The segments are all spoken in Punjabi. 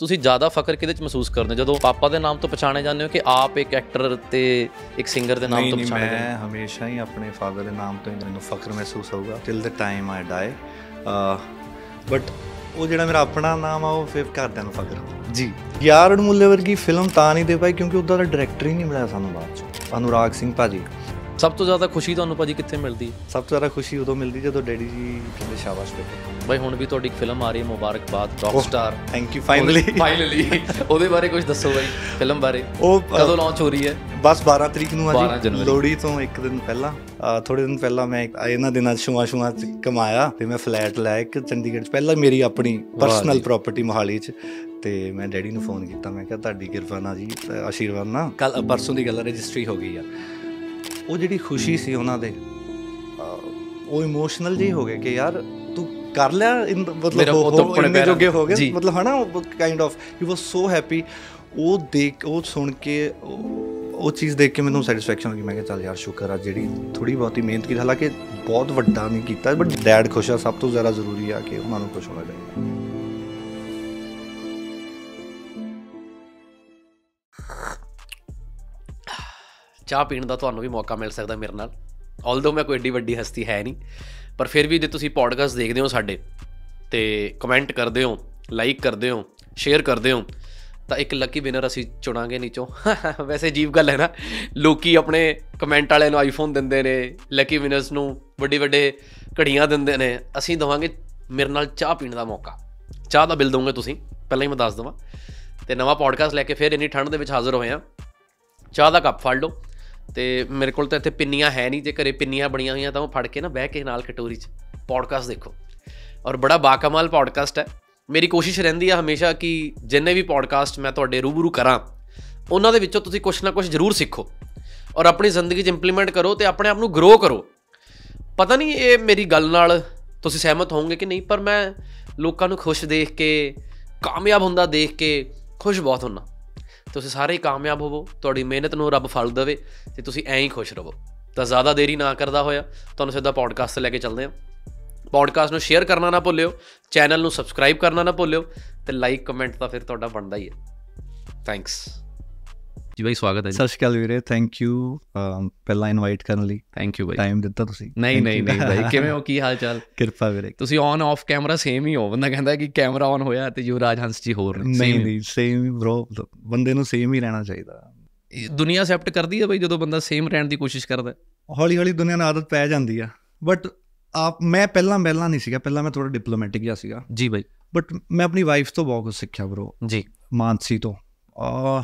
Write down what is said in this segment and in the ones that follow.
ਤੁਸੀਂ ਜ਼ਿਆਦਾ ਫਕਰ ਕਿਹਦੇ ਚ ਮਹਿਸੂਸ ਕਰਦੇ ਜਦੋਂ ਪਾਪਾ ਦੇ ਨਾਮ ਤੋਂ ਪਛਾਣੇ ਜਾਂਦੇ ਹੋ ਕਿ ਆਪ ਇੱਕ ਐਕਟਰ ਤੇ ਇੱਕ ਸਿੰਗਰ ਦੇ ਨਾਮ ਤੋਂ ਪਛਾਣੇ ਜਾਂਦੇ ਮੈਂ ਹਮੇਸ਼ਾ ਹੀ ਆਪਣੇ ਫਾਦਰ ਦੇ ਨਾਮ ਤੋਂ ਹੀ ਮੈਨੂੰ ਫਕਰ ਮਹਿਸੂਸ ਹੋਊਗਾ till the time I die but ਉਹ ਜਿਹੜਾ ਮੇਰਾ ਆਪਣਾ ਨਾਮ ਆ ਉਹ ਫਿਰ ਕਰਦਿਆਂ ਨੂੰ ਫਕਰ ਜੀ ਯਾਰ ਅਣਮੁੱਲੇ ਵਰਗੀ ਫਿਲਮ ਤਾਂ ਨਹੀਂ ਦੇ ਪਾਈ ਕਿਉਂਕਿ ਦਾ ਡਾਇਰੈਕਟਰ ਹੀ ਨਹੀਂ ਮਿਲਿਆ ਸਾਨੂੰ ਬਾਅਦ ਚ ਅਨੁਰਾਗ ਸਿੰਘ ਭਾਜੀ ਸਭ ਤੋਂ ਜ਼ਿਆਦਾ ਖੁਸ਼ੀ ਤੁਹਾਨੂੰ ਭਾਜੀ ਕਿੱਥੇ ਮਿਲਦੀ ਹੈ ਸਭ ਤੋਂ ਜ਼ਿਆਦਾ ਖੁਸ਼ੀ ਉਦੋਂ ਮਿਲਦੀ ਜਦੋਂ ਡੈਡੀ ਜੀ ਕਹਿੰਦੇ ਸ਼ਾਬਾਸ਼ ਬੇਟੇ ਬਾਈ ਹੁਣ ਵੀ ਤੁਹਾਡੀ ਇੱਕ ਫਿਲਮ ਆ ਰਹੀ ਹੈ ਮੁਬਾਰਕਬਾਦ rock star thank you finally finally ਉਹਦੇ ਬਾਰੇ ਕੁਝ ਦੱਸੋ ਬਾਈ ਫਿਲਮ ਬਾਰੇ ਉਹ ਕਦੋਂ ਲਾਂਚ ਹੋ ਰਹੀ ਹੈ ਬਸ 12 ਤਰੀਕ ਨੂੰ ਆ ਜੀ ਲੋੜੀ ਤੋਂ ਇੱਕ ਦਿਨ ਪਹਿਲਾਂ ਥੋੜੇ ਦਿਨ ਪਹਿਲਾਂ ਮੈਂ ਇਹਨਾਂ ਦਿਨਾਂ ਸ਼ੁਆ ਸ਼ੁਆ ਕਮਾਇਆ ਤੇ ਮੈਂ ਫਲੈਟ ਲੈ ਕੇ ਚੰਡੀਗੜ੍ਹ ਪਹਿਲਾਂ ਮੇਰੀ ਆਪਣੀ ਪਰਸਨਲ ਪ੍ਰਾਪਰਟੀ ਮੋਹਾਲੀ 'ਚ ਤੇ ਮੈਂ ਡੈਡੀ ਨੂੰ ਫੋਨ ਕੀਤਾ ਮੈਂ ਕਿਹਾ ਤੁਹਾਡੀ ਕਿਰਪਾ ਨਾਲ ਜੀ ਆਸ਼ੀਰਵਾਦ ਨਾਲ ਕੱਲ ਪਰਸੋਂ ਦੀ ਗੱਲ ਰਜਿਸਟਰੀ ਹੋ ਗਈ ਆ ਉਹ ਜਿਹੜੀ ਖੁਸ਼ੀ ਸੀ ਉਹਨਾਂ ਦੇ ਉਹ ਇਮੋਸ਼ਨਲ ਜੀ ਹੋ ਗਏ ਕਿ ਯਾਰ ਤੂੰ ਕਰ ਲਿਆ ਮਤਲਬ ਉਹ ਇੰਨੇ ਜੋਗੇ ਹੋ ਗਏ ਮਤਲਬ ਹਨਾ kind of he was so happy ਉਹ ਦੇਖ ਉਹ ਸੁਣ ਕੇ ਉਹ ਚੀਜ਼ ਦੇਖ ਕੇ ਮੈਨੂੰ ਸੈਟੀਸਫੈਕਸ਼ਨ ਹੋ ਗਈ ਮੈਂ ਕਿਹਾ ਚੱਲ ਯਾਰ ਸ਼ੁਕਰ ਆ ਜਿਹੜੀ ਥੋੜੀ ਬਹੁਤੀ ਮਿਹਨਤ ਕੀਤੀ ਹਾਲਾਂਕਿ ਬਹੁਤ ਵੱਡਾ ਨਹੀਂ ਕੀਤਾ ਬਟ ਡੈਡ ਖੁਸ਼ ਆ ਸਭ ਤੋਂ ਜ਼ਿਆਦਾ ਜ਼ਰੂਰੀ ਆ ਕਿ ਉਹਨਾਂ ਨੂੰ ਖੁਸ਼ ਹੋਣਾ ਚਾਹੀਦਾ ਚਾਹ ਪੀਣ ਦਾ ਤੁਹਾਨੂੰ ਵੀ ਮੌਕਾ ਮਿਲ ਸਕਦਾ ਮੇਰੇ ਨਾਲ ਆਲਦੋ ਮੈਂ ਕੋਈ ਏਡੀ ਵੱਡੀ ਹਸਤੀ ਹੈ ਨਹੀਂ ਪਰ ਫਿਰ ਵੀ ਜੇ ਤੁਸੀਂ ਪੋਡਕਾਸਟ ਦੇਖਦੇ ਹੋ ਸਾਡੇ ਤੇ ਕਮੈਂਟ ਕਰਦੇ ਹੋ ਲਾਈਕ ਕਰਦੇ ਹੋ ਸ਼ੇਅਰ ਕਰਦੇ ਹੋ ਤਾਂ ਇੱਕ ਲੱਕੀ ਵਿਨਰ ਅਸੀਂ ਚੁਣਾਂਗੇ ਨੀਚੋਂ ਵੈਸੇ ਜੀਵ ਗੱਲ ਹੈ ਨਾ ਲੋਕੀ ਆਪਣੇ ਕਮੈਂਟ ਵਾਲਿਆਂ ਨੂੰ ਆਈਫੋਨ ਦਿੰਦੇ ਨੇ ਲੱਕੀ ਵਿਨਰਸ ਨੂੰ ਵੱਡੇ ਵੱਡੇ ਘੜੀਆਂ ਦਿੰਦੇ ਨੇ ਅਸੀਂ ਦਵਾਂਗੇ ਮੇਰੇ ਨਾਲ ਚਾਹ ਪੀਣ ਦਾ ਮੌਕਾ ਚਾਹ ਦਾ ਬਿੱਲ ਦੋਗੇ ਤੁਸੀਂ ਪਹਿਲਾਂ ਹੀ ਮੈਂ ਦੱਸ ਦਵਾਂ ਤੇ ਨਵਾਂ ਪੋਡਕਾਸਟ ਲੈ ਕੇ ਫਿਰ ਇੰਨੀ ਠੰਡ ਦੇ ਵਿੱਚ ਹਾਜ਼ਰ ਹੋਏ ਆ ਚਾਹ ਦਾ ਕੱਪ ਫੜ ਲਓ ਤੇ ਮੇਰੇ ਕੋਲ ਤਾਂ ਇੱਥੇ ਪਿੰਨੀਆਂ ਹੈ ਨਹੀਂ ਜੇ ਘਰੇ ਪਿੰਨੀਆਂ ਬਣੀਆਂ ਹੋਈਆਂ ਤਾਂ ਉਹ ਫੜ ਕੇ ਨਾ ਬਹਿ ਕੇ ਨਾਲ ਕਟੋਰੀ 'ਚ ਪੋਡਕਾਸਟ ਦੇਖੋ ਔਰ ਬੜਾ ਬਾਕਮਾਲ ਪੋਡਕਾਸਟ ਹੈ ਮੇਰੀ ਕੋਸ਼ਿਸ਼ ਰਹਿੰਦੀ ਆ ਹਮੇਸ਼ਾ ਕਿ ਜਿੰਨੇ ਵੀ ਪੋਡਕਾਸਟ ਮੈਂ ਤੁਹਾਡੇ ਰੂਬਰੂ ਕਰਾਂ ਉਹਨਾਂ ਦੇ ਵਿੱਚੋਂ ਤੁਸੀਂ ਕੁਝ ਨਾ ਕੁਝ ਜ਼ਰੂਰ ਸਿੱਖੋ ਔਰ ਆਪਣੀ ਜ਼ਿੰਦਗੀ 'ਚ ਇੰਪਲੀਮੈਂਟ ਕਰੋ ਤੇ ਆਪਣੇ ਆਪ ਨੂੰ ਗਰੋ ਕਰੋ ਪਤਾ ਨਹੀਂ ਇਹ ਮੇਰੀ ਗੱਲ ਨਾਲ ਤੁਸੀਂ ਸਹਿਮਤ ਹੋਵੋਗੇ ਕਿ ਨਹੀਂ ਪਰ ਮੈਂ ਲੋਕਾਂ ਨੂੰ ਖੁਸ਼ ਦੇਖ ਕੇ ਕਾਮਯਾਬ ਹੁੰਦਾ ਦੇਖ ਕੇ ਖੁਸ਼ ਬਹੁਤ ਹੁੰਨਾ ਤੁਸੀਂ ਸਾਰੇ ਕਾਮਯਾਬ ਹੋਵੋ ਤੁਹਾਡੀ ਮਿਹਨਤ ਨੂੰ ਰੱਬ ਫਲ ਦੇਵੇ ਤੇ ਤੁਸੀਂ ਐਂ ਹੀ ਖੁਸ਼ ਰਹੋ ਤਾਂ ਜ਼ਿਆਦਾ ਦੇਰੀ ਨਾ ਕਰਦਾ ਹੋਇਆ ਤੁਹਾਨੂੰ ਸਿੱਧਾ ਪੌਡਕਾਸਟ ਲੈ ਕੇ ਚੱਲਦੇ ਹਾਂ ਪੌਡਕਾਸਟ ਨੂੰ ਸ਼ੇਅਰ ਕਰਨਾ ਨਾ ਭੁੱਲਿਓ ਚੈਨਲ ਨੂੰ ਸਬਸਕ੍ਰਾਈਬ ਕਰਨਾ ਨਾ ਭੁੱਲਿਓ ਤੇ ਲਾਈਕ ਕਮੈਂਟ ਤਾਂ ਫਿਰ ਤੁਹਾਡਾ ਬਣਦਾ ਹੀ ਹੈ ਥੈਂਕਸ ਜੀ ਬਾਈ ਸਵਾਗਤ ਹੈ ਜੀ ਸਤਿ ਸ਼੍ਰੀ ਅਕਾਲ ਵੀਰੇ ਥੈਂਕ ਯੂ ਪਹਿਲਾਂ ਇਨਵਾਈਟ ਕਰਨ ਲਈ ਥੈਂਕ ਯੂ ਬਾਈ ਟਾਈਮ ਦਿੱਤਾ ਤੁਸੀਂ ਨਹੀਂ ਨਹੀਂ ਨਹੀਂ ਭਾਈ ਕਿਵੇਂ ਹੋ ਕੀ ਹਾਲ ਚਾਲ ਕਿਰਪਾ ਵੀਰੇ ਤੁਸੀਂ ਔਨ ਆਫ ਕੈਮਰਾ ਸੇਮ ਹੀ ਹੋ ਬੰਦਾ ਕਹਿੰਦਾ ਕਿ ਕੈਮਰਾ ਔਨ ਹੋਇਆ ਤੇ ਯੁਵਰਾਜ ਹੰਸ ਜੀ ਹੋਰ ਨਹੀਂ ਨਹੀਂ ਸੇਮ ਹੀ ਬ్రో ਬੰਦੇ ਨੂੰ ਸੇਮ ਹੀ ਰਹਿਣਾ ਚਾਹੀਦਾ ਦੁਨੀਆ ਅਸੈਪਟ ਕਰਦੀ ਹੈ ਭਾਈ ਜਦੋਂ ਬੰਦਾ ਸੇਮ ਰਹਿਣ ਦੀ ਕੋਸ਼ਿਸ਼ ਕਰਦਾ ਹੌਲੀ ਹੌਲੀ ਦੁਨੀਆ ਨੂੰ ਆਦਤ ਪੈ ਜਾਂਦੀ ਆ ਬਟ ਆਪ ਮੈਂ ਪਹਿਲਾਂ ਪਹਿਲਾਂ ਨਹੀਂ ਸੀਗਾ ਪਹਿਲਾਂ ਮੈਂ ਥੋੜਾ ਡਿਪਲੋਮੈਟਿਕ ਜਿਹਾ ਸੀਗਾ ਜੀ ਭਾਈ ਬਟ ਮੈਂ ਆਪਣੀ ਵਾਈਫ ਤੋਂ ਬਹੁਤ ਕੁਝ ਸਿੱਖਿਆ ਬ్రో ਜੀ ਮਾਨਸੀ ਤੋਂ ਆ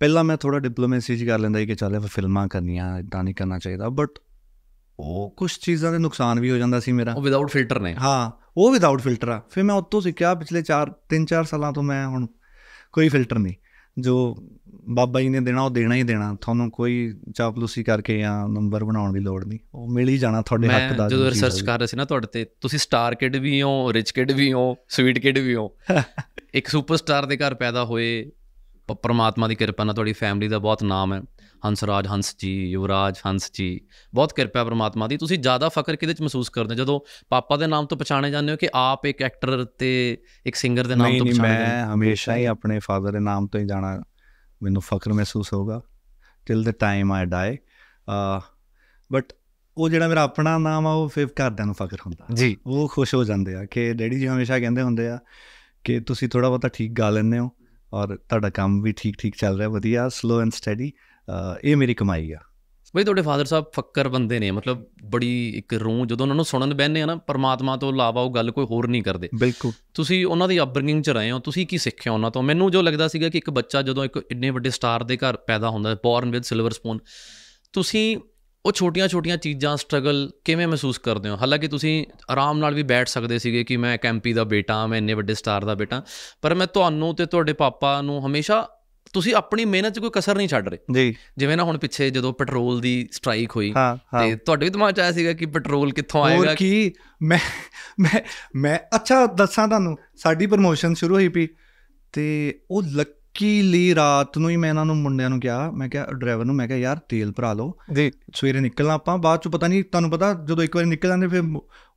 ਪਹਿਲਾਂ ਮੈਂ ਥੋੜਾ ਡਿਪਲੋਮੇਸੀ ਜੀ ਕਰ ਲੈਂਦਾ ਕਿ ਚੱਲ ਫਿਲਮਾਂ ਕਰਨੀਆਂ ਇਦਾਂ ਨਹੀਂ ਕਰਨਾ ਚਾਹੀਦਾ ਬਟ ਉਹ ਕੁਝ ਚੀਜ਼ਾਂ ਦੇ ਨੁਕਸਾਨ ਵੀ ਹੋ ਜਾਂਦਾ ਸੀ ਮੇਰਾ ਉਹ ਵਿਦਆਊਟ ਫਿਲਟਰ ਨੇ ਹਾਂ ਉਹ ਵਿਦਆਊਟ ਫਿਲਟਰ ਆ ਫਿਰ ਮੈਂ ਉਤੋਂ ਸਿੱਖਿਆ ਪਿਛਲੇ 4 3-4 ਸਾਲਾਂ ਤੋਂ ਮੈਂ ਹੁਣ ਕੋਈ ਫਿਲਟਰ ਨਹੀਂ ਜੋ ਬਾਬਾ ਜੀ ਨੇ ਦੇਣਾ ਉਹ ਦੇਣਾ ਹੀ ਦੇਣਾ ਤੁਹਾਨੂੰ ਕੋਈ ਚਾਪਲੂਸੀ ਕਰਕੇ ਜਾਂ ਨੰਬਰ ਬਣਾਉਣ ਦੀ ਲੋੜ ਨਹੀਂ ਉਹ ਮਿਲ ਹੀ ਜਾਣਾ ਤੁਹਾਡੇ ਹੱਕ ਦਾ ਜਦੋਂ ਰਿਸਰਚ ਕਰ ਰਹੇ ਸੀ ਨਾ ਤੁਹਾਡੇ ਤੇ ਤੁਸੀਂ ਸਟਾਰ ਕਿਡ ਵੀ ਹੋ ਰਿਚ ਕਿਡ ਵੀ ਹੋ ਸਵੀਟ ਕਿਡ ਵੀ ਹੋ ਇੱਕ ਸੁਪਰਸਟਾਰ ਦੇ ਘਰ ਪੈਦਾ ਹੋਏ ਪਰਮਾਤਮਾ ਦੀ ਕਿਰਪਾ ਨਾਲ ਤੁਹਾਡੀ ਫੈਮਿਲੀ ਦਾ ਬਹੁਤ ਨਾਮ ਹੈ ਹੰਸਰਾਜ ਹੰਸ ਜੀ ਯੁਵਰਾਜ ਹੰਸ ਜੀ ਬਹੁਤ ਕਿਰਪਾ ਪਰਮਾਤਮਾ ਦੀ ਤੁਸੀਂ ਜ਼ਿਆਦਾ ਫਕਰ ਕਿਹਦੇ ਚ ਮਹਿਸੂਸ ਕਰਦੇ ਜਦੋਂ ਪਾਪਾ ਦੇ ਨਾਮ ਤੋਂ ਪਛਾਣੇ ਜਾਂਦੇ ਹੋ ਕਿ ਆਪ ਇੱਕ ਐਕਟਰ ਤੇ ਇੱਕ ਸਿੰਗਰ ਦੇ ਨਾਮ ਤੋਂ ਪਛਾਣੇ ਨਹੀਂ ਮੈਂ ਹਮੇਸ਼ਾ ਹੀ ਆਪਣੇ ਫਾਦਰ ਦੇ ਨਾਮ ਤੋਂ ਹੀ ਜਾਣਾ ਮੈਨੂੰ ਫਕਰ ਮਹਿਸੂਸ ਹੋਗਾ till the time I die but ਉਹ ਜਿਹੜਾ ਮੇਰਾ ਆਪਣਾ ਨਾਮ ਆ ਉਹ ਫਿਰ ਘਰਦਿਆਂ ਨੂੰ ਫਕਰ ਹੁੰਦਾ ਜੀ ਉਹ ਖੁਸ਼ ਹੋ ਜਾਂਦੇ ਆ ਕਿ ਡੈਡੀ ਜੀ ਹਮੇਸ਼ਾ ਕਹਿੰਦੇ ਹੁੰਦੇ ਆ ਕਿ ਤੁਸੀਂ ਥੋੜਾ ਬਹੁਤਾ ਠੀਕ ਗਾ ਲੈਂਦੇ ਹੋ ਔਰ ਤੁਹਾਡਾ ਕੰਮ ਵੀ ਠੀਕ ਠੀਕ ਚੱਲ ਰਿਹਾ ਵਧੀਆ ਸਲੋ ਐਂਡ ਸਟੈਡੀ ਇਹ ਮੇਰੀ ਕਮਾਈ ਆ ਬਈ ਤੁਹਾਡੇ ਫਾਦਰ ਸਾਹਿਬ ਫੱਕਰ ਬੰਦੇ ਨੇ ਮਤਲਬ ਬੜੀ ਇੱਕ ਰੂਹ ਜਦੋਂ ਉਹਨਾਂ ਨੂੰ ਸੁਣਨ ਬੈਨੇ ਆ ਨਾ ਪਰਮਾਤਮਾ ਤੋਂ ਇਲਾਵਾ ਉਹ ਗੱਲ ਕੋਈ ਹੋਰ ਨਹੀਂ ਕਰਦੇ ਬਿਲਕੁਲ ਤੁਸੀਂ ਉਹਨਾਂ ਦੀ ਅਪਬ੍ਰਿੰਗਿੰਗ ਚ ਰਹੇ ਹੋ ਤੁਸੀਂ ਕੀ ਸਿੱਖਿਆ ਉਹਨਾਂ ਤੋਂ ਮੈਨੂੰ ਜੋ ਲੱਗਦਾ ਸੀਗਾ ਕਿ ਇੱਕ ਬੱਚਾ ਜਦੋਂ ਇੱਕ ਇੰਨੇ ਵੱਡੇ ਸਟਾਰ ਦੇ ਘਰ ਪੈਦਾ ਹੁੰਦਾ ਹੈ ਬੌਰਨ ਵਿਦ ਸਿਲਵਰ ਸਪੂਨ ਤੁਸੀਂ ਉਹ ਛੋਟੀਆਂ-ਛੋਟੀਆਂ ਚੀਜ਼ਾਂ ਸਟਰਗਲ ਕਿਵੇਂ ਮਹਿਸੂਸ ਕਰਦੇ ਹੋ ਹਾਲਾਂਕਿ ਤੁਸੀਂ ਆਰਾਮ ਨਾਲ ਵੀ ਬੈਠ ਸਕਦੇ ਸੀਗੇ ਕਿ ਮੈਂ ਕੈਂਪੀ ਦਾ ਬੇਟਾ ਮੈਂ ਇੰਨੇ ਵੱਡੇ ਸਟਾਰ ਦਾ ਬੇਟਾ ਪਰ ਮੈਂ ਤੁਹਾਨੂੰ ਤੇ ਤੁਹਾਡੇ ਪਾਪਾ ਨੂੰ ਹਮੇਸ਼ਾ ਤੁਸੀਂ ਆਪਣੀ ਮਿਹਨਤ 'ਚ ਕੋਈ ਕਸਰ ਨਹੀਂ ਛੱਡ ਰਹੇ ਜੀ ਜਿਵੇਂ ਨਾ ਹੁਣ ਪਿੱਛੇ ਜਦੋਂ ਪੈਟਰੋਲ ਦੀ ਸਟ੍ਰਾਈਕ ਹੋਈ ਤੇ ਤੁਹਾਡੇ ਵੀ ਦਿਮਾਗ 'ਚ ਆਇਆ ਸੀਗਾ ਕਿ ਪੈਟਰੋਲ ਕਿੱਥੋਂ ਆਏਗਾ ਹੋਰ ਕੀ ਮੈਂ ਮੈਂ ਮੈਂ ਅੱਛਾ ਦੱਸਾਂ ਤੁਹਾਨੂੰ ਸਾਡੀ ਪ੍ਰਮੋਸ਼ਨ ਸ਼ੁਰੂ ਹੋਈ ਪਈ ਤੇ ਉਹ ਲਈ ਰਾਤ ਨੂੰ ਹੀ ਮੈਂ ਇਹਨਾਂ ਨੂੰ ਮੁੰਡਿਆਂ ਨੂੰ ਕਿਹਾ ਮੈਂ ਕਿਹਾ ਡਰਾਈਵਰ ਨੂੰ ਮੈਂ ਕਿਹਾ ਯਾਰ ਤੇਲ ਭਰਾ ਲਓ ਜੀ ਸਵੇਰੇ ਨਿਕਲਣਾ ਆਪਾਂ ਬਾਅਦ ਚ ਪਤਾ ਨਹੀਂ ਤੁਹਾਨੂੰ ਪਤਾ ਜਦੋਂ ਇੱਕ ਵਾਰੀ ਨਿਕਲ ਜਾਂਦੇ ਫਿਰ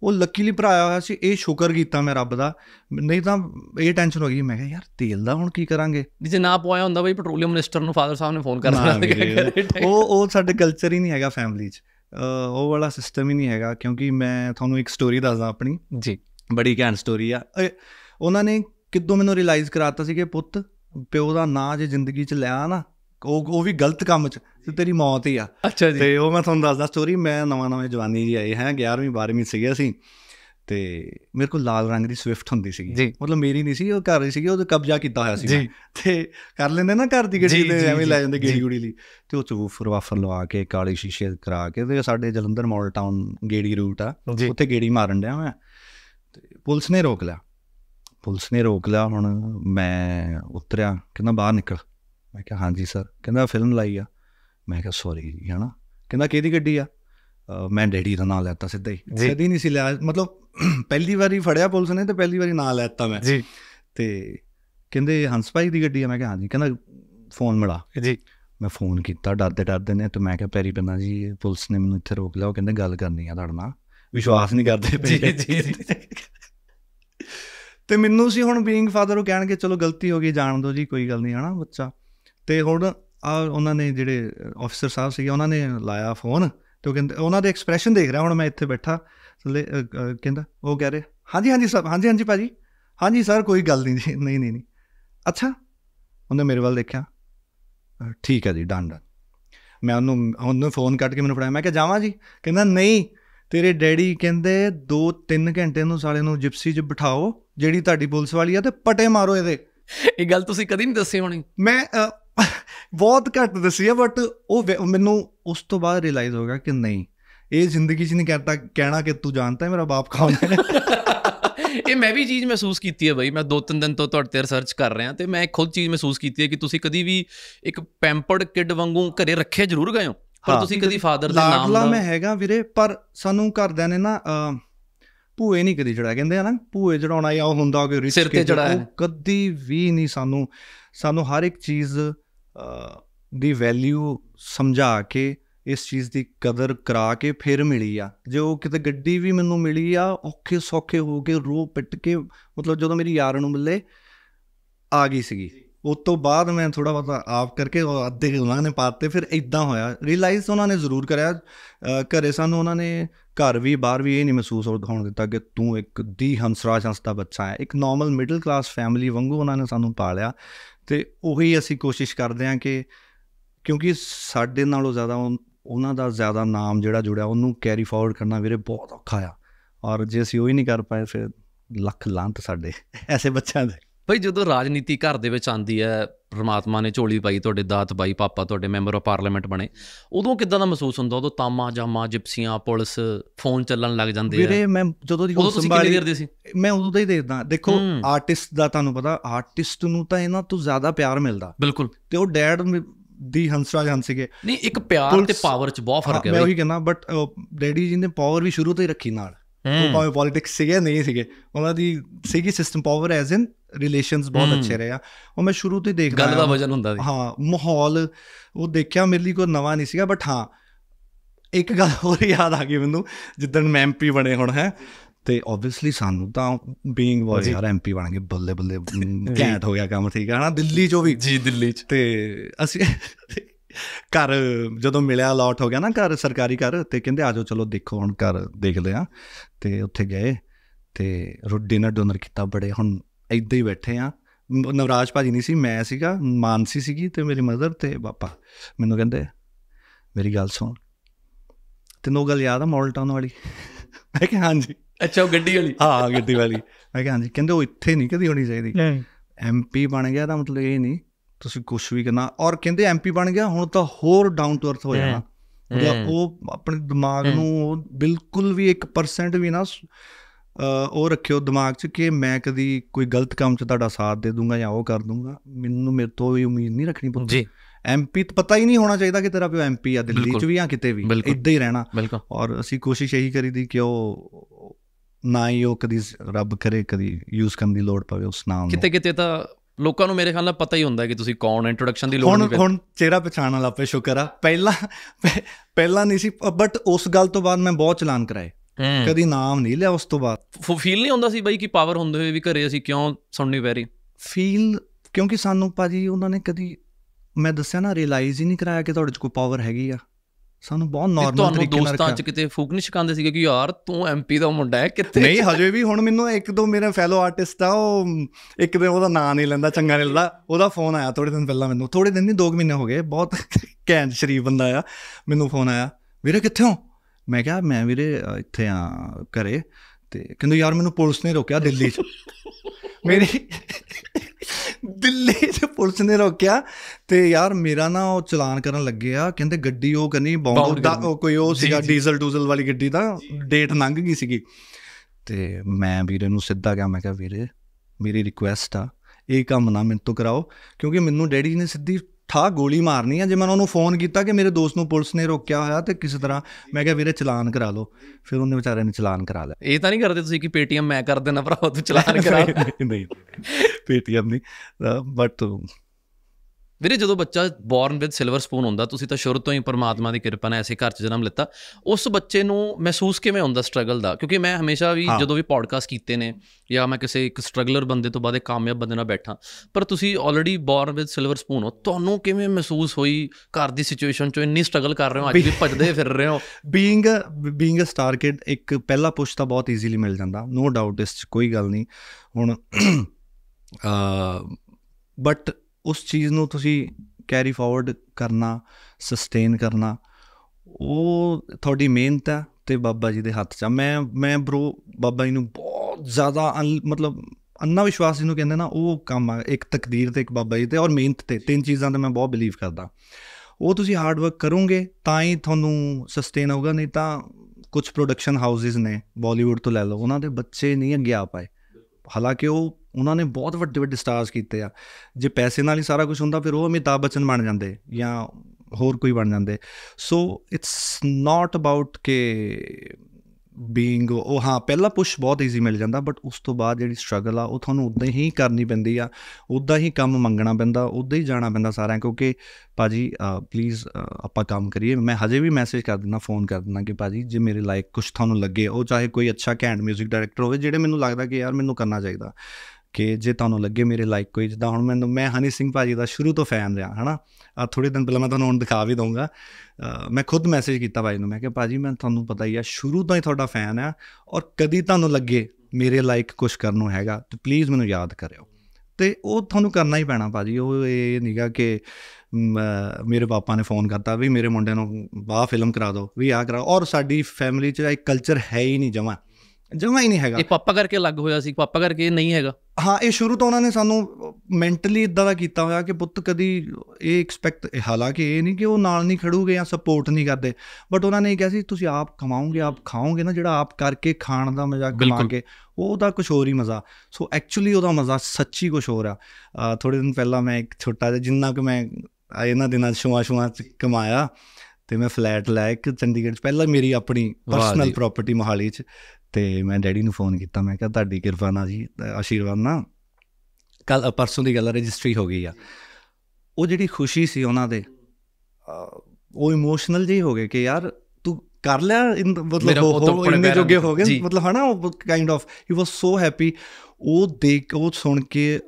ਉਹ ਲੱਕੀਲੀ ਭਰਾਇਆ ਹੋਇਆ ਸੀ ਇਹ ਸ਼ੁਕਰ ਕੀਤਾ ਮੈਂ ਰੱਬ ਦਾ ਨਹੀਂ ਤਾਂ ਇਹ ਟੈਨਸ਼ਨ ਹੋ ਗਈ ਮੈਂ ਕਿਹਾ ਯਾਰ ਤੇਲ ਦਾ ਹੁਣ ਕੀ ਕਰਾਂਗੇ ਜੇ ਨਾ ਪਵਾਇਆ ਹੁੰਦਾ ਬਈ ਪੈਟਰੋਲੀਅਮ ਮਿਨਿਸਟਰ ਨੂੰ ਫਾਦਰ ਸਾਹਿਬ ਨੇ ਫੋਨ ਕਰਨਾ ਉਹ ਉਹ ਸਾਡੇ ਕਲਚਰ ਹੀ ਨਹੀਂ ਹੈਗਾ ਫੈਮਿਲੀ 'ਚ ਉਹ ਵਾਲਾ ਸਿਸਟਮ ਹੀ ਨਹੀਂ ਹੈਗਾ ਕਿਉਂਕਿ ਮੈਂ ਤੁਹਾਨੂੰ ਇੱਕ ਸਟੋਰੀ ਦੱਸਦਾ ਆਪਣੀ ਜੀ ਬੜੀ ਘੈਂਟ ਸਟੋਰੀ ਆ ਉਹਨਾਂ ਨੇ ਕਿਦੋਂ ਮੈਨੂੰ ਰਿਅਲਾਈਜ਼ ਕਰਾਤਾ ਸੀ ਕਿ ਪੁੱਤ ਪਿਓ ਦਾ ਨਾਂ ਜੇ ਜ਼ਿੰਦਗੀ 'ਚ ਲਿਆ ਨਾ ਉਹ ਉਹ ਵੀ ਗਲਤ ਕੰਮ 'ਚ ਤੇ ਤੇਰੀ ਮੌਤ ਹੀ ਆ ਅੱਛਾ ਜੀ ਤੇ ਉਹ ਮੈਂ ਤੁਹਾਨੂੰ ਦੱਸਦਾ ਸਟੋਰੀ ਮੈਂ ਨਵਾਂ ਨਵਾਂ ਜਵਾਨੀ ਜੀ ਆਏ ਹਾਂ 11ਵੀਂ 12ਵੀਂ ਸੀਗੇ ਅਸੀਂ ਤੇ ਮੇਰੇ ਕੋਲ ਲਾਲ ਰੰਗ ਦੀ ਸਵਿਫਟ ਹੁੰਦੀ ਸੀ ਮਤਲਬ ਮੇਰੀ ਨਹੀਂ ਸੀ ਉਹ ਘਰ ਦੀ ਸੀਗੀ ਉਹ ਕਬਜ਼ਾ ਕੀਤਾ ਹੋਇਆ ਸੀ ਤੇ ਕਰ ਲੈਂਦੇ ਨਾ ਘਰ ਦੀ ਗੱਡੀ ਤੇ ਐਵੇਂ ਲੈ ਜਾਂਦੇ ਗੇੜੀ ਗੁੜੀ ਲਈ ਤੇ ਉਹ ਚਵੂਫਰ ਵਾਫਰ ਲਵਾ ਕੇ ਕਾਲੇ ਸ਼ੀਸ਼ੇ ਕਰਾ ਕੇ ਤੇ ਸਾਡੇ ਜਲੰਧਰ ਮਾਲ ਟਾਊਨ ਗੇੜੀ ਰੂਟ ਆ ਉੱਥੇ ਗੇੜੀ ਮਾਰਨ ਡਿਆ ਮੈਂ ਤੇ ਪੁਲਿਸ ਨੇ ਰੋਕ ਲਿਆ ਪੁਲਿਸ ਨੇ ਰੋਕ ਲਿਆ ਹੁਣ ਮੈਂ ਉਤਰਿਆ ਕਹਿੰਦਾ ਬਾਹਰ ਨਿਕਲ ਮੈਂ ਕਿਹਾ ਹਾਂਜੀ ਸਰ ਕਹਿੰਦਾ ਫਿਲਮ ਲਾਈ ਆ ਮੈਂ ਕਿਹਾ ਸੌਰੀ ਜੀ ਹਨਾ ਕਹਿੰਦਾ ਕਿਹਦੀ ਗੱਡੀ ਆ ਮੈਂ ਡੈਡੀ ਦਾ ਨਾਮ ਲੈਤਾ ਸਿੱਧਾ ਹੀ ਸਿੱਧੀ ਨਹੀਂ ਸੀ ਲਿਆ ਮਤਲਬ ਪਹਿਲੀ ਵਾਰੀ ਫੜਿਆ ਪੁਲਿਸ ਨੇ ਤੇ ਪਹਿਲੀ ਵਾਰੀ ਨਾਮ ਲੈਤਾ ਮੈਂ ਜੀ ਤੇ ਕਹਿੰਦੇ ਹੰਸ ਭਾਈ ਦੀ ਗੱਡੀ ਆ ਮੈਂ ਕਿਹਾ ਹਾਂਜੀ ਕਹਿੰਦਾ ਫੋਨ ਮੜਾ ਜੀ ਮੈਂ ਫੋਨ ਕੀਤਾ ਡਰਦੇ ਡਰਦੇ ਨੇ ਤੇ ਮੈਂ ਕਿਹਾ ਪੈਰੀ ਪੰਨਾ ਜੀ ਪੁਲਿਸ ਨੇ ਮੈਨੂੰ ਇੱਥੇ ਰੋਕ ਲਿਆ ਉਹ ਕਹਿੰਦੇ ਗੱਲ ਕਰਨੀ ਆ ਤੁਹਾਡੇ ਨਾਲ ਵਿਸ਼ਵਾਸ ਨਹੀਂ ਕਰਦੇ ਪਏ ਜੀ ਜੀ ਤੇ ਮੈਨੂੰ ਸੀ ਹੁਣ ਬੀਇੰਗ ਫਾਦਰ ਉਹ ਕਹਿਣਗੇ ਚਲੋ ਗਲਤੀ ਹੋ ਗਈ ਜਾਣ ਦੋ ਜੀ ਕੋਈ ਗੱਲ ਨਹੀਂ ਹਨਾ ਬੱਚਾ ਤੇ ਹੁਣ ਆ ਉਹਨਾਂ ਨੇ ਜਿਹੜੇ ਅਫਸਰ ਸਾਹਿਬ ਸੀਗੇ ਉਹਨਾਂ ਨੇ ਲਾਇਆ ਫੋਨ ਤੇ ਉਹ ਕਹਿੰਦੇ ਉਹਨਾਂ ਦੇ ਐਕਸਪ੍ਰੈਸ਼ਨ ਦੇਖ ਰਿਹਾ ਹੁਣ ਮੈਂ ਇੱਥੇ ਬੈਠਾ ਕਹਿੰਦਾ ਉਹ ਕਹਿ ਰਿਹਾ ਹਾਂਜੀ ਹਾਂਜੀ ਸਰ ਹਾਂਜੀ ਹਾਂਜੀ ਭਾਜੀ ਹਾਂਜੀ ਸਰ ਕੋਈ ਗੱਲ ਨਹੀਂ ਜੀ ਨਹੀਂ ਨਹੀਂ ਨਹੀਂ ਅੱਛਾ ਉਹਨੇ ਮੇਰੇ ਵੱਲ ਦੇਖਿਆ ਠੀਕ ਹੈ ਜੀ ਡਨ ਡਨ ਮੈਂ ਉਹਨੂੰ ਉਹਨੂੰ ਫੋਨ ਕੱਟ ਕੇ ਮੈਨੂੰ ਫੜਾਇਆ ਮੈਂ ਕਿਹਾ ਜਾਵਾਂ ਜੀ ਕਹਿੰਦਾ ਨਹੀਂ ਤੇਰੇ ਡੈਡੀ ਕਹਿੰਦੇ 2-3 ਘੰਟੇ ਨੂੰ ਸਾਲੇ ਨੂੰ ਜਿਪਸੀ 'ਚ ਬਿਠਾਓ ਜਿਹੜੀ ਤੁਹਾਡੀ ਪੁਲਿਸ ਵਾਲੀ ਆ ਤੇ ਪਟੇ ਮਾਰੋ ਇਹਦੇ ਇਹ ਗੱਲ ਤੁਸੀਂ ਕਦੀ ਨਹੀਂ ਦੱਸੀ ਹੋਣੀ ਮੈਂ ਬਹੁਤ ਘੱਟ ਦੱਸੀ ਆ ਬਟ ਉਹ ਮੈਨੂੰ ਉਸ ਤੋਂ ਬਾਅਦ ਰਿਅਲਾਈਜ਼ ਹੋ ਗਿਆ ਕਿ ਨਹੀਂ ਇਹ ਜ਼ਿੰਦਗੀ 'ਚ ਨਹੀਂ ਕਰਤਾ ਕਹਿਣਾ ਕਿ ਤੂੰ ਜਾਣਦਾ ਹੈ ਮੇਰਾ ਬਾਪ ਕੌਣ ਹੈ ਇਹ ਮੈਂ ਵੀ ਚੀਜ਼ ਮਹਿਸੂਸ ਕੀਤੀ ਹੈ ਬਈ ਮੈਂ ਦੋ ਤਿੰਨ ਦਿਨ ਤੋਂ ਤੁਹਾਡੇ ਤੇ ਰਿਸਰਚ ਕਰ ਰਿਹਾ ਤੇ ਮੈਂ ਖੁਦ ਚੀਜ਼ ਮਹਿਸੂਸ ਕੀਤੀ ਹੈ ਕਿ ਤੁਸੀਂ ਕਦੀ ਵੀ ਇੱਕ ਪੈਂਪਰਡ ਕਿਡ ਵਾਂਗੂ ਘਰੇ ਰੱਖੇ ਜ਼ਰੂਰ ਗਏ ਹੋ ਪਰ ਤੁਸੀਂ ਕਦੀ ਫਾਦਰ ਦੇ ਨਾਮ ਦਾ ਲਾਗਲਾ ਮੈਂ ਹੈਗਾ ਵੀਰੇ ਪਰ ਸਾਨੂੰ ਘਰਦਿਆਂ ਨੇ ਨਾ ਭੂਏ ਨਹੀਂ ਕਦੀ ਚੜਾ ਕਹਿੰਦੇ ਆ ਨਾ ਭੂਏ ਚੜਾਉਣਾ ਜਾਂ ਉਹ ਹੁੰਦਾ ਕਿ ਰਿਸਕ ਤੇ ਚੜਾਇਆ ਕਦੀ ਵੀ ਨਹੀਂ ਸਾਨੂੰ ਸਾਨੂੰ ਹਰ ਇੱਕ ਚੀਜ਼ ਦੀ ਵੈਲਿਊ ਸਮਝਾ ਕੇ ਇਸ ਚੀਜ਼ ਦੀ ਕਦਰ ਕਰਾ ਕੇ ਫਿਰ ਮਿਲੀ ਆ ਜੇ ਉਹ ਕਿਤੇ ਗੱਡੀ ਵੀ ਮੈਨੂੰ ਮਿਲੀ ਆ ਔਖੇ ਸੌਖੇ ਹੋ ਕੇ ਰੋ ਪਿੱਟ ਕੇ ਮਤਲਬ ਜਦੋਂ ਮੇਰੀ ਯਾਰ ਨੂੰ ਮਿਲੇ ਆ ਗਈ ਸੀਗੀ ਉਸ ਤੋਂ ਬਾਅਦ ਮੈਂ ਥੋੜਾ ਬਹੁਤਾ ਆਪ ਕਰਕੇ ਅੱਧੇ ਉਹਨਾਂ ਨੇ ਪਾਤੇ ਫਿਰ ਇਦਾਂ ਹੋਇਆ ਰਿਅਲਾਈਜ਼ ਉਹਨਾਂ ਨੇ ਜ਼ਰੂਰ ਕਰਿਆ ਘਰੇ ਸਾਨੂੰ ਉਹਨਾਂ ਨੇ ਘਰ ਵੀ ਬਾਹਰ ਵੀ ਇਹ ਨਹੀਂ ਮਹਿਸੂਸ ਹੋਣ ਦਿੱਤਾ ਕਿ ਤੂੰ ਇੱਕ ਦੀ ਹੰਸਰਾਜ ਹੰਸ ਦਾ ਬੱਚਾ ਹੈ ਇੱਕ ਨਾਰਮਲ ਮਿਡਲ ਕਲਾਸ ਫੈਮਿਲੀ ਵਾਂਗੂ ਉਹਨਾਂ ਨੇ ਸਾਨੂੰ ਪਾਲਿਆ ਤੇ ਉਹੀ ਅਸੀਂ ਕੋਸ਼ਿਸ਼ ਕਰਦੇ ਹਾਂ ਕਿ ਕਿਉਂਕਿ ਸਾਡੇ ਨਾਲੋਂ ਜ਼ਿਆਦਾ ਉਹਨਾਂ ਦਾ ਜ਼ਿਆਦਾ ਨਾਮ ਜਿਹੜਾ ਜੁੜਿਆ ਉਹਨੂੰ ਕੈਰੀ ਫਾਰਵਰਡ ਕਰਨਾ ਵੀਰੇ ਬਹੁਤ ਔਖਾ ਆ ਔਰ ਜੇ ਅਸੀਂ ਉਹ ਹੀ ਨਹੀਂ ਕਰ ਪਾਏ ਫਿਰ ਲੱਖ ਲਾਂਤ ਸਾਡੇ ਐਸੇ ਬੱਚਿਆਂ ਦੇ ਭਾਈ ਜਦੋਂ ਰਾਜਨੀਤੀ ਘਰ ਦੇ ਵਿੱਚ ਆਂਦੀ ਹੈ ਪਰਮਾਤਮਾ ਨੇ ਝੋਲੀ ਪਾਈ ਤੁਹਾਡੇ ਦਾਤ ਬਾਈ ਪਾਪਾ ਤੁਹਾਡੇ ਮੈਂਬਰ ਆਫ ਪਾਰਲੀਮੈਂਟ ਬਣੇ ਉਦੋਂ ਕਿਦਾਂ ਦਾ ਮਹਿਸੂਸ ਹੁੰਦਾ ਉਦੋਂ ਤਾਮਾ ਜਾਮਾ ਜਿਪਸੀਆਂ ਪੁਲਿਸ ਫੋਨ ਚੱਲਣ ਲੱਗ ਜਾਂਦੇ ਆ ਵੀਰੇ ਮੈਂ ਜਦੋਂ ਦੀ ਉਦੋਂ ਸੰਭਾਲੀ ਕਰਦੇ ਸੀ ਮੈਂ ਉਦੋਂ ਦਾ ਹੀ ਦੇਖਦਾ ਦੇਖੋ ਆਰਟਿਸਟ ਦਾ ਤੁਹਾਨੂੰ ਪਤਾ ਆਰਟਿਸਟ ਨੂੰ ਤਾਂ ਇਹਨਾਂ ਤੋਂ ਜ਼ਿਆਦਾ ਪਿਆਰ ਮਿਲਦਾ ਬਿਲਕੁਲ ਤੇ ਉਹ ਡੈਡ ਦੀ ਹੰਸਰਾਜ ਹੰਸਿਗੇ ਸੀਗੇ ਨਹੀਂ ਇੱਕ ਪਿਆਰ ਤੇ ਪਾਵਰ 'ਚ ਬਹੁਤ ਫਰਕ ਹੈ ਮੈਂ ਉਹੀ ਕਹਿੰਦਾ ਬਟ ਡੈਡੀ ਜੀ ਨੇ ਪਾਵਰ ਵੀ ਸ਼ੁਰੂ ਤੋਂ ਹੀ ਰੱਖੀ ਨਾਲ ਉਹ ਭਾਵੇਂ ਪੋਲਿਟਿਕਸ ਸੀਗੇ ਨਹੀਂ ਸੀਗੇ ਉਹਨਾਂ ਦੀ ਸੀਗੀ system power as in relations ਬਹੁਤ ਅੱਛੇ ਰਹੇ ਆ ਉਹ ਮੈਂ ਸ਼ੁਰੂ ਤੋਂ ਹੀ ਦੇਖਦਾ ਗੱਲ ਦਾ ਵਜਨ ਹੁੰਦਾ ਸੀ ਹਾਂ ਮਾਹੌਲ ਉਹ ਦੇਖਿਆ ਮੇਰੇ ਲਈ ਕੋਈ ਨਵਾਂ ਨਹੀਂ ਸੀਗਾ ਬਟ ਹਾਂ ਇੱਕ ਗੱਲ ਹੋਰ ਯਾਦ ਆ ਗਈ ਮੈਨੂੰ ਜਿੱਦਣ ਮੈਂ ਐਮਪੀ ਬਣੇ ਹੁਣ ਹੈ ਤੇ ਆਬਵੀਅਸਲੀ ਸਾਨੂੰ ਤਾਂ ਬੀਇੰਗ ਵਾਜ ਯਾਰ ਐਮਪੀ ਬਣ ਗਏ ਬੱਲੇ ਬੱਲੇ ਘੈਂਟ ਹੋ ਗਿਆ ਕੰਮ ਠੀਕ ਹੈ ਨਾ ਦਿੱਲੀ ਚੋਂ ਵੀ ਜੀ ਦਿੱਲੀ ਚ ਤੇ ਅਸੀਂ ਘਰ ਜਦੋਂ ਮਿਲਿਆ ਅਲਾਟ ਹੋ ਗਿਆ ਨਾ ਘਰ ਸਰਕਾਰੀ ਘਰ ਤੇ ਕਹਿੰਦੇ ਆਜੋ ਚਲੋ ਦੇਖੋ ਹੁਣ ਘਰ ਦੇਖਦੇ ਆ ਤੇ ਉੱਥੇ ਗਏ ਤੇ ਰੋ ਡਿਨਰ ਡੋਨਰ ਕੀਤਾ ਬੜੇ ਹੁਣ ਇਦਾਂ ਹੀ ਬੈਠੇ ਆ ਨਵਰਾਜ ਭਾਜੀ ਨਹੀਂ ਸੀ ਮੈਂ ਸੀਗਾ ਮਾਨਸੀ ਸੀਗੀ ਤੇ ਮੇਰੀ ਮਦਰ ਤੇ ਪਾਪਾ ਮੈਨੂੰ ਕਹਿੰਦੇ ਮੇਰੀ ਗੱਲ ਸੁਣ ਤੈਨੂੰ ਗੱਲ ਯਾਦ ਆ ਮਾਡਲ ਟਾਊਨ ਵਾਲੀ ਮੈਂ ਕਿਹਾ ਹਾਂਜੀ ਅੱਛਾ ਉਹ ਗੱਡੀ ਵਾਲੀ ਹਾਂ ਗੱਡੀ ਵਾਲੀ ਮੈਂ ਕਿਹਾ ਹਾਂਜੀ ਕਹਿੰਦੇ ਉਹ ਇੱਥੇ ਨਹੀਂ ਕਦੀ ਹੋਣੀ ਚਾਹੀਦੀ ਐਮਪੀ ਬਣ ਗਿਆ ਤਾਂ ਮਤਲਬ ਇਹ ਨਹੀਂ ਤੁਸੀਂ ਕੁਝ ਵੀ ਕਰਨਾ ਔਰ ਕਹਿੰਦੇ ਐਮਪੀ ਬਣ ਗਿਆ ਹੁਣ ਤਾਂ ਹੋਰ ਡਾਊਨ ਟੂ ਅਰਥ ਹੋ ਜਾਣਾ ਮਤਲਬ ਉਹ ਆਪਣੇ ਦਿਮਾਗ ਨੂੰ ਉਹ ਬਿਲਕੁਲ ਵੀ 1% ਵੀ ਨਾ ਉਹ ਰੱਖਿਓ ਦਿਮਾਗ 'ਚ ਕਿ ਮੈਂ ਕਦੀ ਕੋਈ ਗਲਤ ਕੰਮ 'ਚ ਤੁਹਾਡਾ ਸਾਥ ਦੇ ਦੂੰਗਾ ਜਾਂ ਉਹ ਕਰ ਦੂੰਗਾ ਮੈਨੂੰ ਮੇਰੇ ਤੋਂ ਵੀ ਉਮੀਦ ਨਹੀਂ ਰੱਖਣੀ ਪੁੱਤ ਜੀ ਐਮਪੀ ਤਾਂ ਪਤਾ ਹੀ ਨਹੀਂ ਹੋਣਾ ਚਾਹੀਦਾ ਕਿ ਤੇਰਾ ਪਿਓ ਐਮਪੀ ਆ ਦਿੱਲੀ 'ਚ ਵੀ ਆ ਕਿਤੇ ਵੀ ਇਦਾਂ ਹੀ ਰਹਿਣਾ ਔਰ ਅਸੀਂ ਕੋਸ਼ਿਸ਼ ਇਹੀ ਕਰੀਦੀ ਕਿ ਉਹ ਨਾ ਹੀ ਉਹ ਕਦੀ ਰੱਬ ਕਰੇ ਕਦੀ ਯੂਜ਼ ਕਰਨ ਦੀ ਲੋੜ ਪਵੇ ਉਸ ਨਾਮ ਨੂੰ ਕਿਤੇ ਕਿਤੇ ਤਾਂ ਲੋਕਾਂ ਨੂੰ ਮੇਰੇ ਖਿਆਲ ਨਾਲ ਪਤਾ ਹੀ ਹੁੰਦਾ ਕਿ ਤੁਸੀਂ ਕੌਣ ਇੰਟਰੋਡਕਸ਼ਨ ਦੀ ਲੋੜ ਨਹੀਂ ਹੁਣ ਹੁਣ ਚਿਹਰਾ ਪਛਾਣ ਵਾਲਾ ਪੇ ਸ਼ੁਕਰ ਆ ਪਹਿਲਾਂ ਪਹਿਲਾਂ ਨਹੀਂ ਸੀ ਬਟ ਉਸ ਗੱਲ ਤੋਂ ਬਾਅਦ ਮੈਂ ਬਹੁਤ ਚਲਾਨ ਕਰਾਏ ਕਦੀ ਨਾਮ ਨਹੀਂ ਲਿਆ ਉਸ ਤੋਂ ਬਾਅਦ ਫੀਲ ਨਹੀਂ ਹੁੰਦਾ ਸੀ ਬਾਈ ਕਿ ਪਾਵਰ ਹੁੰਦੇ ਹੋਏ ਵੀ ਘਰੇ ਅਸੀਂ ਕਿਉਂ ਸੁਣਨੀ ਪੈ ਰਹੀ ਫੀਲ ਕਿਉਂਕਿ ਸਾਨੂੰ ਪਾਜੀ ਉਹਨਾਂ ਨੇ ਕਦੀ ਮੈਂ ਦੱਸਿਆ ਨਾ ਰਿਅਲਾਈਜ਼ ਹੀ ਨਹੀਂ ਕਰਾਇਆ ਕਿ ਤੁਹਾਡੇ 'ਚ ਕੋਈ ਪਾਵਰ ਹੈਗੀ ਆ ਸਾਨੂੰ ਬਹੁਤ ਨਾਰਮਲ ਤਰੀਕੇ ਨਾਲ ਦੋਸਤਾਂ ਚ ਕਿਤੇ ਫੂਕ ਨਹੀਂ ਛਕਾਉਂਦੇ ਸੀਗੇ ਕਿ ਯਾਰ ਤੂੰ ਐਮਪੀ ਦਾ ਮੁੰਡਾ ਹੈ ਕਿੱਥੇ ਨਹੀਂ ਹਜੇ ਵੀ ਹੁਣ ਮੈਨੂੰ ਇੱਕ ਦੋ ਮੇਰੇ ਫੈਲੋ ਆਰਟਿਸਟ ਆ ਉਹ ਇੱਕ ਦਿਨ ਉਹਦਾ ਨਾਂ ਨਹੀਂ ਲੈਂਦਾ ਚੰਗਾ ਨਹੀਂ ਲੱਗਦਾ ਉਹਦਾ ਫੋਨ ਆਇਆ ਥੋੜੇ ਦਿਨ ਪਹਿਲਾਂ ਮੈਨੂੰ ਥੋੜੇ ਦਿਨ ਨਹੀਂ 2 ਮਹੀਨੇ ਹੋ ਗਏ ਬਹੁਤ ਕੈਂਟ ਸ਼ਰੀਫ ਬੰਦਾ ਆ ਮੈਨੂੰ ਫੋਨ ਆਇਆ ਵੀਰੇ ਕਿੱਥੇ ਹੋ ਮੈਂ ਕਿਹਾ ਮੈਂ ਵੀਰੇ ਇੱਥੇ ਆ ਘਰੇ ਤੇ ਕਹਿੰਦਾ ਯਾਰ ਮੈਨੂੰ ਪੁਲਿਸ ਨੇ ਰੋਕਿਆ ਦਿੱਲੀ 'ਚ ਮੇਰੀ ਦਿੱਲੀ ਚ ਪੁਲਿਸ ਨੇ ਰੋਕਿਆ ਤੇ ਯਾਰ ਮੇਰਾ ਨਾ ਉਹ ਚਲਾਨ ਕਰਨ ਲੱਗੇ ਆ ਕਹਿੰਦੇ ਗੱਡੀ ਉਹ ਕਨੀ ਬੌਂਡ ਦਾ ਕੋਈ ਉਹ ਸੀਗਾ ਡੀਜ਼ਲ ਡੂਜ਼ਲ ਵਾਲੀ ਗੱਡੀ ਦਾ ਡੇਟ ਲੰਘ ਗਈ ਸੀਗੀ ਤੇ ਮੈਂ ਵੀਰੇ ਨੂੰ ਸਿੱਧਾ ਕਿਹਾ ਮੈਂ ਕਿਹਾ ਵੀਰੇ ਮੇਰੀ ਰਿਕੁਐਸਟ ਆ ਇਹ ਕੰਮ ਨਾ ਮੈਨੂੰ ਤੋਂ ਕਰਾਓ ਕਿਉਂਕਿ ਮੈਨੂੰ ਡੈਡੀ ਨੇ ਸਿੱਧੀ ਠਾ ਗੋਲੀ ਮਾਰਨੀ ਆ ਜੇ ਮੈਂ ਉਹਨੂੰ ਫੋਨ ਕੀਤਾ ਕਿ ਮੇਰੇ ਦੋਸਤ ਨੂੰ ਪੁਲਿਸ ਨੇ ਰੋਕਿਆ ਹੋਇਆ ਤੇ ਕਿਸੇ ਤਰ੍ਹਾਂ ਮੈਂ ਕਿਹਾ ਵੀਰੇ ਚਲਾਨ ਕਰਾ ਲਓ ਫਿਰ ਉਹਨੇ ਵਿਚਾਰੇ ਨੇ ਚਲਾਨ ਕਰਾ ਲਿਆ ਇਹ ਤਾਂ ਨਹੀਂ ਕਰਦੇ ਤੁਸੀਂ ਕਿ ਪੇਟੀਐਮ ਮੈਂ ਕਰ ਦੇਣਾ ਭਰਾ ਤੂੰ ਚਲਾਨ ਕਰਾ ਨਹੀਂ ਪੇਟੀਐਮ ਨਹੀਂ ਬਟ ਵੀਰੇ ਜਦੋਂ ਬੱਚਾ ਬੌਰਨ ਵਿਦ ਸਿਲਵਰ ਸਪੂਨ ਹੁੰਦਾ ਤੁਸੀਂ ਤਾਂ ਸ਼ੁਰੂ ਤੋਂ ਹੀ ਪਰਮਾਤਮਾ ਦੀ ਕਿਰਪਾ ਨਾਲ ਐਸੇ ਘਰ 'ਚ ਜਨਮ ਲਿੱਤਾ ਉਸ ਬੱਚੇ ਨੂੰ ਮਹਿਸੂਸ ਕਿਵੇਂ ਹੁੰਦਾ ਸਟਰਗਲ ਦਾ ਕਿਉਂਕਿ ਮੈਂ ਹਮੇਸ਼ਾ ਵੀ ਜਦੋਂ ਵੀ ਪੋਡਕਾਸਟ ਕੀਤੇ ਨੇ ਜਾਂ ਮੈਂ ਕਿਸੇ ਇੱਕ ਸਟਰਗਲਰ ਬੰਦੇ ਤੋਂ ਬਾਅਦ ਇੱਕ ਕਾਮਯਾਬ ਬੰਦੇ ਨਾਲ ਬੈਠਾ ਪਰ ਤੁਸੀਂ already born with silver spoon ਹੋ ਤੁਹਾਨੂੰ ਕਿਵੇਂ ਮਹਿਸੂਸ ਹੋਈ ਘਰ ਦੀ ਸਿਚੁਏਸ਼ਨ 'ਚੋਂ ਇੰਨੀ ਸਟਰਗਲ ਕਰ ਰਹੇ ਹੋ ਅੱਜ ਵੀ ਭੱਜਦੇ ਫਿਰ ਰਹੇ ਹੋ being a being a star kid ਇੱਕ ਪਹਿਲਾ ਪੁਸ਼ ਤਾਂ ਬਹੁਤ ਈਜ਼ੀਲੀ ਮਿਲ ਜਾਂਦਾ ਨੋ ਡਾਊਟ ਇਸ 'ਚ ਕੋਈ ਗੱਲ ਨਹੀਂ ਹੁਣ ਅ ਬਟ ਉਸ ਚੀਜ਼ ਨੂੰ ਤੁਸੀਂ ਕੈਰੀ ਫਾਰਵਰਡ ਕਰਨਾ ਸਸਟੇਨ ਕਰਨਾ ਉਹ ਤੁਹਾਡੀ ਮਿਹਨਤ ਹੈ ਤੇ ਬਾਬਾ ਜੀ ਦੇ ਹੱਥ 'ਚ ਮੈਂ ਮੈਂ ਬ్రో ਬਾਬਾ ਜੀ ਨੂੰ ਬਹੁਤ ਜ਼ਿਆਦਾ ਮਤਲਬ ਅੰਨਾ ਵਿਸ਼ਵਾਸ ਜਿਹਨੂੰ ਕਹਿੰਦੇ ਨਾ ਉਹ ਕੰਮ ਆ ਇੱਕ ਤਕਦੀਰ ਤੇ ਇੱਕ ਬਾਬਾ ਜੀ ਤੇ ਔਰ ਮਿਹਨਤ ਤੇ ਤਿੰਨ ਚੀਜ਼ਾਂ ਤੇ ਮੈਂ ਬਹੁਤ ਬਿਲੀਵ ਕਰਦਾ ਉਹ ਤੁਸੀਂ ਹਾਰਡ ਵਰਕ ਕਰੋਗੇ ਤਾਂ ਹੀ ਤੁਹਾਨੂੰ ਸਸਟੇਨ ਹੋਊਗਾ ਨਹੀਂ ਤਾਂ ਕੁਝ ਪ੍ਰੋਡਕਸ਼ਨ ਹਾਊਸਿਸ ਨੇ ਬਾਲੀਵੁੱਡ ਤੋਂ ਲੈ ਲਓ ਉਹਨਾਂ ਦੇ ਬੱਚੇ ਨਹੀਂ ਅੱਗੇ ਆ ਪਾਏ ਹਾਲਾਂਕਿ ਉਹ ਉਹਨਾਂ ਨੇ ਬਹੁਤ ਵੱਡੇ ਵੱਡੇ ਸਟਾਰਸ ਕੀਤੇ ਆ ਜੇ ਪੈਸੇ ਨਾਲ ਹੀ ਸਾਰਾ ਕੁਝ ਹੁੰਦਾ ਫਿਰ ਉਹ ਅਮਿਤਾਭ ਬਚਨ ਬਣ ਜਾਂਦੇ ਜਾਂ ਹੋਰ ਕੋਈ ਬਣ ਜਾਂਦੇ ਸੋ ਇਟਸ ਨਾਟ ਅਬਾਊਟ ਕਿ ਬੀਇੰਗ ਉਹ ਹਾਂ ਪਹਿਲਾ ਪੁਸ਼ ਬਹੁਤ ਈਜ਼ੀ ਮਿਲ ਜਾਂਦਾ ਬਟ ਉਸ ਤੋਂ ਬਾਅਦ ਜਿਹੜੀ ਸਟਰਗਲ ਆ ਉਹ ਤੁਹਾਨੂੰ ਉਦਾਂ ਹੀ ਕਰਨੀ ਪੈਂਦੀ ਆ ਉਦਾਂ ਹੀ ਕੰਮ ਮੰਗਣਾ ਪੈਂਦਾ ਉਦਾਂ ਹੀ ਜਾਣਾ ਪੈਂਦਾ ਸਾਰਿਆਂ ਕਿਉਂਕਿ ਪਾਜੀ ਪਲੀਜ਼ ਆਪਾਂ ਕੰਮ ਕਰੀਏ ਮੈਂ ਹਜੇ ਵੀ ਮੈਸੇਜ ਕਰ ਦਿੰਦਾ ਫੋਨ ਕਰ ਦਿੰਦਾ ਕਿ ਪਾਜੀ ਜੇ ਮੇਰੇ ਲਾਇਕ ਕੁਝ ਤੁਹਾਨੂੰ ਲੱਗੇ ਉਹ ਚਾਹੇ ਕੋਈ ਅੱਛਾ ਕੈਂਡ 뮤직 ਡਾਇਰੈਕਟਰ ਹੋਵੇ ਜਿਹੜੇ ਮੈਨੂੰ ਲੱਗਦਾ ਕਿ ਯਾਰ ਮੈਨੂੰ ਕਰਨਾ ਚਾਹੀਦਾ ਕਿ ਜੇ ਤੁਹਾਨੂੰ ਲੱਗੇ ਮੇਰੇ ਲਾਈਕ ਕੋਈ ਜਿੱਦਾਂ ਹੁਣ ਮੈਨੂੰ ਮੈਂ ਹਨੀ ਸਿੰਘ ਭਾਜੀ ਦਾ ਸ਼ੁਰੂ ਤੋਂ ਫੈਨ ਰਿਹਾ ਹਨਾ ਆ ਥੋੜੇ ਦਿਨ ਪਹਿਲਾਂ ਮੈਂ ਤੁਹਾਨੂੰ ਹੁਣ ਦਿਖਾ ਵੀ ਦਊਗਾ ਮੈਂ ਖੁਦ ਮੈਸੇਜ ਕੀਤਾ ਭਾਜੀ ਨੂੰ ਮੈਂ ਕਿਹਾ ਭਾਜੀ ਮੈਂ ਤੁਹਾਨੂੰ ਪਤਾ ਹੀ ਆ ਸ਼ੁਰੂ ਤੋਂ ਹੀ ਤੁਹਾਡਾ ਫੈਨ ਆ ਔਰ ਕਦੀ ਤੁਹਾਨੂੰ ਲੱਗੇ ਮੇਰੇ ਲਾਈਕ ਕੁਝ ਕਰਨ ਨੂੰ ਹੈਗਾ ਤੇ ਪਲੀਜ਼ ਮੈਨੂੰ ਯਾਦ ਕਰਿਓ ਤੇ ਉਹ ਤੁਹਾਨੂੰ ਕਰਨਾ ਹੀ ਪੈਣਾ ਭਾਜੀ ਉਹ ਇਹ ਨਹੀਂਗਾ ਕਿ ਮੇਰੇ ਪਾਪਾ ਨੇ ਫੋਨ ਕਰਤਾ ਵੀ ਮੇਰੇ ਮੁੰਡੇ ਨੂੰ ਬਾਹ ਫਿਲਮ ਕਰਾ ਦਿਓ ਵੀ ਆ ਕਰਾ ਔਰ ਸਾਡੀ ਫੈਮਿਲੀ 'ਚ ਇੱਕ ਕਲਚਰ ਹੈ ਹੀ ਨਹੀਂ ਜਮਾ ਜਮਾ ਹੀ ਨਹੀਂ ਹੈਗਾ ਇਹ ਪਾਪਾ ਕਰਕੇ ਲੱਗ ਹੋਇਆ ਸੀ ਪਾਪਾ ਕਰਕੇ ਨਹੀਂ ਹੈਗਾ ਹਾਂ ਇਹ ਸ਼ੁਰੂ ਤੋਂ ਉਹਨਾਂ ਨੇ ਸਾਨੂੰ ਮੈਂਟਲੀ ਇਦਾਂ ਦਾ ਕੀਤਾ ਹੋਇਆ ਕਿ ਪੁੱਤ ਕਦੀ ਇਹ ਐਕਸਪੈਕਟ ਹਾਲਾਂਕਿ ਇਹ ਨਹੀਂ ਕਿ ਉਹ ਨਾਲ ਨਹੀਂ ਖੜੂਗੇ ਜਾਂ ਸਪੋਰਟ ਨਹੀਂ ਕਰਦੇ ਬਟ ਉਹਨਾਂ ਨੇ ਇਹ ਕਿਹਾ ਸੀ ਤੁਸੀਂ ਆਪ ਕਮਾਓਗੇ ਆਪ ਖਾਓਗੇ ਨਾ ਜਿਹੜਾ ਆਪ ਕਰਕੇ ਖਾਣ ਦਾ ਮਜ਼ਾ ਕਮਾ ਕੇ ਉਹਦਾ ਕੁਝ ਹੋਰ ਹੀ ਮਜ਼ਾ ਸੋ ਐਕਚੁਅਲੀ ਉਹਦਾ ਮਜ਼ਾ ਸੱਚੀ ਕੁਝ ਹੋਰ ਆ ਥੋੜੇ ਦਿਨ ਪਹਿਲਾਂ ਮੈਂ ਇੱਕ ਛੋਟਾ ਜਿਹਾ ਜਿੰਨਾ ਕਿ ਮੈਂ ਇਹਨਾਂ ਦਿਨਾਂ ਸ਼ੁਆ ਸ਼ੁਆ ਕਮਾਇਆ ਤੇ ਮੈਂ ਫਲੈਟ ਲੈ ਕੇ ਚੰਡੀਗੜ੍ਹ ਚ ਪਹਿਲਾਂ ਮੇਰੀ ਆਪਣੀ ਪਰਸਨਲ ਪ੍ਰਾਪਰਟੀ ਮੋਹਾਲੀ ਚ ਤੇ ਮੈਂ ਡੈਡੀ ਨੂੰ ਫੋਨ ਕੀਤਾ ਮੈਂ ਕਿਹਾ ਤੁਹਾਡੀ ਕਿਰਪਾ ਨਾਲ ਜੀ ਆਸ਼ੀਰਵਾਦ ਨਾਲ ਕੱਲ ਪਰਸੋਂ ਦੀ ਗੱਲ ਰਜਿਸਟਰੀ ਹੋ ਗਈ ਆ ਉਹ ਜਿਹੜੀ ਖੁਸ਼ੀ ਸੀ ਉਹਨਾਂ ਦੇ ਉਹ ਇਮੋਸ਼ਨਲ ਜੀ ਹੋ ਗਏ ਕਿ ਯਾਰ ਤੂੰ ਕਰ ਲਿਆ ਮਤਲਬ ਉਹ ਇੰਨੇ ਜੋਗੇ ਹੋ ਗਏ ਮਤਲਬ ਹਨਾ ਉਹ kind of he was so happy ਉਹ ਦੇਖ ਉਹ ਸੁਣ ਕੇ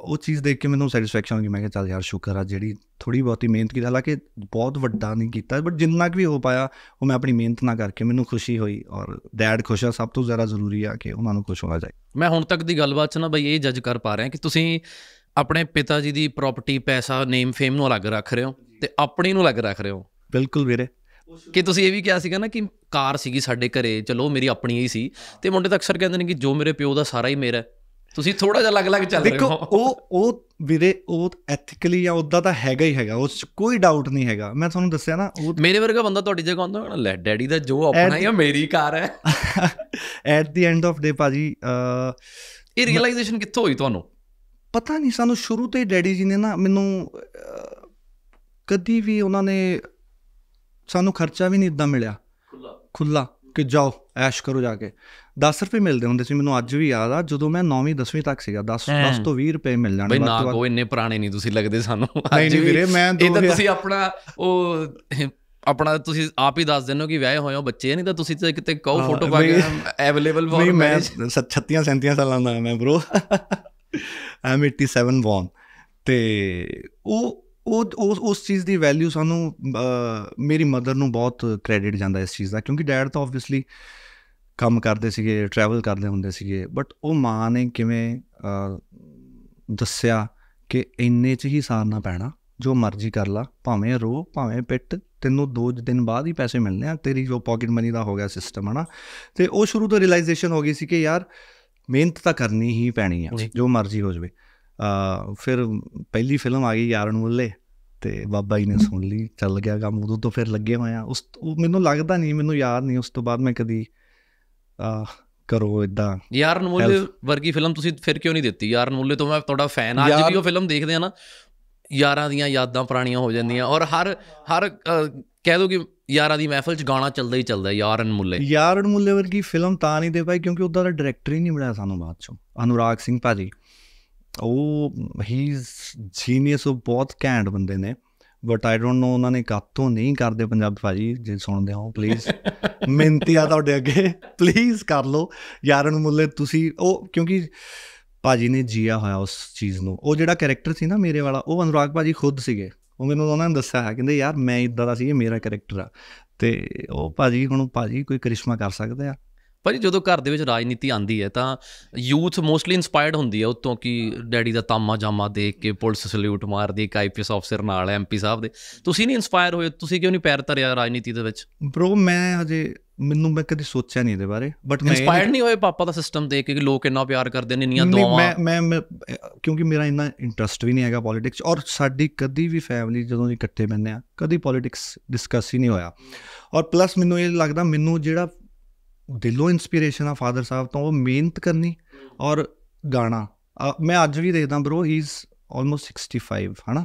ਉਹ ਚੀਜ਼ ਦੇਖ ਕੇ ਮੈਨੂੰ ਸੈਟੀਸਫੈਕਸ਼ਨ ਹੋ ਗਈ ਮੈਂ ਕਿਹਾ ਚੱਲ ਯਾਰ ਸ਼ੁਕਰ ਆ ਜਿਹੜੀ ਥੋੜੀ ਬਹੁਤੀ ਮਿਹਨਤ ਕੀਤੀ ਹਾਲਾਂਕਿ ਬਹੁਤ ਵੱਡਾ ਨਹੀਂ ਕੀਤਾ ਬਟ ਜਿੰਨਾ ਕਿ ਵੀ ਹੋ ਪਾਇਆ ਉਹ ਮੈਂ ਆਪਣੀ ਮਿਹਨਤ ਨਾਲ ਕਰਕੇ ਮੈਨੂੰ ਖੁਸ਼ੀ ਹੋਈ ਔਰ ਡੈਡ ਖੁਸ਼ ਆ ਸਭ ਤੋਂ ਜ਼ਿਆਦਾ ਜ਼ਰੂਰੀ ਆ ਕਿ ਉਹਨਾਂ ਨੂੰ ਖੁਸ਼ ਹੋਣਾ ਚਾਹੀਦਾ ਮੈਂ ਹੁਣ ਤੱਕ ਦੀ ਗੱਲਬਾਤ 'ਚ ਨਾ ਬਈ ਇਹ ਜੱਜ ਕਰ ਪਾ ਰਿਹਾ ਕਿ ਤੁਸੀਂ ਆਪਣੇ ਪਿਤਾ ਜੀ ਦੀ ਪ੍ਰਾਪਰਟੀ ਪੈਸਾ ਨੇਮ ਫੇਮ ਨੂੰ ਅਲੱਗ ਰੱਖ ਰਹੇ ਹੋ ਤੇ ਆਪਣੀ ਨੂੰ ਅਲੱਗ ਰੱਖ ਰਹੇ ਹੋ ਬਿਲਕੁਲ ਵੀਰੇ ਕਿ ਤੁਸੀਂ ਇਹ ਵੀ ਕਿਹਾ ਸੀਗਾ ਨਾ ਕਿ ਕਾਰ ਸੀਗੀ ਸਾਡੇ ਘਰੇ ਚਲੋ ਮੇਰੀ ਆਪਣੀ ਹੀ ਸੀ ਤੇ ਮੁੰਡੇ ਤਾਂ ਅਕਸਰ ਕਹਿੰਦੇ ਨੇ ਕਿ ਜੋ ਮੇਰੇ ਪਿਓ ਦਾ ਸਾਰਾ ਹੀ ਮੇਰਾ ਤੁਸੀਂ ਥੋੜਾ ਜਿਹਾ ਅਲੱਗ-ਅਲੱਗ ਚੱਲ ਰਹੇ ਹੋ ਦੇਖੋ ਉਹ ਉਹ ਵੀਰੇ ਉਹ ਐਥਿਕਲੀ ਜਾਂ ਉਦਾਂ ਤਾਂ ਹੈਗਾ ਹੀ ਹੈਗਾ ਉਸ ਕੋਈ ਡਾਊਟ ਨਹੀਂ ਹੈਗਾ ਮੈਂ ਤੁਹਾਨੂੰ ਦੱਸਿਆ ਨਾ ਉਹ ਮੇਰੇ ਵਰਗਾ ਬੰਦਾ ਤੁਹਾਡੀ ਜਗ੍ਹਾ ਹੁੰਦਾ ਹੋਣਾ ਲੈ ਡੈਡੀ ਦਾ ਜੋ ਆਪਣਾ ਹੈ ਮੇਰੀ ਕਾਰ ਹੈ at the end of day ਪਾਜੀ ਇਹ ਰਿਅਲਾਈਜੇਸ਼ਨ ਕਿੱਥੋਂ ਹੋਈ ਤੁਹਾਨੂੰ ਪਤਾ ਨਹੀਂ ਸਾਨੂੰ ਸ਼ੁਰੂ ਤੋਂ ਹੀ ਡੈਡੀ ਜੀ ਨੇ ਨਾ ਮੈਨੂੰ ਕਦੀ ਵੀ ਉਹਨਾਂ ਨੇ ਸਾਨੂੰ ਖਰਚਾ ਵੀ ਨਹੀਂ ਇਦਾਂ ਮਿਲਿਆ ਖੁੱਲਾ ਖੁੱਲਾ ਕਿ ਜਾਓ ਐਸ਼ ਕਰੋ ਜਾ ਕੇ 10 ਰੁਪਏ ਮਿਲਦੇ ਹੁੰਦੇ ਸੀ ਮੈਨੂੰ ਅੱਜ ਵੀ ਯਾਦ ਆ ਜਦੋਂ ਮੈਂ 9ਵੀਂ 10ਵੀਂ ਤੱਕ ਸੀਗਾ 10 10 ਤੋਂ 20 ਰੁਪਏ ਮਿਲ ਜਾਂਦੇ ਬਈ ਨਾ ਕੋ ਇੰਨੇ ਪੁਰਾਣੇ ਨਹੀਂ ਤੁਸੀਂ ਲੱਗਦੇ ਸਾਨੂੰ ਨਹੀਂ ਵੀਰੇ ਮੈਂ ਇਹ ਤਾਂ ਤੁਸੀਂ ਆਪਣਾ ਉਹ ਆਪਣਾ ਤੁਸੀਂ ਆਪ ਹੀ ਦੱਸ ਦਿੰਨੋ ਕਿ ਵਿਆਹੇ ਹੋਏ ਹੋ ਬੱਚੇ ਨਹੀਂ ਤਾਂ ਤੁਸੀਂ ਤੇ ਕਿਤੇ ਕਹੋ ਫੋਟੋ ਪਾ ਕੇ ਅਵੇਲੇਬਲ ਫॉर ਮੈਂ 36 37 ਸਾਲਾਂ ਦਾ ਮੈਂ ਬ్రో ਐਮ 87 ਬੋਰਨ ਤੇ ਉਹ ਉਹ ਉਸ ਚੀਜ਼ ਦੀ ਵੈਲਿਊ ਸਾਨੂੰ ਮੇਰੀ ਮਦਰ ਨੂੰ ਬਹੁਤ ਕ੍ਰੈਡਿਟ ਜਾਂਦਾ ਇਸ ਚੀਜ਼ ਦਾ ਕਿਉਂਕਿ ਡੈਡ ਤਾਂ ਆਬਵੀਅਸਲੀ ਕੰਮ ਕਰਦੇ ਸੀਗੇ ਟਰੈਵਲ ਕਰਦੇ ਹੁੰਦੇ ਸੀਗੇ ਬਟ ਉਹ ਮਾਂ ਨੇ ਕਿਵੇਂ ਦੱਸਿਆ ਕਿ ਇੰਨੇ 'ਚ ਹੀ ਸਾਰਨਾ ਪੈਣਾ ਜੋ ਮਰਜ਼ੀ ਕਰ ਲਾ ਭਾਵੇਂ ਰੋ ਭਾਵੇਂ ਪਿੱਟ ਤੈਨੂੰ ਦੋ ਦਿਨ ਬਾਅਦ ਹੀ ਪੈਸੇ ਮਿਲਨੇ ਆ ਤੇਰੀ ਜੋ ਪਾਕਟ ਮਨੀ ਦਾ ਹੋ ਗਿਆ ਸਿਸਟਮ ਹਨਾ ਤੇ ਉਹ ਸ਼ੁਰੂ ਤੋਂ ਰਿਅਲਾਈਜੇਸ਼ਨ ਹੋ ਗਈ ਸੀ ਕਿ ਯਾਰ ਮਿਹਨਤ ਤਾਂ ਕਰਨੀ ਹੀ ਪੈਣੀ ਆ ਜੋ ਮਰਜ਼ੀ ਹੋ ਜਵੇ ਆ ਫਿਰ ਪਹਿਲੀ ਫਿਲਮ ਆ ਗਈ ਯਾਰਨ ਮੁੱਲੇ ਤੇ ਬਾਬਾ ਜੀ ਨੇ ਸੁਣ ਲਈ ਚੱਲ ਗਿਆ ਕੰਮ ਉਦੋਂ ਤੋਂ ਫਿਰ ਲੱਗੇ ਹੋਇਆ ਉਸ ਮੈਨੂੰ ਲੱਗਦਾ ਨਹੀਂ ਮੈਨੂੰ ਯਾਦ ਨਹੀਂ ਉਸ ਤੋਂ ਬਾਅਦ ਮੈਂ ਕਦੀ ਆ ਕਰੋ ਇਦਾਂ ਯਾਰਨ ਮੁੱਲੇ ਵਰਗੀ ਫਿਲਮ ਤੁਸੀਂ ਫਿਰ ਕਿਉਂ ਨਹੀਂ ਦਿੱਤੀ ਯਾਰਨ ਮੁੱਲੇ ਤੋਂ ਮੈਂ ਤੁਹਾਡਾ ਫੈਨ ਅੱਜ ਵੀ ਉਹ ਫਿਲਮ ਦੇਖਦੇ ਆ ਨਾ ਯਾਰਾਂ ਦੀਆਂ ਯਾਦਾਂ ਪੁਰਾਣੀਆਂ ਹੋ ਜਾਂਦੀਆਂ ਔਰ ਹਰ ਹਰ ਕਹਿ ਦੋ ਕਿ ਯਾਰਾਂ ਦੀ ਮਹਿਫਲ 'ਚ ਗਾਣਾ ਚੱਲਦਾ ਹੀ ਚੱਲਦਾ ਯਾਰਨ ਮੁੱਲੇ ਯਾਰਨ ਮੁੱਲੇ ਵਰਗੀ ਫਿਲਮ ਤਾਂ ਨਹੀਂ ਦੇ ਪਾਈ ਕਿਉਂਕਿ ਉਹਦਾ ਦਾ ਡਾਇਰੈਕਟਰ ਹੀ ਨਹੀਂ ਮਿਲਿਆ ਸਾਨੂੰ ਬਾਅਦ 'ਚੋਂ ਅਨੁਰਾਗ ਸਿੰਘ ਭਾਜੀ ਉਹ ਹੀ ਇਸ ਜੀਨੀਅਸ ਉਹ ਬਹੁਤ ਕੈਂਡ ਬੰਦੇ ਨੇ ਬਟ ਆਈ ਡੋਨਟ ਨੋ ਉਹਨਾਂ ਨੇ ਕਾਤੋਂ ਨਹੀਂ ਕਰਦੇ ਪੰਜਾਬ ਭਾਜੀ ਜੇ ਸੁਣਦੇ ਹੋ ਪਲੀਜ਼ ਮਿੰਤੀ ਆ ਤੁਹਾਡੇ ਅੱਗੇ ਪਲੀਜ਼ ਕਰ ਲਓ ਯਾਰਨ ਮੁੱਲੇ ਤੁਸੀਂ ਉਹ ਕਿਉਂਕਿ ਭਾਜੀ ਨੇ ਜੀਆ ਹੋਇਆ ਉਸ ਚੀਜ਼ ਨੂੰ ਉਹ ਜਿਹੜਾ ਕੈਰੈਕਟਰ ਸੀ ਨਾ ਮੇਰੇ ਵਾਲਾ ਉਹ ਅਨੁਰਾਗ ਭਾਜੀ ਖੁਦ ਸੀਗੇ ਉਹ ਮੈਨੂੰ ਉਹਨਾਂ ਨੇ ਦੱਸਿਆ ਹੈ ਕਹਿੰਦੇ ਯਾਰ ਮੈਂ ਇਦਾਂ ਦਾ ਸੀ ਇਹ ਮੇਰਾ ਕੈਰੈਕਟਰ ਆ ਤੇ ਉਹ ਭਾਜੀ ਹੁਣ ਭਾਜੀ ਕੋਈ ਕਰਿਸ਼ਮਾ ਕਰ ਸਕਦਾ ਆ ਭਾਜੀ ਜਦੋਂ ਘਰ ਦੇ ਵਿੱਚ ਰਾਜਨੀਤੀ ਆਂਦੀ ਹੈ ਤਾਂ ਯੂਥ ਮੋਸਟਲੀ ਇਨਸਪਾਇਰਡ ਹੁੰਦੀ ਹੈ ਉਤੋਂ ਕਿ ਡੈਡੀ ਦਾ ਤਾਮਾ ਜਾਮਾ ਦੇਖ ਕੇ ਪੁਲਿਸ ਸਲੂਟ ਮਾਰਦੀ ਇੱਕ ਆਈਪੀਐਸ ਅਫਸਰ ਨਾਲ ਐਮਪੀ ਸਾਹਿਬ ਦੇ ਤੁਸੀਂ ਨਹੀਂ ਇਨਸਪਾਇਰ ਹੋਏ ਤੁਸੀਂ ਕਿਉਂ ਨਹੀਂ ਪੈਰ ਧਰਿਆ ਰਾਜਨੀਤੀ ਦੇ ਵਿੱਚ ਬ్రో ਮੈਂ ਹਜੇ ਮੈਨੂੰ ਮੈਂ ਕਦੇ ਸੋਚਿਆ ਨਹੀਂ ਇਹਦੇ ਬਾਰੇ ਬਟ ਮੈਂ ਇਨਸਪਾਇਰ ਨਹੀਂ ਹੋਏ ਪਾਪਾ ਦਾ ਸਿਸਟਮ ਦੇਖ ਕੇ ਕਿ ਲੋਕ ਇੰਨਾ ਪਿਆਰ ਕਰਦੇ ਨੇ ਇੰਨੀਆਂ ਦੁਆਵਾਂ ਮੈਂ ਮੈਂ ਕਿਉਂਕਿ ਮੇਰਾ ਇੰਨਾ ਇੰਟਰਸਟ ਵੀ ਨਹੀਂ ਹੈਗਾ ਪੋਲਿਟਿਕਸ ਔਰ ਸਾਡੀ ਕਦੀ ਵੀ ਫੈਮਿਲੀ ਜਦੋਂ ਇਕੱਠੇ ਬੰਨੇ ਆ ਕਦੀ ਪੋਲਿਟਿਕਸ ਡਿਸਕਸ ਹੀ ਨਹੀਂ ਹੋਇਆ ਔਰ ਪਲੱਸ ਮੈਨੂੰ ਇਹ ਲੱਗਦਾ ਮੈਨੂੰ ਜਿਹੜਾ ਦਿਲੋਂ ਇਨਸਪੀਰੇਸ਼ਨ ਆ ਫਾਦਰ ਸਾਹਿਬ ਤੋਂ ਉਹ ਮਿਹਨਤ ਕਰਨੀ ਔਰ ਗਾਣਾ ਮੈਂ ਅੱਜ ਵੀ ਦੇਖਦਾ ਬ్రో ਹੀ ਇਸ ਆਲਮੋਸਟ 65 ਹਨਾ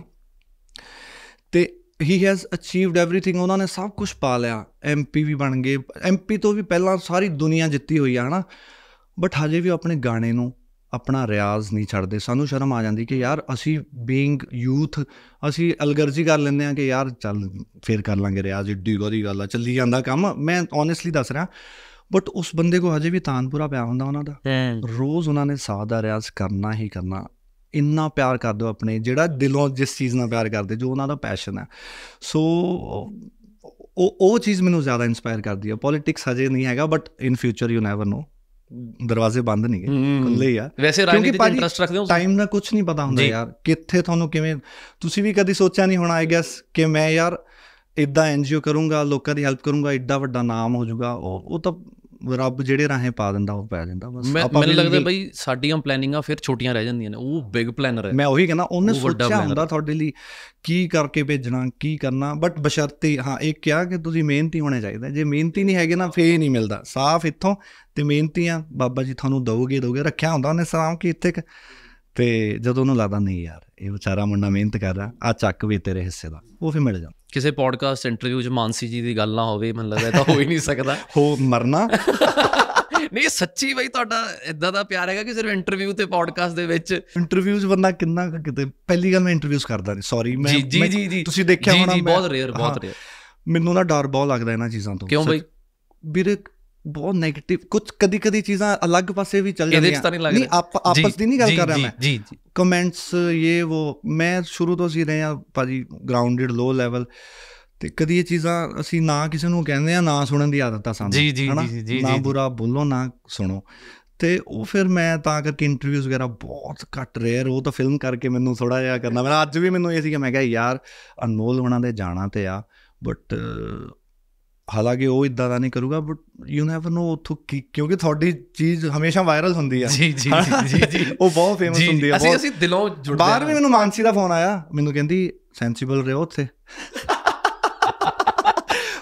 ਤੇ ਹੀ ਹੈਜ਼ ਅਚੀਵਡ एवरीथिंग ਉਹਨਾਂ ਨੇ ਸਭ ਕੁਝ ਪਾ ਲਿਆ ਐਮਪੀ ਵੀ ਬਣ ਗਏ ਐਮਪੀ ਤੋਂ ਵੀ ਪਹਿਲਾਂ ਸਾਰੀ ਦੁਨੀਆ ਜਿੱਤੀ ਹੋਈ ਆ ਹਨਾ ਬਟ ਹਜੇ ਵੀ ਆਪਣੇ ਗਾਣੇ ਨੂੰ ਆਪਣਾ ਰਿਆਜ਼ ਨਹੀਂ ਛੱਡਦੇ ਸਾਨੂੰ ਸ਼ਰਮ ਆ ਜਾਂਦੀ ਕਿ ਯਾਰ ਅਸੀਂ ਬੀਇੰਗ ਯੂਥ ਅਸੀਂ ਅਲਗਰਜੀ ਕਰ ਲੈਂਦੇ ਆ ਕਿ ਯਾਰ ਚੱਲ ਫੇਰ ਕਰ ਲਾਂਗੇ ਰਿਆਜ਼ ਇੱਡੀ ਗੋਦੀ ਗੱਲ ਆ ਚੱਲੀ ਜਾਂਦਾ ਕੰਮ ਮੈਂ ਓਨੈਸਟਲੀ ਦੱਸ ਰਿਹਾ ਬਟ ਉਸ ਬੰਦੇ ਕੋ ਅਜੇ ਵੀ ਤਾਨਪੁਰਾ ਪਿਆ ਹੁੰਦਾ ਉਹਨਾਂ ਦਾ ਰੋਜ਼ ਉਹਨਾਂ ਨੇ ਸਾਹ ਦਾ ਰਿਆਜ਼ ਕਰਨਾ ਹੀ ਕਰਨਾ ਇੰਨਾ ਪਿਆਰ ਕਰਦੇ ਹੋ ਆਪਣੇ ਜਿਹੜਾ ਦਿਲੋਂ ਜਿਸ ਚੀਜ਼ ਨਾਲ ਪਿਆਰ ਕਰਦੇ ਜੋ ਉਹਨਾਂ ਦਾ ਪੈਸ਼ਨ ਹੈ ਸੋ ਉਹ ਉਹ ਚੀਜ਼ ਮੈਨੂੰ ਜ਼ਿਆਦਾ ਇਨਸਪਾਇਰ ਕਰਦੀ ਹੈ ਪੋਲਿਟਿਕਸ ਹਜੇ ਨਹੀਂ ਹੈਗਾ but in future you never know ਦਰਵਾਜ਼ੇ ਬੰਦ ਨਹੀਂ ਗਏ ਖੁੱਲੇ ਹੀ ਆ ਵੈਸੇ ਰਾਜਨੀਤੀ ਚ ਇੰਟਰਸਟ ਰੱਖਦੇ ਹੋ ਟਾਈਮ ਨਾਲ ਕੁਝ ਨਹੀਂ ਪਤਾ ਹੁੰਦਾ ਯਾਰ ਕਿੱਥੇ ਤੁਹਾਨੂੰ ਕਿਵੇਂ ਤੁਸੀਂ ਵੀ ਕਦੀ ਸੋਚਿਆ ਨਹੀਂ ਹੋਣਾ ਆਈ ਗੈਸ ਕਿ ਮੈਂ ਯਾਰ ਇਦਾਂ ਐਨਜੀਓ ਕਰੂੰਗਾ ਲੋਕਾਂ ਦੀ ਹੈਲਪ ਕਰੂੰਗਾ ਇੱਡਾ ਵੱਡਾ ਨਾਮ ਹੋ ਜਾਊਗਾ ਉਹ ਤਾਂ ਰੱਬ ਜਿਹੜੇ ਰਾਹੇ ਪਾ ਦਿੰਦਾ ਉਹ ਪਾ ਦਿੰਦਾ ਬਸ ਮੈਨੂੰ ਲੱਗਦਾ ਬਈ ਸਾਡੀਆਂ ਪਲੈਨਿੰਗਾਂ ਫਿਰ ਛੋਟੀਆਂ ਰਹਿ ਜਾਂਦੀਆਂ ਨੇ ਉਹ ਬਿਗ ਪਲੈਨਰ ਹੈ ਮੈਂ ਉਹੀ ਕਹਿੰਦਾ ਉਹਨੇ ਸੋਚਿਆ ਹੁੰਦਾ ਤੁਹਾਡੇ ਲਈ ਕੀ ਕਰਕੇ ਭੇਜਣਾ ਕੀ ਕਰਨਾ ਬਟ ਬਸ਼ਰਤੇ ਹਾਂ ਇਹ ਕਿਹਾ ਕਿ ਤੁਸੀਂ ਮਿਹਨਤੀ ਹੋਣੇ ਚਾਹੀਦਾ ਜੇ ਮਿਹਨਤੀ ਨਹੀਂ ਹੈਗੇ ਨਾ ਫੇ ਨਹੀਂ ਮਿਲਦਾ ਸਾਫ਼ ਇੱਥੋਂ ਤੇ ਮਿਹਨਤੀ ਆ ਬਾਬਾ ਜੀ ਤੁਹਾਨੂੰ ਦਊਗੇ ਦਊਗੇ ਰੱਖਿਆ ਹੁੰਦਾ ਉਹਨੇ ਸਲਾਮ ਕੀ ਇੱਥੇ ਤੇ ਜਦੋਂ ਉਹਨੂੰ ਲੱਗਦਾ ਨਹੀਂ ਯਾਰ ਇਹ ਵਿਚਾਰਾ ਮੁੰਡਾ ਮਿਹਨਤ ਕਰਦਾ ਆ ਚੱਕ ਵੀ ਤੇਰੇ ਹਿੱਸੇ ਦਾ ਉਹ ਫੇ ਮਿਲ ਜਾਂਦਾ ਕਿਸੇ ਪੋਡਕਾਸਟ ਇੰਟਰਵਿਊ 'ਚ ਮਾਨਸੀ ਜੀ ਦੀ ਗੱਲ ਨਾ ਹੋਵੇ ਮੈਨੂੰ ਲੱਗਦਾ ਤਾਂ ਹੋ ਹੀ ਨਹੀਂ ਸਕਦਾ ਹੋ ਮਰਨਾ ਨਹੀਂ ਸੱਚੀ ਬਈ ਤੁਹਾਡਾ ਇਦਾਂ ਦਾ ਪਿਆਰ ਹੈਗਾ ਕਿ ਸਿਰਫ ਇੰਟਰਵਿਊ ਤੇ ਪੋਡਕਾਸਟ ਦੇ ਵਿੱਚ 'ਚ ਬੰਦਾ ਕਿੰਨਾ ਕਿਤੇ ਪਹਿਲੀ ਗੱਲ ਮੈਂ ਇੰਟਰਵਿਊਸ ਕਰਦਾ ਨਹੀਂ ਸੌਰੀ ਮੈਂ ਤੁਸੀਂ ਦੇਖਿਆ ਹੋਣਾ ਜੀ ਜੀ ਬਹੁਤ ਰੇਅਰ ਬਹੁਤ ਰੇਅਰ ਮੈਨੂੰ ਨਾ ਡਰ ਬਹੁਤ ਲੱਗਦਾ ਇਹਨਾਂ ਚੀਜ਼ਾਂ ਤੋਂ ਕਿਉਂ ਬਈ ਵੀਰੇ ਬਹੁਤ 네ਗੇਟਿਵ ਕੁਝ ਕਦੀ ਕਦੀ ਚੀਜ਼ਾਂ ਅਲੱਗ ਪਾਸੇ ਵੀ ਚੱਲ ਜਾਂਦੀਆਂ ਨਹੀਂ ਆਪਸ ਦੀ ਨਹੀਂ ਗੱਲ ਕਰ ਰਿਹਾ ਮੈਂ ਜੀ ਜੀ ਕਮੈਂਟਸ ਇਹ ਉਹ ਮੈਂ ਸ਼ੁਰੂ ਤੋਂ ਸੀ ਰਹੇ ਆ ਭਾਜੀ ਗਰਾਊਂਡਡ ਲੋ ਲੈਵਲ ਤੇ ਕਦੀ ਇਹ ਚੀਜ਼ਾਂ ਅਸੀਂ ਨਾ ਕਿਸੇ ਨੂੰ ਕਹਿੰਦੇ ਆ ਨਾ ਸੁਣਨ ਦੀ ਆਦਤ ਆ ਸਾਨੂੰ ਜੀ ਜੀ ਜੀ ਜੀ ਨਾ ਬੁਰਾ ਬੋਲੋ ਨਾ ਸੁਣੋ ਤੇ ਉਹ ਫਿਰ ਮੈਂ ਤਾਂ ਕਰਕੇ ਇੰਟਰਵਿਊਜ਼ ਵਗੈਰਾ ਬਹੁਤ ਘੱਟ ਰੇਅਰ ਉਹ ਤਾਂ ਫਿਲਮ ਕਰਕੇ ਮੈਨੂੰ ਥੋੜਾ ਜਿਹਾ ਕਰਨਾ ਮੈਂ ਅੱਜ ਵੀ ਮੈਨੂੰ ਇਹ ਸੀ ਕਿ ਮੈਂ ਕਿਹਾ ਯਾਰ ਅਨਮੋਲ ਹੋਣਾ ਦੇ ਜਾਣਾ ਤੇ ਆ ਬਟ ਹਾਲਾਂਕਿ ਉਹ ਇਦਾਂ ਦਾ ਨਹੀਂ ਕਰੂਗਾ ਬਟ ਯੂ ਨੈਵਰ ਨੋ ਉਥੋਂ ਕਿਉਂਕਿ ਤੁਹਾਡੀ ਚੀਜ਼ ਹਮੇਸ਼ਾ ਵਾਇਰਲ ਹੁੰਦੀ ਆ ਜੀ ਜੀ ਜੀ ਜੀ ਉਹ ਬਹੁਤ ਫੇਮਸ ਹੁੰਦੀ ਆ ਅਸੀਂ ਅਸੀਂ ਦਿਲੋਂ ਜੁੜਦੇ ਆ ਬਾਅਦ ਵਿੱਚ ਮੈਨੂੰ ਮਾਨਸੀ ਦਾ ਫੋਨ ਆਇਆ ਮੈਨੂੰ ਕਹਿੰਦੀ ਸੈਂਸੀਬਲ ਰਹੋ ਉੱਥੇ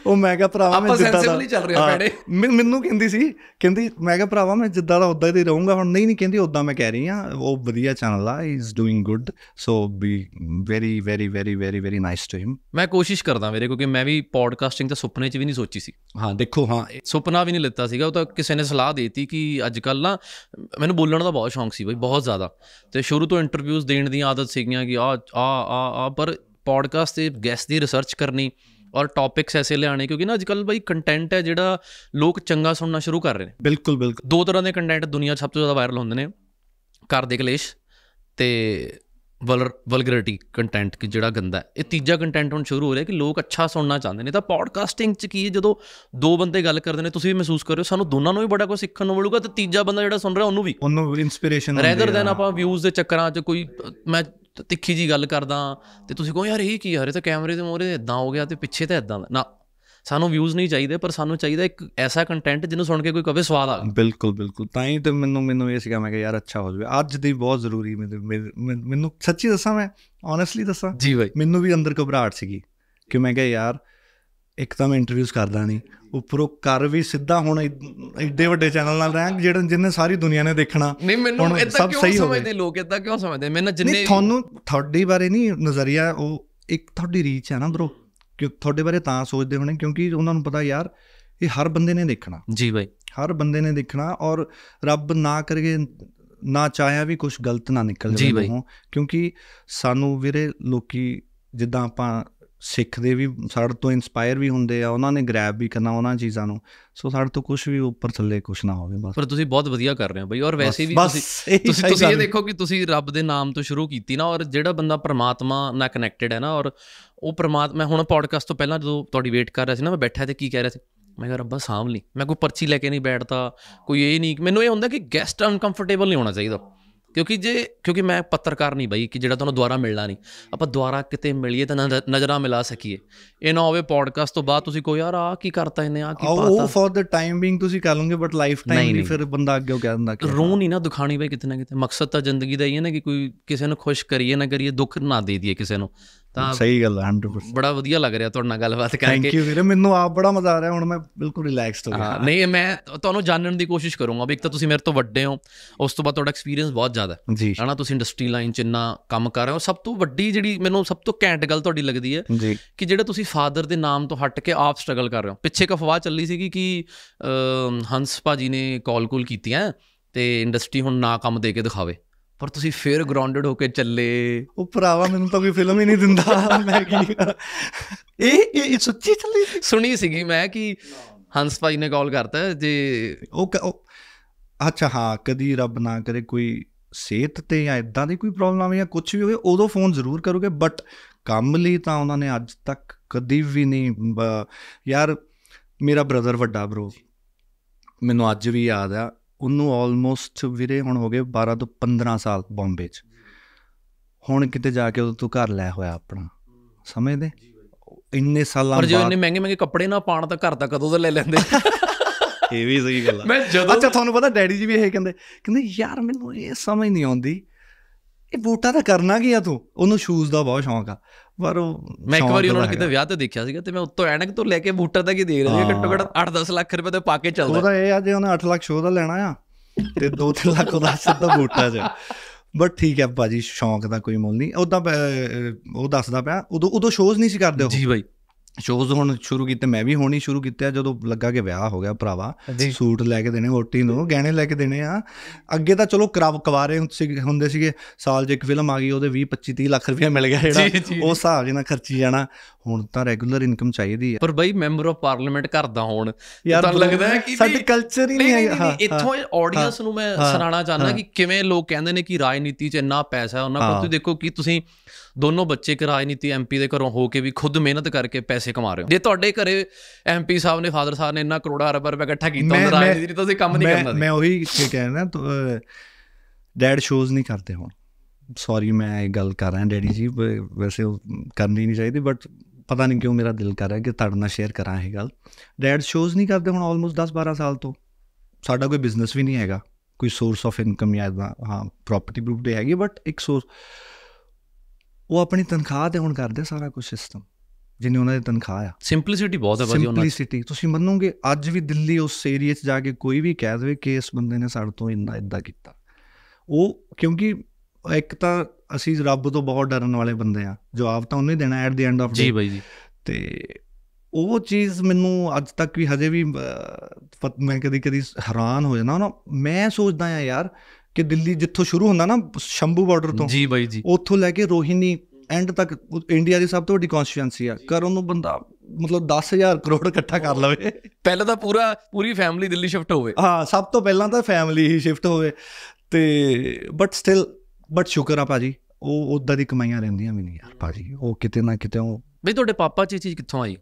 ਉਹ ਮੈਂ ਕਿਹਾ ਭਰਾਵਾ ਮੈਂ ਜਿੱਦਾਂ ਆਪਾਂ ਸੈਂਸਿਬਲੀ ਚੱਲ ਰਿਹਾ ਭੈਣੇ ਮੈਨੂੰ ਕਹਿੰਦੀ ਸੀ ਕਹਿੰਦੀ ਮੈਂ ਕਿਹਾ ਭਰਾਵਾ ਮੈਂ ਜਿੱਦਾਂ ਦਾ ਉਦਾਂ ਹੀ ਰਹੂੰਗਾ ਹੁਣ ਨਹੀਂ ਨਹੀਂ ਕਹਿੰਦੀ ਉਦਾਂ ਮੈਂ ਕਹਿ ਰਹੀ ਆ ਉਹ ਵਧੀਆ ਚੈਨਲ ਆ is doing good so be very very very very very nice to him ਮੈਂ ਕੋਸ਼ਿਸ਼ ਕਰਦਾ ਵੀਰੇ ਕਿਉਂਕਿ ਮੈਂ ਵੀ ਪੋਡਕਾਸਟਿੰਗ ਦਾ ਸੁਪਨੇ 'ਚ ਵੀ ਨਹੀਂ ਸੋਚੀ ਸੀ ਹਾਂ ਦੇਖੋ ਹਾਂ ਸੁਪਨਾ ਵੀ ਨਹੀਂ ਲਿੱਤਾ ਸੀਗਾ ਉਹ ਤਾਂ ਕਿਸੇ ਨੇ ਸਲਾਹ ਦਿੱਤੀ ਕਿ ਅੱਜ ਕੱਲ ਨਾ ਮੈਨੂੰ ਬੋਲਣ ਦਾ ਬਹੁਤ ਸ਼ੌਂਕ ਸੀ ਬਈ ਬਹੁਤ ਜ਼ਿਆਦਾ ਤੇ ਸ਼ੁਰੂ ਤੋਂ ਇੰਟਰਵਿਊਜ਼ ਦੇਣ ਦੀ ਆਦਤ ਸੀਗੀਆਂ ਕਿ ਆ ਆ ਆ ਪਰ ਪੋਡਕਾਸਟ ਤੇ ਗੈਸਟ ਦੀ ਰਿਸਰਚ ਕਰਨੀ ਔਰ ਟੌਪਿਕਸ ਐਸੇ ਲਿਆਣੇ ਕਿਉਂਕਿ ਨਾ ਕੱਲ ਬਾਈ ਕੰਟੈਂਟ ਹੈ ਜਿਹੜਾ ਲੋਕ ਚੰਗਾ ਸੁਣਨਾ ਸ਼ੁਰੂ ਕਰ ਰਹੇ ਨੇ ਬਿਲਕੁਲ ਬਿਲਕੁਲ ਦੋ ਤਰ੍ਹਾਂ ਦੇ ਕੰਟੈਂਟ ਦੁਨੀਆ 'ਚ ਸਭ ਤੋਂ ਜ਼ਿਆਦਾ ਵਾਇਰਲ ਹੁੰਦੇ ਨੇ ਕਰ ਦੇ ਕਲੇਸ਼ ਤੇ ਵਲਗਰਿਟੀ ਕੰਟੈਂਟ ਕਿ ਜਿਹੜਾ ਗੰਦਾ ਹੈ ਇਹ ਤੀਜਾ ਕੰਟੈਂਟ ਹੁਣ ਸ਼ੁਰੂ ਹੋ ਰਿਹਾ ਕਿ ਲੋਕ ਅੱਛਾ ਸੁਣਨਾ ਚਾਹੁੰਦੇ ਨੇ ਤਾਂ ਪੋਡਕਾਸਟਿੰਗ ਚ ਕੀ ਹੈ ਜਦੋਂ ਦੋ ਬੰਦੇ ਗੱਲ ਕਰਦੇ ਨੇ ਤੁਸੀਂ ਵੀ ਮਹਿਸੂਸ ਕਰ ਰਹੇ ਹੋ ਸਾਨੂੰ ਦੋਨਾਂ ਨੂੰ ਵੀ ਬੜਾ ਕੁਝ ਸਿੱਖਣ ਨੂੰ ਮਿਲੂਗਾ ਤੇ ਤੀਜਾ ਬੰਦਾ ਜਿਹੜਾ ਸੁਣ ਰਿਹਾ ਉਹਨੂੰ ਵੀ ਉਹਨੂੰ ਇਨਸਪੀਰੇਸ਼ਨ ਰੈਦਰ ਦੈਨ ਆਪਾਂ ਵਿਊਜ਼ ਦੇ ਚੱਕਰਾਂ 'ਚ ਕੋਈ ਮੈਂ ਤਿੱਖੀ ਜੀ ਗੱਲ ਕਰਦਾ ਤੇ ਤੁਸੀਂ ਕਹੋ ਯਾਰ ਇਹ ਕੀ ਯਾਰ ਇਹ ਤਾਂ ਕੈਮਰੇ ਦੇ ਮੋਰੇ ਇਦਾਂ ਹੋ ਗਿਆ ਤੇ ਪਿੱਛੇ ਤਾਂ ਇਦਾਂ ਨਾ ਸਾਨੂੰ ਵਿਊਜ਼ ਨਹੀਂ ਚਾਹੀਦੇ ਪਰ ਸਾਨੂੰ ਚਾਹੀਦਾ ਇੱਕ ਐਸਾ ਕੰਟੈਂਟ ਜਿਹਨੂੰ ਸੁਣ ਕੇ ਕੋਈ ਕਵੇ ਸਵਾਦ ਆ ਬਿਲਕੁਲ ਬਿਲਕੁਲ ਤਾਂ ਹੀ ਤੇ ਮੈਨੂੰ ਮੈਨੂੰ ਇਹ ਸੀਗਾ ਮੈਂ ਕਿ ਯਾਰ ਅੱਛਾ ਹੋ ਜਵੇ ਅੱਜ ਦੀ ਬਹੁਤ ਜ਼ਰੂਰੀ ਮੈਨੂੰ ਸੱਚੀ ਦੱਸਾਂ ਮੈਂ ਓਨੈਸਟਲੀ ਦੱਸਾਂ ਜੀ ਬਾਈ ਮੈਨੂੰ ਵੀ ਅੰਦਰ ਘਬਰਾਹਟ ਸੀਗੀ ਕਿ ਮੈਂ ਕਿਹਾ ਯਾਰ ਮੈਂ ਇੰਟਰਵਿਊਸ ਕਰਦਾ ਨਹੀਂ ਉਪਰੋਂ ਕਰ ਵੀ ਸਿੱਧਾ ਹੁਣ ਐਡੇ ਵੱਡੇ ਚੈਨਲ ਨਾਲ ਰੈਂਕ ਜਿਹੜੇ ਜਿੰਨੇ ਸਾਰੀ ਦੁਨੀਆ ਨੇ ਦੇਖਣਾ ਨਹੀਂ ਮੈਨੂੰ ਇਦਾਂ ਕਿਉਂ ਸਮਝਦੇ ਲੋਕ ਇਦਾਂ ਕਿਉਂ ਸਮਝਦੇ ਮੈਨੂੰ ਜਿੰਨੇ ਨਹੀਂ ਤੁਹਾਨੂੰ ਤੁਹਾਡੇ ਬਾਰੇ ਨਹੀਂ ਨਜ਼ਰੀਆ ਉਹ ਇੱਕ ਤੁਹਾਡੀ ਰੀਚ ਹੈ ਨਾ ਬ్రో ਕਿ ਤੁਹਾਡੇ ਬਾਰੇ ਤਾਂ ਸੋਚਦੇ ਹੋਣੇ ਕਿਉਂਕਿ ਉਹਨਾਂ ਨੂੰ ਪਤਾ ਯਾਰ ਇਹ ਹਰ ਬੰਦੇ ਨੇ ਦੇਖਣਾ ਜੀ ਬਾਈ ਹਰ ਬੰਦੇ ਨੇ ਦੇਖਣਾ ਔਰ ਰੱਬ ਨਾ ਕਰੇ ਨਾ ਚਾਹਿਆ ਵੀ ਕੁਝ ਗਲਤ ਨਾ ਨਿਕਲ ਜਾਵੇ ਕਿਉਂਕਿ ਸਾਨੂੰ ਵੀਰੇ ਲੋਕੀ ਜਿੱਦਾਂ ਆਪਾਂ ਸਿੱਖਦੇ ਵੀ ਸਾਡ ਤੋਂ ਇਨਸਪਾਇਰ ਵੀ ਹੁੰਦੇ ਆ ਉਹਨਾਂ ਨੇ ਗ੍ਰੈਬ ਵੀ ਕਰਨਾ ਉਹਨਾਂ ਚੀਜ਼ਾਂ ਨੂੰ ਸੋ ਸਾਡ ਤੋਂ ਕੁਝ ਵੀ ਉੱਪਰ ਥੱਲੇ ਕੁਝ ਨਾ ਹੋਵੇ ਬਸ ਪਰ ਤੁਸੀਂ ਬਹੁਤ ਵਧੀਆ ਕਰ ਰਹੇ ਹੋ ਬਈ ਔਰ ਵੈਸੇ ਵੀ ਤੁਸੀਂ ਤੁਸੀਂ ਇਹ ਦੇਖੋ ਕਿ ਤੁਸੀਂ ਰੱਬ ਦੇ ਨਾਮ ਤੋਂ ਸ਼ੁਰੂ ਕੀਤੀ ਨਾ ਔਰ ਜਿਹੜਾ ਬੰਦਾ ਪ੍ਰਮਾਤਮਾ ਨਾਲ ਕਨੈਕਟਡ ਹੈ ਨਾ ਔਰ ਉਹ ਪ੍ਰਮਾਤਮਾ ਹੁਣ ਪੋਡਕਾਸਟ ਤੋਂ ਪਹਿਲਾਂ ਜਦੋਂ ਤੁਹਾਡੀ ਵੇਟ ਕਰ ਰਿਹਾ ਸੀ ਨਾ ਮੈਂ ਬੈਠਾ ਤੇ ਕੀ ਕਹਿ ਰਿਹਾ ਸੀ ਮੈਂ ਕਿਹਾ ਰੱਬਾ ਸਾਂਭ ਲਈ ਮੈਂ ਕੋਈ ਪਰਚੀ ਲੈ ਕੇ ਨਹੀਂ ਬੈਠਦਾ ਕੋਈ ਇਹ ਨਹੀਂ ਮੈਨੂੰ ਇਹ ਹੁੰਦਾ ਕਿ ਗੈਸਟ ਅਨਕੰਫਰਟੇਬਲ ਨਹੀਂ ਹੋਣਾ ਚਾਹੀਦਾ ਕਿਉਂਕਿ ਜੇ ਕਿਉਂਕਿ ਮੈਂ ਪੱਤਰਕਾਰ ਨਹੀਂ ਬਈ ਕਿ ਜਿਹੜਾ ਤੁਹਾਨੂੰ ਦੁਆਰਾ ਮਿਲਣਾ ਨਹੀਂ ਆਪਾਂ ਦੁਆਰਾ ਕਿਤੇ ਮਿਲੀਏ ਤਾਂ ਨਜ਼ਰਾਂ ਮਿਲਾ ਸਕੀਏ ਇਹ ਨਾ ਹੋਵੇ ਪੋਡਕਾਸਟ ਤੋਂ ਬਾਅਦ ਤੁਸੀਂ ਕੋ ਯਾਰ ਆ ਕੀ ਕਰਤਾ ਇਹਨੇ ਆ ਕੀ ਪਾਤਾ ਉਹ ਫॉर द ਟਾਈਮ ਬੀਇੰਗ ਤੁਸੀਂ ਕਰ ਲੋਗੇ ਬਟ ਲਾਈਫ ਟਾਈਮ ਨਹੀਂ ਫਿਰ ਬੰਦਾ ਅੱਗੇ ਉਹ ਕਹਿ ਦਿੰਦਾ ਕਿ ਰੋ ਨਹੀਂ ਨਾ ਦੁਖਾਣੀ ਬਈ ਕਿਤੇ ਨਾ ਕਿਤੇ ਮਕਸਦ ਤਾਂ ਜ਼ਿੰਦਗੀ ਦਾ ਹੀ ਹੈ ਨਾ ਕਿ ਕੋਈ ਕਿਸੇ ਨੂੰ ਖੁਸ਼ ਕਰੀਏ ਨਾ ਕਰੀਏ ਦੁੱਖ ਨਾ ਦੇ ਦਈਏ ਕਿਸੇ ਨੂੰ ਤਾਂ ਸਹੀ ਗੱਲ ਹੈ 100% ਬੜਾ ਵਧੀਆ ਲੱਗ ਰਿਹਾ ਤੁਹਾਡੇ ਨਾਲ ਗੱਲਬਾਤ ਕਰਕੇ ਥੈਂਕ ਯੂ ਵੀਰੇ ਮੈਨੂੰ ਆਪ ਬੜਾ ਮਜ਼ਾ ਆ ਰਿਹਾ ਹੁਣ ਮੈਂ ਬਿਲਕੁਲ ਰਿਲੈਕਸਡ ਹੋ ਗਿਆ ਨਹੀਂ ਮੈਂ ਤੁਹਾਨੂੰ ਜਾਣਨ ਦੀ ਕੋਸ਼ਿਸ਼ ਕਰੂੰਗਾ ਵੀ ਇੱਕ ਤਾਂ ਤੁਸੀਂ ਮੇਰੇ ਤੋਂ ਵੱਡੇ ਹੋ ਉਸ ਤੋਂ ਬਾਅਦ ਤੁਹਾਡਾ ਐਕਸਪੀਰੀਅੰਸ ਬਹੁਤ ਜ਼ਿਆਦਾ ਹੈ ਹਨਾ ਤੁਸੀਂ ਇੰਡਸਟਰੀ ਲਾਈਨ 'ਚ ਇੰਨਾ ਕੰਮ ਕਰ ਰਹੇ ਹੋ ਸਭ ਤੋਂ ਵੱਡੀ ਜਿਹੜੀ ਮੈਨੂੰ ਸਭ ਤੋਂ ਕੈਂਟ ਗੱਲ ਤੁਹਾਡੀ ਲੱਗਦੀ ਹੈ ਕਿ ਜਿਹੜਾ ਤੁਸੀਂ ਫਾਦਰ ਦੇ ਨਾਮ ਤੋਂ ਹਟ ਕੇ ਆਪ ਸਟਰਗਲ ਕਰ ਰਹੇ ਹੋ ਪਿੱਛੇ ਇੱਕ ਅਫਵਾਹ ਚੱਲੀ ਸੀਗੀ ਕਿ ਹੰਸ ਭਾਜੀ ਨੇ ਕਾਲ ਕੋਲ ਕੀਤੀਆਂ ਤੇ ਇੰਡਸਟਰੀ ਹੁਣ ਨਾ ਕੰਮ ਦੇ ਕੇ ਦਿਖਾਵੇ ਪਰ ਤੁਸੀਂ ਫੇਰ ਗਰਾਊਂਡਡ ਹੋ ਕੇ ਚੱਲੇ ਉਹ ਭਰਾਵਾ ਮੈਨੂੰ ਤਾਂ ਕੋਈ ਫਿਲਮ ਹੀ ਨਹੀਂ ਦਿੰਦਾ ਮੈਂ ਕੀ ਇਹ ਇਹ ਸੱਚੀ ਚੱਲੀ ਸੁਣੀ ਸੀਗੀ ਮੈਂ ਕਿ ਹੰਸ ਭਾਈ ਨੇ ਕਾਲ ਕਰਤਾ ਜੇ ਉਹ ਅੱਛਾ ਹਾਂ ਕਦੀ ਰੱਬ ਨਾ ਕਰੇ ਕੋਈ ਸਿਹਤ ਤੇ ਜਾਂ ਇਦਾਂ ਦੀ ਕੋਈ ਪ੍ਰੋਬਲਮ ਆਵੇ ਜਾਂ ਕੁਝ ਵੀ ਹੋਵੇ ਉਦੋਂ ਫੋਨ ਜ਼ਰੂਰ ਕਰੋਗੇ ਬਟ ਕੰਮ ਲਈ ਤਾਂ ਉਹਨਾਂ ਨੇ ਅੱਜ ਤੱਕ ਕਦੀ ਵੀ ਨਹੀਂ ਯਾਰ ਮੇਰਾ ਬ੍ਰਦਰ ਵੱਡਾ ਬ్రో ਮੈਨੂੰ ਅੱਜ ਵੀ ਯਾਦ ਆ ਉਹਨੂੰ ਆਲਮੋਸਟ ਵੀਰੇ ਹੁਣ ਹੋ ਗਏ 12 ਤੋਂ 15 ਸਾਲ ਬੰਬੇ 'ਚ ਹੁਣ ਕਿਤੇ ਜਾ ਕੇ ਉਹ ਤੂੰ ਘਰ ਲੈ ਹੋਇਆ ਆਪਣਾ ਸਮਝਦੇ ਇੰਨੇ ਸਾਲਾਂ ਬਾਅਦ ਪਰ ਜੇ ਇੰਨੇ ਮਹਿੰਗੇ ਮਹਿੰਗੇ ਕੱਪੜੇ ਨਾ ਪਾਣ ਤਾਂ ਘਰ ਦਾ ਕਦੋਂ ਦਾ ਲੈ ਲੈਂਦੇ ਇਹ ਵੀ ਸਹੀ ਗੱਲ ਆ ਮੈਂ ਜਦੋਂ ਅੱਛਾ ਤੁਹਾਨੂੰ ਪਤਾ ਡੈਡੀ ਜੀ ਵੀ ਇਹ ਕਹਿੰਦੇ ਕਹਿੰਦੇ ਯਾਰ ਮੈਨੂੰ ਇਹ ਸਮਝ ਨਹੀਂ ਆਉਂਦੀ ਇਹ ਬੂਟਾ ਤਾਂ ਕਰਨਾ ਕੀ ਆ ਤੂੰ ਉਹਨੂੰ ਸ਼ੂਜ਼ ਦਾ ਬਹੁਤ ਸ਼ੌਂਕ ਆ ਪਰ ਉਹ ਮੈਂ ਇੱਕ ਵਾਰੀ ਉਹਨਾਂ ਨੂੰ ਕਿਤੇ ਵਿਆਹ ਤੇ ਦੇਖਿਆ ਸੀਗਾ ਤੇ ਮੈਂ ਉੱਤੋਂ ਐਨਕ ਤੋਂ ਲੈ ਕੇ ਬੂਟਰ ਤੱਕ ਹੀ ਦੇਖ ਰਿਹਾ ਸੀ ਘੱਟੋ ਘੱਟ 8-10 ਲੱਖ ਰੁਪਏ ਤੇ ਪਾ ਕੇ ਚੱਲਦਾ ਉਹਦਾ ਇਹ ਆ ਜੇ ਉਹਨੇ 8 ਲੱਖ ਸ਼ੋਅ ਦਾ ਲੈਣਾ ਆ ਤੇ 2-3 ਲੱਖ ਉਹਦਾ ਸਿੱਧਾ ਬੂਟਾ 'ਚ ਬਟ ਠੀਕ ਹੈ ਭਾਜੀ ਸ਼ੌਂਕ ਦਾ ਕੋਈ ਮੁੱਲ ਨਹੀਂ ਉਦਾਂ ਉਹ ਦੱਸਦਾ ਪਿਆ ਉਦੋਂ ਉਦੋਂ ਸ਼ੋਜ਼ ਨਹੀਂ ਸੀ ਕਰਦੇ ਉਹ ਜੀ ਬਾਈ ਸ਼ੋਜ਼ ਹੁਣ ਸ਼ੁਰੂ ਕੀਤੇ ਮੈਂ ਵੀ ਹੋਣੀ ਸ਼ੁਰੂ ਕੀਤੇ ਆ ਜਦੋਂ ਲੱਗਾ ਕਿ ਵਿਆਹ ਹੋ ਗਿਆ ਭਰਾਵਾ ਸੂਟ ਲੈ ਕੇ ਦੇਣੇ ਵੋਟੀ ਨੂੰ ਗਹਿਣੇ ਲੈ ਕੇ ਦੇਣੇ ਆ ਅੱਗੇ ਤਾਂ ਚਲੋ ਕਰਾਵ ਕਵਾਰੇ ਹੁੰਦੇ ਸੀਗੇ ਸਾਲ ਜੇ ਇੱਕ ਫਿਲਮ ਆ ਗਈ ਉਹਦੇ 20 25 30 ਲੱਖ ਰੁਪਏ ਮਿਲ ਗਿਆ ਜਿਹੜਾ ਉਹ ਹਿਸਾਬ ਜਿਹਾ ਖਰਚੀ ਜਾਣਾ ਹੁਣ ਤਾਂ ਰੈਗੂਲਰ ਇਨਕਮ ਚਾਹੀਦੀ ਆ ਪਰ ਬਈ ਮੈਂਬਰ ਆਫ ਪਾਰਲੀਮੈਂਟ ਕਰਦਾ ਹੁਣ ਹੋਣ ਤਾਂ ਲੱਗਦਾ ਹੈ ਕਿ ਸਾਡੇ ਕਲਚਰ ਹੀ ਨਹੀਂ ਹੈ ਇੱਥੋਂ ਆਡੀਅנס ਨੂੰ ਮੈਂ ਸੁਣਾਉਣਾ ਚਾਹੁੰਦਾ ਕਿ ਕਿਵੇਂ ਲੋਕ ਕਹਿੰਦੇ ਨੇ ਕਿ ਰਾਜਨੀਤੀ 'ਚ ਇੰਨਾ ਪੈਸਾ ਉਹਨਾਂ ਕੋਲ ਤੁਸੀਂ ਦੇਖੋ ਕਿ ਤੁਸੀਂ ਦੋਨੋਂ ਬੱਚੇ ਇੱਕ ਰਾਜਨੀਤੀ ਐਮਪੀ ਦੇ ਘਰੋਂ ਹੋ ਕੇ ਵੀ ਖੁਦ ਮਿਹਨਤ ਕਰਕੇ ਪੈਸੇ ਕਮਾ ਰਹੇ ਹੋ ਜੇ ਤੁਹਾਡੇ ਘਰੇ ਐਮਪੀ ਸਾਹਿਬ ਨੇ ਫਾਦਰ ਸਾਹਿਬ ਨੇ ਇੰਨਾ ਕਰੋੜਾ ਅਰਬ ਰੁਪਏ ਇਕੱਠਾ ਕੀਤਾ ਹੁੰਦਾ ਰਾਜਨੀਤੀ ਦੀ ਤੁਸੀਂ ਕੰਮ ਨਹੀਂ ਕਰਨਾ ਸੀ ਮੈਂ ਉਹੀ ਕਹਿਣਾ ਡੈਡ ਸ਼ੋਜ਼ ਨਹੀਂ ਕਰਦੇ ਹੁਣ ਸੌਰੀ ਮੈਂ ਇਹ ਗੱਲ ਕਰ ਰਿਹਾ ਡੈਡੀ ਜੀ ਵੈਸੇ ਉਹ ਕਰਨੀ ਨਹੀਂ ਚਾਹੀਦੀ ਬਟ ਪਤਾ ਨਹੀਂ ਕਿਉਂ ਮੇਰਾ ਦਿਲ ਕਰ ਰਿਹਾ ਕਿ ਤੁਹਾਡੇ ਨਾਲ ਸ਼ੇਅਰ ਕਰਾਂ ਇਹ ਗੱਲ ਡੈਡ ਸ਼ੋਜ਼ ਨਹੀਂ ਕਰਦੇ ਹੁਣ ਆਲਮੋਸਟ 10-12 ਸਾਲ ਤੋਂ ਸਾਡਾ ਕੋਈ ਬਿਜ਼ਨਸ ਵੀ ਨਹੀਂ ਹੈਗਾ ਕੋਈ ਸੋਰਸ ਆਫ ਇਨਕਮ ਜਾਂ ਹਾਂ ਪ੍ਰਾਪਰਟੀ ਗਰੁੱਪ ਦੇ ਹੈਗੀ ਬਟ ਇੱਕ ਸੋਰਸ ਉਹ ਆਪਣੀ ਤਨਖਾਹ ਤੇ ਹੁਣ ਕਰਦੇ ਸਾਰਾ ਕੁਝ ਸਿਸਟਮ ਜਿੰਨੇ ਉਹਨਾਂ ਦੀ ਤਨਖਾਹ ਆ ਸਿੰਪਲਿਸਿਟੀ ਬਹੁਤ ਹੈ ਬਾਜੀ ਉਹਨਾਂ ਦੀ ਸਿੰਪਲਿਸਿਟੀ ਤੁਸੀਂ ਮੰਨੋਗੇ ਅੱਜ ਵੀ ਦਿੱਲੀ ਉਸ ਏਰੀਆ 'ਚ ਜਾ ਕੇ ਕੋਈ ਵੀ ਕਹਿ ਦੇਵੇ ਕਿ ਇਸ ਬੰਦੇ ਨੇ ਸਾਡੇ ਤੋਂ ਇੰਨਾ ਇਦਾਂ ਕੀਤਾ ਉਹ ਕਿਉਂਕਿ ਇੱਕ ਤਾਂ ਅਸੀਂ ਰੱਬ ਤੋਂ ਬਹੁਤ ਡਰਨ ਵਾਲੇ ਬੰਦੇ ਆ ਜਵਾਬ ਤਾਂ ਉਹਨੇ ਦੇਣਾ ਐਟ ਦੀ ਐਂਡ ਆਫ ਜੀ ਬਾਈ ਜੀ ਤੇ ਉਹ ਚੀਜ਼ ਮੈਨੂੰ ਅੱਜ ਤੱਕ ਵੀ ਹਜੇ ਵੀ ਮੈਂ ਕਦੀ ਕਦੀ ਹੈਰਾਨ ਹੋ ਜਾਂਦਾ ਨਾ ਮੈਂ ਸੋਚਦਾ ਆ ਯਾਰ ਕਿ ਦਿੱਲੀ ਜਿੱਥੋਂ ਸ਼ੁਰੂ ਹੁੰਦਾ ਨਾ ਸ਼ੰਭੂ ਬਾਰਡਰ ਤੋਂ ਜੀ ਬਾਈ ਜੀ ਉੱਥੋਂ ਲੈ ਕੇ ਰੋਹਿਣੀ ਐਂਡ ਤੱਕ ਇੰਡੀਆ ਦੀ ਸਭ ਤੋਂ ਵੱਡੀ ਕਨਸਟੀਟੂਐਂਸੀ ਆ ਕਰ ਉਹਨੂੰ ਬੰਦਾ ਮਤਲਬ 10000 ਕਰੋੜ ਇਕੱਠਾ ਕਰ ਲਵੇ ਪਹਿਲਾਂ ਤਾਂ ਪੂਰਾ ਪੂਰੀ ਫੈਮਿਲੀ ਦਿੱਲੀ ਸ਼ਿਫਟ ਹੋਵੇ ਹਾਂ ਸਭ ਤੋਂ ਪਹਿਲਾਂ ਤਾਂ ਫੈਮਿਲੀ ਹੀ ਸ਼ਿਫਟ ਹੋਵੇ ਤੇ ਬਟ ਸਟਿਲ ਬਟ ਸ਼ੁਕਰ ਆ ਪਾਜੀ ਉਹ ਉਦਾਂ ਦੀ ਕਮਾਈਆਂ ਰਹਿੰਦੀਆਂ ਵੀ ਨਹੀਂ ਯਾਰ ਪਾਜੀ ਉਹ ਕਿਤੇ ਨਾ ਕਿਤੇ ਉਹ ਵੀ ਤੁਹਾਡੇ ਪਾਪਾ ਚ ਇਹ ਚੀਜ਼ ਕਿੱਥੋਂ ਆਈ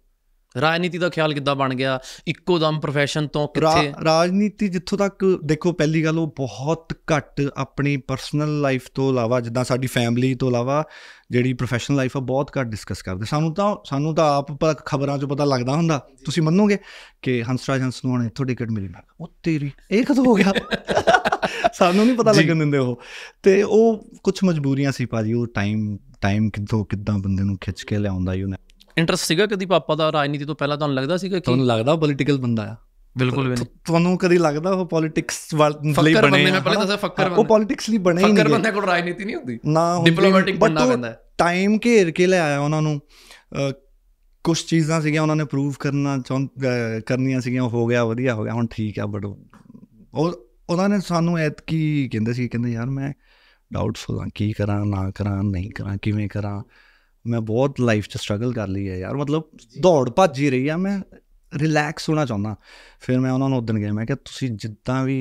ਰਾਜਨੀਤੀ ਦਾ ਖਿਆਲ ਕਿੱਦਾਂ ਬਣ ਗਿਆ ਇੱਕੋ ਦਮ profession ਤੋਂ ਕਿੱਥੇ ਰਾਜਨੀਤੀ ਜਿੱਥੋਂ ਤੱਕ ਦੇਖੋ ਪਹਿਲੀ ਗੱਲ ਉਹ ਬਹੁਤ ਘੱਟ ਆਪਣੀ ਪਰਸਨਲ ਲਾਈਫ ਤੋਂ ਇਲਾਵਾ ਜਿੱਦਾਂ ਸਾਡੀ ਫੈਮਿਲੀ ਤੋਂ ਇਲਾਵਾ ਜਿਹੜੀ ਪ੍ਰੋਫੈਸ਼ਨਲ ਲਾਈਫ ਆ ਬਹੁਤ ਘੱਟ ਡਿਸਕਸ ਕਰਦੇ ਸਾਨੂੰ ਤਾਂ ਸਾਨੂੰ ਤਾਂ ਆਪ ਖਬਰਾਂ 'ਚੋਂ ਪਤਾ ਲੱਗਦਾ ਹੁੰਦਾ ਤੁਸੀਂ ਮੰਨੋਗੇ ਕਿ ਹੰਸਰਾਜ ਹੰਸ ਨੂੰ ਹੁਣ ਇੱਥੋਂ ਟਿਕਟ ਮਿਲੀ ਮੈਂ ਉਹ ਤੇਰੀ ਇਹ ਕਦੋਂ ਹੋ ਗਿਆ ਸਾਨੂੰ ਨਹੀਂ ਪਤਾ ਲੱਗਣ ਦਿੰਦੇ ਉਹ ਤੇ ਉਹ ਕੁਝ ਮਜਬੂਰੀਆਂ ਸੀ ਭਾਜੀ ਉਹ ਟਾਈਮ ਟਾਈਮ ਕਿਦੋਂ ਕਿਦਾਂ ਬੰਦੇ ਨੂੰ ਖਿੱਚ ਕੇ ਲਿਆਉਂਦਾ ਯੂ ਨਾ ਇੰਟਰਸਟ ਸੀਗਾ ਕਦੀ ਪਾਪਾ ਦਾ ਰਾਜਨੀਤੀ ਤੋਂ ਪਹਿਲਾਂ ਤੁਹਾਨੂੰ ਲੱਗਦਾ ਸੀਗਾ ਕਿ ਤੁਹਾਨੂੰ ਲੱਗਦਾ ਉਹ ਪੋਲੀਟੀਕਲ ਬੰਦਾ ਆ ਬਿਲਕੁਲ ਵੀ ਨਹੀਂ ਤੁਹਾਨੂੰ ਕਦੀ ਲੱਗਦਾ ਉਹ ਪੋਲਿਟਿਕਸ ਲਈ ਬਣੇ ਮੈਂ ਪਹਿਲਾਂ ਦੱਸਿਆ ਫੱਕਰ ਬੰਦੇ ਉਹ ਪੋਲੀਟਿਕਸ ਲਈ ਬਣੇ ਹੀ ਨਹੀਂ ਫੱਕਰ ਬੰਦੇ ਕੋਲ ਰਾਜਨੀਤੀ ਨਹੀਂ ਹੁੰਦੀ ਨਾ ਡਿਪਲੋਮੈਟਿਕ ਬੰਦਾ ਪੈਂਦਾ ਟਾਈਮ ਘੇਰ ਕੇ ਲੈ ਆਇਆ ਉਹਨਾਂ ਨੂੰ ਕੁਝ ਚੀਜ਼ਾਂ ਸੀਗੀਆਂ ਉਹਨਾਂ ਨੇ ਪ੍ਰੂਫ ਕਰਨਾ ਕਰਨੀਆਂ ਸੀਗੀਆਂ ਹੋ ਗਿਆ ਵਧੀਆ ਹੋ ਗਿਆ ਹੁਣ ਠੀਕ ਆ ਬਟ ਉਹ ਉਹਨਾਂ ਨੇ ਸਾਨੂੰ ਐਤ ਕੀ ਕਹਿੰਦੇ ਸੀ ਕਹਿੰਦੇ ਯਾਰ ਮੈਂ ਡਾਊਟਫੁਲ ਆ ਕੀ ਕਰਾਂ ਨਾ ਕਰਾਂ ਨਹੀਂ ਕਰਾਂ ਕਿਵੇਂ ਕਰਾਂ ਮੈਂ ਬਹੁਤ ਲਾਈਫ 'ਚ ਸਟਰਗਲ ਕਰ ਲਈ ਹੈ ਯਾਰ ਮਤਲਬ ਦੌੜ ਭੱਜ ਹੀ ਰਹੀ ਆ ਮੈਂ ਰਿਲੈਕਸ ਹੋਣਾ ਚਾਹੁੰਦਾ ਫਿਰ ਮੈਂ ਉਹਨਾਂ ਨੂੰ ਉਦਣ ਗਿਆ ਮੈਂ ਕਿਹਾ ਤੁਸੀਂ ਜਿੱਦਾਂ ਵੀ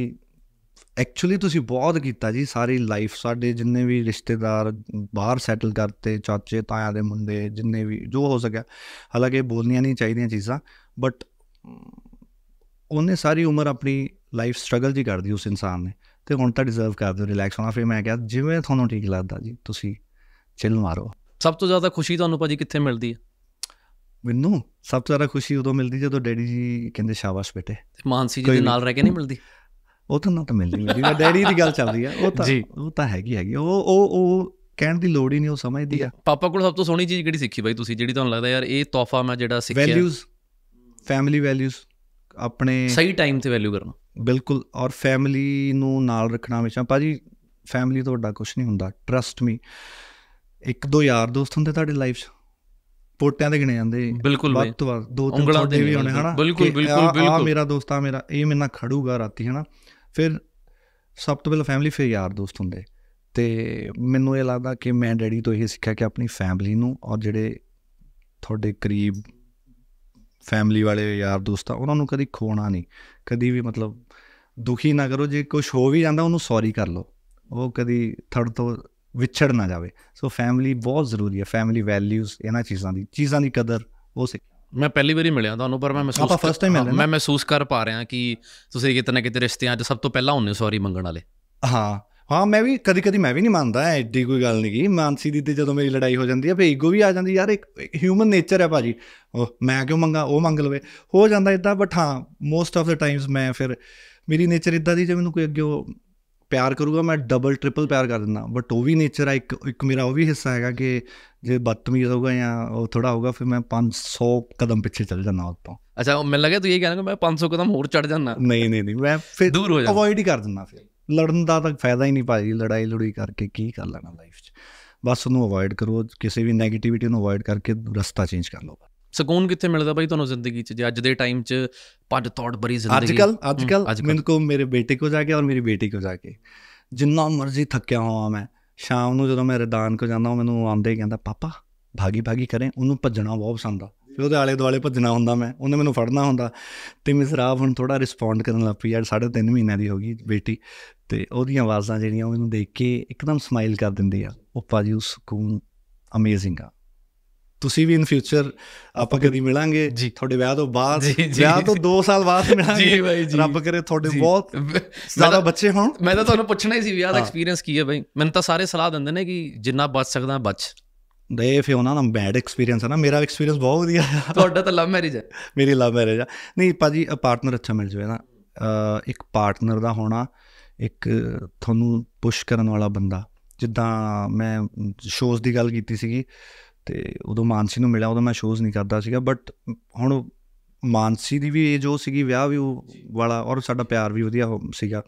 ਐਕਚੁਅਲੀ ਤੁਸੀਂ ਬਹੁਤ ਕੀਤਾ ਜੀ ਸਾਰੀ ਲਾਈਫ ਸਾਡੇ ਜਿੰਨੇ ਵੀ ਰਿਸ਼ਤੇਦਾਰ ਬਾਹਰ ਸੈਟਲ ਕਰਤੇ ਚਾਚੇ ਤਾਇਆ ਦੇ ਮੁੰਡੇ ਜਿੰਨੇ ਵੀ ਜੋ ਹੋ ਸਕਿਆ ਹਾਲਾਂਕਿ ਬੋਲਣੀਆਂ ਨਹੀਂ ਚਾਹੀਦੀਆਂ ਚੀਜ਼ਾਂ ਬਟ ਉਹਨੇ ਸਾਰੀ ਉਮਰ ਆਪਣੀ ਲਾਈਫ ਸਟਰਗਲ ਜੀ ਕਰਦੀ ਉਸ ਇਨਸਾਨ ਨੇ ਤੇ ਹੁਣ ਤਾਂ ਡਿਜ਼ਰਵ ਕਰਦੇ ਹੋ ਰਿਲੈਕਸ ਹੋਣਾ ਫਿਰ ਮੈਂ ਕਿਹਾ ਜਿਵੇਂ ਤੁਹਾਨੂੰ ਠੀਕ ਲੱਗਦਾ ਜੀ ਤੁਸੀਂ ਚਿਲ ਮਾਰੋ ਸਭ ਤੋਂ ਜ਼ਿਆਦਾ ਖੁਸ਼ੀ ਤੁਹਾਨੂੰ ਭਾਜੀ ਕਿੱਥੇ ਮਿਲਦੀ ਹੈ ਮੈਨੂੰ ਸਭ ਤੋਂ ਜ਼ਿਆਦਾ ਖੁਸ਼ੀ ਉਦੋਂ ਮਿਲਦੀ ਜਦੋਂ ਡੈਡੀ ਜੀ ਕਹਿੰਦੇ ਸ਼ਾਬਾਸ਼ ਬੇਟੇ ਮਾਨਸੀ ਜੀ ਦੇ ਨਾਲ ਰਹਿ ਕੇ ਨਹੀਂ ਮਿਲਦੀ ਉਹ ਤਾਂ ਨਾ ਤਾਂ ਮਿਲਦੀ ਮੇਰੀ ਮੈਂ ਡੈਡੀ ਦੀ ਗੱਲ ਚੱਲਦੀ ਆ ਉਹ ਤਾਂ ਉਹ ਤਾਂ ਹੈਗੀ ਹੈਗੀ ਉਹ ਉਹ ਉਹ ਕਹਿਣ ਦੀ ਲੋੜ ਹੀ ਨਹੀਂ ਉਹ ਸਮਝਦੀ ਆ ਪਾਪਾ ਕੋਲ ਸਭ ਤੋਂ ਸੋਹਣੀ ਚੀਜ਼ ਕਿਹੜੀ ਸਿੱਖੀ ਬਾਈ ਤੁਸੀਂ ਜਿਹੜੀ ਤੁਹਾਨੂੰ ਲੱਗਦਾ ਯਾਰ ਇਹ ਤੋਹਫਾ ਮੈਂ ਜਿਹੜਾ ਸਿੱਖਿਆ ਵੈਲਿਊਜ਼ ਫੈਮਿਲੀ ਵੈਲਿਊਜ਼ ਆਪਣੇ ਸਹੀ ਟਾਈਮ ਤੇ ਵੈਲਿਊ ਕਰਨਾ ਬਿਲਕੁਲ ਔਰ ਫੈਮਿਲੀ ਨੂੰ ਨਾਲ ਰੱਖਣਾ ਹਮੇਸ਼ਾ ਭਾਜੀ ਫੈਮਿਲੀ ਤੋਂ ਵੱਡਾ ਕੁਝ ਨਹੀਂ ਹੁੰਦਾ ਟਰਸਟ ਮੀ ਇੱਕ ਦੋ ਯਾਰ ਦੋਸਤ ਹੁੰਦੇ ਤੁਹਾਡੇ ਲਾਈਫ 'ਚ ਪੋਟਿਆਂ ਦੇ ਗਿਣੇ ਜਾਂਦੇ ਬਿਲਕੁਲ ਵੱਧ ਤੋਂ ਵੱਧ ਦੋ ਤਿੰਨ ਦੇ ਵੀ ਹੋਣੇ ਹਨਾ ਬਿਲਕੁਲ ਬਿਲਕੁਲ ਬਿਲਕੁਲ ਆ ਮੇਰਾ ਦੋਸਤ ਆ ਮੇਰਾ ਇਹ ਮੇਰੇ ਖੜੂਗਾ ਰਾਤੀ ਹਨਾ ਫਿਰ ਸਭ ਤੋਂ ਪਹਿਲਾਂ ਫੈਮਿਲੀ ਫਿਰ ਯਾਰ ਦੋਸਤ ਹੁੰਦੇ ਤੇ ਮੈਨੂੰ ਇਹ ਲੱਗਦਾ ਕਿ ਮੈਂ ਡੈਡੀ ਤੋਂ ਇਹ ਸਿੱਖਿਆ ਕਿ ਆਪਣੀ ਫੈਮਿਲੀ ਨੂੰ ਔਰ ਜਿਹੜੇ ਤੁਹਾਡੇ ਕਰੀਬ ਫੈਮਿਲੀ ਵਾਲੇ ਯਾਰ ਦੋਸਤ ਆ ਉਹਨਾਂ ਨੂੰ ਕਦੀ ਖੋਣਾ ਨਹੀਂ ਕਦੀ ਵੀ ਮਤਲਬ ਦੁਖੀ ਨਾ ਕਰੋ ਜੇ ਕੁਝ ਹੋ ਵੀ ਜਾਂਦਾ ਉਹਨੂੰ ਸੌਰੀ ਕਰ ਲਓ ਉਹ ਕਦੀ ਥੜ ਤੋਂ ਵਿਛੜ ਨਾ ਜਾਵੇ ਸੋ ਫੈਮਿਲੀ ਬਹੁਤ ਜ਼ਰੂਰੀ ਹੈ ਫੈਮਿਲੀ ਵੈਲਿਊਜ਼ ਇਹਨਾਂ ਚੀਜ਼ਾਂ ਦੀ ਚੀਜ਼ਾਂ ਦੀ ਕਦਰ ਉਹ ਸਿੱਖ ਮੈਂ ਪਹਿਲੀ ਵਾਰੀ ਮਿਲਿਆ ਤੁਹਾਨੂੰ ਪਰ ਮੈਂ ਮਹਿਸੂਸ ਆਪਾਂ ਫਸਟ ਟਾਈਮ ਮਿਲੇ ਮੈਂ ਮਹਿਸੂਸ ਕਰ ਪਾ ਰਿਹਾ ਕਿ ਤੁਸੀਂ ਕਿਤਨੇ ਕਿਤੇ ਰਿਸ਼ਤਿਆਂ 'ਚ ਸਭ ਤੋਂ ਪਹਿਲਾਂ ਹੁੰਨੇ ਸੌਰੀ ਮੰਗਣ ਵਾਲੇ ਹਾਂ ਹਾਂ ਮੈਂ ਵੀ ਕਦੀ ਕਦੀ ਮੈਂ ਵੀ ਨਹੀਂ ਮੰਨਦਾ ਐਡੀ ਕੋਈ ਗੱਲ ਨਹੀਂ ਕੀ ਮਾਨਸੀ ਦੀ ਤੇ ਜਦੋਂ ਮੇਰੀ ਲੜਾਈ ਹੋ ਜਾਂਦੀ ਹੈ ਫੇ ਈਗੋ ਵੀ ਆ ਜਾਂਦੀ ਯਾਰ ਇੱਕ ਹਿਊਮਨ ਨੇਚਰ ਹੈ ਭਾਜੀ ਮੈਂ ਕਿਉਂ ਮੰਗਾ ਉਹ ਮੰਗ ਲਵੇ ਹੋ ਜਾਂਦਾ ਇਦਾਂ ਬਟ ਹਾਂ ਮੋਸਟ ਆਫ ਦਾ ਟਾਈਮਸ ਮੈਂ ਫਿਰ ਮੇਰੀ ਨੇਚਰ ਇਦਾਂ ਦੀ ਜੇ ਮੈਨੂੰ ਕੋਈ ਅੱਗੇ ਉਹ ਪਿਆਰ ਕਰੂਗਾ ਮੈਂ ਡਬਲ ਟ੍ਰਿਪਲ ਪਿਆਰ ਕਰ ਦਿੰਦਾ ਬਟ ਉਹ ਵੀ ਨੇਚਰ ਆ ਇੱਕ ਇੱਕ ਮੇਰਾ ਉਹ ਵੀ ਹਿੱਸਾ ਹੈਗਾ ਕਿ ਜੇ ਬਦਤਮੀਜ਼ ਹੋਊਗਾ ਜਾਂ ਉਹ ਥੋੜਾ ਹੋਊਗਾ ਫਿਰ ਮੈਂ 500 ਕਦਮ ਪਿੱਛੇ ਚੱਲ ਜਾਣਾ ਤੋਂ ਅੱਛਾ ਮੈਨੂੰ ਲੱਗਿਆ ਤੂੰ ਇਹ ਕਹਿਣਾ ਕਿ ਮੈਂ 500 ਕਦਮ ਹੋਰ ਚੜ ਜਾਣਾ ਨਹੀਂ ਨਹੀਂ ਨਹੀਂ ਮੈਂ ਫਿਰ ਦੂਰ ਹੋ ਜਾ ਅਵੋਇਡ ਹੀ ਕਰ ਦਿੰਦਾ ਫਿਰ ਲੜਨ ਦਾ ਤਾਂ ਫਾਇਦਾ ਹੀ ਨਹੀਂ ਭਾਜੀ ਲੜਾਈ ਲੜੀ ਕਰਕੇ ਕੀ ਕਰ ਲੈਣਾ ਲਾਈਫ 'ਚ ਬਸ ਉਹਨੂੰ ਅਵੋਇਡ ਕਰੋ ਕਿਸੇ ਵੀ 네ਗੇਟਿਵਿਟੀ ਨੂੰ ਅਵੋਇਡ ਕਰਕੇ ਰਸਤਾ ਚੇਂਜ ਕਰ ਲਓ ਸਕੂਨ ਕਿੱਥੇ ਮਿਲਦਾ ਬਾਈ ਤੁਹਾਨੂੰ ਜ਼ਿੰਦਗੀ 'ਚ ਜੇ ਅੱਜ ਦੇ ਟਾਈਮ 'ਚ ਭੱਜ ਦੌੜ ਬਰੀ ਜ਼ਿੰਦਗੀ ਅੱਜ ਕੱਲ ਅੱਜ ਕੱਲ ਮੈਨੂੰ ਕੋ ਮੇਰੇ ਬੇਟੇ ਕੋ ਜਾ ਕੇ ਔਰ ਮੇਰੀ ਬੇਟੀ ਕੋ ਜਾ ਕੇ ਜਿੰਨਾ ਮਰਜ਼ੀ ਥੱਕਿਆ ਹੋਵਾਂ ਮੈਂ ਸ਼ਾਮ ਨੂੰ ਜਦੋਂ ਮੈਂ ਰਦਾਨ ਕੋ ਜਾਂਦਾ ਹਾਂ ਮੈਨੂੰ ਆਂਦੇ ਕਹਿੰਦਾ ਪਾਪਾ ਭਾਗੀ ਭਾਗੀ ਕਰੇ ਉਹਨੂੰ ਭੱਜਣਾ ਬਹੁਤ ਪਸੰਦ ਆ ਫਿਰ ਉਹਦੇ ਆਲੇ ਦੁਆਲੇ ਭੱਜਣਾ ਹੁੰਦਾ ਮੈਂ ਉਹਨੇ ਮੈਨੂੰ ਫੜਨਾ ਹੁੰਦਾ ਤੇ ਮਿਸਰਾਬ ਹੁਣ ਥੋੜਾ ਰਿਸਪੌਂਡ ਕਰਨ ਲੱਗ ਪਈ ਯਾਰ 3.5 ਮਹੀਨਿਆਂ ਦੀ ਹੋ ਗਈ ਬੇਟੀ ਤੇ ਉਹਦੀਆਂ ਆਵਾਜ਼ਾਂ ਜਿਹੜੀਆਂ ਉਹ ਮੈਨੂੰ ਦੇਖ ਕੇ ਇੱਕਦਮ ਸਮਾਈਲ ਕਰ ਦਿੰਦੀ ਆ ਉਹ ਪਾਜੀ ਉਸ ਸਕੂਨ ਅਮੇਜ਼ਿੰਗ ਆ ਤੁਸੀਂ ਵੀ ਇਨ ਫਿਊਚਰ ਆਪਾਂ ਕਦੀ ਮਿਲਾਂਗੇ ਤੁਹਾਡੇ ਵਿਆਹ ਤੋਂ ਬਾਅਦ ਵਿਆਹ ਤੋਂ 2 ਸਾਲ ਬਾਅਦ ਮਿਲਾਂਗੇ ਰੱਬ ਕਰੇ ਤੁਹਾਡੇ ਬਹੁਤ ਜ਼ਿਆਦਾ ਬੱਚੇ ਹੋਣ ਮੈਂ ਤਾਂ ਤੁਹਾਨੂੰ ਪੁੱਛਣਾ ਹੀ ਸੀ ਵਿਆਹ ਦਾ ਐਕਸਪੀਰੀਅੰਸ ਕੀ ਹੈ ਬਾਈ ਮੈਨੂੰ ਤਾਂ ਸਾਰੇ ਸਲਾਹ ਦਿੰਦੇ ਨੇ ਕਿ ਜਿੰਨਾ ਬਚ ਸਕਦਾ ਬਚ ਦੇ ਫੇ ਉਹਨਾਂ ਦਾ ਬੈਡ ਐਕਸਪੀਰੀਅੰਸ ਹੈ ਨਾ ਮੇਰਾ ਐਕਸਪੀਰੀਅੰਸ ਬਹੁਤ ਵਧੀਆ ਹੈ ਤੁਹਾਡਾ ਤਾਂ ਲਵ ਮੈਰਿਜ ਹੈ ਮੇਰੀ ਲਵ ਮੈਰਿਜ ਹੈ ਨਹੀਂ ਪਾਜੀ ਪਾਰਟਨਰ ਅੱਛਾ ਮਿਲ ਜਵੇ ਨਾ ਇੱਕ ਪਾਰਟਨਰ ਦਾ ਹੋਣਾ ਇੱਕ ਤੁਹਾਨੂੰ ਪੁਸ਼ ਕਰਨ ਵਾਲਾ ਬੰਦਾ ਜਿੱਦਾਂ ਮੈਂ ਸ਼ੋਜ਼ ਦੀ ਗੱਲ ਕੀਤੀ ਸੀਗੀ ਤੇ ਉਦੋਂ ਮਾਨਸੀ ਨੂੰ ਮਿਲਿਆ ਉਦੋਂ ਮੈਂ ਸ਼ੋਜ਼ ਨਹੀਂ ਕਰਦਾ ਸੀਗਾ ਬਟ ਹੁਣ ਮਾਨਸੀ ਦੀ ਵੀ ਇਹ ਜੋ ਸੀਗੀ ਵਿਆਹ ਵੀ ਉਹ ਵਾਲਾ ਔਰ ਸਾਡਾ ਪਿਆਰ ਵੀ ਵਧੀਆ ਸੀਗਾ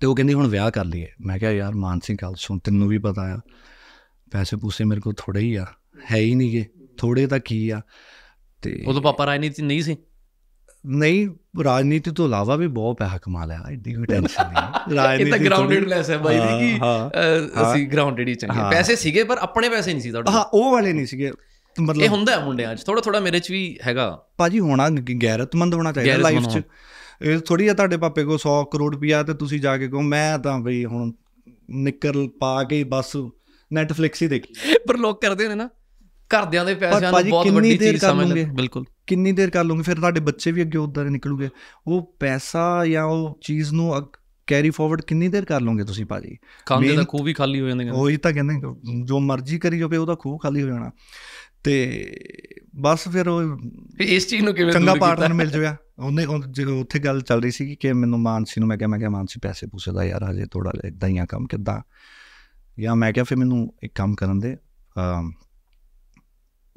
ਤੇ ਉਹ ਕਹਿੰਦੀ ਹੁਣ ਵਿਆਹ ਕਰ ਲਈਏ ਮੈਂ ਕਿਹਾ ਯਾਰ ਮਾਨਸੀ ਗੱਲ ਸੁਣ ਤੈਨੂੰ ਵੀ ਪਤਾ ਆ ਪੈਸੇ ਪੂਸੇ ਮੇਰੇ ਕੋਲ ਥੋੜੇ ਹੀ ਆ ਹੈ ਹੀ ਨਹੀਂਗੇ ਥੋੜੇ ਤਾਂ ਕੀ ਆ ਤੇ ਉਦੋਂ ਪਾਪਾ ਰਾਜਨੀਤੀ ਨਹੀਂ ਸੀ ਨਹੀਂ ਰਾਜਨੀਤੀ ਤੋਂ ਇਲਾਵਾ ਵੀ ਬਹੁਤ ਪੈਸਾ ਕਮਾ ਲਿਆ ਐਡੀ ਕੋਈ ਟੈਨਸ਼ਨ ਨਹੀਂ ਰਾਜਨੀਤੀ ਇਹ ਤਾਂ ਗਰਾਊਂਡਡਲੈਸ ਹੈ ਬਾਈ ਦੀ ਕਿ ਅਸੀਂ ਗਰਾਊਂਡਡ ਹੀ ਚੰਗੇ ਪੈਸੇ ਸੀਗੇ ਪਰ ਆਪਣੇ ਪੈਸੇ ਨਹੀਂ ਸੀ ਤੁਹਾਡੇ ਹਾਂ ਉਹ ਵਾਲੇ ਨਹੀਂ ਸੀਗੇ ਮਤਲਬ ਇਹ ਹੁੰਦਾ ਹੈ ਮੁੰਡਿਆਂ 'ਚ ਥੋੜਾ ਥੋੜਾ ਮੇਰੇ 'ਚ ਵੀ ਹੈਗਾ ਭਾਜੀ ਹੋਣਾ ਗੈਰਤਮੰਦ ਹੋਣਾ ਚਾਹੀਦਾ ਲਾਈਫ 'ਚ ਇਹ ਥੋੜੀ ਆ ਤੁਹਾਡੇ ਪਾਪੇ ਕੋ 100 ਕਰੋੜ ਰੁਪਿਆ ਤੇ ਤੁਸੀਂ ਜਾ ਕੇ ਕਹੋ ਮੈਂ ਤਾਂ ਬਈ ਹੁਣ ਨਿੱਕਰ ਪਾ ਕੇ ਬਸ ਨੈਟਫਲਿਕਸ ਹੀ ਦੇਖੀ ਪਰ ਲੋਕ ਕਰਦੇ ਨੇ ਨਾ ਘਰਦਿਆਂ ਦੇ ਪੈਸਿਆਂ ਨੂੰ ਬਹੁਤ ਵੱਡੀ ਚੀਜ਼ ਸਮਝਦੇ ਬਿਲਕੁਲ ਕਿੰਨੀ ਦੇਰ ਕਰ ਲਓਗੇ ਫਿਰ ਤੁਹਾਡੇ ਬੱਚੇ ਵੀ ਅੱਗੇ ਉਧਰ ਨਿਕਲੂਗੇ ਉਹ ਪੈਸਾ ਜਾਂ ਉਹ ਚੀਜ਼ ਨੂੰ ਕੈਰੀ ਫਾਰਵਰਡ ਕਿੰਨੀ ਦੇਰ ਕਰ ਲੋਗੇ ਤੁਸੀਂ ਭਾਜੀ ਕੰਮ ਦਾ ਖੂਹ ਵੀ ਖਾਲੀ ਹੋ ਜਾਂਦੇ ਉਹੀ ਤਾਂ ਕਹਿੰਦੇ ਜੋ ਮਰਜ਼ੀ ਕਰੀ ਜੋ ਪੇ ਉਹਦਾ ਖੂਹ ਖਾਲੀ ਹੋ ਜਾਣਾ ਤੇ ਬਸ ਫਿਰ ਉਹ ਇਸ ਚੀਜ਼ ਨੂੰ ਕਿਵੇਂ ਚੰਗਾ ਪਾਰਟਨਰ ਮਿਲ ਜਵੇ ਉਹਨੇ ਉੱਥੇ ਗੱਲ ਚੱਲ ਰਹੀ ਸੀ ਕਿ ਮੈਨੂੰ ਮਾਨਸੀ ਨੂੰ ਮੈਂ ਕਿਹਾ ਮੈਂ ਕਿਹਾ ਮਾਨਸੀ ਪੈਸੇ ਪੁੱਛਦਾ ਯਾਰ ਅਜੇ ਥੋੜਾ ਇਦਾਂ ਹੀ ਆ ਕੰਮ ਕਿਦਾਂ ਜਾਂ ਮੈਂ ਕਿਹਾ ਫਿਰ ਮੈਨੂੰ ਇੱਕ ਕੰਮ ਕਰਨ ਦੇ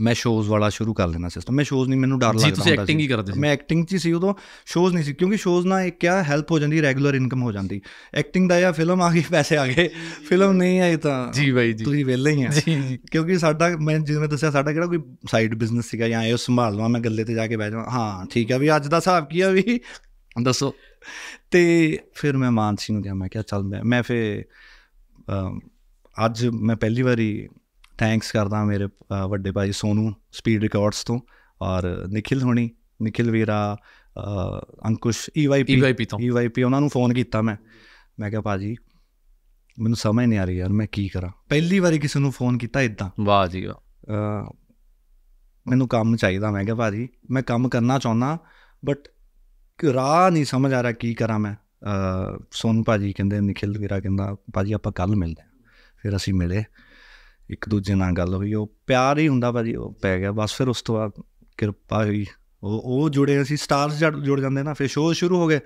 ਮੈਂ ਸ਼ੋਜ਼ ਵਾਲਾ ਸ਼ੁਰੂ ਕਰ ਲੈਣਾ ਸਿਸਟਮ ਮੈਂ ਸ਼ੋਜ਼ ਨਹੀਂ ਮੈਨੂੰ ਡਰ ਲੱਗਦਾ ਸੀ ਤੁਸੀਂ ਐਕਟਿੰਗ ਹੀ ਕਰਦੇ ਸੀ ਮੈਂ ਐਕਟਿੰਗ 'ਚ ਹੀ ਸੀ ਉਦੋਂ ਸ਼ੋਜ਼ ਨਹੀਂ ਸੀ ਕਿਉਂਕਿ ਸ਼ੋਜ਼ ਨਾਲ ਇੱਕ ਕਿਆ ਹੈਲਪ ਹੋ ਜਾਂਦੀ ਰੈਗੂਲਰ ਇਨਕਮ ਹੋ ਜਾਂਦੀ ਐਕਟਿੰਗ ਦਾ ਜਾਂ ਫਿਲਮ ਆ ਗਈ ਪੈਸੇ ਆ ਗਏ ਫਿਲਮ ਨਹੀਂ ਆਈ ਤਾਂ ਜੀ ਬਾਈ ਜੀ ਤੁਸੀਂ ਵਿਹਲੇ ਹੀ ਆ ਜੀ ਜੀ ਕਿਉਂਕਿ ਸਾਡਾ ਮੈਂ ਜਿਵੇਂ ਦੱਸਿਆ ਸਾਡਾ ਕਿਹੜਾ ਕੋਈ ਸਾਈਡ ਬਿਜ਼ਨਸ ਸੀਗਾ ਜਾਂ ਇਹ ਸੰਭਾਲ ਲਵਾਂ ਮੈਂ ਗੱਲੇ ਤੇ ਜਾ ਕੇ ਬਹਿ ਜਾਵਾਂ ਹਾਂ ਠੀਕ ਆ ਵੀ ਅੱਜ ਦਾ ਹਿਸਾਬ ਕੀ ਆ ਵੀ ਦੱਸੋ ਤੇ ਫਿਰ ਮੈਂ ਮਾਨਸੀ ਨੂੰ ਕਿਹਾ ਮੈਂ ਕਿਹਾ ਚੱਲ ਮੈਂ ਮੈਂ ਫੇ ਅੱਜ ਮੈਂ ਪਹਿਲੀ ਵਾਰੀ ਥੈਂਕਸ ਕਰਦਾ ਮੇਰੇ ਵੱਡੇ ਭਾਈ ਸੋਨੂ ਸਪੀਡ ਰਿਕਾਰਡਸ ਤੋਂ ਔਰ ਨikhil ਹੋਣੀ ਨikhil ਵੀਰਾ ਅੰਕੁਸ਼ ਈਵਾਈਪੀ e ਈਵਾਈਪੀ e ਤੋਂ ਈਵਾਈਪੀ e ਉਹਨਾਂ ਨੂੰ ਫੋਨ ਕੀਤਾ ਮੈਂ ਮੈਂ ਕਿਹਾ ਭਾਜੀ ਮੈਨੂੰ ਸਮਝ ਨਹੀਂ ਆ ਰਹੀ ਯਾਰ ਮੈਂ ਕੀ ਕਰਾਂ ਪਹਿਲੀ ਵਾਰੀ ਕਿਸੇ ਨੂੰ ਫੋਨ ਕੀਤਾ ਇਦਾਂ ਵਾਹ ਜੀ ਵਾਹ ਮੈਨੂੰ ਕੰਮ ਚਾਹੀਦਾ ਮੈਂ ਕਿਹਾ ਭਾਜੀ ਮੈਂ ਕੰਮ ਕਰਨਾ ਚਾਹੁੰਦਾ ਬਟ ਰਾਹ ਨਹੀਂ ਸਮਝ ਆ ਰਿਹਾ ਕੀ ਕਰਾਂ ਮੈਂ ਸੋਨ ਭਾਜੀ ਕਹਿੰਦੇ ਨikhil ਵੀਰਾ ਕਹਿੰਦਾ ਭਾਜੀ ਆਪਾਂ ਕੱਲ ਮਿਲਦੇ ਫਿਰ ਅਸੀਂ ਮਿਲੇ ਇੱਕ ਦੂਜੇ ਨਾਲ ਗੱਲ ਹੋਈ ਉਹ ਪਿਆਰ ਹੀ ਹੁੰਦਾ ਭਾਜੀ ਉਹ ਪੈ ਗਿਆ ਬਸ ਫਿਰ ਉਸ ਤੋਂ ਬਾਅਦ ਕਿਰਪਾ ਹੋਈ ਉਹ ਉਹ ਜੁੜੇ ਅਸੀਂ ਸਟਾਰਸ ਜੁੜ ਜਾਂਦੇ ਨਾ ਫਿਰ ਸ਼ੋਅ ਸ਼ੁਰੂ ਹੋ ਗਏ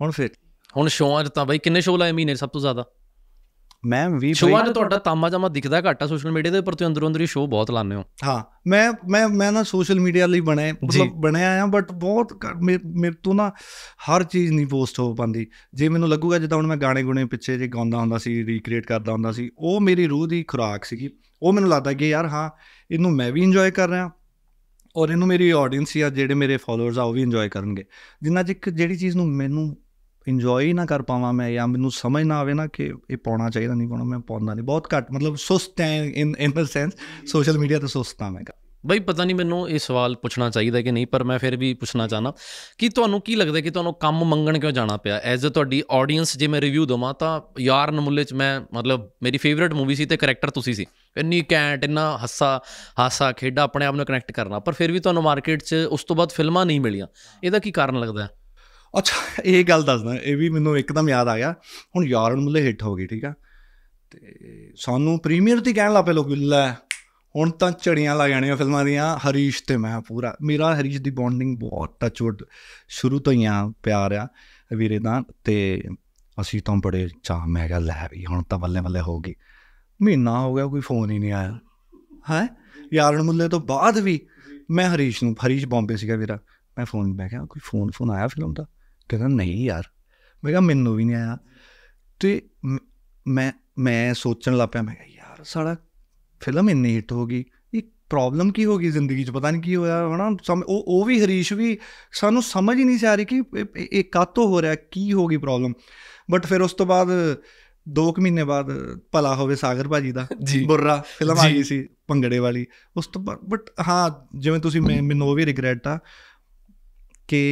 ਹੁਣ ਫਿਰ ਹੁਣ ਸ਼ੋਅਾਂ 'ਚ ਤਾਂ ਬਾਈ ਕਿੰਨੇ ਸ਼ੋਅ ਲਾਏ ਮਹੀਨੇ ਸਭ ਤੋਂ ਜ਼ਿਆਦਾ ਮੈਂ ਵੀ ਸ਼ੋਅ ਦਾ ਤੁਹਾਡਾ ਤਾਮਾ ਜਮਾ ਦਿਖਦਾ ਘੱਟ ਆ ਸੋਸ਼ਲ ਮੀਡੀਆ ਦੇ ਉੱਪਰ ਤੇ ਅੰਦਰੋਂ ਅੰਦਰੀ ਸ਼ੋਅ ਬਹੁਤ ਲਾਉਂਦੇ ਹੋ ਹਾਂ ਮੈਂ ਮੈਂ ਮੈਂ ਨਾ ਸੋਸ਼ਲ ਮੀਡੀਆ ਲਈ ਬਣਿਆ ਮਤਲਬ ਬਣਿਆ ਆ ਬਟ ਬਹੁਤ ਮੇਰ ਤੋਂ ਨਾ ਹਰ ਚੀਜ਼ ਨਹੀਂ ਪੋਸਟ ਹੋ ਪਾਂਦੀ ਜੇ ਮੈਨੂੰ ਲੱਗੂਗਾ ਜਿੱਦਾਂ ਹੁਣ ਮੈਂ ਗਾਣੇ ਗੁਣੇ ਪਿੱਛੇ ਜੇ ਗਾਉਂਦਾ ਹੁੰਦਾ ਸੀ ਰੀਕ੍ਰੀਏਟ ਕਰਦਾ ਹੁੰਦਾ ਸੀ ਉਹ ਮੇਰੀ ਰੂਹ ਦੀ ਖੁਰਾਕ ਸੀਗੀ ਉਹ ਮੈਨੂੰ ਲੱਗਦਾ ਕਿ ਯਾਰ ਹਾਂ ਇਹਨੂੰ ਮੈਂ ਵੀ ਇੰਜੋਏ ਕਰ ਰਿਹਾ ਔਰ ਇਹਨੂੰ ਮੇਰੀ ਆਡੀਅנס ਜਾਂ ਜਿਹੜੇ ਮੇਰੇ ਫਾਲੋਅਰਸ ਆ ਉਹ ਵੀ ਇੰਜੋਏ ਕਰਨਗੇ ਜਿੰਨਾ ਚਿਕ ਜਿਹੜੀ ਚੀਜ਼ ਨੂੰ ਮੈਨੂੰ ਇੰਜੋਏ ਹੀ ਨਾ ਕਰ ਪਾਵਾਂ ਮੈਂ ਜਾਂ ਮੈਨੂੰ ਸਮਝ ਨਾ ਆਵੇ ਨਾ ਕਿ ਇਹ ਪਾਉਣਾ ਚਾਹੀਦਾ ਨਹੀਂ ਪਾਉਣਾ ਮੈਂ ਪਾਉਂਦਾ ਨਹੀਂ ਬਹੁਤ ਘੱਟ ਮਤਲਬ ਸੁਸਤ ਐ in in the sense social media ਤੇ ਸੁਸਤਾਂ ਮੈਂ ਬਈ ਪਤਾ ਨਹੀਂ ਮੈਨੂੰ ਇਹ ਸਵਾਲ ਪੁੱਛਣਾ ਚਾਹੀਦਾ ਕਿ ਨਹੀਂ ਪਰ ਮੈਂ ਫਿਰ ਵੀ ਪੁੱਛਣਾ ਚਾਹਨਾ ਕਿ ਤੁਹਾਨੂੰ ਕੀ ਲੱਗਦਾ ਕਿ ਤੁਹਾਨੂੰ ਕੰਮ ਮੰਗਣ ਕਿਉਂ ਜਾਣਾ ਪਿਆ ਐਜ਼ ਅ ਤੁਹਾਡੀ ਆਡੀਅנס ਜੇ ਮੈਂ ਰਿਵਿਊ ਦਵਾਂ ਤਾਂ ਯਾਰ ਨਮੁੱਲੇ ਚ ਮੈਂ ਮਤਲਬ ਮੇਰੀ ਫੇਵਰਿਟ ਮੂਵੀ ਸੀ ਤੇ ਕੈਰੈਕਟਰ ਤੁਸੀਂ ਸੀ ਇੰਨੀ ਕੈਂਟ ਇੰਨਾ ਹੱਸਾ ਹਾਸਾ ਖੇਡਾ ਆਪਣੇ ਆਪ ਨੂੰ ਕਨੈਕਟ ਕਰਨਾ ਪਰ ਫਿਰ ਵੀ ਤੁਹਾਨੂੰ ਮਾਰਕੀਟ ਚ ਉਸ ਤੋਂ ਬਾਅਦ ਫਿਲਮਾਂ ਨਹੀਂ ਮਿਲੀਆਂ ਇਹਦਾ ਕੀ ਕਾਰਨ ਲੱਗਦਾ ਹੈ ਅੱਛਾ ਇਹ ਗੱਲ ਦੱਸਦਾ ਇਹ ਵੀ ਮੈਨੂੰ ਇੱਕਦਮ ਯਾਦ ਆ ਗਿਆ ਹੁਣ ਯਾਰਨ ਮੁੱਲੇ ਹਿੱਟ ਹੋ ਗਈ ਠੀਕ ਆ ਤੇ ਸਾਨੂੰ ਪ੍ਰੀਮੀਅਰ ਤੇ ਕਹਿਣ ਲੱਪੇ ਲੋਕ ਲੈ ਹੁਣ ਤਾਂ ਚੜੀਆਂ ਲੱਗ ਜਾਣੀਆਂ ਫਿਲਮਾਂ ਦੀਆਂ ਹਰੀਸ਼ ਤੇ ਮੈਂ ਪੂਰਾ ਮੇਰਾ ਹਰੀਸ਼ ਦੀ ਬੌਂਡਿੰਗ ਬਹੁਤ ਟੱਚਵੁੱਡ ਸ਼ੁਰੂ ਤੋਂ ਹੀ ਆ ਪਿਆਰ ਆ ਵੀਰੇ ਦਾ ਤੇ ਅਸੀਂ ਤਾਂ ਬੜੇ ਚਾਹ ਮੈਂ ਕਿਹਾ ਲੈ ਵੀ ਹੁਣ ਤਾਂ ਬੱਲੇ ਬੱਲੇ ਹੋ ਗਈ ਮਹੀਨਾ ਹੋ ਗਿਆ ਕੋਈ ਫੋਨ ਹੀ ਨਹੀਂ ਆਇਆ ਹੈ ਯਾਰਨ ਮੁੱਲੇ ਤੋਂ ਬਾਅਦ ਵੀ ਮੈਂ ਹਰੀਸ਼ ਨੂੰ ਹਰੀਸ਼ ਬੰਬੇ ਸੀਗਾ ਮੇਰਾ ਮੈਂ ਫੋਨ ਮੈਂ ਕਿਹਾ ਕੋਈ ਫੋਨ ਫੋਨ ਆਇਆ ਫਿਲਮ ਦਾ ਕਹਿੰਦਾ ਨਹੀਂ ਯਾਰ ਮੈਂ ਕਿਹਾ ਮੈਨੂੰ ਵੀ ਨਹੀਂ ਆਇਆ ਤੇ ਮੈਂ ਮੈਂ ਸੋਚਣ ਲੱਗ ਪਿਆ ਮੈਂ ਕਿਹਾ ਯਾਰ ਸਾਡਾ ਫਿਲਮ ਇੰਨੀ ਹਿੱਟ ਹੋ ਗਈ ਇਹ ਪ੍ਰੋਬਲਮ ਕੀ ਹੋ ਗਈ ਜ਼ਿੰਦਗੀ 'ਚ ਪਤਾ ਨਹੀਂ ਕੀ ਹੋਇਆ ਹਨਾ ਉਹ ਉਹ ਵੀ ਹਰੀਸ਼ ਵੀ ਸਾਨੂੰ ਸਮਝ ਹੀ ਨਹੀਂ ਸਿਆ ਰਹੀ ਕਿ ਇਹ ਕਾਤੋਂ ਹੋ ਰਿਹਾ ਕੀ ਹੋ ਗਈ ਪ੍ਰੋਬਲਮ ਬਟ ਫਿਰ ਉਸ ਤੋਂ ਬਾਅਦ 2 ਮਹੀਨੇ ਬਾਅਦ ਪਲਾ ਹੋਵੇ ਸਾਗਰ ਭਾਜੀ ਦਾ ਬੁਰਰਾ ਫਿਲਮ ਆ ਗਈ ਸੀ ਪੰਗੜੇ ਵਾਲੀ ਉਸ ਤੋਂ ਬਾਅਦ ਬਟ ਹਾਂ ਜਿਵੇਂ ਤੁਸੀਂ ਮੈਨੂੰ ਉਹ ਵੀ ਰਿਗਰੈਟ ਆ ਕਿ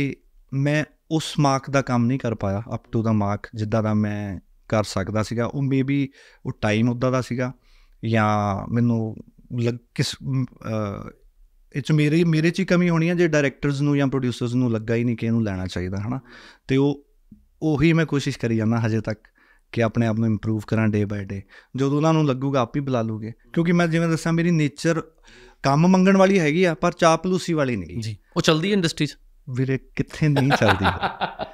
ਮੈਂ ਉਸ ਮਾਰਕ ਦਾ ਕੰਮ ਨਹੀਂ ਕਰ ਪਾਇਆ ਅਪ ਟੂ ਦਾ ਮਾਰਕ ਜਿੱਦਾਂ ਦਾ ਮੈਂ ਕਰ ਸਕਦਾ ਸੀਗਾ ਉਹ ਮੇਬੀ ਉਹ ਟਾਈਮ ਉਦਾਂ ਦਾ ਸੀਗਾ ਜਾਂ ਮੈਨੂੰ ਲੱਗ ਕਿਸ ਇਹ ਚ ਮੇਰੇ ਮੇਰੇ ਚ ਕਮੀ ਹੋਣੀ ਹੈ ਜੇ ਡਾਇਰੈਕਟਰਸ ਨੂੰ ਜਾਂ ਪ੍ਰੋਡਿਊਸਰਸ ਨੂੰ ਲੱਗਾ ਹੀ ਨਹੀਂ ਕਿ ਇਹਨੂੰ ਲੈਣਾ ਚਾਹੀਦਾ ਹਨਾ ਤੇ ਉਹ ਉਹੀ ਮੈਂ ਕੋਸ਼ਿਸ਼ ਕਰੀ ਜਾਂਦਾ ਹਜੇ ਤੱਕ ਕਿ ਆਪਣੇ ਆਪ ਨੂੰ ਇੰਪਰੂਵ ਕਰਾਂ ਡੇ ਬਾਏ ਡੇ ਜਦੋਂ ਉਹਨਾਂ ਨੂੰ ਲੱਗੂਗਾ ਆਪ ਹੀ ਬੁਲਾ ਲੂਗੇ ਕਿਉਂਕਿ ਮੈਂ ਜਿਵੇਂ ਦੱਸਾਂ ਮੇਰੀ ਨੇਚਰ ਕੰਮ ਮੰਗਣ ਵਾਲੀ ਹੈਗੀ ਆ ਪਰ ਚਾਪਲੂਸੀ ਵਾਲੀ ਨਹੀਂ ਜੀ ਉਹ ਚਲਦੀ ਇੰਡਸਟਰੀ 'ਚ ਵੀਰੇ ਕਿੱਥੇ ਨਹੀਂ ਚੱਲਦੀ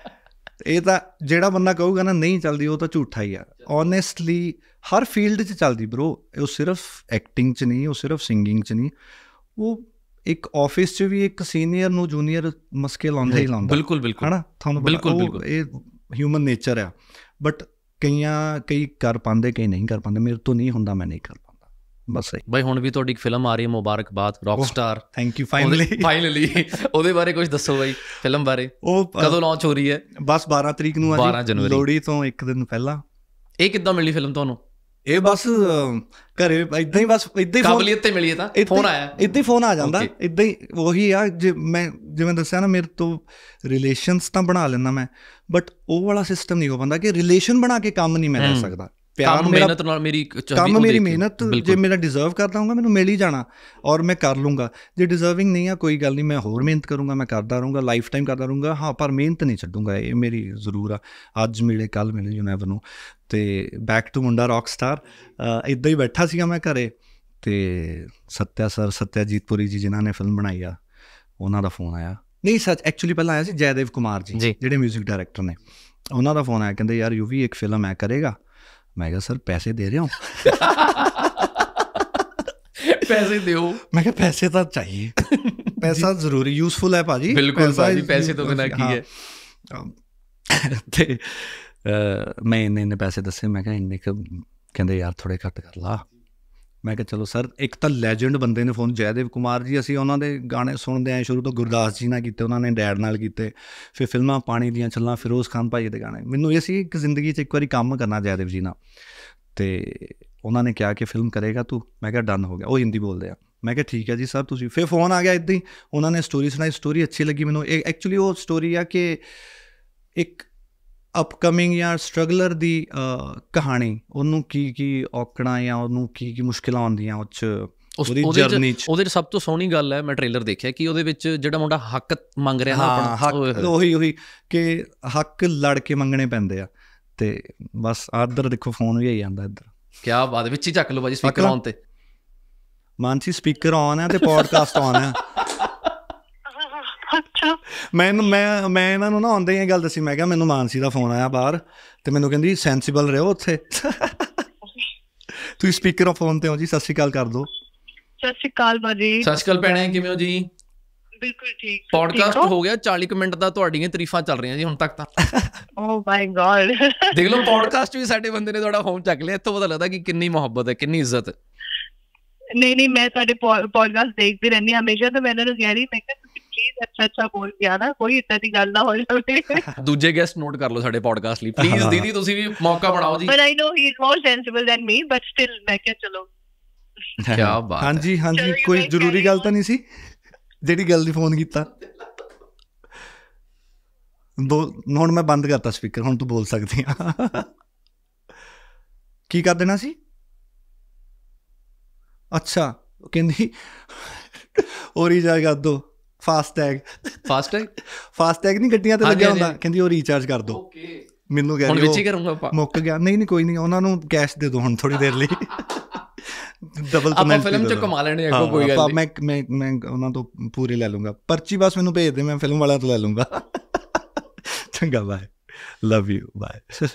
ਇਹ ਤਾਂ ਜਿਹੜਾ ਬੰਦਾ ਕਹੂਗਾ ਨਾ ਨਹੀਂ ਚੱਲਦੀ ਉਹ ਤਾਂ ਝੂਠਾ ਹੀ ਆ ਓਨੈਸਟਲੀ ਹਰ ਫੀਲਡ 'ਚ ਚੱਲਦੀ ਬ్రో ਉਹ ਸਿਰਫ ਐਕਟਿੰਗ 'ਚ ਨਹੀਂ ਉਹ ਸਿਰਫ ਸਿੰਗਿੰਗ 'ਚ ਨਹੀਂ ਉਹ ਇੱਕ ਆਫਿਸ 'ਚ ਵੀ ਇੱਕ ਸੀਨੀਅਰ ਨੂੰ ਜੂਨੀਅਰ ਮਸਕੇ ਲਾਉਂਦਾ ਹੀ ਲਾਉਂਦਾ ਬਿਲਕੁਲ ਬਿਲਕੁਲ ਹਨਾ ਤੁਹਾਨੂੰ ਬਿਲਕੁਲ ਬਿਲਕੁਲ ਇਹ ਹਿਊਮਨ ਨੇਚਰ ਆ ਬਟ ਕਈਆਂ ਕਈ ਕਰ ਪਾਉਂਦੇ ਕਈ ਨਹੀਂ ਕਰ ਪਾਉਂਦੇ ਮੇਰੇ ਤੋਂ ਨਹੀਂ ਹੁੰਦਾ ਮੈਂ ਨਹੀਂ ਕਰ ਬਸ ਬਈ ਹੁਣ ਵੀ ਤੁਹਾਡੀ ਇੱਕ ਫਿਲਮ ਆ ਰਹੀ ਹੈ ਮੁਬਾਰਕਬਾਦ rockstar thank you finally finally ਉਹਦੇ ਬਾਰੇ ਕੁਝ ਦੱਸੋ ਬਈ ਫਿਲਮ ਬਾਰੇ ਉਹ ਕਦੋਂ ਲਾਂਚ ਹੋ ਰਹੀ ਹੈ ਬਸ 12 ਤਰੀਕ ਨੂੰ ਆ ਜੀ ਲੋੜੀ ਤੋਂ ਇੱਕ ਦਿਨ ਪਹਿਲਾਂ ਇਹ ਕਿੱਦਾਂ ਮਿਲੀ ਫਿਲਮ ਤੁਹਾਨੂੰ ਇਹ ਬਸ ਘਰੇ ਇਦਾਂ ਹੀ ਬਸ ਇਦਾਂ ਹੀ ਕਾਬਲੀਅਤ ਤੇ ਮਿਲੀ ਤਾਂ ਫੋਨ ਆਇਆ ਇਦਾਂ ਹੀ ਫੋਨ ਆ ਜਾਂਦਾ ਇਦਾਂ ਹੀ ਉਹੀ ਆ ਜੇ ਮੈਂ ਜਿਵੇਂ ਦੱਸਿਆ ਨਾ ਮੇਰੇ ਤੋਂ ਰਿਲੇਸ਼ਨਸ ਤਾਂ ਬਣਾ ਲੈਂਦਾ ਮੈਂ ਬਟ ਉਹ ਵਾਲਾ ਸਿਸਟਮ ਨਹੀਂ ਹੋ ਪੰਦਾ ਕਿ ਰਿਲੇਸ਼ਨ ਬਣਾ ਕੇ ਕੰਮ ਨਹੀਂ ਮੈਂ ਕਰ ਸਕਦਾ ਪਿਆਰ ਮਿਹਨਤ ਨਾਲ ਮੇਰੀ ਕੰਮ ਮੇਰੀ ਮਿਹਨਤ ਜੇ ਮੇਰਾ ਡਿਜ਼ਰਵ ਕਰਦਾ ਹੋਊਗਾ ਮੈਨੂੰ ਮਿਲ ਹੀ ਜਾਣਾ ਔਰ ਮੈਂ ਕਰ ਲੂੰਗਾ ਜੇ ਡਿਜ਼ਰਵਿੰਗ ਨਹੀਂ ਆ ਕੋਈ ਗੱਲ ਨਹੀਂ ਮੈਂ ਹੋਰ ਮਿਹਨਤ ਕਰੂੰਗਾ ਮੈਂ ਕਰਦਾ ਰਹੂੰਗਾ ਲਾਈਫ ਟਾਈਮ ਕਰਦਾ ਰਹੂੰਗਾ ਹਾਂ ਪਰ ਮਿਹਨਤ ਨਹੀਂ ਛੱਡੂੰਗਾ ਇਹ ਮੇਰੀ ਜ਼ਰੂਰ ਆ ਅੱਜ ਮਿਲੇ ਕੱਲ ਮਿਲੇ ਯੂ ਨੈਵਰ ਨੋ ਤੇ ਬੈਕ ਟੂ ਮੁੰਡਾ ਰੌਕ ਸਟਾਰ ਇਦਾਂ ਹੀ ਬੈਠਾ ਸੀਗਾ ਮੈਂ ਘਰੇ ਤੇ ਸਤਿਆ ਸਰ ਸਤਿਆਜੀਤਪੁਰੀ ਜੀ ਜਿਨ੍ਹਾਂ ਨੇ ਫਿਲਮ ਬਣਾਈ ਆ ਉਹਨਾਂ ਦਾ ਫੋਨ ਆਇਆ ਨਹੀਂ ਸੱਚ ਐਕਚੁਅਲੀ ਪਹਿਲਾਂ ਆਇਆ ਸੀ ਜੈਦੇਵ ਕੁਮਾਰ ਜੀ ਜਿਹੜੇ 뮤직 ਡਾਇਰੈਕਟਰ ਨੇ ਉਹਨਾਂ ਦਾ ਫੋਨ ਆਇਆ ਕਹਿੰਦੇ ਯਾਰ ਯੂ ਵੀ ਇੱਕ ਫਿਲਮ ਹੈ ਕਰੇਗਾ ਮੈਂ ਕਿਹਾ ਸਰ ਪੈਸੇ ਦੇ ਰਹੇ ਹੋ ਪੈਸੇ ਦਿਓ ਮੈਂ ਕਿਹਾ ਪੈਸੇ ਤਾਂ ਚਾਹੀਏ ਪੈਸਾ ਜ਼ਰੂਰੀ ਯੂਸਫੁਲ ਹੈ ਭਾਜੀ ਬਿਲਕੁਲ ਭਾਜੀ ਪੈਸੇ ਤੋਂ ਬਿਨਾ ਕੀ ਹੈ ਤੇ ਮੈਂ ਇੰਨੇ ਇੰਨੇ ਪੈਸੇ ਦੱਸੇ ਮੈਂ ਕਿਹਾ ਇਹਨੇ ਕਹਿੰਦੇ ਯਾਰ ਥੋੜੇ ਘੱਟ ਕਰ ਲਾ ਮੈਂ ਕਿਹਾ ਚਲੋ ਸਰ ਇੱਕ ਤਾਂ ਲੈਜੈਂਡ ਬੰਦੇ ਨੇ ਫੋਨ ਜੈਦੇਵ ਕੁਮਾਰ ਜੀ ਅਸੀਂ ਉਹਨਾਂ ਦੇ ਗਾਣੇ ਸੁਣਦੇ ਆਂ ਸ਼ੁਰੂ ਤੋਂ ਗੁਰਦਾਸ ਜੀ ਨਾਲ ਕੀਤੇ ਉਹਨਾਂ ਨੇ ਡੈਡ ਨਾਲ ਕੀਤੇ ਫਿਰ ਫਿਲਮਾਂ ਪਾਣੀ ਦੀਆਂ ਚੱਲਾਂ ਫਿਰੋਜ਼ ਖਾਨ ਭਾਈ ਦੇ ਗਾਣੇ ਮੈਨੂੰ ਇਹ ਸੀ ਇੱਕ ਜ਼ਿੰਦਗੀ 'ਚ ਇੱਕ ਵਾਰੀ ਕੰਮ ਕਰਨਾ ਜੈਦੇਵ ਜੀ ਨਾਲ ਤੇ ਉਹਨਾਂ ਨੇ ਕਿਹਾ ਕਿ ਫਿਲਮ ਕਰੇਗਾ ਤੂੰ ਮੈਂ ਕਿਹਾ ਡਨ ਹੋ ਗਿਆ ਉਹ ਹਿੰਦੀ ਬੋਲਦੇ ਆ ਮੈਂ ਕਿਹਾ ਠੀਕ ਹੈ ਜੀ ਸਰ ਤੁਸੀਂ ਫਿਰ ਫੋਨ ਆ ਗਿਆ ਇਦਾਂ ਹੀ ਉਹਨਾਂ ਨੇ ਸਟੋਰੀ ਸੁਣਾਈ ਸਟੋਰੀ ਅੱਛੀ ਲੱਗੀ ਮੈਨੂੰ ਇਹ ਐਕਚੁਅਲੀ ਉਹ ਸਟੋਰੀ ਆ ਕਿ ਇੱਕ ਅਪਕਮਿੰਗ ਜਾਂ ਸਟਰਗਲਰ ਦੀ ਕਹਾਣੀ ਉਹਨੂੰ ਕੀ ਕੀ ਔਕੜਾਂ ਜਾਂ ਉਹਨੂੰ ਕੀ ਕੀ ਮੁਸ਼ਕਲਾਂ ਆਉਂਦੀਆਂ ਉਹ ਚ ਉਹਦੀ ਜਰਨੀ ਚ ਉਹਦੇ ਸਭ ਤੋਂ ਸੋਹਣੀ ਗੱਲ ਹੈ ਮੈਂ ਟ੍ਰੇਲਰ ਦੇਖਿਆ ਕਿ ਉਹਦੇ ਵਿੱਚ ਜਿਹੜਾ ਮੁੰਡਾ ਹੱਕ ਮੰਗ ਰਿਹਾ ਨਾ ਆਪਣਾ ਉਹ ਉਹੀ ਉਹੀ ਕਿ ਹੱਕ ਲੜ ਕੇ ਮੰਗਣੇ ਪੈਂਦੇ ਆ ਤੇ ਬਸ ਆਦਰ ਦੇਖੋ ਫੋਨ ਵੀ ਆਈ ਜਾਂਦਾ ਇੱਧਰ ਕੀ ਬਾਤ ਵਿੱਚ ਹੀ ਚੱਕ ਲਓ ਬਾਜੀ ਸਪੀਕਰ ਆਨ ਤੇ ਮਾਨਸੀ ਸਪੀਕਰ ਆਨ ਹੈ ਤੇ ਪੋਡਕਾਸਟ ਆਨ ਹੈ ਅੱਛਾ ਮੈਂ ਮੈਂ ਮੈਂ ਇਹਨਾਂ ਨੂੰ ਨਾ ਆਉਂਦੇ ਹੀ ਗੱਲ ਦੱਸੀ ਮੈਂ ਕਿਹਾ ਮੈਨੂੰ ਮਾਨਸੀ ਦਾ ਫੋਨ ਆਇਆ ਬਾਹਰ ਤੇ ਮੈਨੂੰ ਕਹਿੰਦੀ ਸੈਂਸੀਬਲ ਰਹੋ ਉੱਥੇ ਤੁਸੀਂ ਸਪੀਕਰ ਆਫ ਫੋਨ ਤੇ ਹੋ ਜੀ ਸਤਿ ਸ਼੍ਰੀ ਅਕਾਲ ਕਰ ਦੋ ਸਤਿ ਸ਼੍ਰੀ ਅਕਾਲ ਬਾਜੀ ਸਤਿ ਸ਼੍ਰੀ ਅਕਾਲ ਭੈਣੇ ਕਿਵੇਂ ਹੋ ਜੀ ਬਿਲਕੁਲ ਠੀਕ ਪੋਡਕਾਸਟ ਹੋ ਗਿਆ 40 ਮਿੰਟ ਦਾ ਤੁਹਾਡੀਆਂ ਤਾਰੀਫਾਂ ਚੱਲ ਰਹੀਆਂ ਜੀ ਹੁਣ ਤੱਕ ਤਾਂ ਓ ਮਾਈ ਗॉड ਦੇਖ ਲਓ ਪੋਡਕਾਸਟ ਵੀ ਸਾਡੇ ਬੰਦੇ ਨੇ ਤੁਹਾਡਾ ਫੋਨ ਚੱਕ ਲਿਆ ਇਤੋਂ ਪਤਾ ਲੱਗਦਾ ਕਿ ਕਿੰਨੀ ਮੁਹੱਬਤ ਹੈ ਕਿੰਨੀ ਇੱਜ਼ਤ ਨਹੀਂ ਨਹੀਂ ਮੈਂ ਤੁਹਾਡੇ ਪੋਡਕਾਸਟ ਦੇਖਦੀ ਰਹਿੰਦੀ ਹਮੇਸ਼ਾ ਤਾਂ ਮੈਂ ਇਹਨਾਂ ਨੂੰ ਕਹਿ ਰਹੀ ਮੈਂ ਕਿਹਾ ਪਲੀਜ਼ ਅੱਛਾ ਅੱਛਾ ਬੋਲ ਗਿਆ ਨਾ ਕੋਈ ਇਦਾਂ ਦੀ ਗੱਲ ਨਾ ਹੋ ਜਾਵੇ ਦੂਜੇ ਗੈਸਟ ਨੋਟ ਕਰ ਲਓ ਸਾਡੇ ਪੋਡਕਾਸਟ ਲਈ ਪਲੀਜ਼ ਦੀਦੀ ਤੁਸੀਂ ਵੀ ਮੌਕਾ ਬਣਾਓ ਜੀ but I know he is more sensible than me but still ਮੈਂ ਕਿਹਾ ਚਲੋ ਕੀ ਬਾਤ ਹਾਂਜੀ ਹਾਂਜੀ ਕੋਈ ਜ਼ਰੂਰੀ ਗੱਲ ਤਾਂ ਨਹੀਂ ਸੀ ਜਿਹੜੀ ਗੱਲ ਦੀ ਫੋਨ ਕੀਤਾ ਦੋ ਹੁਣ ਮੈਂ ਬੰਦ ਕਰਤਾ ਸਪੀਕਰ ਹੁਣ ਤੂੰ ਬੋਲ ਸਕਦੀ ਆ ਕੀ ਕਰ ਦੇਣਾ ਸੀ ਅੱਛਾ ਕਹਿੰਦੀ ਹੋਰੀ ਜਾਏਗਾ ਦੋ ਫਾਸਟੈਗ ਫਾਸਟੈਗ ਫਾਸਟੈਗ ਨਹੀਂ ਗੱਡੀਆਂ ਤੇ ਲੱਗਿਆ ਹੁੰਦਾ ਕਹਿੰਦੀ ਉਹ ਰੀਚਾਰਜ ਕਰ ਦੋ ਓਕੇ ਮੈਨੂੰ ਕਹਿੰਦੀ ਹੁਣ ਵਿੱਚ ਹੀ ਕਰੂੰਗਾ ਆਪਾਂ ਮੁੱਕ ਗਿਆ ਨਹੀਂ ਨਹੀਂ ਕੋਈ ਨਹੀਂ ਉਹਨਾਂ ਨੂੰ ਕੈਸ਼ ਦੇ ਦੋ ਹੁਣ ਥੋੜੀ ਦੇਰ ਲਈ ਡਬਲ ਤੋਂ ਮੈਂ ਫਿਲਮ ਚ ਕਮਾ ਲੈਣੇ ਆ ਕੋਈ ਗੱਲ ਨਹੀਂ ਮੈਂ ਮੈਂ ਮੈਂ ਉਹਨਾਂ ਤੋਂ ਪੂਰੇ ਲੈ ਲੂੰਗਾ ਪਰਚੀ ਬਸ ਮੈਨੂੰ ਭੇਜ ਦੇ ਮੈਂ ਫਿਲਮ ਵਾਲਿਆਂ ਤੋਂ ਲੈ ਲੂੰਗਾ ਚੰਗਾ ਬਾਏ ਲਵ ਯੂ ਬਾਏ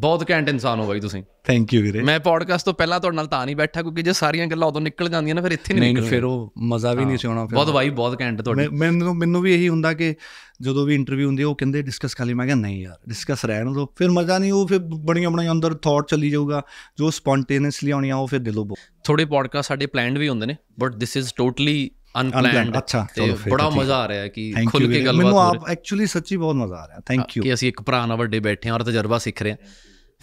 ਬਹੁਤ ਘੈਂਟ ਇਨਸਾਨ ਹੋ ਬਾਈ ਤੁਸੀਂ ਥੈਂਕ ਯੂ ਵੀਰੇ ਮੈਂ ਪੋਡਕਾਸਟ ਤੋਂ ਪਹਿਲਾਂ ਤੁਹਾਡੇ ਨਾਲ ਤਾਂ ਨਹੀਂ ਬੈਠਾ ਕਿਉਂਕਿ ਜੇ ਸਾਰੀਆਂ ਗੱਲਾਂ ਉਦੋਂ ਨਿਕਲ ਜਾਂਦੀਆਂ ਨਾ ਫਿਰ ਇੱਥੇ ਨਹੀਂ ਨਿਕਲ ਫਿਰ ਉਹ ਮਜ਼ਾ ਵੀ ਨਹੀਂ ਸੀ ਆਉਣਾ ਬਹੁਤ ਬਾਈ ਬਹੁਤ ਘੈਂਟ ਤੁਹਾਡੇ ਮੈਨੂੰ ਮੈਨੂੰ ਵੀ ਇਹੀ ਹੁੰਦਾ ਕਿ ਜਦੋਂ ਵੀ ਇੰਟਰਵਿਊ ਹੁੰਦੀ ਉਹ ਕਹਿੰਦੇ ਡਿਸਕਸ ਕਰ ਲਈ ਮੈਂ ਕਿਹਾ ਨਹੀਂ ਯਾਰ ਡਿਸਕਸ ਰਹਿਣ ਦੋ ਫਿਰ ਮਜ਼ਾ ਨਹੀਂ ਉਹ ਫਿਰ ਬੜੀਆਂ ਬੜੀਆਂ ਅੰਦਰ ਥਾਟ ਚੱਲੀ ਜਾਊਗਾ ਜੋ ਸਪੌਂਟੇਨੀਅਸਲੀ ਆਉਣੀਆਂ ਉਹ ਫਿਰ ਦਿਲੋਂ ਥੋੜੇ ਪੋਡਕਾਸਟ ਸਾਡੇ ਪਲਾਨਡ ਵੀ ਹੁੰਦੇ ਨੇ but this is totally unplanned ਅੱਛਾ ਤੇ ਬੜਾ ਮਜ਼ਾ ਆ ਰਿਹਾ ਕਿ ਖੁੱਲ ਕੇ ਗੱਲਬਾਤ ਮੈਨੂੰ ਆਪ ਐਕਚੁਅਲੀ ਸੱਚੀ ਬਹੁਤ ਮਜ਼ਾ ਆ ਰਿਹਾ ਥੈਂਕ ਯੂ ਕਿ ਅਸੀਂ ਇੱਕ ਭਰਾ ਨਾਲ ਵੱਡੇ ਬੈਠੇ ਹਾਂ ਔਰ ਤਜਰਬਾ ਸਿੱਖ ਰਹੇ ਹਾਂ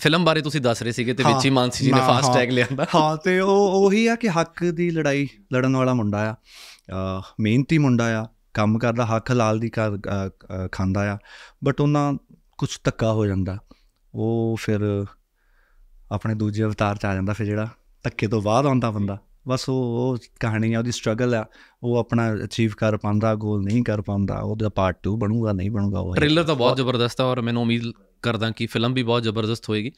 ਫਿਲਮ ਬਾਰੇ ਤੁਸੀਂ ਦੱਸ ਰਹੇ ਸੀਗੇ ਤੇ ਵਿੱਚ ਹੀ ਮਾਨਸੀ ਜੀ ਨੇ ਫਾਸਟ ਟੈਗ ਲਿਆਂਦਾ ਹਾਂ ਤੇ ਉਹ ਉਹੀ ਆ ਕਿ ਹੱਕ ਦੀ ਲੜਾਈ ਲੜਨ ਵਾਲਾ ਮੁੰਡਾ ਆ ਮਿਹਨਤੀ ਮੁੰਡਾ ਆ ਕੰਮ ਕਰਦਾ ਹੱਕ ਲਾਲ ਦੀ ਖਾਂਦਾ ਆ ਬਟ ਉਹਨਾਂ ਕੁਝ ਤੱਕਾ ਹੋ ਜਾਂਦਾ ਉਹ ਫਿਰ ਆਪਣੇ ਦੂਜੇ ਅਵਤਾਰ ਚ ਆ ਜਾਂਦਾ ਫਿਰ ਜਿਹੜਾ ਤੱਕੇ ਤੋਂ ਬਾਅਦ ਆਉਂਦਾ ਬੰਦਾ ਬਸ ਉਹ ਕਹਾਣੀ ਆ ਉਹਦੀ ਸਟਰਗਲ ਆ ਉਹ ਆਪਣਾ ਅਚੀਵ ਕਰ ਪਾਉਂਦਾ ਗੋਲ ਨਹੀਂ ਕਰ ਪਾਉਂਦਾ ਉਹਦਾ ਪਾਰਟ 2 ਬਣੂਗਾ ਨਹੀਂ ਬਣੂਗਾ ਉਹ ਟ੍ਰੇਲਰ ਤਾਂ ਬਹੁਤ ਜ਼ਬਰਦਸਤ ਆ ਔਰ ਮੈਨੂੰ ਉਮੀਦ ਕਰਦਾ ਕਿ ਫਿਲਮ ਵੀ ਬਹੁਤ ਜ਼ਬਰਦਸਤ ਹੋਏਗੀ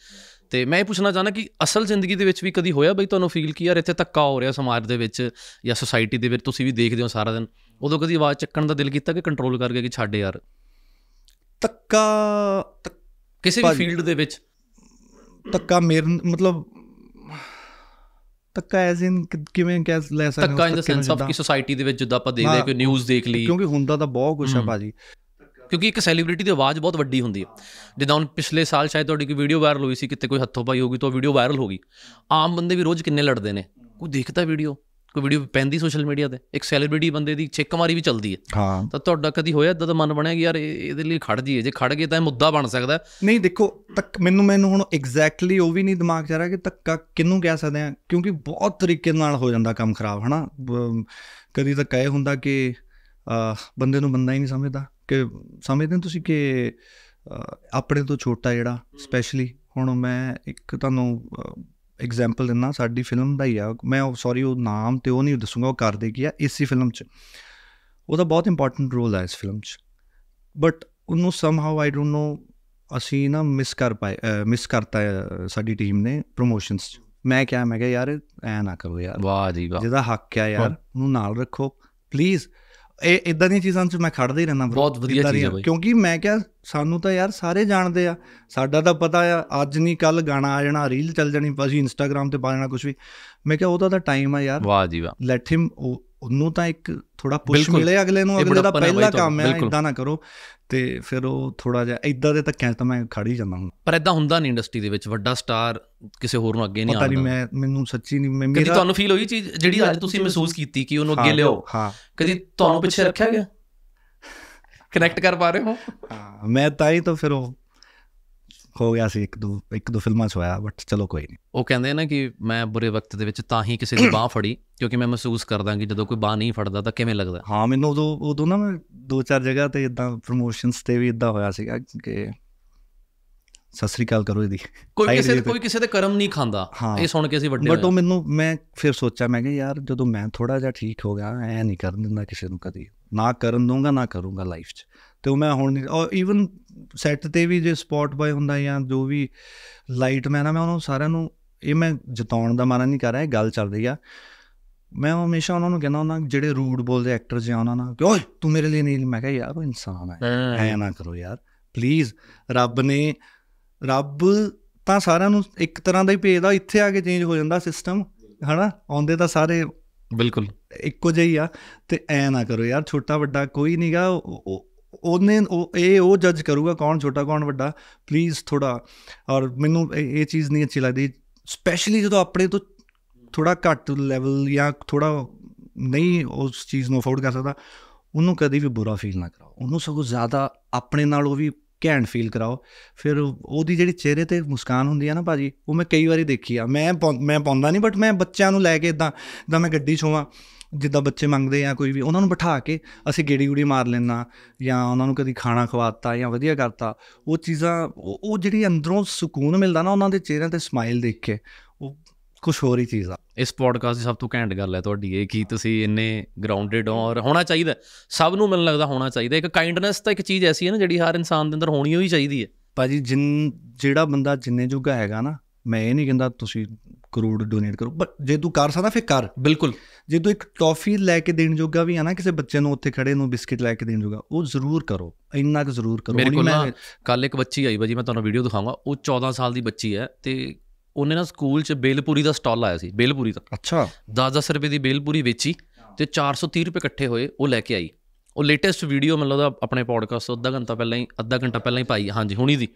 ਤੇ ਮੈਂ ਇਹ ਪੁੱਛਣਾ ਚਾਹਨਾ ਕਿ ਅਸਲ ਜ਼ਿੰਦਗੀ ਦੇ ਵਿੱਚ ਵੀ ਕਦੀ ਹੋਇਆ ਬਈ ਤੁਹਾਨੂੰ ਫੀਲ ਕੀ ਯਾਰ ਇੱਥੇ ਧੱਕਾ ਹੋ ਰਿਹਾ ਸਮਾਜ ਦੇ ਵਿੱਚ ਜਾਂ ਸੋਸਾਇਟੀ ਦੇ ਵਿੱਚ ਤੁਸੀਂ ਵੀ ਦੇਖਦੇ ਹੋ ਸਾਰਾ ਦਿਨ ਉਦੋਂ ਕਦੀ ਆਵਾਜ਼ ਚੱਕਣ ਦਾ ਦਿਲ ਕੀਤਾ ਕਿ ਕੰਟਰੋਲ ਕਰ ਗਿਆ ਕਿ ਛੱਡ ਯਾਰ ਧੱਕਾ ਕਿਸੇ ਵੀ ਫੀਲਡ ਦੇ ਵਿੱਚ ਧੱਕਾ ਮੇਰੇ ਮਤਲਬ ਤੱਕਾ ਐਸ ਇਨ ਕਿਵੇਂ ਕਹਿ ਲੈ ਸਕਦੇ ਤੱਕਾ ਇਨ ਦ ਸੈਂਸ ਆਫ ਕਿ ਸੋਸਾਇਟੀ ਦੇ ਵਿੱਚ ਜਿੱਦਾਂ ਆਪਾਂ ਦੇਖਦੇ ਹਾਂ ਕੋਈ ਨਿਊਜ਼ ਦੇਖ ਲਈ ਕਿਉਂਕਿ ਹੁੰਦਾ ਤਾਂ ਬਹੁਤ ਕੁਝ ਆ ਭਾਜੀ ਕਿਉਂਕਿ ਇੱਕ ਸੈਲੀਬ੍ਰਿਟੀ ਦੀ ਆਵਾਜ਼ ਬਹੁਤ ਵੱਡੀ ਹੁੰਦੀ ਹੈ ਜਿੱਦਾਂ ਹੁਣ ਪਿਛਲੇ ਸਾਲ ਸ਼ਾਇਦ ਤੁਹਾਡੀ ਕੋਈ ਵੀਡੀਓ ਵਾਇਰਲ ਹੋਈ ਸੀ ਕਿਤੇ ਕੋਈ ਹੱਥੋਂ ਪਾਈ ਹੋਗੀ ਤਾਂ ਉਹ ਵੀਡੀਓ ਵਾਇਰਲ ਹੋ ਗਈ ਆਮ ਬੰਦੇ ਵੀ ਰੋਜ਼ ਕਿੰਨੇ ਲੜਦੇ ਨੇ ਕੋਈ ਦੇਖਦਾ ਵੀਡੀਓ ਕੋਈ ਵੀਡੀਓ ਪੈਂਦੀ ਸੋਸ਼ਲ ਮੀਡੀਆ ਤੇ ਇੱਕ ਸੈਲੀਬ੍ਰਿਟੀ ਬੰਦੇ ਦੀ ਚਿੱਕ ਮਾਰੀ ਵੀ ਚੱਲਦੀ ਹੈ ਹਾਂ ਤਾਂ ਤੁਹਾਡਾ ਕਦੀ ਹੋਇਆ ਇਦਾਂ ਦਾ ਮਨ ਬਣਿਆ ਕਿ ਯਾਰ ਇਹਦੇ ਲਈ ਖੜ ਜੀਏ ਜੇ ਖੜ ਗਏ ਤਾਂ ਇਹ ਮੁੱਦਾ ਬਣ ਸਕਦਾ ਨਹੀਂ ਦੇਖੋ ਤੱਕ ਮੈਨੂੰ ਮੈਨੂੰ ਹੁਣ ਐਗਜ਼ੈਕਟਲੀ ਉਹ ਵੀ ਨਹੀਂ ਦਿਮਾਗ 'ਚ ਆ ਰਿਹਾ ਕਿ ਤੱਕਾ ਕਿੰਨੂੰ ਕਹਿ ਸਕਦੇ ਆ ਕਿਉਂਕਿ ਬਹੁਤ ਤਰੀਕੇ ਨਾਲ ਹੋ ਜਾਂਦਾ ਕੰਮ ਖਰਾਬ ਹਨਾ ਕਦੀ ਤਾਂ ਕਹੇ ਹੁੰਦਾ ਕਿ ਬੰਦੇ ਨੂੰ ਬੰਦਾ ਹੀ ਨਹੀਂ ਸਮਝਦਾ ਕਿ ਸਮਝਦੇ ਤੁਸੀਂ ਕਿ ਆਪਣੇ ਤੋਂ ਛੋਟਾ ਜਿਹੜਾ ਸਪੈਸ਼ਲੀ ਹੁਣ ਮੈਂ ਇੱਕ ਤੁਹਾਨੂੰ ਐਗਜ਼ਾਮਪਲ ਦਿੰਨਾ ਸਾਡੀ ਫਿਲਮ ਦਾ ਹੀ ਆ ਮੈਂ ਸੌਰੀ ਉਹ ਨਾਮ ਤੇ ਉਹ ਨਹੀਂ ਦੱਸੂਗਾ ਉਹ ਕਰਦੇ ਕੀ ਆ ਇਸੀ ਫਿਲਮ 'ਚ ਉਹਦਾ ਬਹੁਤ ਇੰਪੋਰਟੈਂਟ ਰੋਲ ਆ ਇਸ ਫਿਲਮ 'ਚ ਬਟ ਉਹਨੂੰ ਸਮ ਹਾਊ ਆਈ ਡੋਨਟ ਨੋ ਅਸੀਂ ਨਾ ਮਿਸ ਕਰ ਪਾਏ ਮਿਸ ਕਰਤਾ ਸਾਡੀ ਟੀਮ ਨੇ ਪ੍ਰੋਮੋਸ਼ਨਸ 'ਚ ਮੈਂ ਕਿਹਾ ਮੈਂ ਕਿਹਾ ਯਾਰ ਐ ਨਾ ਕਰੋ ਯਾਰ ਵਾਹ ਜੀ ਵਾਹ ਜਿਹਦਾ ਹੱਕ ਆ ਯਾਰ ਉਹਨੂੰ ਨਾਲ ਰੱਖੋ ਪਲੀਜ਼ ਇਹ ਇਦਾਂ ਦੀਆਂ ਚੀਜ਼ਾਂ 'ਚ ਮੈਂ ਖੜਦਾ ਹੀ ਰਹਿਣਾ ਬਹੁਤ ਵਧੀਆ ਚੀਜ਼ ਹੈ ਬਾਈ ਕਿਉਂਕਿ ਮੈਂ ਕਿਹਾ ਸਾਨੂੰ ਤਾਂ ਯਾਰ ਸਾਰੇ ਜਾਣਦੇ ਆ ਸਾਡਾ ਤਾਂ ਪਤਾ ਆ ਅੱਜ ਨਹੀਂ ਕੱਲ ਗਾਣਾ ਆ ਜਾਣਾ ਰੀਲ ਚੱਲ ਜਾਣੀ ਪਾਜੀ ਇੰਸਟਾਗ੍ਰam ਤੇ ਪਾ ਜਾਣਾ ਕੁਝ ਵੀ ਮੈਂ ਕਿਹਾ ਉਹਦਾ ਤਾਂ ਟਾਈਮ ਆ ਯਾਰ ਵਾਹ ਜੀ ਵਾਹ ਲੈਟ ਹਿਮ ਉਹਨੂੰ ਤਾਂ ਇੱਕ ਥੋੜਾ ਪੁਸ਼ ਮਿਲੇ ਅਗਲੇ ਨੂੰ ਅਗਲੇ ਦਾ ਪਹਿਲਾ ਕੰਮ ਹੈ ਇਦਾਂ ਨਾ ਕਰੋ ਤੇ ਫਿਰ ਉਹ ਥੋੜਾ ਜਿਹਾ ਇਦਾਂ ਦੇ ਧੱਕਿਆਂ ਤਾਂ ਮੈਂ ਖੜੀ ਜਾਂਦਾ ਹਾਂ ਪਰ ਇਦਾਂ ਹੁੰਦਾ ਨਹੀਂ ਇੰਡਸਟਰੀ ਦੇ ਵਿੱਚ ਵੱਡਾ ਸਟਾਰ ਕਿਸੇ ਹੋਰ ਨੂੰ ਅੱਗੇ ਨਹੀਂ ਆਉਂਦਾ ਪਤਾ ਨਹੀਂ ਮੈਂ ਮੈਨੂੰ ਸੱਚੀ ਨਹੀਂ ਮੇਰਾ ਕਦੀ ਤੁਹਾਨੂੰ ਫੀਲ ਹੋਈ ਚੀਜ਼ ਜਿਹੜੀ ਅੱਜ ਤੁਸੀਂ ਮਹਿਸੂਸ ਕੀਤੀ ਕਿ ਉਹਨੂੰ ਅੱਗੇ ਲਿਓ ਕਦੀ ਤੁਹਾਨੂੰ ਪਿੱਛੇ ਰੱਖਿਆ ਗਿਆ ਕਨੈਕਟ ਕਰ ਪਾ ਰਹੇ ਹੋ ਹਾਂ ਮੈਂ ਤਾਂ ਹੀ ਤਾਂ ਫਿਰ ਉਹ ਹੋ ਗਿਆ ਸੀ ਇੱਕ ਦੋ ਇੱਕ ਦੋ ਫਿਲਮਾਂ 'ਚ ਹੋਇਆ ਬਟ ਚਲੋ ਕੋਈ ਨਹੀਂ ਉਹ ਕਹਿੰਦੇ ਨਾ ਕਿ ਮੈਂ ਬੁਰੇ ਵਕਤ ਦੇ ਵਿੱਚ ਤਾਂ ਹੀ ਕਿਸੇ ਦੀ ਬਾਹ ਫੜੀ ਕਿਉਂਕਿ ਮੈਂ ਮਹਿਸੂਸ ਕਰਦਾ ਕਿ ਜਦੋਂ ਕੋਈ ਬਾਹ ਨਹੀਂ ਫੜਦਾ ਤਾਂ ਕਿਵੇਂ ਲੱਗਦਾ ਹਾਂ ਮੈਨੂੰ ਉਦੋਂ ਉਦੋਂ ਨਾ ਮੈਂ ਦੋ ਚਾਰ ਜਗ੍ਹਾ ਤੇ ਇਦਾਂ ਪ੍ਰੋਮੋਸ਼ਨਸ ਤੇ ਵੀ ਇਦਾਂ ਹੋਇਆ ਸੀਗਾ ਕਿ ਸਤਿ ਸ੍ਰੀ ਅਕਾਲ ਕਰੋ ਇਹਦੀ ਕੋਈ ਕਿਸੇ ਕੋਈ ਕਿਸੇ ਦੇ ਕਰਮ ਨਹੀਂ ਖਾਂਦਾ ਇਹ ਸੁਣ ਕੇ ਅਸੀਂ ਵੱਡੇ ਬਟ ਉਹ ਮੈਨੂੰ ਮੈਂ ਫਿਰ ਸੋਚਿਆ ਮੈਂ ਕਿ ਯਾਰ ਜਦੋਂ ਮੈਂ ਥੋੜਾ ਜਿਹਾ ਠੀਕ ਹੋ ਗਿਆ ਐ ਨਹੀਂ ਕਰਨ ਦਿੰਦਾ ਕਿਸੇ ਨੂੰ ਕਦੀ ਨਾ ਕਰਨ ਦੂੰਗਾ ਨਾ ਕਰੂੰਗਾ ਲਾਈਫ 'ਚ ਤੇ ਮੈਂ ਹੁਣ ਨਹੀਂ ਔਰ ਇਵਨ ਸੈੱਟ ਤੇ ਵੀ ਜੇ ਸਪੌਟ ਬਾਏ ਹੁੰਦਾ ਜਾਂ ਜੋ ਵੀ ਲਾਈਟ ਮੈਨ ਆ ਮੈਂ ਉਹਨਾਂ ਸਾਰਿਆਂ ਨੂੰ ਇਹ ਮੈਂ ਜਿਤਾਉਣ ਦਾ ਮਾਨਾ ਨਹੀਂ ਕਰ ਰਿਹਾ ਇਹ ਗੱਲ ਚੱਲ ਰਹੀ ਆ ਮੈਂ ਹਮੇਸ਼ਾ ਉਹਨਾਂ ਨੂੰ ਕਹਿੰਦਾ ਹੁੰਦਾ ਜਿਹੜੇ ਰੂਡ ਬੋਲਦੇ ਐਕਟਰ ਜਿਹਾ ਉਹਨਾਂ ਨਾਲ ਕਿ ਓਏ ਤੂੰ ਮੇਰੇ ਲਈ ਨਹੀਂ ਮੈਂ ਕਹਿਆ ਯਾਰ ਉਹ ਇਨਸਾਨ ਹੈ ਐ ਨਾ ਕਰੋ ਯਾਰ ਪਲੀਜ਼ ਰੱਬ ਨੇ ਰੱਬ ਤਾਂ ਸਾਰਿਆਂ ਨੂੰ ਇੱਕ ਤਰ੍ਹਾਂ ਦਾ ਹੀ ਭੇਜਦਾ ਇੱਥੇ ਆ ਕੇ ਚੇਂਜ ਹੋ ਜਾਂਦਾ ਸਿਸਟਮ ਹਨਾ ਆਉਂਦੇ ਤਾਂ ਸਾਰੇ ਬਿਲਕੁਲ ਇੱਕੋ ਜਿਹੀ ਆ ਤੇ ਐ ਨਾ ਕਰੋ ਯਾਰ ਛੋਟਾ ਵੱਡਾ ਕੋਈ ਨਹੀਂਗਾ ਉਹਨੇ ਇਹ ਉਹ ਜੱਜ ਕਰੂਗਾ ਕੌਣ ਛੋਟਾ ਕੌਣ ਵੱਡਾ ਪਲੀਜ਼ ਥੋੜਾ ਔਰ ਮੈਨੂੰ ਇਹ ਚੀਜ਼ ਨਹੀਂ ਅੱਛੀ ਲੱਗਦੀ ਸਪੈਸ਼ਲੀ ਜਦੋਂ ਆਪਣੇ ਤੋਂ ਥੋੜਾ ਘੱਟ ਲੈਵਲ ਜਾਂ ਥੋੜਾ ਨਹੀਂ ਉਸ ਚੀਜ਼ ਨੂੰ ਅਫੋਰਡ ਕਰ ਸਕਦਾ ਉਹਨੂੰ ਕਦੀ ਵੀ ਬੁਰਾ ਫੀਲ ਨਾ ਕਰਾਓ ਉਹਨੂੰ ਸਗੋਂ ਜ਼ਿਆਦਾ ਆਪਣੇ ਨਾਲ ਉਹ ਵੀ ਘੈਂਟ ਫੀਲ ਕਰਾਓ ਫਿਰ ਉਹਦੀ ਜਿਹੜੀ ਚਿਹਰੇ ਤੇ ਮੁਸਕਾਨ ਹੁੰਦੀ ਆ ਨਾ ਭਾਜੀ ਉਹ ਮੈਂ ਕਈ ਵਾਰੀ ਦੇਖੀ ਆ ਮੈਂ ਮੈਂ ਪਾਉਂਦਾ ਨਹੀਂ ਬਟ ਮੈਂ ਬੱਚਿਆਂ ਨੂੰ ਲੈ ਕੇ ਇਦਾਂ ਦਾ ਮੈਂ ਗੱਡੀ 'ਚ ਹੋਵਾਂ ਜਿੱਦਾਂ ਬੱਚੇ ਮੰਗਦੇ ਆ ਕੋਈ ਵੀ ਉਹਨਾਂ ਨੂੰ ਬਿਠਾ ਕੇ ਅਸੀਂ ਗੇੜੀ ਗੂੜੀ ਮਾਰ ਲੈਣਾ ਜਾਂ ਉਹਨਾਂ ਨੂੰ ਕਦੀ ਖਾਣਾ ਖਵਾਤਾ ਜਾਂ ਵਧੀਆ ਕਰਤਾ ਉਹ ਚੀਜ਼ਾਂ ਉਹ ਜਿਹੜੀ ਅੰਦਰੋਂ ਸਕੂਨ ਮਿਲਦਾ ਨਾ ਉਹਨਾਂ ਦੇ ਚਿਹਰਿਆਂ ਤੇ ਸਮਾਈਲ ਦੇਖ ਕੇ ਉਹ ਕੁਝ ਹੋਰ ਹੀ ਚੀਜ਼ ਆ ਇਸ ਪੋਡਕਾਸਟ ਦੀ ਸਭ ਤੋਂ ਘੈਂਟ ਗੱਲ ਹੈ ਤੁਹਾਡੀ ਇਹ ਕਿ ਤੁਸੀਂ ਇੰਨੇ ਗਰਾਊਂਡਡ ਹੋ ਔਰ ਹੋਣਾ ਚਾਹੀਦਾ ਸਭ ਨੂੰ ਮੈਨੂੰ ਲੱਗਦਾ ਹੋਣਾ ਚਾਹੀਦਾ ਇੱਕ ਕਾਈਂਡਨੈਸ ਤਾਂ ਇੱਕ ਚੀਜ਼ ਐਸੀ ਹੈ ਨਾ ਜਿਹੜੀ ਹਰ ਇਨਸਾਨ ਦੇ ਅੰਦਰ ਹੋਣੀ ਹੋਈ ਚਾਹੀਦੀ ਹੈ ਭਾਜੀ ਜਿੰਨ ਜਿਹੜਾ ਬੰਦਾ ਜਿੰਨੇ ਜੋਗਾ ਹੈਗਾ ਨਾ ਮੈਂ ਇਹ ਨਹੀਂ ਕਹਿੰਦਾ ਤੁਸੀਂ ਕਰੋੜ ਡੋਨੇਟ ਕਰੋ ਬਟ ਜੇ ਤੂੰ ਕਰ ਸਕਦਾ ਫਿਰ ਕਰ ਬਿਲਕੁਲ ਜੇ ਤੂੰ ਇੱਕ ਟੌਫੀ ਲੈ ਕੇ ਦੇਣ ਜੋਗਾ ਵੀ ਆ ਨਾ ਕਿਸੇ ਬੱਚੇ ਨੂੰ ਉੱਥੇ ਖੜੇ ਨੂੰ ਬਿਸਕਟ ਲੈ ਕੇ ਦੇਣ ਜੋਗਾ ਉਹ ਜ਼ਰੂਰ ਕਰੋ ਇੰਨਾ ਕੁ ਜ਼ਰੂਰ ਕਰੋ ਮੇਰੇ ਕੋਲ ਕੱਲ ਇੱਕ ਬੱਚੀ ਆਈ ਬਾਜੀ ਮੈਂ ਤੁਹਾਨੂੰ ਵੀਡੀਓ ਦਿਖਾਵਾਂਗਾ ਉਹ 14 ਸਾਲ ਦੀ ਬੱਚੀ ਹੈ ਤੇ ਉਹਨੇ ਨਾ ਸਕੂਲ 'ਚ ਬੇਲਪੂਰੀ ਦਾ ਸਟਾਲ ਆਇਆ ਸੀ ਬੇਲਪੂਰੀ ਦਾ ਅੱਛਾ 10-10 ਰੁਪਏ ਦੀ ਬੇਲਪੂਰੀ ਵੇਚੀ ਤੇ 430 ਰੁਪਏ ਇਕੱਠੇ ਹੋਏ ਉਹ ਲੈ ਕੇ ਆਈ ਉਹ ਲੇਟੈਸਟ ਵੀਡੀਓ ਮਤਲਬ ਲੱਗਦਾ ਆਪਣੇ ਪੋਡਕਾਸਟ ਤੋਂ ਅੱਧਾ ਘੰਟਾ ਪਹਿਲਾਂ ਹੀ ਅੱਧਾ ਘੰਟਾ ਪਹਿਲਾਂ ਹੀ ਪਾਈ ਹਾਂਜੀ ਹੁਣੀ ਦੀ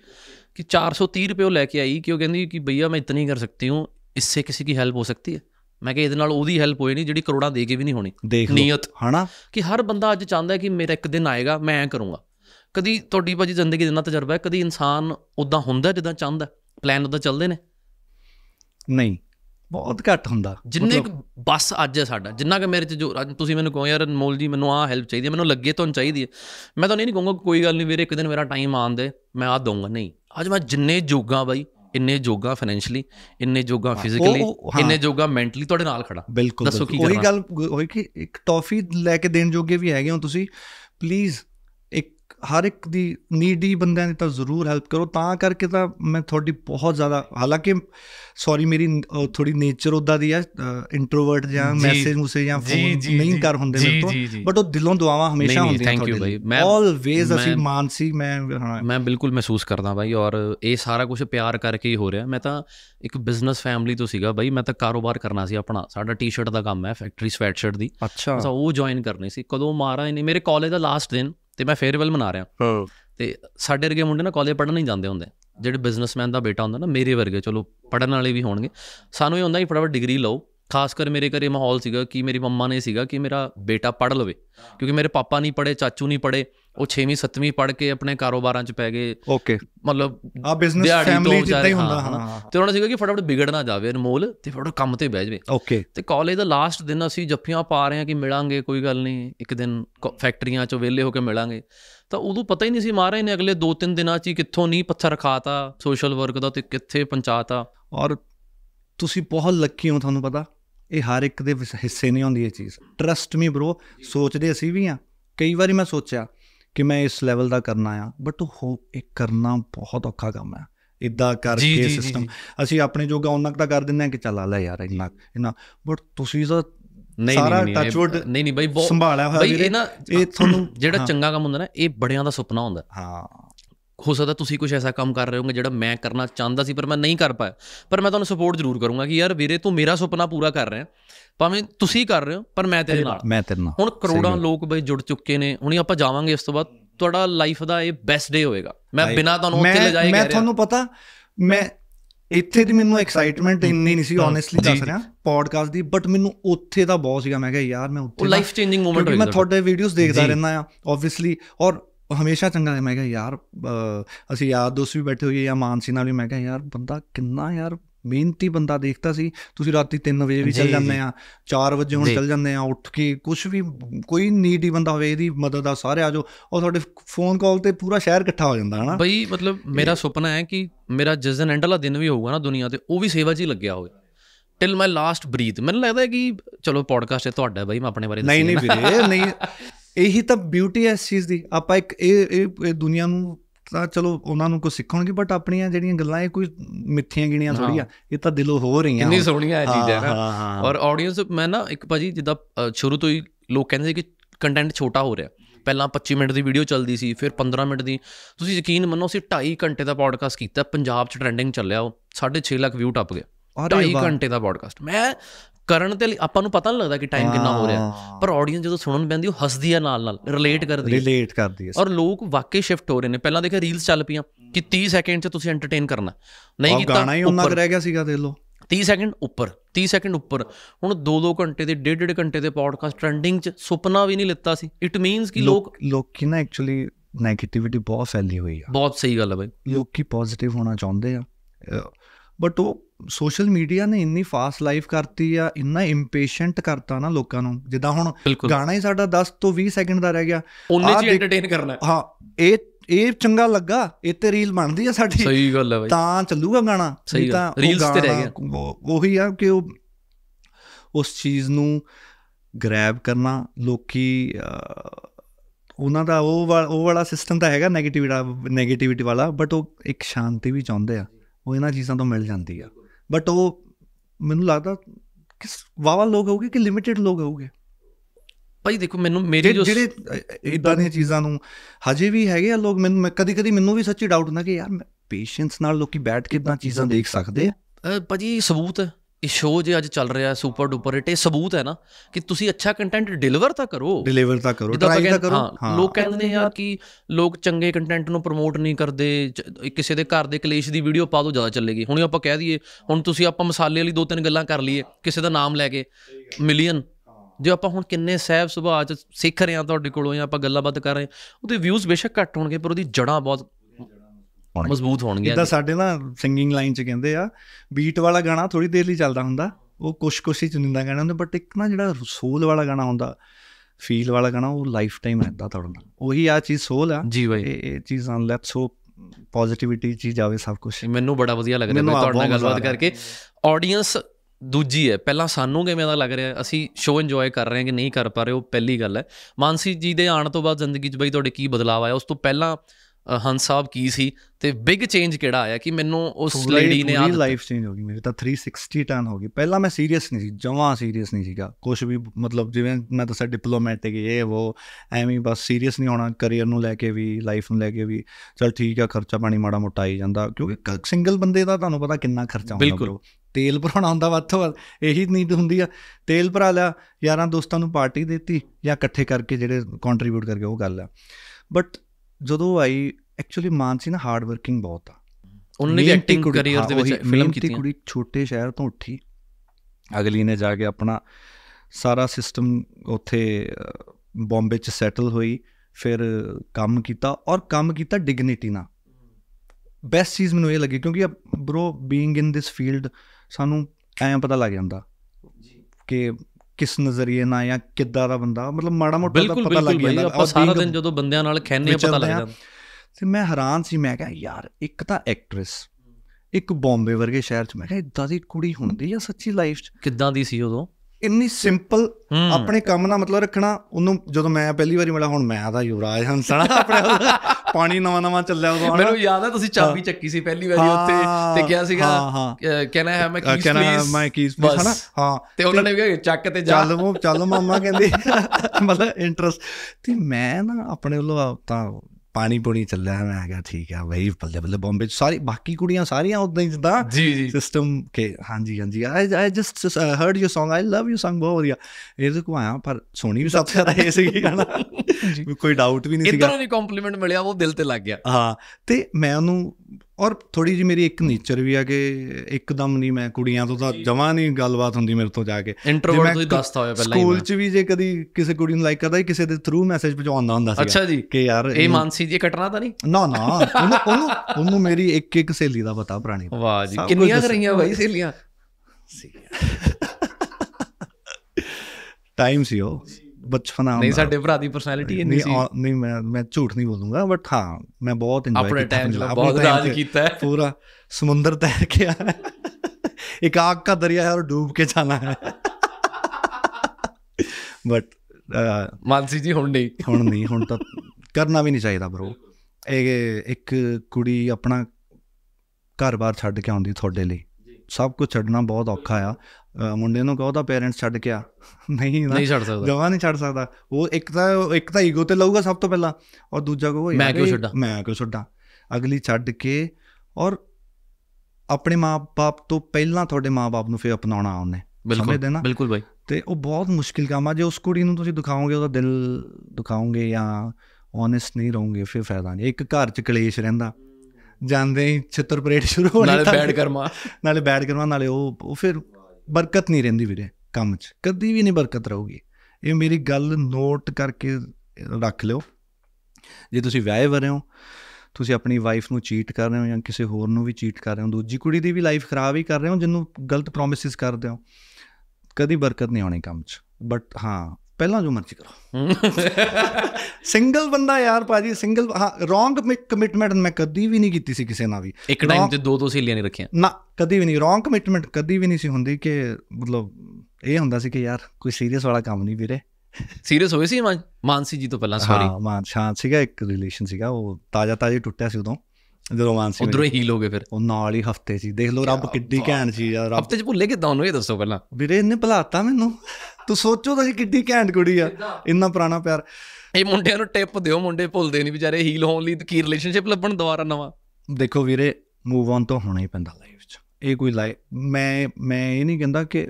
ਕਿ 430 ਰੁਪਏ ਉਹ ਲੈ ਕੇ ਆਈ ਕਿ ਉਹ ਕਹਿੰਦੀ ਕਿ ਭਈਆ ਮੈਂ ਇਤਨੀ ਕਰ ਸਕਤੀ ਹੂੰ ਸੇ ਕਿਸੇ ਦੀ ਹੈਲਪ ਹੋ ਸਕਤੀ ਹੈ ਮੈਂ ਕਿਹਾ ਇਹਦੇ ਨਾਲ ਉਹਦੀ ਹੈਲਪ ਹੋਏ ਨਹੀਂ ਜਿਹੜੀ ਕਰੋੜਾਂ ਦੇ ਕੇ ਵੀ ਨਹੀਂ ਹੋਣੀ ਨੀਅਤ ਹਨਾ ਕਿ ਹਰ ਬੰਦਾ ਅੱਜ ਚਾਹੁੰਦਾ ਹੈ ਕਿ ਮੇਰਾ ਇੱਕ ਦਿਨ ਆਏਗਾ ਮੈਂ ਐ ਕਰੂੰਗਾ ਕਦੀ ਤੁਹਾਡੀ ਭਾਜੀ ਜ਼ਿੰਦਗੀ ਦਾ ਤਜਰਬਾ ਹੈ ਕਦੀ ਇਨਸਾਨ ਉਦਾਂ ਹੁੰਦਾ ਜਿੱਦਾਂ ਚਾਹੁੰਦਾ ਪਲਾਨ ਉਦਾਂ ਚੱਲਦੇ ਨੇ ਨਹੀਂ ਬਹੁਤ ਘੱਟ ਹੁੰਦਾ ਜਿੰਨੇ ਬਸ ਅੱਜ ਹੈ ਸਾਡਾ ਜਿੰਨਾ ਕਿ ਮੇਰੇ ਚ ਜੋ ਤੁਸੀਂ ਮੈਨੂੰ ਕਹੋ ਯਾਰ ਅਨਮੋਲ ਜੀ ਮੈਨੂੰ ਆ ਹੈਲਪ ਚਾਹੀਦੀ ਹੈ ਮੈਨੂੰ ਲੱਗੇ ਤੁਹਾਨੂੰ ਚਾਹੀਦੀ ਹੈ ਮੈਂ ਤਾਂ ਨਹੀਂ ਕਹੂੰਗਾ ਕੋਈ ਗੱਲ ਨਹੀਂ ਵੀਰੇ ਇੱਕ ਦਿਨ ਮੇਰਾ ਟਾਈਮ ਆਣ ਦੇ ਮੈਂ ਆ ਦਊਂਗਾ ਨਹੀਂ ਅੱਜ ਮੈਂ ਜਿੰਨੇ ਜੋਗਾ ਬਾਈ ਇੰਨੇ ਜੋਗਾ ਫਾਈਨੈਂਸ਼ਲੀ ਇੰਨੇ ਜੋਗਾ ਫਿਜ਼ੀਕਲੀ ਇੰਨੇ ਜੋਗਾ ਮੈਂਟਲੀ ਤੁਹਾਡੇ ਨਾਲ ਖੜਾ ਦੱਸੋ ਕੀ ਕਰਨਾ ਉਹੀ ਗੱਲ ਹੋਈ ਕਿ ਇੱਕ ਟੌਫੀ ਲੈ ਕੇ ਦੇਣ ਜੋਗੇ ਵੀ ਹੈਗੇ ਹੋ ਤੁਸੀਂ ਪਲੀਜ਼ ਹਰ ਇੱਕ ਦੀ ਨੀਡੀ ਬੰਦਿਆਂ ਦੀ ਤਾਂ ਜ਼ਰੂਰ ਹੈਲਪ ਕਰੋ ਤਾਂ ਕਰਕੇ ਤਾਂ ਮੈਂ ਤੁਹਾਡੀ ਬਹੁਤ ਜ਼ਿਆਦਾ ਹਾਲਾਂਕਿ ਸੌਰੀ ਮੇਰੀ ਥੋੜੀ ਨੇਚਰ ਉਦਾਂ ਦੀ ਹੈ ਇੰਟਰੋਵਰਟ ਜਾਂ ਮੈਸੇਜ ਮੂਸੇ ਜਾਂ ਫੋਨ ਨਹੀਂ ਕਰ ਹੁੰਦੇ ਮੇਰੇ ਤੋਂ ਬਟ ਉਹ ਦਿਲੋਂ ਦੁਆਵਾਂ ਹਮੇਸ਼ਾ ਹੁੰਦੀਆਂ ਤੁਹਾਡੇ ਲਈ ਆਲਵੇਜ਼ ਅਸੀਂ ਮਾਨਸੀ ਮੈਂ ਮੈਂ ਬਿਲਕੁਲ ਮਹਿਸੂਸ ਕਰਦਾ ਬਾਈ ਔਰ ਇਹ ਸਾਰਾ ਕੁਝ ਪਿਆਰ ਕਰਕੇ ਹੀ ਹੋ ਰਿਹਾ ਮੈਂ ਤਾਂ ਇੱਕ ਬਿਜ਼ਨਸ ਫੈਮਿਲੀ ਤੋਂ ਸੀਗਾ ਬਾਈ ਮੈਂ ਤਾਂ ਕਾਰੋਬਾਰ ਕਰਨਾ ਸੀ ਆਪਣਾ ਸਾਡਾ ਟੀ-ਸ਼ਰਟ ਦਾ ਕੰਮ ਹੈ ਫੈਕਟਰੀ ਸਵੈਟਸ਼ਰਟ ਦੀ ਅੱਛਾ ਉਹ ਜੁਆਇਨ ਕਰਨੀ ਸੀ ਕਦੋਂ ਮਾਰਾ ਇਹਨੇ ਮੇਰੇ ਕਾਲਜ ਦਾ ਲਾਸਟ ਦਿਨ ਤੇ ਮੈਂ ਫੇਅਰਵੈਲ ਮਨਾ ਰਿਹਾ ਹਾਂ ਤੇ ਸਾਡੇ ਵਰਗੇ ਮੁੰਡੇ ਨਾ ਕਾਲਜ ਪੜਨ ਨਹੀਂ ਜਾਂਦੇ ਹੁੰਦੇ ਜਿਹੜੇ ਬਿਜ਼ਨਸਮੈਨ ਦਾ ਬੇਟਾ ਹੁੰਦਾ ਨਾ ਮੇਰੇ ਵਰਗੇ ਚਲੋ ਪੜਨ ਵਾਲੇ ਵੀ ਹੋਣਗੇ ਸਾਨੂੰ ਇਹ ਹੁੰਦਾ ਕਿ ਫਟਾਫਟ ਡਿਗਰੀ ਲਓ ਖਾਸ ਕਰ ਮੇਰੇ ਘਰੇ ਮਾਹੌਲ ਸੀਗਾ ਕਿ ਮੇਰੀ ਮੰਮਾ ਨੇ ਸੀਗਾ ਕਿ ਮੇਰਾ ਬੇਟਾ ਪੜ ਲਵੇ ਕਿਉਂਕਿ ਮੇਰੇ ਪਾਪਾ ਨਹੀਂ ਪੜੇ ਚਾਚੂ ਨਹੀਂ ਪੜੇ ਉਹ 6ਵੀਂ 7ਵੀਂ ਪੜ੍ਹ ਕੇ ਆਪਣੇ ਕਾਰੋਬਾਰਾਂ 'ਚ ਪੈ ਗਏ ਓਕੇ ਮਤਲਬ ਆ ਬਿਜ਼ਨਸ ਫੈਮਿਲੀ ਜਿੱਦਾਂ ਹੀ ਹੁੰਦਾ ਹਾਂ ਤੇ ਉਹਨਾਂ ਨੇ ਸੀਗਾ ਕਿ ਫਟਾਫਟ ਵਿਗੜ ਨਾ ਜਾਵੇ ਅਨਮੋਲ ਤੇ ਫਟਾਫਟ ਕੰਮ ਤੇ ਬਹਿ ਜਾਵੇ ਓਕੇ ਤੇ ਕਾਲਜ ਦਾ ਲਾਸਟ ਦਿਨ ਅਸੀਂ ਜੱਫੀਆਂ ਪਾ ਰਹੇ ਹਾਂ ਕਿ ਮਿਲਾਂਗੇ ਕੋਈ ਗੱਲ ਨਹੀਂ ਇੱਕ ਦਿਨ ਫੈਕਟਰੀਆਂ ਚ ਵਿਹਲੇ ਹੋ ਕੇ ਮਿਲਾਂਗੇ ਤਾਂ ਉਦੋਂ ਪਤਾ ਹੀ ਨਹੀਂ ਸੀ ਮਾਰੇ ਨੇ ਅਗਲੇ 2-3 ਦਿਨਾਂ 'ਚ ਕਿੱਥੋਂ ਨਹੀਂ ਪੱਥਰ ਰਖਾਤਾ ਸੋਸ਼ਲ ਵਰਕ ਦਾ ਤੇ ਕਿੱਥੇ ਪੰਚਾਇਤਾ ਔਰ ਤੁਸੀਂ ਬਹੁਤ ਲੱਕੀ ਹੋ ਤੁਹਾਨੂੰ ਪਤਾ ਇਹ ਹਰ ਇੱਕ ਦੇ ਹਿੱਸੇ ਨਹੀਂ ਹੁੰਦੀ ਇਹ ਚੀਜ਼ ਟਰਸਟ ਮੀ ਬ੍ਰੋ ਸੋਚਦੇ ਅਸੀਂ ਵੀ ਆ ਕਈ ਵਾਰੀ ਮੈਂ ਸੋਚਿਆ ਕਿ ਮੈਂ ਇਸ ਲੈਵਲ ਦਾ ਕਰਨਾ ਆ ਬਟ ਉਹ ਇਹ ਕਰਨਾ ਬਹੁਤ ਔਖਾ ਕੰਮ ਹੈ ਇਦਾਂ ਕਰਕੇ ਸਿਸਟਮ ਅਸੀਂ ਆਪਣੇ ਜੋਗਾ ਉਹਨਾਂ ਦਾ ਕਰ ਦਿੰਦੇ ਆ ਕਿ ਚੱਲ ਆ ਲੈ ਯਾਰ ਇੰਨਾ ਇੰਨਾ ਬਟ ਤੁਸੀਂ ਤਾਂ ਨਹੀਂ ਨਹੀਂ ਟੱਚਵੁੱਡ ਨਹੀਂ ਨਹੀਂ ਬਾਈ ਬਹੁਤ ਸੰਭਾਲਿਆ ਹੋਇਆ ਵੀਰੇ ਇਹ ਨਾ ਇਹ ਤੁਹਾਨੂੰ ਜਿਹੜਾ ਚੰਗਾ ਕੰਮ ਹੁੰਦਾ ਨਾ ਇਹ ਬੜਿਆਂ ਦਾ ਸੁਪਨਾ ਹੁੰਦਾ ਹਾਂ ਹੋ ਸਕਦਾ ਤੁਸੀਂ ਕੁਝ ਐਸਾ ਕੰਮ ਕਰ ਰਹੇ ਹੋਗੇ ਜਿਹੜਾ ਮੈਂ ਕਰਨਾ ਚਾਹੁੰਦਾ ਸੀ ਪਰ ਮੈਂ ਨਹੀਂ ਕਰ ਪਾਇਆ ਪਰ ਮੈਂ ਤੁਹਾਨੂੰ ਸਪੋਰਟ ਜ਼ਰੂਰ ਕਰੂੰਗਾ ਕਿ ਯਾਰ ਵੀਰੇ ਤੂੰ ਮੇਰਾ ਸੁਪਨਾ ਪੂਰਾ ਕਰ ਰਿਹਾ ਹੈ ਭਾਵੇਂ ਤੁਸੀਂ ਕਰ ਰਹੇ ਹੋ ਪਰ ਮੈਂ ਤੇਰੇ ਨਾਲ ਮੈਂ ਤੇਰੇ ਨਾਲ ਹੁਣ ਕਰੋੜਾਂ ਲੋਕ ਬਈ ਜੁੜ ਚੁੱਕੇ ਨੇ ਹੁਣੀ ਆਪਾਂ ਜਾਵਾਂਗੇ ਇਸ ਤੋਂ ਬਾਅਦ ਤੁਹਾਡਾ ਲਾਈਫ ਦਾ ਇਹ ਬੈਸਟ ਡੇ ਹੋਏਗਾ ਮੈਂ ਬਿਨਾ ਤੁਹਾਨੂੰ ਉੱਥੇ ਲੈ ਜਾਏਗਾ ਮੈਂ ਤੁਹਾਨੂੰ ਪਤਾ ਮੈਂ ਇੱਥੇ ਦੀ ਮੈਨੂੰ ਐਕਸਾਈਟਮੈਂਟ ਇੰਨੀ ਨਹੀਂ ਸੀ ਓਨੈਸਟਲੀ ਦੱਸ ਰਿਹਾ ਪੋਡਕਾਸਟ ਦੀ ਬਟ ਮੈਨੂੰ ਉੱਥੇ ਦਾ ਬਹੁਤ ਸੀਗਾ ਮੈਂ ਕਿਹਾ ਯਾਰ ਮੈਂ ਉੱਥੇ ਲਾਈਫ ਚੇਂਜਿੰਗ ਮੂਮੈਂਟ ਹੋਇਆ ਮੈਂ ਤੁਹਾਡੇ ਵੀਡੀਓਜ਼ ਦੇਖਦਾ ਰਹਿੰਦਾ ਆ ਆਬਵੀਅਸਲੀ ਔਰ ਹਮੇਸ਼ਾ ਚੰਗਾ ਮੈਂ ਕਿਹਾ ਯਾਰ ਅਸੀਂ ਯਾਰ ਦੋਸਤ ਵੀ ਬੈਠੇ ਹੋਈਏ ਜਾਂ ਮਾਨਸੀ ਨਾਲ ਵੀ ਮੈਂ ਕਿਹਾ ਯਾਰ ਬੰਦਾ ਕਿੰਨਾ ਯਾਰ ਮਿਹਨਤੀ ਬੰਦਾ ਦੇਖਦਾ ਸੀ ਤੁਸੀਂ ਰਾਤੀ 3 ਵਜੇ ਵੀ ਚੱਲ ਜਾਂਦੇ ਆ 4 ਵਜੇ ਹੁਣ ਚੱਲ ਜਾਂਦੇ ਆ ਉੱਠ ਕੇ ਕੁਝ ਵੀ ਕੋਈ ਨੀਡੀ ਬੰਦਾ ਹੋਵੇ ਇਹਦੀ ਮਦਦ ਦਾ ਸਾਰੇ ਆ ਜੋ ਉਹ ਤੁਹਾਡੇ ਫੋਨ ਕਾਲ ਤੇ ਪੂਰਾ ਸ਼ਹਿਰ ਇਕੱਠਾ ਹੋ ਜਾਂਦਾ ਹਨਾ ਬਈ ਮਤਲਬ ਮੇਰਾ ਸੁਪਨਾ ਹੈ ਕਿ ਮੇਰਾ ਜਿਸ ਦਿਨ ਐਂਡ ਵਾਲਾ ਦਿਨ ਵੀ ਹੋਊਗਾ ਨਾ ਦੁਨੀਆ ਤੇ ਉਹ ਵੀ ਸੇਵਾ 'ਚ ਹੀ ਲੱਗਿਆ ਹੋਵੇ ਟਿਲ ਮਾਈ ਲਾਸਟ ਬਰੀਥ ਮੈਨੂੰ ਲੱਗਦਾ ਹੈ ਕਿ ਚਲੋ ਪੋਡਕਾਸਟ ਹੈ ਤੁਹਾਡਾ ਬਈ ਮੈਂ ਆਪਣੇ ਬਾਰੇ ਨਹੀਂ ਨਹੀਂ ਵੀਰੇ ਨਹੀਂ ਇਹੀ ਤਾਂ ਬਿਊਟੀ ਹੈ ਇਸ ਚੀਜ਼ ਦੀ ਆਪਾਂ ਇੱਕ ਇਹ ਇਹ ਦੁਨੀਆ ਨੂੰ ਤਾਂ ਚਲੋ ਉਹਨਾਂ ਨੂੰ ਕੁਝ ਸਿੱਖਣਗੇ ਬਟ ਆਪਣੀਆਂ ਜਿਹੜੀਆਂ ਗੱਲਾਂ ਇਹ ਕੋਈ ਮਿੱਥੀਆਂ ਗਿਣੀਆਂ ਥੋੜੀਆਂ ਇਹ ਤਾਂ ਦਿਲੋਂ ਹੋ ਰਹੀਆਂ ਇੰਨੀ ਸੋਹਣੀਆਂ ਇਹ ਚੀਜ਼ਾਂ ਹਨ ਔਰ ਆਡੀਅנס ਮੈਂ ਨਾ ਇੱਕ ਭਾਜੀ ਜਿੱਦਾਂ ਸ਼ੁਰੂ ਤੋਂ ਹੀ ਲੋਕ ਕਹਿੰਦੇ ਕਿ ਕੰਟੈਂਟ ਛੋਟਾ ਹੋ ਰਿਹਾ ਪਹਿਲਾਂ 25 ਮਿੰਟ ਦੀ ਵੀਡੀਓ ਚੱਲਦੀ ਸੀ ਫਿਰ 15 ਮਿੰਟ ਦੀ ਤੁਸੀਂ ਯਕੀਨ ਮੰਨੋ ਅਸੀਂ 2.5 ਘੰਟੇ ਦਾ ਪੋਡਕਾਸਟ ਕੀਤਾ ਪੰਜਾਬ 'ਚ ਟ੍ਰੈਂਡਿੰਗ ਚੱਲਿਆ ਉਹ 6.5 ਲੱਖ ਵਿਊ ਟੱਪ ਗਿਆ 2.5 ਘੰਟੇ ਦਾ ਪੋਡਕਾਸਟ ਮੈਂ ਕਰਨ ਤੇ ਆਪਾਂ ਨੂੰ ਪਤਾ ਨਹੀਂ ਲੱਗਦਾ ਕਿ ਟਾਈਮ ਕਿੰਨਾ ਹੋ ਰਿਹਾ ਪਰ ਆਡੀਅנס ਜਦੋਂ ਸੁਣਨ ਪੈਂਦੀ ਉਹ ਹੱਸਦੀ ਆ ਨਾਲ ਨਾਲ ਰਿਲੇਟ ਕਰਦੀ ਹੈ ਰਿਲੇਟ ਕਰਦੀ ਹੈ ਔਰ ਲੋਕ ਵਾਕਈ ਸ਼ਿਫਟ ਹੋ ਰਹੇ ਨੇ ਪਹਿਲਾਂ ਦੇਖਿਆ ਰੀਲਸ ਚੱਲ ਪਈਆਂ ਕਿ 30 ਸੈਕਿੰਡ 'ਚ ਤੁਸੀਂ ਐਂਟਰਟੇਨ ਕਰਨਾ ਨਹੀਂ ਕੀਤਾ ਗਾਣਾ ਹੀ ਉਹਨਾਂ ਰਹਿ ਗਿਆ ਸੀਗਾ ਦੇਖ ਲਓ 30 ਸੈਕਿੰਡ ਉੱਪਰ 30 ਸੈਕਿੰਡ ਉੱਪਰ ਹੁਣ 2-2 ਘੰਟੇ ਦੇ 1.5 ਘੰਟੇ ਦੇ ਪੋਡਕਾਸਟ ਟ੍ਰੈਂਡਿੰਗ 'ਚ ਸੁਪਨਾ ਵੀ ਨਹੀਂ ਲਿੱਤਾ ਸੀ ਇਟ ਮੀਨਸ ਕਿ ਲੋਕ ਲੋਕ ਕਿ ਨਾ ਐਕਚੁਅਲੀ 네ਗੇਟਿਵਿਟੀ ਬਹੁਤ ਫੈਲੀ ਹੋਈ ਆ ਬਹੁਤ ਸਹੀ ਗੱਲ ਹੈ ਬਾਈ ਕੀ ਪੋਜ਼ਿਟਿਵ ਹੋਣਾ ਚਾਹੁੰਦੇ ਆ ਬਟ ਉਹ ਸੋਸ਼ਲ ਮੀਡੀਆ ਨੇ ਇੰਨੀ ਫਾਸਟ ਲਾਈਫ ਕਰਤੀ ਆ ਇੰਨਾ ਇੰਪੇਸ਼ੈਂਟ ਕਰਤਾ ਨਾ ਲੋਕਾਂ ਨੂੰ ਜਿੱਦਾਂ ਹੁਣ ਗਾਣਾ ਹੀ ਸਾਡਾ 10 ਤੋਂ 20 ਸੈਕਿੰਡ ਦਾ ਰਹਿ ਗਿਆ ਉਹਨੇ ਜੀ ਐਂਟਰਟੇਨ ਕਰਨਾ ਹਾਂ ਇਹ ਇਹ ਚੰਗਾ ਲੱਗਾ ਇਹ ਤੇ ਰੀਲ ਬਣਦੀ ਆ ਸਾਡੀ ਸਹੀ ਗੱਲ ਆ ਬਾਈ ਤਾਂ ਚੱਲੂਗਾ ਗਾਣਾ ਸਹੀ ਤਾਂ ਰੀਲਸ ਤੇ ਰਹਿ ਗਿਆ ਉਹੀ ਆ ਕਿ ਉਹ ਉਸ ਚੀਜ਼ ਨੂੰ ਗ੍ਰੈਬ ਕਰਨਾ ਲੋਕੀ ਉਹਨਾਂ ਦਾ ਉਹ ਉਹ ਵਾਲਾ ਸਿਸਟਮ ਤਾਂ ਹੈਗਾ 네ਗੇਟਿਵਿਟੀ ਵਾਲਾ ਬਟ ਉਹ ਇੱਕ ਸ਼ਾਂਤੀ ਵੀ ਚਾਹੁੰਦੇ ਆ ਉਹ ਇਹਨਾਂ ਚੀਜ਼ਾਂ ਤੋਂ ਮਿਲ ਜਾਂਦੀ ਆ ਬਟ ਉਹ ਮੈਨੂੰ ਲੱਗਦਾ ਕਿਸ ਵਾਵਾ ਲੋਕ ਹੋਗੇ ਕਿ ਲਿਮਿਟਿਡ ਲੋਕ ਹੋਗੇ ਭਾਈ ਦੇਖੋ ਮੈਨੂੰ ਮੇਰੇ ਜੋ ਜਿਹੜੇ ਇਦਾਂ ਦੀਆਂ ਚੀਜ਼ਾਂ ਨੂੰ ਹਜੇ ਵੀ ਹੈਗੇ ਆ ਲੋਕ ਮੈਨੂੰ ਕਦੀ ਕਦੀ ਮੈਨੂੰ ਵੀ ਸੱਚੀ ਡਾਊਟ ਹੁੰਦਾ ਕਿ ਯਾਰ ਪੇਸ਼ੈਂਸ ਨਾਲ ਲੋਕੀ ਬੈਠ ਕੇ ਇਦਾਂ ਚੀਜ਼ਾਂ ਦੇਖ ਸਕਦੇ ਆ ਭਾਜੀ ਸਬੂਤ ਹੈ ਇਹ ਸ਼ੋਅ ਜੇ ਅੱਜ ਚੱਲ ਰਿਹਾ ਸੁਪਰ ਡੂਪਰ ਇਟ ਇਹ ਸਬੂਤ ਹੈ ਨਾ ਕਿ ਤੁਸੀਂ ਅੱਛਾ ਕੰਟੈਂਟ ਡਿਲੀਵਰ ਤਾਂ ਕਰੋ ਡਿਲੀਵਰ ਤਾਂ ਕਰੋ ਟਰਾਈ ਤਾਂ ਕਰੋ ਹਾਂ ਲੋਕ ਕਹਿੰਦੇ ਨੇ ਯਾਰ ਕਿ ਲੋਕ ਚੰਗੇ ਕੰਟੈਂਟ ਨੂੰ ਪ੍ਰਮੋਟ ਨਹੀਂ ਕਰਦੇ ਕਿਸੇ ਦੇ ਘਰ ਦੇ ਕਲੇਸ਼ ਦੀ ਵੀਡੀਓ ਪਾ ਦੋ ਜ਼ਿਆਦਾ ਚੱਲੇਗੀ ਹੁਣ ਆਪਾਂ ਕਹਿ ਦਈਏ ਹੁਣ ਤੁਸੀਂ ਆਪਾਂ ਮਸਾਲੇ ਵਾਲੀ ਦੋ ਤਿੰਨ ਗੱਲਾਂ ਕਰ ਲਈਏ ਕਿਸੇ ਦਾ ਨਾਮ ਲੈ ਕੇ ਮਿਲੀਅਨ ਜੇ ਆਪਾਂ ਹੁਣ ਕਿੰਨੇ ਸਹਿਬ ਸੁਭਾਅ ਚ ਸਿੱਖ ਰਹੇ ਆ ਤੁਹਾਡੇ ਕੋਲੋਂ ਜਾਂ ਆਪਾਂ ਗੱਲਾਂ ਬਾਤ ਕਰ ਰਹੇ ਉਹਦੇ ਵਿਊਜ਼ ਬੇਸ਼ੱਕ ਘੱਟ ਹੋਣਗੇ ਪਰ ਉਹਦੀ ਜੜਾਂ ਬਹੁਤ ਹੋਣਗੇ ਮਜ਼ਬੂਤ ਹੋਣਗੇ ਇਦਾਂ ਸਾਡੇ ਨਾ ਸਿੰਗਿੰਗ ਲਾਈਨ 'ਚ ਕਹਿੰਦੇ ਆ ਬੀਟ ਵਾਲਾ ਗਾਣਾ ਥੋੜੀ ਦੇਰ ਲਈ ਚੱਲਦਾ ਹੁੰਦਾ ਉਹ ਕੁਛ ਹੀ ਚੁਣਿੰਦਾ ਗਾਣਾ ਹੁੰਦਾ ਬਟ ਇੱਕ ਨਾ ਜਿਹੜਾ ਸੋਲ ਵਾਲਾ ਗਾਣਾ ਹੁੰਦਾ ਫੀਲ ਵਾਲਾ ਗਾਣਾ ਉਹ ਲਾਈਫ ਟਾਈਮ ਰਹਿੰਦਾ ਤੁਹਾਡੇ ਨਾਲ ਉਹੀ ਆ ਚੀਜ਼ ਸੋਲ ਆ ਜੀ ਬਾਈ ਇਹ ਚੀਜ਼ ਆਨ ਲੈਟਸ ਹੋਪ ਪੋਜ਼ਿਟਿਵਿਟੀ ਚ ਜਾਵੇ ਸਭ ਕੁਝ ਮੈਨੂੰ ਬੜਾ ਵਧੀਆ ਲੱਗ ਰਿਹਾ ਮੈਂ ਤੁਹਾਡੇ ਨਾਲ ਗੱਲਬਾਤ ਕਰਕੇ ਆਡੀਅנס ਦੂਜੀ ਹੈ ਪਹਿਲਾਂ ਸਾਨੂੰ ਕਿਵੇਂ ਦਾ ਲੱਗ ਰਿਹਾ ਅਸੀਂ ਸ਼ੋਅ ਇੰਜੋਏ ਕਰ ਰਹੇ ਹਾਂ ਕਿ ਨਹੀਂ ਕਰ ਪਾ ਰਹੇ ਉਹ ਪਹਿਲੀ ਗੱਲ ਹੈ ਮਾਨਸੀ ਜੀ ਦੇ ਆਉਣ ਤੋਂ ਬਾਅਦ ਜ਼ਿੰਦਗੀ 'ਚ ਬਈ ਤੁਹਾਡੇ ਕੀ ਬਦਲਾਅ ਆਇਆ ਉਸ ਤੋਂ ਪਹਿਲਾਂ ਹੰਸ ਸਾਹਿਬ ਕੀ ਸੀ ਤੇ ਬਿਗ ਚੇਂਜ ਕਿਹੜਾ ਆਇਆ ਕਿ ਮੈਨੂੰ ਉਸ ਲੇਡੀ ਨੇ ਆਪਣੀ ਲਾਈਫ ਚੇਂਜ ਹੋ ਗਈ ਮੇਰੇ ਤਾਂ 360 ਟਰਨ ਹੋ ਗਈ ਪਹਿਲਾਂ ਮੈਂ ਸੀਰੀਅਸ ਨਹੀਂ ਸੀ ਜਮਾ ਸੀਰੀਅਸ ਨਹੀਂ ਸੀਗਾ ਕੁਝ ਵੀ ਮਤਲਬ ਜਿਵੇਂ ਮੈਂ ਤਾਂ ਸਾ ਡਿਪਲੋਮੈਟਿਕ ਇਹ ਉਹ ਐਵੇਂ ਬਸ ਸੀਰੀਅਸ ਨਹੀਂ ਹੋਣਾ ਕੈਰੀਅਰ ਨੂੰ ਲੈ ਕੇ ਵੀ ਲਾਈਫ ਨੂੰ ਲੈ ਕੇ ਵੀ ਚਲ ਠੀਕ ਆ ਖਰਚਾ ਪਾਣੀ ਮਾੜਾ ਮੋਟਾ ਆਈ ਜਾਂਦਾ ਕਿਉਂਕਿ ਸਿੰਗਲ ਬੰਦੇ ਦਾ ਤੁਹਾਨੂੰ ਪਤਾ ਕਿੰਨਾ ਖਰਚਾ ਹੁੰਦਾ ਬਿਲਕੁਲ ਤੇਲ ਭਰਾਉਣਾ ਹੁੰਦਾ ਤੋਂ ਵੱਧ ਇਹੀ ਨੀਡ ਹੁੰਦੀ ਆ ਤੇਲ ਭਰਾ ਲਿਆ ਯਾਰਾਂ ਦੋਸਤਾਂ ਨੂੰ ਪਾਰਟੀ ਦਿੱਤੀ ਜਾਂ ਇਕੱਠੇ ਕਰਕੇ ਜਿਹੜੇ ਕੰਟਰੀਬਿਊਟ ਕਰਕੇ ਉਹ ਗੱਲ ਆ ਬਟ ਜਦੋਂ ਆਈ ਐਕਚੁਅਲੀ ਮਾਨਸੀ ਨਾ ਹਾਰਡ ਵਰਕਿੰਗ ਬਹੁਤ ਆ ਉਹਨੇ ਵੀ ਐਕਟਿੰਗ ਕਰੀਅਰ ਦੇ ਵਿੱਚ ਫਿਲਮ ਕੀਤੀ ਕੁੜੀ ਛੋਟੇ ਸ਼ਹਿਰ ਤੋਂ ਉੱਠੀ ਅਗਲੀ ਨੇ ਜਾ ਕੇ ਆਪਣਾ ਸਾਰਾ ਸਿਸਟਮ ਉੱਥੇ ਬੰਬੇ ਚ ਸੈਟਲ ਹੋਈ ਫਿਰ ਕੰਮ ਕੀਤਾ ਔਰ ਕੰਮ ਕੀਤਾ ਡਿਗਨਿਟੀ ਨਾਲ ਬੈਸਟ ਚੀਜ਼ ਮੈਨੂੰ ਇਹ ਲੱਗੀ ਕਿਉਂਕਿ bro being in this field ਸਾਨੂੰ ਐਂ ਪਤਾ ਲੱਗ ਜਾਂਦਾ ਜੀ ਕਿ ਕਿਸ ਨਜ਼ਰੀਏ ਨਾਲ ਜਾਂ ਕਿੱਦਾਂ ਦਾ ਬੰਦਾ ਮਤਲਬ ਮਾੜਾ ਮੋਟਾ ਦਾ ਪਤਾ ਲੱਗ ਜਾਂਦਾ ਆਪਾਂ ਸਾਰਾ ਦਿਨ ਜਦੋਂ ਬੰਦਿਆਂ ਨਾਲ ਖੈਨੇ ਪਤਾ ਲੱਗ ਜਾਂਦਾ ਤੇ ਮੈਂ ਹੈਰਾਨ ਸੀ ਮੈਂ ਕਿਹਾ ਯਾਰ ਇੱਕ ਤਾਂ ਐਕਟ੍ਰੈਸ ਇੱਕ ਬੰਬੇ ਵਰਗੇ ਸ਼ਹਿਰ 'ਚ ਮੈਂ ਕਿਹਾ ਇਦਾਂ ਦੀ ਕੁੜੀ ਹੁੰਦੀ ਆ ਸੱਚੀ ਲਾਈਫ 'ਚ ਕਿੱਦਾਂ ਦੀ ਸੀ ਉਦੋਂ ਇੰਨੀ ਸਿੰਪਲ ਆਪਣੇ ਕੰਮ ਨਾਲ ਮਤਲਬ ਰੱਖਣਾ ਉਹਨੂੰ ਜਦੋਂ ਮੈਂ ਪਹਿਲੀ ਵਾਰੀ ਮਿਲਿਆ ਹੁਣ ਮੈਂ ਦਾ ਯੁਵਰਾਜ ਹੰਸਣਾ ਆਪਣੇ ਪਾਣੀ ਨਵਾਂ ਨਵਾਂ ਚੱਲਿਆ ਉਹ ਮੈਨੂੰ ਯਾਦ ਆ ਤੁਸੀਂ ਚਾਬੀ ਚੱਕੀ ਸੀ ਪਹਿਲੀ ਵਾਰੀ ਉੱਥੇ ਤੇ ਕਿਹਾ ਸੀਗਾ ਕਹਿਣਾ ਹੈ ਮੈਂ ਕੀਸ ਪਲੀਜ਼ ਮੈਂ ਕੀਸ ਪਲੀਜ਼ ਹਾਂ ਤੇ ਉਹਨਾਂ ਨੇ ਕਿਹਾ ਚੱਕ ਤੇ ਜਾ ਚੱਲ ਚੱਲ ਮਾਮਾ ਕਹਿੰਦੀ ਮਤਲਬ ਇੰਟਰਸਟ ਤੇ ਮੈਂ ਨਾ ਆਪਣੇ ਵੱਲੋਂ ਤਾਂ ਪਾਣੀ ਪੁਣੀ ਚੱਲਿਆ ਮੈਂ ਆ ਗਿਆ ਠੀਕ ਆ ਬਈ ਬੱਲੇ ਬੱਲੇ ਬੰਬੇ ਸਾਰੀ ਬਾਕੀ ਕੁੜੀਆਂ ਸਾਰੀਆਂ ਉਦਾਂ ਹੀ ਜਿੱਦਾਂ ਜੀ ਜੀ ਸਿਸਟਮ ਕੇ ਹਾਂਜੀ ਹਾਂਜੀ I I just heard you Song I love you song ਬਹੁਤ ਵਧੀਆ ਇਹ ਤੋਂ ਕੁਆਇਆ ਪਰ ਸੋਣੀ ਵੀ ਸਭ ਜ਼ਿਆਦਾ ਇਹ ਸੀ ਹਨਾ ਕੋਈ ਡਾਊਟ ਵੀ ਨਹੀਂ ਸੀਗਾ ਇਤਨਾ ਨਹੀਂ ਕੰਪਲੀਮੈਂਟ ਮਿਲਿਆ ਉਹ ਦਿਲ ਤੇ ਲੱਗ ਗਿਆ ਹਾਂ ਤੇ ਮੈਂ ਉਹਨੂੰ ਔਰ ਥੋੜੀ ਜੀ ਮੇਰੀ ਇੱਕ ਨੇਚਰ ਵੀ ਆ ਕਿ ਇੱਕਦਮ ਨਹੀਂ ਮੈਂ ਕੁੜੀਆਂ ਤੋਂ ਤਾਂ ਜਮਾ ਨਹੀਂ ਗੱਲਬਾਤ ਹੁੰਦੀ ਮੇਰੇ ਤੋਂ ਜਾ ਕੇ ਇੰਟਰੋਵਰਟ ਤੋਂ ਦੱਸਦਾ ਹੋਇਆ ਪਹਿਲਾਂ ਸਕੂਲ 'ਚ ਵੀ ਜੇ ਕਦੀ ਕਿਸੇ ਕੁੜੀ ਨੂੰ ਲਾਈਕ ਕਰਦਾ ਕਿਸੇ ਦੇ ਥਰੂ ਮੈਸੇਜ ਪਹੁੰਚਾਉਂਦਾ ਹੁੰਦਾ ਸੀ ਅੱਛਾ ਜੀ ਕਿ ਯਾਰ ਇਹ ਮਾਨਸੀ ਜੀ ਘਟਨਾ ਤਾਂ ਨਹੀਂ ਨਾ ਨਾ ਉਹਨੂੰ ਉਹਨੂੰ ਉਹਨੂੰ ਮੇਰੀ ਇੱਕ ਇੱਕ ਸਹੇਲੀ ਦਾ ਪਤਾ ਪੁਰਾਣੀ ਵਾਹ ਜੀ ਕਿੰਨੀਆਂ ਕਰੀਆਂ ਬਾਈ ਸਹੇਲੀਆਂ ਸੀ ਟਾਈਮ ਸੀ ਉਹ ਬਚਪਨਾ ਹੁੰਦਾ ਨਹੀਂ ਸਾਡੇ ਭਰਾ ਦੀ ਪਰਸਨੈਲਿਟੀ ਇੰਨੀ ਸੀ ਨਹੀਂ ਮੈਂ ਮੈਂ ਝੂਠ ਨਹੀਂ ਬੋਲੂੰਗਾ ਬਟ ਹਾਂ ਮੈਂ ਬਹੁਤ ਇੰਜੋਏ ਕੀਤਾ ਬਹੁਤ ਰਾਜ ਕੀਤਾ ਪੂਰਾ ਸਮੁੰਦਰ ਤੈਰ ਕੇ ਆਇਆ ਇੱਕ ਆਗ ਦਾ ਦਰਿਆ ਹੈ ਔਰ ਡੂਬ ਕੇ ਜਾਣਾ ਹੈ ਬਟ ਮਾਨਸੀ ਜੀ ਹੁਣ ਨਹੀਂ ਹੁਣ ਨਹੀਂ ਹੁਣ ਤਾਂ ਕਰਨਾ ਵੀ ਨਹੀਂ ਚਾਹੀਦਾ ਬ్రో ਇਹ ਇੱਕ ਕੁੜੀ ਆਪਣਾ ਘਰ-ਬਾਰ ਛੱਡ ਕੇ ਆਉਂਦੀ ਤੁਹਾਡੇ ਲਈ ਸਭ ਕੁਝ ਛੱਡਣਾ ਬਹੁਤ ਔਖਾ ਆ ਮੁੰਡੇ ਨੂੰ ਕਹੋ ਤਾਂ ਪੇਰੈਂਟਸ ਛੱਡ ਕੇ ਆ ਨਹੀਂ ਨਹੀਂ ਛੱਡ ਸਕਦਾ ਜਵਾਨ ਨਹੀਂ ਛੱਡ ਸਕਦਾ ਉਹ ਇੱਕ ਤਾਂ ਇੱਕ ਤਾਂ ਈਗੋ ਤੇ ਲਊਗਾ ਸਭ ਤੋਂ ਪਹਿਲਾਂ ਔਰ ਦੂਜਾ ਕਹੋ ਮੈਂ ਕਿਉਂ ਛੱਡਾਂ ਮੈਂ ਕਿਉਂ ਛੱਡਾਂ ਅਗਲੀ ਛੱਡ ਕੇ ਔਰ ਆਪਣੇ ਮਾਪੇ ਤੋਂ ਪਹਿਲਾਂ ਤੁਹਾਡੇ ਮਾਪੇ ਨੂੰ ਫੇਰ ਅਪਣਾਉਣਾ ਉਹਨੇ ਸਮਝਦੇ ਨਾ ਬਿਲਕੁਲ ਬਾਈ ਤੇ ਉਹ ਬਹੁਤ ਮੁਸ਼ਕਿਲ ਕੰਮ ਆ ਜੇ ਉਸ ਕੁੜੀ ਨੂੰ ਤੁਸੀਂ ਦਿਖਾਓਗੇ ਉਹਦਾ ਦਿਲ ਦਿਖਾਓਗੇ ਜਾਂ ਓਨੈਸਟ ਨਹੀਂ ਰਹੋਗੇ ਫਿਰ ਫਾਇਦਾ ਨਹੀਂ ਇੱਕ ਘਰ 'ਚ ਕਲੇਸ਼ ਰਹਿੰਦਾ ਜਾਂਦੇ ਹੀ ਪਰੇਡ ਸ਼ੁਰੂ ਹੋਣੀ ਨਾਲੇ ਬੈਡ ਕਰਮਾ ਨਾਲੇ ਬੈਡ ਕਰਮਾ ਨਾਲੇ ਉਹ ਉਹ ਫਿਰ ਬਰਕਤ ਨਹੀਂ ਰਹਿੰਦੀ ਵੀਰੇ ਕੰਮ 'ਚ ਕਦੀ ਵੀ ਨਹੀਂ ਬਰਕਤ ਰਹੂਗੀ ਇਹ ਮੇਰੀ ਗੱਲ ਨੋਟ ਕਰਕੇ ਰੱਖ ਲਿਓ ਜੇ ਤੁਸੀਂ ਵਿਆਹੇ ਵਰੇ ਹੋ ਤੁਸੀਂ ਆਪਣੀ ਵਾਈਫ ਨੂੰ ਚੀਟ ਕਰ ਰਹੇ ਹੋ ਜਾਂ ਕਿਸੇ ਹੋਰ ਨੂੰ ਵੀ ਚੀਟ ਕਰ ਰਹੇ ਹੋ ਦੂਜੀ ਕੁੜੀ ਦੀ ਵੀ ਲਾਈਫ ਖਰਾਬ ਹੀ ਕਰ ਰਹੇ ਹੋ ਜਿੰਨੂੰ ਗਲਤ ਪ੍ਰੋਮਿਸਸ ਕਰਦੇ ਹੋ ਕਦੀ ਬਰਕਤ ਨਹੀਂ ਆਉਣੀ ਕੰਮ 'ਚ ਬਟ ਹਾਂ ਪਹਿਲਾਂ ਜੋ ਮਰਜ਼ੀ ਕਰੋ ਸਿੰਗਲ ਬੰਦਾ ਯਾਰ ਪਾਜੀ ਸਿੰਗਲ ਹਾਂ ਰੋਂਗ ਕਮਿਟਮੈਂਟ ਮੈਂ ਕਦੀ ਵੀ ਨਹੀਂ ਕੀਤੀ ਸੀ ਕਿਸੇ ਨਾਲ ਵੀ ਇੱਕ ਟਾਈਮ ਤੇ ਦੋ ਦੋ ਸਹੇਲੀਆਂ ਨਹੀਂ ਰੱਖੀਆਂ ਨਾ ਕਦੀ ਵੀ ਨਹੀਂ ਰੋਂਗ ਕਮਿਟਮੈਂਟ ਕਦੀ ਵੀ ਨਹੀਂ ਸੀ ਹੁੰਦੀ ਕਿ ਮਤਲਬ ਇਹ ਹੁੰਦਾ ਸੀ ਕਿ ਯਾਰ ਕੋਈ ਸੀਰੀਅਸ ਵਾਲਾ ਕੰਮ ਨਹੀਂ ਵੀਰੇ ਸੀਰੀਅਸ ਹੋਏ ਸੀ ਮਾਨਸੀ ਜੀ ਤੋਂ ਪਹਿਲਾਂ ਸੌਰੀ ਹਾਂ ਮਾਨ ਸੀਗਾ ਇੱਕ ਰਿਲੇਸ਼ਨ ਸੀਗਾ ਉਹ ਤਾਜ਼ਾ ਤਾਜ਼ਾ ਟੁੱਟਿਆ ਸੀ ਉਦੋਂ ਜਦੋਂ ਮਾਨਸੀ ਉਧਰੋਂ ਹੀਲ ਹੋ ਗਏ ਫਿਰ ਉਹ ਨਾਲ ਹੀ ਹਫਤੇ ਸੀ ਦੇਖ ਲਓ ਰੱਬ ਕਿੱਡੀ ਘੈਂਟ ਸੀ ਯਾਰ ਹਫਤੇ ਚ ਭੁੱਲੇ ਕਿਦਾਂ ਉਹਨੂੰ ਇਹ ਦੱਸੋ ਪਹਿਲਾਂ ਵੀਰੇ ਇਹਨੇ ਭੁਲਾਤਾ ਮੈਨੂੰ ਤੂੰ ਸੋਚੋ ਤਾਂ ਜੀ ਕਿੱਡੀ ਘੈਂਟ ਕੁੜੀ ਆ ਇੰਨਾ ਪੁਰਾਣਾ ਪਿਆਰ ਇਹ ਮੁੰਡਿਆਂ ਨੂੰ ਟਿਪ ਦਿਓ ਮੁੰਡੇ ਭੁੱਲਦੇ ਨਹੀਂ ਵਿਚਾਰੇ ਹੀਲ ਹੋਣ ਲਈ ਕੀ ਰਿਲੇਸ਼ਨਸ਼ਿਪ ਲੱਭਣ ਦੁਆਰਾ ਨਵਾਂ ਦੇਖੋ ਵੀਰੇ ਮੂਵ ਔਨ ਤਾਂ ਹੋਣਾ ਹੀ ਪੈਂਦਾ ਲਾਈਫ 'ਚ ਇਹ ਕੋਈ ਲਾਈ ਮੈਂ ਮੈਂ ਇਹ ਨਹੀਂ ਕਹਿੰਦਾ ਕਿ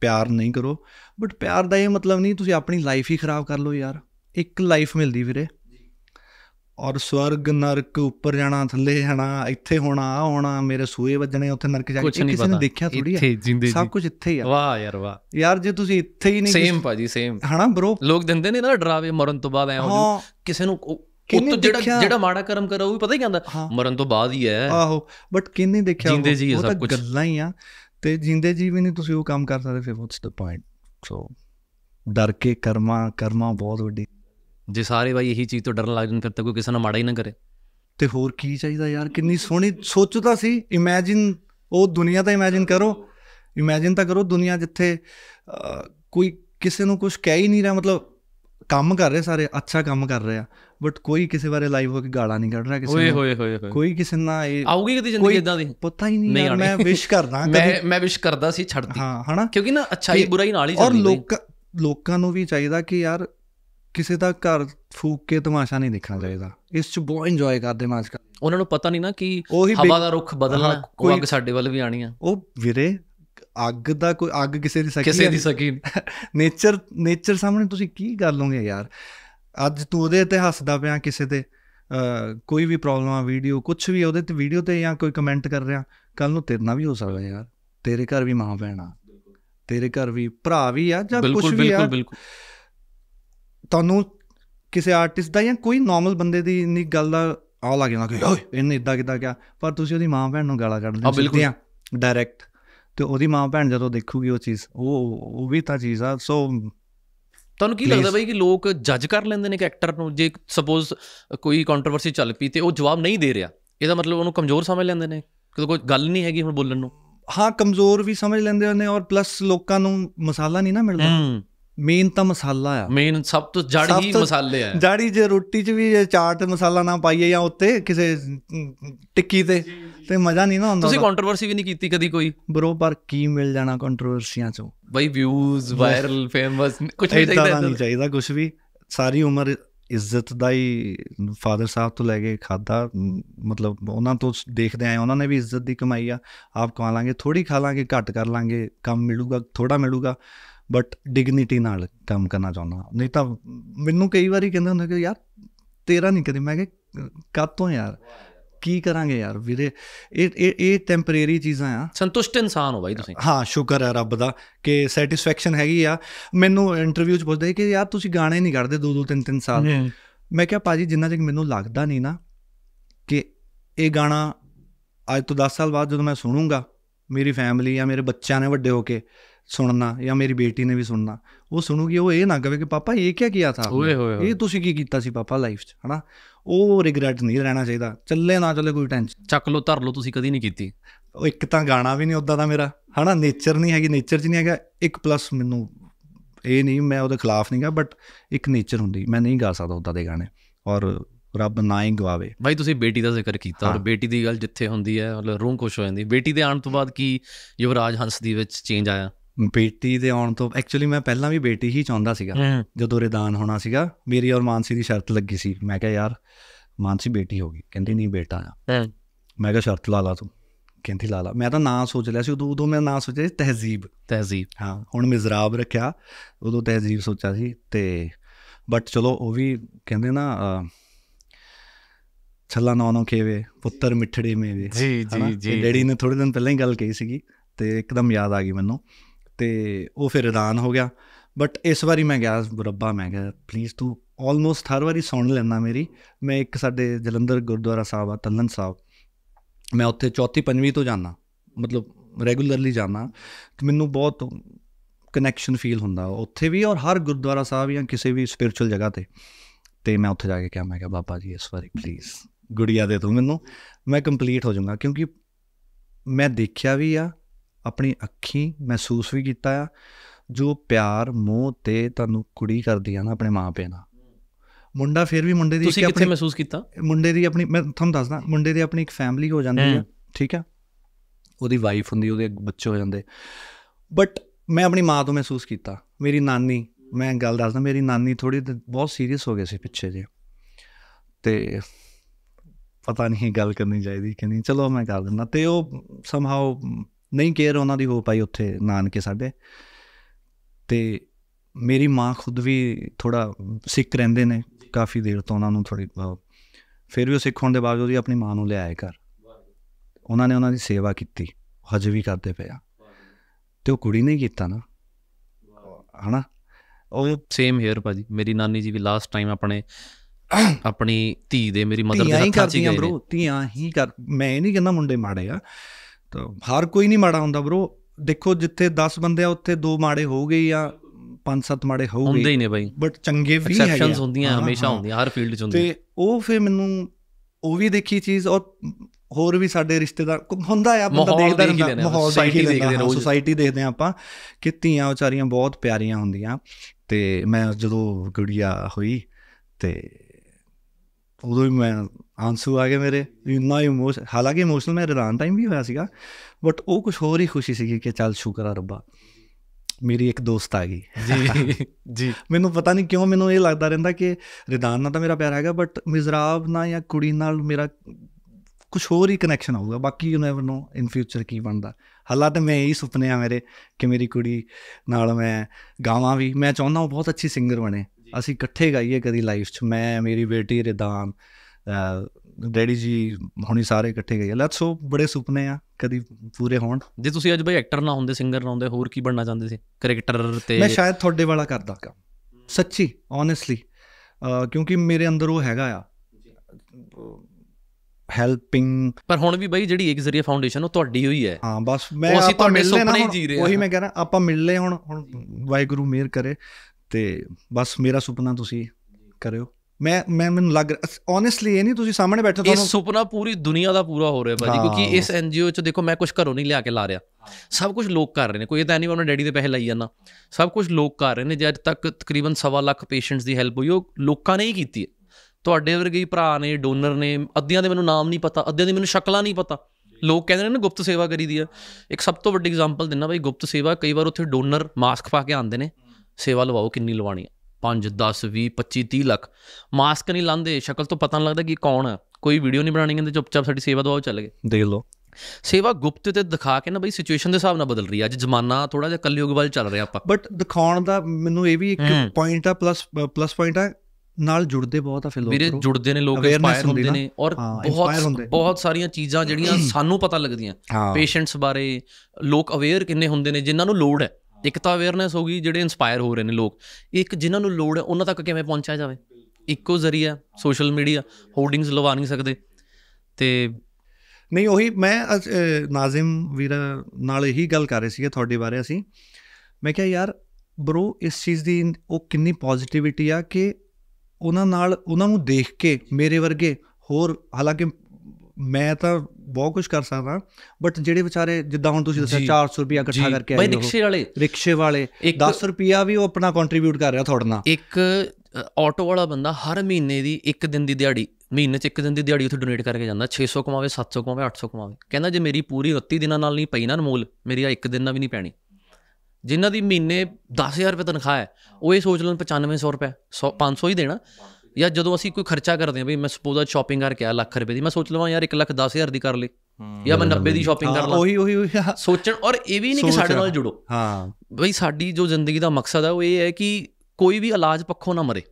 ਪਿਆਰ ਨਹੀਂ ਕਰੋ ਬਟ ਪਿਆਰ ਦਾ ਇਹ ਮਤਲਬ ਨਹੀਂ ਤੁਸੀਂ ਆਪਣੀ ਲਾਈਫ ਹੀ ਖਰਾਬ ਕਰ ਲਓ ਯਾਰ ਇੱਕ ਲਾਈਫ ਮਿਲਦੀ ਵੀਰੇ ਔਰ ਸਵਰਗ ਨਰਕ ਉੱਪਰ ਜਾਣਾ ਥੱਲੇ ਜਾਣਾ ਇੱਥੇ ਹੋਣਾ ਆ ਹੋਣਾ ਮੇਰੇ ਸੂਏ ਵੱਜਣੇ ਉੱਥੇ ਨਰਕ ਜਾ ਕੇ ਕਿਸੇ ਨੇ ਦੇਖਿਆ ਥੋੜੀ ਇੱਥੇ ਜਿੰਦੇ ਸਭ ਕੁਝ ਇੱਥੇ ਹੀ ਆ ਵਾਹ ਯਾਰ ਵਾਹ ਯਾਰ ਜੇ ਤੁਸੀਂ ਇੱਥੇ ਹੀ ਨਹੀਂ ਸੇਮ ਭਾਜੀ ਸੇਮ ਹਨਾ ਬ్రో ਲੋਕ ਦਿੰਦੇ ਨੇ ਨਾ ਡਰਾਵੇ ਮਰਨ ਤੋਂ ਬਾਅਦ ਐ ਹੋ ਕਿਸੇ ਨੂੰ ਉਹ ਜਿਹੜਾ ਜਿਹੜਾ ਮਾੜਾ ਕਰਮ ਕਰਾ ਉਹ ਵੀ ਪਤਾ ਹੀ ਕਹਿੰਦਾ ਮਰਨ ਤੋਂ ਬਾਅਦ ਹੀ ਐ ਆਹੋ ਬਟ ਕਿੰਨੇ ਦੇਖਿਆ ਉਹ ਤਾਂ ਕੁਝ ਗੱਲਾਂ ਹੀ ਆ ਤੇ ਜਿੰਦੇ ਜੀ ਵੀ ਨਹੀਂ ਤੁਸੀਂ ਉਹ ਕੰਮ ਕਰ ਸਕਦੇ ਫਿਰ ਵਾਟਸ ਦਾ ਪੁਆਇੰਟ ਸੋ ਡਰ ਕੇ ਕਰਮਾ ਕਰਮਾ ਬਹੁਤ ਵੱਡੀ ਜੇ ਸਾਰੇ ਬਾਈ ਇਹੀ ਚੀਜ਼ ਤੋਂ ਡਰਨ ਲੱਗ ਜਾਂਦੇ ਫਿਰ ਤਾਂ ਕੋਈ ਕਿਸੇ ਨਾਲ ਮਾੜਾ ਹੀ ਨਾ ਕਰੇ ਤੇ ਹੋਰ ਕੀ ਚਾਹੀਦਾ ਯਾਰ ਕਿੰਨੀ ਸੋਹਣੀ ਸੋਚੋ ਤਾਂ ਸੀ ਇਮੇਜਿਨ ਉਹ ਦੁਨੀਆ ਤਾਂ ਇਮੇਜਿਨ ਕਰੋ ਇਮੇਜਿਨ ਤਾਂ ਕਰੋ ਦੁਨੀਆ ਜਿੱਥੇ ਕੋਈ ਕਿਸੇ ਨੂੰ ਕੁਝ ਕਹਿ ਹੀ ਨਹੀਂ ਰਿਹਾ ਮਤਲਬ ਕੰਮ ਕਰ ਰਹੇ ਸਾਰੇ ਅੱਛਾ ਕੰਮ ਕਰ ਰਹੇ ਆ ਬਟ ਕੋਈ ਕਿਸੇ ਬਾਰੇ ਲਾਈਵ ਹੋ ਕੇ ਗਾਲਾਂ ਨਹੀਂ ਕੱਢ ਰਿਹਾ ਕਿਸੇ ਓਏ ਹੋਏ ਹੋਏ ਹੋਏ ਕੋਈ ਕਿਸੇ ਨਾਲ ਇਹ ਆਊਗੀ ਕਿਤੇ ਜ਼ਿੰਦਗੀ ਇਦਾਂ ਦੀ ਪਤਾ ਹੀ ਨਹੀਂ ਯਾਰ ਮੈਂ ਵਿਸ਼ ਕਰਦਾ ਮੈਂ ਮੈਂ ਵਿਸ਼ ਕਰਦਾ ਸੀ ਛੱਡਦੀ ਹਾਂ ਹਨਾ ਕਿਉਂਕਿ ਨਾ ਅੱਛਾਈ ਬੁਰਾਈ ਨਾਲ ਹੀ ਚੱਲਦੀ ਔਰ ਲੋਕ ਲੋਕਾਂ ਨੂੰ ਵੀ ਚਾਹੀਦਾ ਕਿ ਯਾਰ ਕਿਸੇ ਦਾ ਘਰ ਫੂਕ ਕੇ ਤਮਾਸ਼ਾ ਨਹੀਂ ਦੇਖਣਾ ਚਾਹੀਦਾ ਇਸ ਚ ਬਹੁਤ ਇੰਜੋਏ ਕਰਦੇ ਮੈਂ ਅੱਜਕੱਲ ਉਹਨਾਂ ਨੂੰ ਪਤਾ ਨਹੀਂ ਨਾ ਕਿ ਹਵਾ ਦਾ ਰੁਖ ਬਦਲਣਾ ਕੋਈ ਅੱਗ ਸਾਡੇ ਵੱਲ ਵੀ ਆਣੀ ਆ ਉਹ ਵੀਰੇ ਅੱਗ ਦਾ ਕੋਈ ਅੱਗ ਕਿਸੇ ਦੀ ਸਕੀ ਕਿਸੇ ਦੀ ਸਕੀ ਨੇਚਰ ਨੇਚਰ ਸਾਹਮਣੇ ਤੁਸੀਂ ਕੀ ਕਰ ਲੋਗੇ ਯਾਰ ਅੱਜ ਤੂੰ ਉਹਦੇ ਤੇ ਹੱਸਦਾ ਪਿਆ ਕਿਸੇ ਤੇ ਕੋਈ ਵੀ ਪ੍ਰੋਬਲਮ ਆ ਵੀਡੀਓ ਕੁਝ ਵੀ ਉਹਦੇ ਤੇ ਵੀਡੀਓ ਤੇ ਜਾਂ ਕੋਈ ਕਮੈਂਟ ਕਰ ਰਿਹਾ ਕੱਲ ਨੂੰ ਤੇਰੇ ਨਾਲ ਵੀ ਹੋ ਸਕਦਾ ਯਾਰ ਤੇਰੇ ਘਰ ਵੀ ਮਾਂ ਭੈਣਾ ਤੇਰੇ ਘਰ ਵੀ ਭਰਾ ਵੀ ਆ ਜਾਂ ਕੁਝ ਵੀ ਆ ਬਿਲਕੁਲ ਬਿਲਕੁਲ ਤੁਹਾਨੂੰ ਕਿਸੇ ਆਰਟਿਸਟ ਦਾ ਜਾਂ ਕੋਈ ਨਾਰਮਲ ਬੰਦੇ ਦੀ ਇੰਨੀ ਗੱਲ ਦਾ ਆ ਲੱਗ ਜਾਂਦਾ ਕਿ ਓਏ ਇਹਨੇ ਇਦਾਂ ਕਿਦਾਂ ਕਿਹਾ ਪਰ ਤੁਸੀਂ ਉਹਦੀ ਮਾਂ ਭੈਣ ਨੂੰ ਗਾਲਾਂ ਕੱਢਦੇ ਹੋ ਬਿਲਕੁਲ ਡਾਇਰੈਕਟ ਤੇ ਉਹਦੀ ਮਾਂ ਭੈਣ ਜਦੋਂ ਦੇਖੂਗੀ ਉਹ ਚੀਜ਼ ਉਹ ਉਹ ਵੀ ਤਾਂ ਚੀਜ਼ ਆ ਸੋ ਤੁਹਾਨੂੰ ਕੀ ਲੱਗਦਾ ਬਈ ਕਿ ਲੋਕ ਜੱਜ ਕਰ ਲੈਂਦੇ ਨੇ ਕਿ ਐਕਟਰ ਨੂੰ ਜੇ ਸਪੋਜ਼ ਕੋਈ ਕੰਟਰੋਵਰਸੀ ਚੱਲ ਪਈ ਤੇ ਉਹ ਜਵਾਬ ਨਹੀਂ ਦੇ ਰਿਹਾ ਇਹਦਾ ਮਤਲਬ ਉਹਨੂੰ ਕਮਜ਼ੋਰ ਸਮਝ ਲੈਂਦੇ ਨੇ ਕਿਉਂਕਿ ਕੋਈ ਗੱਲ ਨਹੀਂ ਹੈਗੀ ਹੁਣ ਬੋਲਣ ਨੂੰ ਹਾਂ ਕਮਜ਼ੋਰ ਵੀ ਸਮਝ ਲੈਂਦੇ ਨੇ ਔਰ ਪਲੱਸ ਲੋਕਾਂ ਨੂੰ ਮਸਾਲਾ ਨਹੀਂ ਨਾ ਮਿਲਦਾ ਮੇਨ ਤਾਂ ਮਸਾਲਾ ਆ ਮੇਨ ਸਭ ਤੋਂ ਜੜ ਹੀ ਮਸਾਲੇ ਆ ਜੜੀ ਜੇ ਰੋਟੀ 'ਚ ਵੀ ਚਾਟ ਮਸਾਲਾ ਨਾ ਪਾਈਏ ਜਾਂ ਉੱਤੇ ਕਿਸੇ ਟਿੱਕੀ ਤੇ ਤੇ ਮਜ਼ਾ ਨਹੀਂ ਨਾ ਆਉਂਦਾ ਤੁਸੀਂ ਕੰਟਰੋਵਰਸੀ ਵੀ ਨਹੀਂ ਕੀਤੀ ਕਦੀ ਕੋਈ ਬਰੋ ਪਰ ਕੀ ਮਿਲ ਜਾਣਾ ਕੰਟਰੋਵਰਸੀਆਂ 'ਚੋਂ ਬਈ ਵਿਊਜ਼ ਵਾਇਰਲ ਫੇਮਸ ਕੁਝ ਨਹੀਂ ਚਾਹੀਦਾ ਨਹੀਂ ਚਾਹੀਦਾ ਕੁਝ ਵੀ ਸਾਰੀ ਉਮਰ ਇੱਜ਼ਤ ਦਾ ਹੀ ਫਾਦਰ ਸਾਹਿਬ ਤੋਂ ਲੈ ਕੇ ਖਾਦਾ ਮਤਲਬ ਉਹਨਾਂ ਤੋਂ ਦੇਖਦੇ ਆਏ ਉਹਨਾਂ ਨੇ ਵੀ ਇੱਜ਼ਤ ਦੀ ਕਮਾਈ ਆ ਆਪ ਕਮਾ ਲਾਂਗੇ ਥੋੜੀ ਖਾ ਲਾਂਗੇ ਘੱਟ ਕਰ ਲਾਂਗੇ ਕੰਮ ਮਿਲੂਗਾ ਥੋੜਾ ਮਿਲੂਗਾ ਬਟ ਡਿਗਨਿਟੀ ਨਾਲ ਕੰਮ ਕਰਨਾ ਚਾਹੁੰਦਾ ਨਹੀਂ ਤਾਂ ਮੈਨੂੰ ਕਈ ਵਾਰੀ ਕਹਿੰਦੇ ਹੁੰਦੇ ਕਿ ਯਾਰ ਤੇਰਾ ਨਹੀਂ ਕਦੇ ਮੈਂ ਕਿ ਤੋਂ ਯਾਰ ਕੀ ਕਰਾਂਗੇ ਯਾਰ ਵੀਰੇ ਇਹ ਇਹ ਇਹ ਟੈਂਪਰੇਰੀ ਚੀਜ਼ਾਂ ਆ ਸੰਤੁਸ਼ਟ ਇਨਸਾਨ ਹੋ ਬਾਈ ਤੁਸੀਂ ਹਾਂ ਸ਼ੁਕਰ ਹੈ ਰੱਬ ਦਾ ਕਿ ਸੈਟੀਸਫੈਕਸ਼ਨ ਹੈਗੀ ਆ ਮੈਨੂੰ ਇੰਟਰਵਿਊ 'ਚ ਪੁੱਛਦੇ ਕਿ ਯਾਰ ਤੁਸੀਂ ਗਾਣੇ ਨਹੀਂ ਕਰਦੇ ਦੋ ਦੋ ਤਿੰਨ ਤਿੰਨ ਸਾਲ ਮੈਂ ਕਿਹਾ ਪਾਜੀ ਜਿੰਨਾ ਚਿਰ ਮੈਨੂੰ ਲੱਗਦਾ ਨਹੀਂ ਨਾ ਕਿ ਇਹ ਗਾਣਾ ਅੱਜ ਤੋਂ 10 ਸਾਲ ਬਾਅਦ ਜਦੋਂ ਮੈਂ ਸੁਣੂੰਗਾ ਮੇਰੀ ਫੈਮਿਲੀ ਜਾਂ ਮੇਰੇ ਬੱਚਿਆਂ ਨੇ ਵੱਡੇ ਹੋ ਕੇ ਸੁਣਨਾ ਜਾਂ ਮੇਰੀ ਬੇਟੀ ਨੇ ਵੀ ਸੁਣਨਾ ਉਹ ਸੁਣੂਗੀ ਉਹ ਇਹ ਨਾ ਕਹੇ ਕਿ ਪਾਪਾ ਇਹ ਕੀ ਕੀਤਾ ਥਾ ਇਹ ਤੁਸੀਂ ਕੀ ਕੀਤਾ ਸੀ ਪਾਪਾ ਲਾਈਫ 'ਚ ਹਨਾ ਉਹ ਰਿਗਰੈਟ ਨਹੀਂ ਰਹਿਣਾ ਚਾਹੀਦਾ ਚੱਲੇ ਨਾ ਚੱਲੇ ਕੋਈ ਟੈਨਸ਼ਨ ਚੱਕ ਲੋ ਧਰ ਲੋ ਤੁਸੀਂ ਕਦੀ ਨਹੀਂ ਕੀਤੀ ਉਹ ਇੱਕ ਤਾਂ ਗਾਣਾ ਵੀ ਨਹੀਂ ਉਦਾਂ ਦਾ ਮੇਰਾ ਹਨਾ ਨੇਚਰ ਨਹੀਂ ਹੈਗੀ ਨੇਚਰ 'ਚ ਨਹੀਂ ਹੈਗਾ ਇੱਕ ਪਲੱਸ ਮੈਨੂੰ ਇਹ ਨਹੀਂ ਮੈਂ ਉਹਦੇ ਖਿਲਾਫ ਨਹੀਂਗਾ ਬਟ ਇੱਕ ਨੇਚਰ ਹੁੰਦੀ ਮੈਂ ਨਹੀਂ ਗਾ ਸਕਦਾ ਉਦਾਂ ਦੇ ਗਾਣੇ ਔਰ ਰੱਬ ਨਾ ਹੀ ਗਵਾਵੇ ਭਾਈ ਤੁਸੀਂ ਬੇਟੀ ਦਾ ਜ਼ਿਕਰ ਕੀਤਾ ਔਰ ਬੇਟੀ ਦੀ ਗੱਲ ਜਿੱਥੇ ਹੁੰਦੀ ਹੈ ਮਤਲਬ ਰੂਹ ਖੁਸ਼ ਹੋ ਜਾਂਦੀ ਬੇਟੀ ਦੇ ਆਉਣ ਤੋਂ ਬਾਅਦ ਕੀ ਯੁਵਰਾਜ ਹੰਸ ਦੀ ਵਿੱਚ ਚੇਂਜ ਆਇਆ ਬੇਟੀ ਦੇ ਆਉਣ ਤੋਂ ਐਕਚੁਅਲੀ ਮੈਂ ਪਹਿਲਾਂ ਵੀ ਬੇਟੀ ਹੀ ਚਾਹੁੰਦਾ ਸੀਗਾ ਜਦੋਂ ਰਿਦਾਨ ਹੋਣਾ ਸੀਗਾ ਮੇਰੀ ਔਰ ਮਾਨਸੀ ਦੀ ਸ਼ਰਤ ਲੱਗੀ ਸੀ ਮੈਂ ਕਿਹਾ ਯਾਰ ਮਾਨਸੀ ਬੇਟੀ ਹੋਗੀ ਕਹਿੰਦੀ ਨਹੀਂ ਬੇਟਾ ਆ ਮੈਂ ਕਿਹਾ ਸ਼ਰਤ ਲਾ ਲਾ ਤੂੰ ਕਹਿੰਦੀ ਲਾ ਲਾ ਮੈਂ ਤਾਂ ਨਾਂ ਸੋਚ ਲਿਆ ਸੀ ਉਦੋਂ ਉਦੋਂ ਮੈਂ ਨਾਂ ਸੋਚਿਆ ਸੀ ਤਹਿਜ਼ੀਬ ਹਾਂ ਹੁਣ ਮਿਜ਼ਰਾਬ ਰੱਖਿਆ ਉਦੋਂ ਤਹਿਜ਼ੀਬ ਸੋਚਿਆ ਸੀ ਤੇ ਬਟ ਚਲੋ ਉਹ ਵੀ ਕਹਿੰਦੇ ਨਾ ਛੱਲਾ ਨਾ ਨੌ ਕੇਵੇ ਪੁੱਤਰ ਮਿੱਠੜੇ ਮੇਵੇ ਜੀ ਜੀ ਜੀ ਡੈਡੀ ਨੇ ਥੋੜੇ ਦਿਨ ਪਹਿਲਾਂ ਹੀ ਗੱਲ ਕਹੀ ਸੀਗੀ ਤੇ ਇੱਕਦਮ ਯਾਦ ਆ ਗਈ ਮੈਨੂੰ ਤੇ ਉਹ ਫਿਰ ਰਦਾਨ ਹੋ ਗਿਆ ਬਟ ਇਸ ਵਾਰੀ ਮੈਂ ਗਿਆ ਰੱਬਾ ਮੈਂ ਗਿਆ ਪਲੀਜ਼ ਤੂੰ ਆਲਮੋਸਟ ਹਰ ਵਾਰੀ ਸੁਣ ਲੈਣਾ ਮੇਰੀ ਮੈਂ ਇੱਕ ਸਾਡੇ ਜਲੰਧਰ ਗੁਰਦੁਆਰਾ ਸਾਹਿਬ ਆ ਤੰਨਨ ਸਾਹਿਬ ਮੈਂ ਉੱਥੇ ਚੌਥੀ ਪੰਜਵੀਂ ਤੋਂ ਜਾਣਾ ਮਤਲਬ ਰੈਗੂਲਰਲੀ ਜਾਣਾ ਤੇ ਮੈਨੂੰ ਬਹੁਤ ਕਨੈਕਸ਼ਨ ਫੀਲ ਹੁੰਦਾ ਉੱਥੇ ਵੀ ਔਰ ਹਰ ਗੁਰਦੁਆਰਾ ਸਾਹਿਬ ਜਾਂ ਕਿਸੇ ਵੀ ਸਪਿਰਚੁਅਲ ਜਗ੍ਹਾ ਤੇ ਤੇ ਮੈਂ ਉੱਥੇ ਜਾ ਕੇ ਕਿਹਾ ਮੈਂ ਕਿਹਾ ਬਾਬਾ ਜੀ ਇਸ ਵਾਰੀ ਪਲੀਜ਼ ਗੁੜੀਆ ਦੇ ਦੋ ਮੈਨੂੰ ਮੈਂ ਕੰਪਲੀਟ ਹੋ ਜਾਊਂਗਾ ਕਿਉਂਕਿ ਮੈਂ ਦੇਖਿਆ ਵੀ ਆ ਆਪਣੀ ਅੱਖੀਂ ਮਹਿਸੂਸ ਵੀ ਕੀਤਾ ਆ ਜੋ ਪਿਆਰ ਮੋਹ ਤੇ ਤੁਹਾਨੂੰ ਕੁੜੀ ਕਰਦੀ ਆ ਨਾ ਆਪਣੇ ਮਾਪੇ ਨਾਲ ਮੁੰਡਾ ਫਿਰ ਵੀ ਮੁੰਡੇ ਦੀ ਤੁਸੀਂ ਕਿੱਥੇ ਮਹਿਸੂਸ ਕੀਤਾ ਮੁੰਡੇ ਦੀ ਆਪਣੀ ਮੈਂ ਤੁਹਾਨੂੰ ਦੱਸਦਾ ਮੁੰਡੇ ਦੀ ਆਪਣੀ ਇੱਕ ਫੈਮਿਲੀ ਹੋ ਜਾਂਦੀ ਆ ਠੀਕ ਆ ਉਹਦੀ ਵਾਈਫ ਹੁੰਦੀ ਉਹਦੇ ਬੱਚੇ ਹੋ ਜਾਂਦੇ ਬਟ ਮੈਂ ਆਪਣੀ ਮਾਂ ਤੋਂ ਮਹਿਸੂਸ ਕੀਤਾ ਮੇਰੀ ਨਾਨੀ ਮੈਂ ਗੱਲ ਦੱਸਦਾ ਮੇਰੀ ਨਾਨੀ ਥੋੜੀ ਬਹੁਤ ਸੀਰੀਅਸ ਹੋ ਗਏ ਸੀ ਪਿੱਛੇ ਜੇ ਤੇ ਪਤਾ ਨਹੀਂ ਗੱਲ ਕਰਨੀ ਚਾਹੀਦੀ ਕਿ ਨਹੀਂ ਚਲੋ ਮੈਂ ਕਰ ਦਿੰਦਾ ਤੇ ਉਹ ਸਮਹਾਉ ਨਹੀਂ ਕੇਅਰ ਉਹਨਾਂ ਦੀ ਹੋ ਪਾਈ ਉੱਥੇ ਨਾਨਕੇ ਸਾਡੇ ਤੇ ਮੇਰੀ ਮਾਂ ਖੁਦ ਵੀ ਥੋੜਾ ਸਿੱਖ ਰਹਿੰਦੇ ਨੇ ਕਾਫੀ ਦੇਰ ਤੋਂ ਉਹਨਾਂ ਨੂੰ ਥੋੜੀ ਫਿਰ ਵੀ ਉਹ ਸਿੱਖ ਹੋਣ ਦੇ ਬਾਵਜੂਦ ਵੀ ਆਪਣੀ ਮਾਂ ਨੂੰ ਲਿਆਏ ਘਰ ਉਹਨਾਂ ਨੇ ਉਹਨਾਂ ਦੀ ਸੇਵਾ ਕੀਤੀ ਹਜੇ ਵੀ ਕਰਦੇ ਪਿਆ ਤੇ ਉਹ ਕੁੜੀ ਨੇ ਕੀਤਾ ਨਾ ਹਨਾ ਉਹ ਸੇਮ ਹੇਅਰ ਭਾਜੀ ਮੇਰੀ ਨਾਨੀ ਜੀ ਵੀ ਲਾਸਟ ਟਾਈਮ ਆਪਣੇ ਆਪਣੀ ਧੀ ਦੇ ਮੇਰੀ ਮਦਰ ਦੇ ਹੱਥਾਂ 'ਚ ਗਏ ਧੀਆਂ ਹੀ ਕਰ ਮੈਂ ਨਹੀਂ ਕਹਿੰਦਾ ਮੁੰਡੇ ਮਾੜੇ ਆ ਤਾਂ ਹਰ ਕੋਈ ਨਹੀਂ ਮਾੜਾ ਹੁੰਦਾ ਬਰੋ ਦੇਖੋ ਜਿੱਥੇ 10 ਬੰਦੇ ਆ ਉੱਥੇ ਦੋ ਮਾੜੇ ਹੋਊਗੇ ਜਾਂ ਪੰਜ ਸੱਤ ਮਾੜੇ ਹੋਊਗੇ ਹੁੰਦੇ ਹੀ ਨੇ ਬਾਈ ਬਟ ਚੰਗੇ ਵੀ ਹੈ ਐਕਸੈਪਸ਼ਨਸ ਹੁੰਦੀਆਂ ਹਮੇਸ਼ਾ ਹੁੰਦੀਆਂ ਹਰ ਫੀਲਡ 'ਚ ਹੁੰਦੀਆਂ ਤੇ ਉਹ ਫੇ ਮੈਨੂੰ ਉਹ ਵੀ ਦੇਖੀ ਚੀਜ਼ ਔਰ ਹੋਰ ਵੀ ਸਾਡੇ ਰਿਸ਼ਤੇਦਾਰ ਹੁੰਦਾ ਆ ਬੰਦਾ ਦੇਖਦਾ ਰਹਿੰਦਾ ਮਾਹੌਲ ਸੋਸਾਇਟੀ ਦੇਖਦੇ ਨੇ ਸੋਸਾਇਟੀ ਦੇਖਦੇ ਆ ਆਪਾਂ ਕਿ ਧੀਆਂ ਵਿਚਾਰੀਆਂ ਬਹੁਤ ਪਿਆਰੀਆਂ ਹੁੰਦੀਆਂ ਤੇ ਮੈਂ ਜਦੋਂ ਗੁੜੀਆ ਹੋਈ ਤੇ ਉਦੋਂ ਹੀ ਮੈਂ ਆਂਸੂ ਆ ਗਏ ਮੇਰੇ ਇੰਨਾ ਇਮੋਸ਼ਨ ਹਾਲਾਂਕਿ ਇਮੋਸ਼ਨਲ ਮੈਂ ਰਿਦਾਨ ਟਾਈਮ ਵੀ ਹੋਇਆ ਸੀਗਾ ਬਟ ਉਹ ਕੁਝ ਹੋਰ ਹੀ ਖੁਸ਼ੀ ਸੀਗੀ ਕਿ ਚੱਲ ਸ਼ੁਕਰ ਆ ਰੱਬਾ ਮੇਰੀ ਇੱਕ ਦੋਸਤ ਆ ਗਈ ਜੀ ਜੀ ਮੈਨੂੰ ਪਤਾ ਨਹੀਂ ਕਿਉਂ ਮੈਨੂੰ ਇਹ ਲੱਗਦਾ ਰਹਿੰਦਾ ਕਿ ਰਿਦਾਨ ਨਾਲ ਤਾਂ ਮੇਰਾ ਪਿਆਰ ਹੈਗਾ ਬਟ ਮਿਜ਼ਰਾਬ ਨਾਲ ਜਾਂ ਕੁੜੀ ਨਾਲ ਮੇਰਾ ਕੁਝ ਹੋਰ ਹੀ ਕਨੈਕਸ਼ਨ ਆਊਗਾ ਬਾਕੀ you never know in future ਕੀ ਬਣਦਾ ਹਾਲਾ ਤਾਂ ਮੈਂ ਇਹੀ ਸੁਪਨੇ ਆ ਮੇਰੇ ਕਿ ਮੇਰੀ ਕੁੜੀ ਨਾਲ ਮੈਂ ਗਾਵਾਂ ਵੀ ਮੈਂ ਚਾਹੁੰਦਾ ਹਾਂ ਬਹੁਤ ਅੱਛੀ ਸਿੰਗਰ ਬਣੇ ਅਸੀਂ ਇਕੱਠੇ ਗਾਈਏ ਕਦੀ ਲਾਈਫ 'ਚ ਮੈਂ ਮੇਰੀ ਬੇਟੀ ਰਿਦਾਨ ਡੈਡੀ ਜੀ ਹੁਣੀ ਸਾਰੇ ਇਕੱਠੇ ਗਏ ਲੈਟਸ ਹੋ ਬੜੇ ਸੁਪਨੇ ਆ ਕਦੀ ਪੂਰੇ ਹੋਣ ਜੇ ਤੁਸੀਂ ਅੱਜ ਬਈ ਐਕਟਰ ਨਾ ਹੁੰਦੇ ਸਿੰਗਰ ਨਾ ਹੁੰਦੇ ਹੋਰ ਕੀ ਬਣਨਾ ਚਾਹੁੰਦੇ ਸੀ ਕ੍ਰਿਕਟਰ ਤੇ ਮੈਂ ਸ਼ਾਇਦ ਤੁਹਾਡੇ ਵਾਲਾ ਕਰਦਾ ਕੰਮ ਸੱਚੀ ਓਨੈਸਟਲੀ ਕਿਉਂਕਿ ਮੇਰੇ ਅੰਦਰ ਉਹ ਹੈਗਾ ਆ ਹੈਲਪਿੰਗ ਪਰ ਹੁਣ ਵੀ ਬਈ ਜਿਹੜੀ ਇੱਕ ਜ਼ਰੀਆ ਫਾਊਂਡੇਸ਼ਨ ਉਹ ਤੁਹਾਡੀ ਹੋਈ ਹੈ ਹਾਂ ਬਸ ਮੈਂ ਆਪਾਂ ਮਿਲ ਲੈਣਾ ਉਹੀ ਮੈਂ ਕਹਿੰਦਾ ਆਪਾਂ ਮਿਲ ਲੈ ਹੁਣ ਹੁਣ ਵਾਹਿਗੁਰੂ ਮਿਹਰ ਕਰੇ ਤੇ ਬਸ ਮੇਰਾ ਸੁਪਨਾ ਤੁਸੀਂ ਕਰਿਓ ਮੈਂ ਮੈਂ ਮੈਨੂੰ ਲੱਗ ਓਨੈਸਟਲੀ ਇਹ ਨਹੀਂ ਤੁਸੀਂ ਸਾਹਮਣੇ ਬੈਠੇ ਤੁਹਾਨੂੰ ਇਹ ਸੁਪਨਾ ਪੂਰੀ ਦੁਨੀਆ ਦਾ ਪੂਰਾ ਹੋ ਰਿਹਾ ਭਾਜੀ ਕਿਉਂਕਿ ਇਸ ਐਨਜੀਓ ਚ ਦੇਖੋ ਮੈਂ ਕੁਝ ਘਰੋਂ ਨਹੀਂ ਲਿਆ ਕੇ ਲਾ ਰਿਹਾ ਸਭ ਕੁਝ ਲੋਕ ਕਰ ਰਹੇ ਨੇ ਕੋਈ ਇਹ ਤਾਂ ਨਹੀਂ ਉਹਨਾਂ ਡੈਡੀ ਦੇ ਪੈਸੇ ਲਾਈ ਜਾਂਦਾ ਸਭ ਕੁਝ ਲੋਕ ਕਰ ਰਹੇ ਨੇ ਜੇ ਅੱਜ ਤੱਕ ਤਕਰੀਬਨ 1.5 ਲੱਖ ਪੇਸ਼ੈਂਟਸ ਦੀ ਹੈਲਪ ਹੋਈ ਉਹ ਲੋਕਾਂ ਨੇ ਹੀ ਕੀਤੀ ਹੈ ਤੁਹਾਡੇ ਵਰਗੇ ਹੀ ਭਰਾ ਨੇ ਡੋਨਰ ਨੇ ਅੱਧਿਆਂ ਦੇ ਮੈਨੂੰ ਨਾਮ ਨਹੀਂ ਪਤਾ ਅੱਧਿਆਂ ਦੀ ਮੈਨੂੰ ਸ਼ਕਲਾਂ ਨਹੀਂ ਪਤਾ ਲੋਕ ਕਹਿੰਦੇ ਨੇ ਨਾ ਗੁਪਤ ਸੇਵਾ ਕਰੀ ਦੀ ਆ ਇੱਕ ਸਭ ਤੋਂ ਵੱਡੀ ਐਗਜ਼ਾਮਪਲ ਦਿੰਨਾ ਬਾਈ ਗੁਪਤ ਸੇਵਾ ਕਈ ਵਾਰ ਉੱਥੇ ਡੋਨਰ ਮਾਸਕ ਪਾ ਕੇ ਆਉਂਦੇ ਨੇ ਸੇਵਾ ਲਵਾਓ ਕਿੰਨੀ ਲਵਾਣੀ 5 10 20 25 30 ਲੱਖ ਮਾਸਕ ਨਹੀਂ ਲਾਂਦੇ ਸ਼ਕਲ ਤੋਂ ਪਤਾ ਨਹੀਂ ਲੱਗਦਾ ਕਿ ਕੌਣ ਹੈ ਕੋਈ ਵੀਡੀਓ ਨਹੀਂ ਬਣਾਣੀ ਕਹਿੰਦੇ ਚੁੱਪਚਾਪ ਸਾਡੀ ਸੇਵਾ ਦਵਾਓ ਚੱਲ ਗਏ ਦੇਖ ਲਓ ਸੇਵਾ ਗੁਪਤ ਤੇ ਦਿਖਾ ਕੇ ਨਾ ਬਈ ਸਿਚੁਏਸ਼ਨ ਦੇ ਹਿਸਾਬ ਨਾਲ ਬਦਲ ਰਹੀ ਹੈ ਅੱਜ ਜ਼ਮਾਨਾ ਥੋੜਾ ਜਿਹਾ ਕਲਯੁਗ ਵੱਲ ਚੱਲ ਰਿਹਾ ਆਪਾਂ ਬਟ ਦਿਖਾਉਣ ਦਾ ਮੈਨੂੰ ਇਹ ਵੀ ਇੱਕ ਪੁਆਇੰਟ ਆ ਪਲੱਸ ਪਲੱਸ ਪੁਆਇੰਟ ਆ ਨਾਲ ਜੁੜਦੇ ਬਹੁਤ ਆ ਫਿਲੋਸਫਰ ਵੀਰੇ ਜੁੜਦੇ ਨੇ ਲੋਕ ਇਨਸਪਾਇਰ ਹੁੰਦੇ ਨੇ ਔਰ ਬਹੁਤ ਬਹੁਤ ਸਾਰੀਆਂ ਚੀਜ਼ਾਂ ਜਿਹੜੀਆਂ ਸਾਨੂੰ ਪਤਾ ਲੱਗਦੀਆਂ ਪੇਸ਼ੈਂਟਸ ਬਾਰੇ ਲੋਕ ਅਵੇਅਰ ਕਿੰਨੇ ਹੁੰਦੇ ਨੇ ਜਿਨ੍ਹਾਂ ਨੂੰ ਲੋੜ ਹੈ ਇੱਕ ਤਾਂ ਅਵੇਅਰਨੈਸ ਹੋਗੀ ਜਿਹੜੇ ਇਨਸਪਾਇਰ ਹੋ ਰਹੇ ਨੇ ਲੋਕ ਇੱਕ ਜਿਨ੍ਹਾਂ ਨੂੰ ਲੋੜ ਹੈ ਉਹਨਾਂ ਤੱਕ ਕਿਵੇਂ ਪਹੁੰਚਾਇਆ ਜਾਵੇ ਇੱਕੋ ਜ਼ਰੀਆ ਸੋਸ਼ਲ ਮੀਡੀਆ ਹੋਰਡਿੰਗਸ ਲਵਾ ਨਹੀਂ ਸਕਦੇ ਤੇ ਨਹੀਂ ਉਹੀ ਮੈਂ ਨਾਜ਼ਿਮ ਵੀਰਾ ਨਾਲ ਇਹੀ ਗੱਲ ਕਰ ਰਹੇ ਸੀਗੇ ਤੁਹਾਡੇ ਬਾਰੇ ਅਸੀਂ ਮੈਂ ਕਿਹਾ ਯਾਰ ਬ్రో ਇਸ ਚੀਜ਼ ਦੀ ਉਹ ਕਿੰਨੀ ਪੋਜ਼ਿਟਿਵਿਟੀ ਆ ਕਿ ਉਹਨਾਂ ਨਾਲ ਉਹਨਾਂ ਨੂੰ ਦੇਖ ਕੇ ਮੇਰੇ ਵਰਗੇ ਹੋਰ ਹਾਲਾਂਕਿ ਮੈਂ ਤਾਂ ਬਹੁਤ ਕੁਝ ਕਰ ਸਕਦਾ ਬਟ ਜਿਹੜੇ ਵਿਚਾਰੇ ਜਿੱਦਾਂ ਹੁਣ ਤੁਸੀਂ ਦੱਸਿਆ 400 ਰੁਪਿਆ ਇਕੱਠਾ ਕਰਕੇ ਆਏ ਬਈ ਰਿਕਸ਼ੇ ਵਾਲੇ ਰਿਕਸ਼ੇ ਵਾਲੇ 10 ਰੁਪਿਆ ਵੀ ਉਹ ਆਪਣਾ ਕੰਟਰੀਬਿਊਟ ਕਰ ਰਿਹਾ ਤੁਹਾਡੇ ਨਾਲ ਇੱਕ ਆਟੋ ਵਾਲਾ ਬੰਦਾ ਹਰ ਮਹੀਨੇ ਦੀ ਇੱਕ ਦਿਨ ਦੀ ਦਿਹਾੜੀ ਮਹੀਨੇ 'ਚ ਇੱਕ ਦਿਨ ਦੀ ਦਿਹਾੜੀ ਉੱਥੇ ਡੋਨੇਟ ਕਰਕੇ ਜਾਂਦਾ 600 ਕਮਾਵੇ 700 ਕਮਾਵੇ 800 ਕਮਾਵੇ ਕਹਿੰਦਾ ਜੇ ਮੇਰੀ ਪੂਰੀ 29 ਦਿਨਾਂ ਨਾਲ ਨਹੀਂ ਪਈ ਨਾ ਅਨਮੋਲ ਮੇਰੀ ਆ ਇੱਕ ਦਿਨ ਨਾਲ ਵੀ ਨਹੀਂ ਪੈਣੀ ਜਿਨ੍ਹਾਂ ਦੀ ਮਹੀਨੇ 10000 ਰੁਪਏ ਤਨਖਾਹ ਹੈ ਉਹ ਇਹ ਸੋਚ ਲੈਣ 9500 ਰੁਪਏ 500 ਹੀ ਦੇਣਾ ਜਾਂ ਜਦੋਂ ਅਸੀਂ ਕੋਈ ਖਰਚਾ ਕਰਦੇ ਆ ਬਈ ਮੈਂ ਸਪੋਜ਼ ਆ ਸ਼ਾਪਿੰਗ ਕਰਕੇ ਆ ਲੱਖ ਰੁਪਏ ਦੀ ਮੈਂ ਸੋਚ ਲਵਾਂ ਯਾਰ 1 ਲੱਖ 10000 ਦੀ ਕਰ ਲੇ ਜਾਂ ਮੈਂ 90 ਦੀ ਸ਼ਾਪਿੰਗ ਕਰ ਲਾਂ ਉਹੀ ਉਹੀ ਸੋਚਣ ਔਰ ਇਹ ਵੀ ਨਹੀਂ ਕਿ ਸਾਡੇ ਨਾਲ ਜੁੜੋ ਹਾਂ ਬਈ ਸਾਡੀ ਜੋ ਜ਼ਿੰਦਗੀ ਦਾ ਮਕਸਦ ਹੈ ਉਹ ਇਹ ਹੈ ਕਿ ਕੋਈ ਵੀ ਇਲਾਜ ਪੱਖੋਂ ਨਾ ਮਰੇ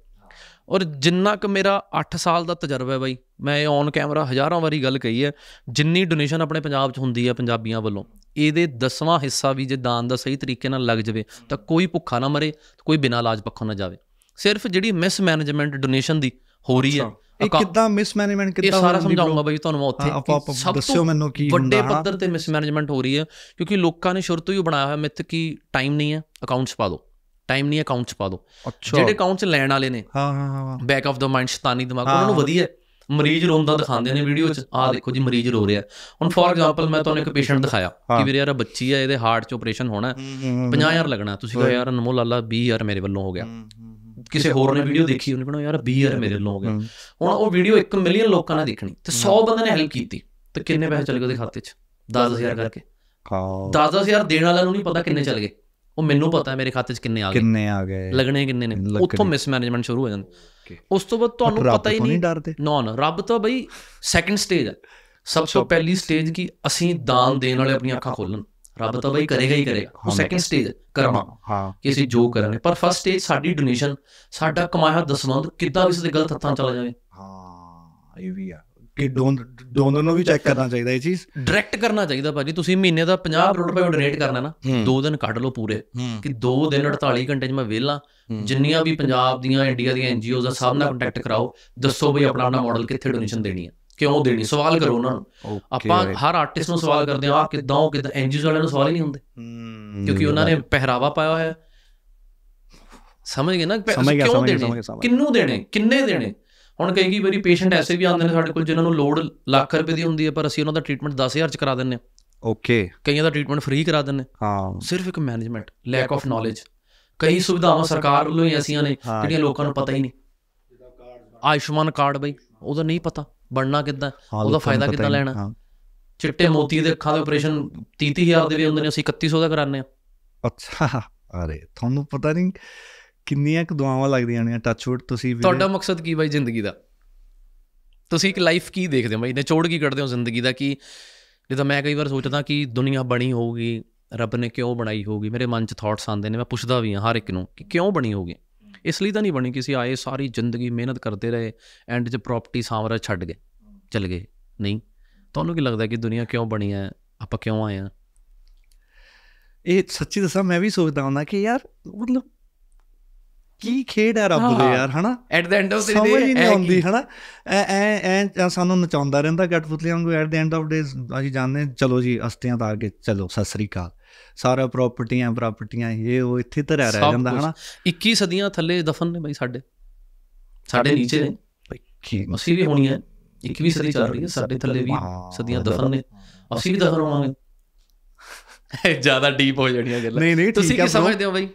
ਔਰ ਜਿੰਨਾ ਕ ਮੇਰਾ 8 ਸਾਲ ਦਾ ਤਜਰਬਾ ਹੈ ਬਈ ਮੈਂ ਇਹ ਔਨ ਕੈਮਰਾ ਹਜ਼ਾਰਾਂ ਵਾਰੀ ਗੱਲ ਕਹੀ ਹੈ ਜਿੰਨੀ ਡੋਨੇਸ਼ਨ ਆਪਣੇ ਪੰਜਾਬ 'ਚ ਹੁੰਦੀ ਹੈ ਪੰਜਾਬੀਆਂ ਵੱਲੋਂ ਇਹਦੇ ਦਸਵਾਂ ਹਿੱਸਾ ਵੀ ਜੇ ਦਾਨ ਦਾ ਸਹੀ ਤਰੀਕੇ ਨਾਲ ਲੱਗ ਜਾਵੇ ਤਾਂ ਕੋਈ ਭੁੱਖਾ ਨਾ ਮਰੇ ਕੋਈ ਬਿਨਾਂ ਇਲਾਜ ਪੱਖੋਂ ਨਾ ਜਾਵੇ ਸਿਰਫ ਜਿਹੜੀ ਮਿਸਮੈਨੇਜਮੈਂਟ ਡੋਨੇਸ਼ਨ ਦੀ ਹੋ ਰਹੀ ਹੈ ਇਹ ਕਿੱਦਾਂ ਮਿਸਮੈਨੇਜਮੈਂਟ ਕਿੱਦਾਂ ਇਹ ਸਾਰਾ ਸਮਝਾਉਂਗਾ ਬਾਈ ਤੁਹਾਨੂੰ ਮੈਂ ਉੱਥੇ ਸਭ ਦੱਸਿਓ ਮੈਨੂੰ ਕੀ ਹੁੰਦਾ ਵੱਡੇ ਪੱਧਰ ਤੇ ਮਿਸਮੈਨੇਜਮੈਂਟ ਹੋ ਰਹੀ ਹੈ ਕਿਉਂਕਿ ਲੋਕਾਂ ਨੇ ਸ਼ੁਰੂ ਤੋਂ ਹੀ ਬਣਾਇਆ ਹੋਇਆ ਮਿੱਥ ਕਿ ਟਾਈਮ ਨਹੀਂ ਹੈ ਅਕਾਊਂਟਸ ਪਾ ਦਿਓ ਟਾਈਮ ਨਹੀਂ ਅਕਾਊਂਟਸ ਪਾ ਦਿਓ ਜਿਹੜੇ ਅਕਾਊਂਟਸ ਲੈਣ ਵਾਲੇ ਨੇ ਹਾਂ ਹਾਂ ਹਾਂ ਬੈਕ ਆਫ ਦਾ ਮਾਈਂਡ ਸ਼ੈਤਾਨੀ ਦਿਮਾਗ ਉਹਨਾਂ ਨੂੰ ਵਧੀਆ ਮਰੀਜ਼ ਰੋਂਦਾ ਦਿਖਾਉਂਦੇ ਨੇ ਵੀਡੀਓ 'ਚ ਆਹ ਦੇਖੋ ਜੀ ਮਰੀਜ਼ ਰੋ ਰਿਹਾ ਹੁਣ ਫੋਰ ਐਗਜ਼ਾਮਪਲ ਮੈਂ ਤੁਹਾਨੂੰ ਇੱਕ ਪੇਸ਼ੈਂਟ ਦਿਖਾਇਆ ਕਿ ਵੀਰੇ ਯਾਰ ਬੱਚੀ ਆ ਇਹਦੇ ਹਾਰਟ 'ਚ ਆਪਰੇਸ਼ਨ ਹੋਣਾ 50000 ਲੱਗਣਾ ਤੁਸੀਂ ਕਹੋ ਯਾਰ ਅਨਮੋਲ ਲਾਲਾ 20000 ਮੇਰੇ ਵੱਲੋਂ ਹੋ ਗਿਆ ਕਿਸੇ ਹੋਰ ਨੇ ਵੀਡੀਓ ਦੇਖੀ ਉਹਨੇ ਬਣਾਇਆ ਯਾਰ ਬੀਅਰ ਮੇਰੇ ਲੋਗ ਹੈ ਹੁਣ ਉਹ ਵੀਡੀਓ 1 ਮਿਲੀਅਨ ਲੋਕਾਂ ਨੇ ਦੇਖਣੀ ਤੇ 100 ਬੰਦੇ ਨੇ ਹੈਲਪ ਕੀਤੀ ਤੇ ਕਿੰਨੇ ਪੈਸੇ ਚਲੇ ਗਏ ਉਹਦੇ ਖਾਤੇ 'ਚ 10000 ਕਰਕੇ ਹਾਂ 10000 ਦੇਣ ਵਾਲਿਆਂ ਨੂੰ ਨਹੀਂ ਪਤਾ ਕਿੰਨੇ ਚਲੇ ਗਏ ਉਹ ਮੈਨੂੰ ਪਤਾ ਹੈ ਮੇਰੇ ਖਾਤੇ 'ਚ ਕਿੰਨੇ ਆ ਗਏ ਕਿੰਨੇ ਆ ਗਏ ਲੱਗਣੇ ਕਿੰਨੇ ਨੇ ਉੱਥੋਂ ਮਿਸਮੈਨੇਜਮੈਂਟ ਸ਼ੁਰੂ ਹੋ ਜਾਂਦਾ ਉਸ ਤੋਂ ਬਾਅਦ ਤੁਹਾਨੂੰ ਪਤਾ ਹੀ ਨਹੀਂ ਨਾ ਨਾ ਰੱਬ ਤਾਂ ਬਈ ਸੈਕੰਡ ਸਟੇਜ ਹੈ ਸਭ ਤੋਂ ਪਹਿਲੀ ਸਟੇਜ ਕੀ ਅਸੀਂ ਦਾਨ ਦੇਣ ਵਾਲੇ ਆਪਣੀਆਂ ਅੱਖਾਂ ਖੋਲਣ ਰੱਬ ਤਾਂ ਬਈ ਕਰੇਗਾ ਹੀ ਕਰੇਗਾ ਉਹ ਸੈਕੰਡ ਸਟੇਜ ਕਰਮਾ ਹਾਂ ਕਿ ਅਸੀਂ ਜੋ ਕਰਾਂਗੇ ਪਰ ਫਰਸਟ ਸਟੇਜ ਸਾਡੀ ਡੋਨੇਸ਼ਨ ਸਾਡਾ ਕਮਾਇਆ ਦਸਵੰਦ ਕਿੱਦਾਂ ਕਿਸੇ ਦੇ ਗਲਤ ਹੱਥਾਂ ਚਲਾ ਜਾਵੇ ਹਾਂ ਇਹ ਵੀ ਆ ਕਿ ਡੋਨਰ ਨੂੰ ਵੀ ਚੈੱਕ ਕਰਨਾ ਚਾਹੀਦਾ ਇਹ ਚੀਜ਼ ਡਾਇਰੈਕਟ ਕਰਨਾ ਚਾਹੀਦਾ ਭਾਜੀ ਤੁਸੀਂ ਮਹੀਨੇ ਦਾ 50 ਕਰੋੜ ਰੁਪਏ ਡੋਨੇਟ ਕਰਨਾ ਨਾ ਦੋ ਦਿਨ ਕੱਢ ਲਓ ਪੂਰੇ ਕਿ ਦੋ ਦਿਨ 48 ਘੰਟੇ 'ਚ ਮੈਂ ਵਿਹਲਾ ਜਿੰਨੀਆਂ ਵੀ ਪੰਜਾਬ ਦੀਆਂ ਇੰਡੀਆ ਦੀਆਂ ਐਨਜੀਓਜ਼ ਦਾ ਸਭ ਨਾਲ ਕੰਟੈਕਟ ਕਰਾਓ ਦੱਸੋ ਬਈ ਆਪਣਾ ਆਪਣਾ ਮਾਡਲ ਕਿੱਥੇ ਡੋਨੇਸ਼ਨ ਦੇਣੀ ਹੈ ਕਿਉਂ ਦੇਣੀ ਸਵਾਲ ਕਰੋ ਉਹਨਾਂ ਨੂੰ ਆਪਾਂ ਹਰ ਆਰਟਿਸਟ ਨੂੰ ਸਵਾਲ ਕਰਦੇ ਆ ਆ ਕਿਦਾਂ ਉਹ ਕਿਦਾਂ ਐਨਜੀਓ ਵਾਲਿਆਂ ਨੂੰ ਸਵਾਲ ਹੀ ਨਹੀਂ ਹੁੰਦੇ ਕਿਉਂਕਿ ਉਹਨਾਂ ਨੇ ਪਹਿਰਾਵਾ ਪਾਇਆ ਹੋਇਆ ਸਮਝ ਗਏ ਨਾ ਕਿਉਂ ਗਿਆ ਕਿੰਨੂੰ ਦੇਣੇ ਕਿੰਨੇ ਦੇਣੇ ਹੁਣ ਕਈ ਕਈ ਵਾਰੀ ਪੇਸ਼ੈਂਟ ਐਸੇ ਵੀ ਆਉਂਦੇ ਨੇ ਸਾਡੇ ਕੋਲ ਜਿਨ੍ਹਾਂ ਨੂੰ ਲੋਡ ਲੱਖ ਰੁਪਏ ਦੀ ਹੁੰਦੀ ਹੈ ਪਰ ਅਸੀਂ ਉਹਨਾਂ ਦਾ ਟ੍ਰੀਟਮੈਂਟ 10000 ਚ ਕਰਾ ਦਿੰਨੇ ਓਕੇ ਕਈਆਂ ਦਾ ਟ੍ਰੀਟਮੈਂਟ ਫ੍ਰੀ ਕਰਾ ਦਿੰਨੇ ਹਾਂ ਸਿਰਫ ਇੱਕ ਮੈਨੇਜਮੈਂਟ ਲੈਕ ਆਫ ਨੌਲੇਜ ਕਈ ਸੁਵਿਧਾਵਾਂ ਸਰਕਾਰ ਵੱਲੋਂ ਹੀ ਐਸੀਆਂ ਨੇ ਜਿਹੜੀਆਂ ਲੋਕਾਂ ਨੂੰ ਪਤਾ ਹੀ ਨਹੀਂ ਆਯੁਸ਼ਮਾਨ ਕਾਰਡ ਬਈ ਉਹਦਾ ਨਹੀਂ ਪਤਾ ਬਣਨਾ ਕਿੱਦਾਂ ਉਹਦਾ ਫਾਇਦਾ ਕਿੱਦਾਂ ਲੈਣਾ ਚਿੱਟੇ ਮੋਤੀ ਦੇ ਅੱਖਾਂ ਦੇ ਆਪਰੇਸ਼ਨ 30000 ਦੇ ਵੀ ਹੁੰਦੇ ਨੇ ਅਸੀਂ 3100 ਦਾ ਕਰਾਨੇ ਆ ਅੱਛਾ ਅਰੇ ਤੁਹਾਨੂੰ ਪਤਾ ਨਹੀਂ ਕਿੰਨੀਆਂ ਕੁ ਦੁਆਵਾਂ ਲੱਗਦੀਆਂ ਨੇ ਟੱਚਵੁੱਡ ਤੁਸੀਂ ਵੀ ਤੁਹਾਡਾ ਮਕਸਦ ਕੀ ਬਾਈ ਜ਼ਿੰਦਗੀ ਦਾ ਤੁਸੀਂ ਇੱਕ ਲਾਈਫ ਕੀ ਦੇਖਦੇ ਹੋ ਬਾਈ ਨਿਚੋੜ ਕੀ ਕੱਢਦੇ ਹੋ ਜ਼ਿੰਦਗੀ ਦਾ ਕਿ ਜਦੋਂ ਮੈਂ ਕਈ ਵਾਰ ਸੋਚਦਾ ਕਿ ਦੁਨੀਆ ਬਣੀ ਹੋਊਗੀ ਰੱਬ ਨੇ ਕਿਉਂ ਬਣਾਈ ਹੋਊਗੀ ਮੇਰੇ ਮਨ 'ਚ ਥਾਟਸ ਆਉਂਦੇ ਨੇ ਮੈਂ ਪੁੱਛਦਾ ਵੀ ਹਾਂ ਹਰ ਇੱਕ ਨੂੰ ਕਿ ਕਿਉਂ ਬਣੀ ਹੋਊਗੀ ਇਸ ਲਈ ਤਾਂ ਨਹੀਂ ਬਣੀ ਕਿ ਆਏ ਸਾਰੀ ਜ਼ਿੰਦਗੀ ਮਿਹਨਤ ਕਰਦੇ ਰਹੇ ਐਂਡ 'ਚ ਪ੍ਰਾਪਰਟੀ ਸਾਮਰਾ ਛੱਡ ਗਏ ਚਲ ਗਏ ਨਹੀਂ ਤੁਹਾਨੂੰ ਕੀ ਲੱਗਦਾ ਕਿ ਦੁਨੀਆ ਕਿਉਂ ਬਣੀ ਹੈ ਆਪਾਂ ਕਿਉਂ ਆਏ ਆ ਇਹ ਸੱਚੀ ਦੱਸਾਂ ਮੈਂ ਵੀ ਸੋਚਦਾ ਹੁੰਦਾ ਕਿ ਯਾਰ ਮਤਲਬ ਕੀ ਖੇਡ ਹੈ ਰੱਬ ਦੇ ਯਾਰ ਹਨਾ ਐਟ ਦ ਐਂਡ ਆਫ ਦੇ ਡੇ ਸਮਝ ਨਹੀਂ ਆਉਂਦੀ ਹਨਾ ਐ ਐ ਐ ਸਾਨੂੰ ਨਚਾਉਂਦਾ ਰਹਿੰਦਾ ਗੱਟ ਪੁਤਲੀਆਂ ਵਾਂਗੂ at the end of day ਅਸੀਂ ਜਾਣਦੇ ਚਲੋ ਜੀ ਹਸਤੀਆਂ ਤਾਰ ਕੇ ਚਲੋ ਸਤਿ ਸਾਰਾ ਪ੍ਰਾਪਰਟੀਆਂ ਪ੍ਰਾਪਰਟੀਆਂ ਇਹ ਉਹ ਇੱਥੇ ਧਰਿਆ ਰਹਿ ਜਾਂਦਾ ਹਨਾ 21 ਸਦੀਆਂ ਥੱਲੇ ਦਫਨ ਨੇ ਬਈ ਸਾਡੇ ਸਾਡੇ ਨੀਚੇ ਨੇ ਬਈ ਅਸੀਂ ਵੀ ਹੋਣੀ ਹੈ 21 ਸਦੀ ਚੱਲ ਰਹੀ ਹੈ ਸਾਡੇ ਥੱਲੇ ਵੀ ਸਦੀਆਂ ਦਫਨ ਨੇ ਅਸੀਂ ਵੀ ਦਫਨ ਹੋਵਾਂਗੇ ਜਿਆਦਾ ਡੀਪ ਹੋ ਜਾਣੀਆਂ ਗੱਲਾਂ ਨਹੀਂ ਨਹੀਂ ਤੁਸੀਂ ਕੀ ਸਮਝਦੇ ਹੋ ਬਈ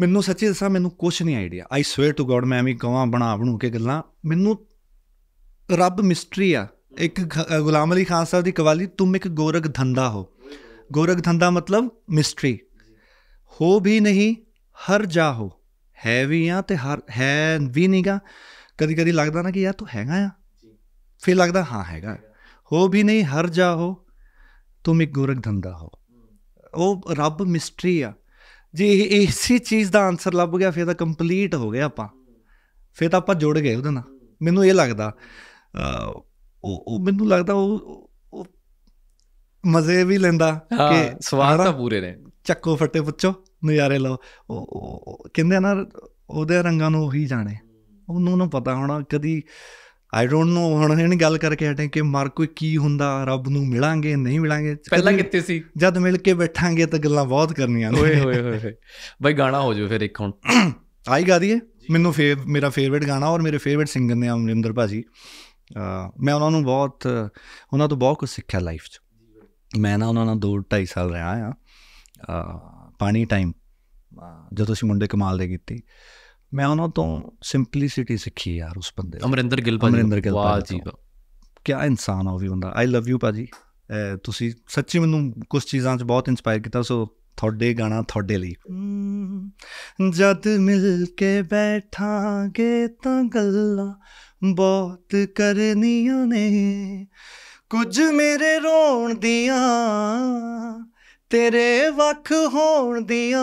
ਮੈਨੂੰ ਸੱਚੀ ਦੱਸਾਂ ਮੈਨੂੰ ਕੁਝ ਨਹੀਂ idea I swear to god ਮੈਂ ਐਵੇਂ ਕਵਾਂ ਬਣਾ ਬਣੂ ਕੇ ਗੱਲਾਂ ਮੈਨੂੰ ਰੱਬ ਮਿਸਟਰੀ ਆ ਇੱਕ ਗੁਲਾਮ ਅਲੀ ਖਾਨ ਸਾਹਿਬ ਦੀ ਕਵਾਲੀ ਤੁਮ ਇੱਕ ਗੋਰਖ ਧੰਦਾ ਹੋ ਗੋਰਖ ਧੰਦਾ ਮਤਲਬ ਮਿਸਟਰੀ ਹੋ ਵੀ ਨਹੀਂ ਹਰ ਜਾ ਹੋ ਹੈ ਵੀ ਆ ਤੇ ਹਰ ਹੈ ਵੀ ਨਹੀਂਗਾ ਕਦੀ ਕਦੀ ਲੱਗਦਾ ਨਾ ਕਿ ਯਾਰ ਤੂੰ ਹੈਗਾ ਆ ਫਿਰ ਲੱਗਦਾ ਹਾਂ ਹੈਗਾ ਹੋ ਵੀ ਨਹੀਂ ਹਰ ਜਾ ਹੋ ਤੂੰ ਇੱਕ ਗੋਰਖ ਧੰਦਾ ਹੋ ਉਹ ਰੱਬ ਮਿਸਟਰੀ ਆ ਜੇ ਇਹ ਇਸੇ ਚੀਜ਼ ਦਾ ਆਨਸਰ ਲੱਭ ਗਿਆ ਫਿਰ ਤਾਂ ਕੰਪਲੀਟ ਹੋ ਗਿਆ ਆਪਾਂ ਫਿਰ ਤਾਂ ਆਪਾਂ ਜੁੜ ਗਏ ਉਹਦੇ ਨਾਲ ਮੈਨੂੰ ਇਹ ਲੱਗਦਾ ਉਹ ਮੈਨੂੰ ਲੱਗਦਾ ਉਹ ਮਜ਼ੇ ਵੀ ਲੈਂਦਾ ਕਿ ਸਵਾਦ ਤਾਂ ਪੂਰੇ ਨੇ ਚੱਕੋ ਫੱਟੇ ਪੁੱਛੋ ਨਜ਼ਾਰੇ ਲਓ ਕਹਿੰਦੇ ਨਾ ਉਹਦੇ ਰੰਗਾਂ ਨੂੰ ਉਹੀ ਜਾਣੇ ਉਹਨੂੰ ਨੂੰ ਪਤਾ ਹੋਣਾ ਕਦੀ ਆਈ ਡੋਨਟ ਨੋ ਹੁਣ ਇਹਨੇ ਗੱਲ ਕਰਕੇ ਹਟੇ ਕਿ ਮਰ ਕੋਈ ਕੀ ਹੁੰਦਾ ਰੱਬ ਨੂੰ ਮਿਲਾਂਗੇ ਨਹੀਂ ਮਿਲਾਂਗੇ ਪਹਿਲਾਂ ਕਿੱਥੇ ਸੀ ਜਦ ਮਿਲ ਕੇ ਬੈਠਾਂਗੇ ਤਾਂ ਗੱਲਾਂ ਬਹੁਤ ਕਰਨੀਆਂ ਨੇ ਓਏ ਹੋਏ ਹੋਏ ਬਾਈ ਗਾਣਾ ਹੋ ਜਾਓ ਫਿਰ ਇੱਕ ਹੁਣ ਆਈ ਗਾ ਦਈਏ ਮੈਨੂੰ ਫੇਵ ਮੇਰਾ ਫੇਵਰਿਟ ਗਾਣਾ ਔਰ ਮੇਰੇ ਫੇਵਰਿਟ ਸਿੰਗਰ ਨੇ ਅਮਰਿੰਦਰ ਭਾਜੀ ਮੈਂ ਉਹਨਾਂ ਨੂੰ ਬਹੁਤ ਉਹਨਾਂ ਤੋਂ ਬਹੁਤ ਕੁਝ ਸਿੱਖਿਆ ਲਾਈਫ 'ਚ ਮੈਂ ਨਾ ਉਹਨਾਂ ਨਾਲ 2 2.5 ਸਾਲ ਰਿਹਾ ਆ ਪਾਣੀ ਟਾਈਮ ਜਦੋਂ ਅਸੀਂ ਮੁੰਡੇ ਕਮਾਲ ਦੇ ਕੀਤੀ ਮੈਂ ਉਹਨਾਂ ਤੋਂ ਸਿੰਪਲਿਸਿਟੀ ਸਿੱਖੀ ਯਾਰ ਉਸ ਬੰਦੇ ਅਮਰਿੰਦਰ ਗਿੱਲ ਭਾਜੀ ਅਮਰਿੰਦਰ ਗਿੱਲ ਵਾਹ ਜੀ ਕੀ ਇਨਸਾਨ ਆ ਉਹ ਵੀ ਬੰਦਾ ਆਈ ਲਵ ਯੂ ਭਾਜੀ ਤੁਸੀਂ ਸੱਚੀ ਮੈਨੂੰ ਕੁਝ ਚੀਜ਼ਾਂ 'ਚ ਬਹੁਤ ਇਨਸਪਾਇਰ ਕੀਤਾ ਸੋ ਤੁਹਾਡੇ ਗਾਣਾ ਤੁਹਾਡੇ ਲਈ ਜਦ ਮਿਲ ਕੇ ਬੈਠਾਂਗੇ ਤਾਂ ਗੱਲਾਂ ਬਹੁਤ ਕਰਨੀਆਂ ਨੇ ਕੁਝ ਮੇਰੇ ਰੋਣ ਦੀਆਂ ਤੇਰੇ ਵੱਖ ਹੋਣ ਦੀਆਂ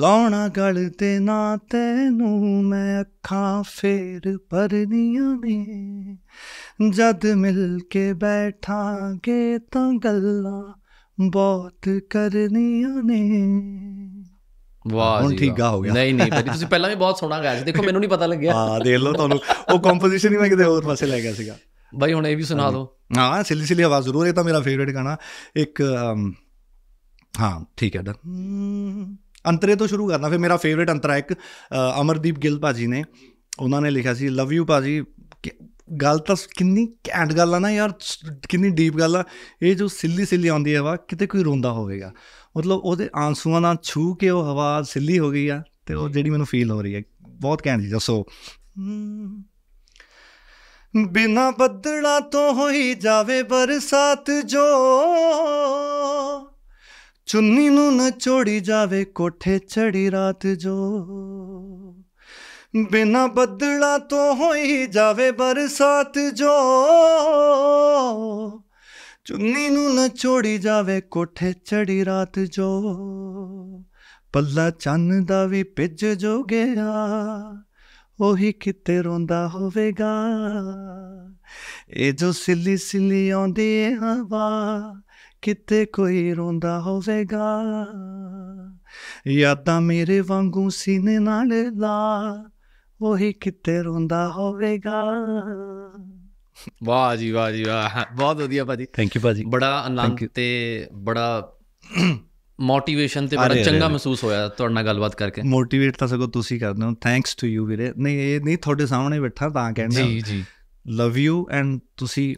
ਲਾਉਣਾ ਗਲ ਤੇ ਨਾ ਤੈਨੂੰ ਮੈਂ ਅੱਖਾਂ ਫੇਰ ਪਰਨੀਆਂ ਨੇ ਜਦ ਮਿਲ ਕੇ ਬੈਠਾਂਗੇ ਤਾਂ ਗੱਲਾਂ ਬਹੁਤ ਕਰਨੀਆਂ ਨੇ ਵਾਹ ਹੁਣ ਠੀਕ ਆ ਹੋ ਗਿਆ ਨਹੀਂ ਨਹੀਂ ਭਾਜੀ ਤੁਸੀਂ ਪਹਿਲਾਂ ਵੀ ਬਹੁਤ ਸੋਹਣਾ ਗਾਇਆ ਸੀ ਦੇਖੋ ਮੈਨੂੰ ਨਹੀਂ ਪਤਾ ਲੱਗਿਆ ਹਾਂ ਦੇਖ ਲਓ ਤੁਹਾਨੂੰ ਉਹ ਕੰਪੋਜੀਸ਼ਨ ਹੀ ਮੈਂ ਕਿਤੇ ਹੋਰ ਪਾਸੇ ਲੈ ਗਿਆ ਸੀਗਾ ਬਾਈ ਹੁਣ ਇਹ ਵੀ ਸੁਣਾ ਦਿਓ ਹਾਂ ਸਿੱਲੀ ਸਿੱਲੀ ਆਵਾਜ਼ ਜ਼ਰੂਰ ਇਹ ਤਾਂ ਮੇਰਾ ਫੇਵਰਿਟ ਗਾਣਾ ਇੱਕ ਹਾਂ ਠੀਕ ਹੈ ਦਾ ਅੰਤਰੇ ਤੋਂ ਸ਼ੁਰੂ ਕਰਨਾ ਫਿਰ ਮੇਰਾ ਫੇਵਰਿਟ ਅੰਤਰਾ ਇੱਕ ਅਮਰਦੀਪ ਗਿੱਲ ਭਾਜੀ ਨੇ ਉਹਨਾਂ ਨੇ ਲਿਖਿਆ ਸੀ ਲਵ ਯੂ ਭਾਜੀ ਗੱਲ ਤਾਂ ਕਿੰਨੀ ਕੈਂਡ ਗੱਲ ਆ ਨਾ ਯਾਰ ਕਿੰਨੀ ਡੀਪ ਗੱਲ ਆ ਇਹ ਜੋ ਸਿੱਲੀ ਸਿੱਲੀ ਆਉਂਦੀ ਹੈ ਵਾ ਕਿਤੇ ਕੋਈ ਰੋਂਦਾ ਹੋਵੇਗਾ ਮਤਲਬ ਉਹਦੇ ਆਂਸੂਆਂ ਨਾਲ ਛੂ ਕੇ ਉਹ ਹਵਾ ਸਿੱਲੀ ਹੋ ਗਈ ਆ ਤੇ ਉਹ ਜਿਹੜੀ ਮੈਨੂੰ ਫੀਲ ਹੋ ਰਹੀ ਹੈ ਬਹੁਤ ਕਹਿੰਦੀ ਦੱਸੋ ਬਿਨਾ ਬੱਦਲਾਂ ਤੋਂ ਹੋਈ ਜਾਵੇ ਬਰਸਾਤ ਜੋ ਚੁੰਨੀ ਨੂੰ ਨਾ ਛੋੜੀ ਜਾਵੇ ਕੋਠੇ ਛੜੀ ਰਾਤ ਜੋ ਬਿਨਾ ਬੱਦਲਾਂ ਤੋਂ ਹੋਈ ਜਾਵੇ ਬਰਸਾਤ ਜੋ ਚੁੰਨੀ ਨੂੰ ਨਾ ਛੋੜੀ ਜਾਵੇ ਕੋਠੇ ਚੜੀ ਰਾਤ ਜੋ ਪੱਲਾ ਚੰਨ ਦਾ ਵੀ ਪਿੱਜ ਜੋ ਗਿਆ ਉਹੀ ਕਿਤੇ ਰੋਂਦਾ ਹੋਵੇਗਾ ਇਹ ਜੋ ਸਿੱਲੀ ਸਿੱਲੀ ਆਉਂਦੀ ਹਵਾ ਕਿਤੇ ਕੋਈ ਰੋਂਦਾ ਹੋਵੇਗਾ ਜਾਂ ਤਾਂ ਮੇਰੇ ਵਾਂਗੂ ਸੀਨੇ ਨਾਲ ਲਾ ਉਹੀ ਕਿਤੇ ਰੋਂਦਾ ਹੋਵੇਗਾ ਵਾਹ ਜੀ ਵਾਹ ਜੀ ਵਾਹ ਬਹੁਤ ਵਧੀਆ ਭਾਜੀ ਥੈਂਕ ਯੂ ਭਾਜੀ ਬੜਾ ਅਨੰਦ ਤੇ ਬੜਾ ਮੋਟੀਵੇਸ਼ਨ ਤੇ ਬੜਾ ਚੰਗਾ ਮਹਿਸੂਸ ਹੋਇਆ ਤੁਹਾਡੇ ਨਾਲ ਗੱਲਬਾਤ ਕਰਕੇ ਮੋਟੀਵੇਟ ਤਾਂ ਸਗੋ ਤੁਸੀਂ ਕਰਦੇ ਹੋ ਥੈਂਕਸ ਟੂ ਯੂ ਵੀਰੇ ਨਹੀਂ ਇਹ ਨਹੀਂ ਤੁਹਾਡੇ ਸਾਹਮਣੇ ਬੈਠਾ ਤਾਂ ਕਹਿੰਦਾ ਜੀ ਜੀ ਲਵ ਯੂ ਐਂਡ ਤੁਸੀਂ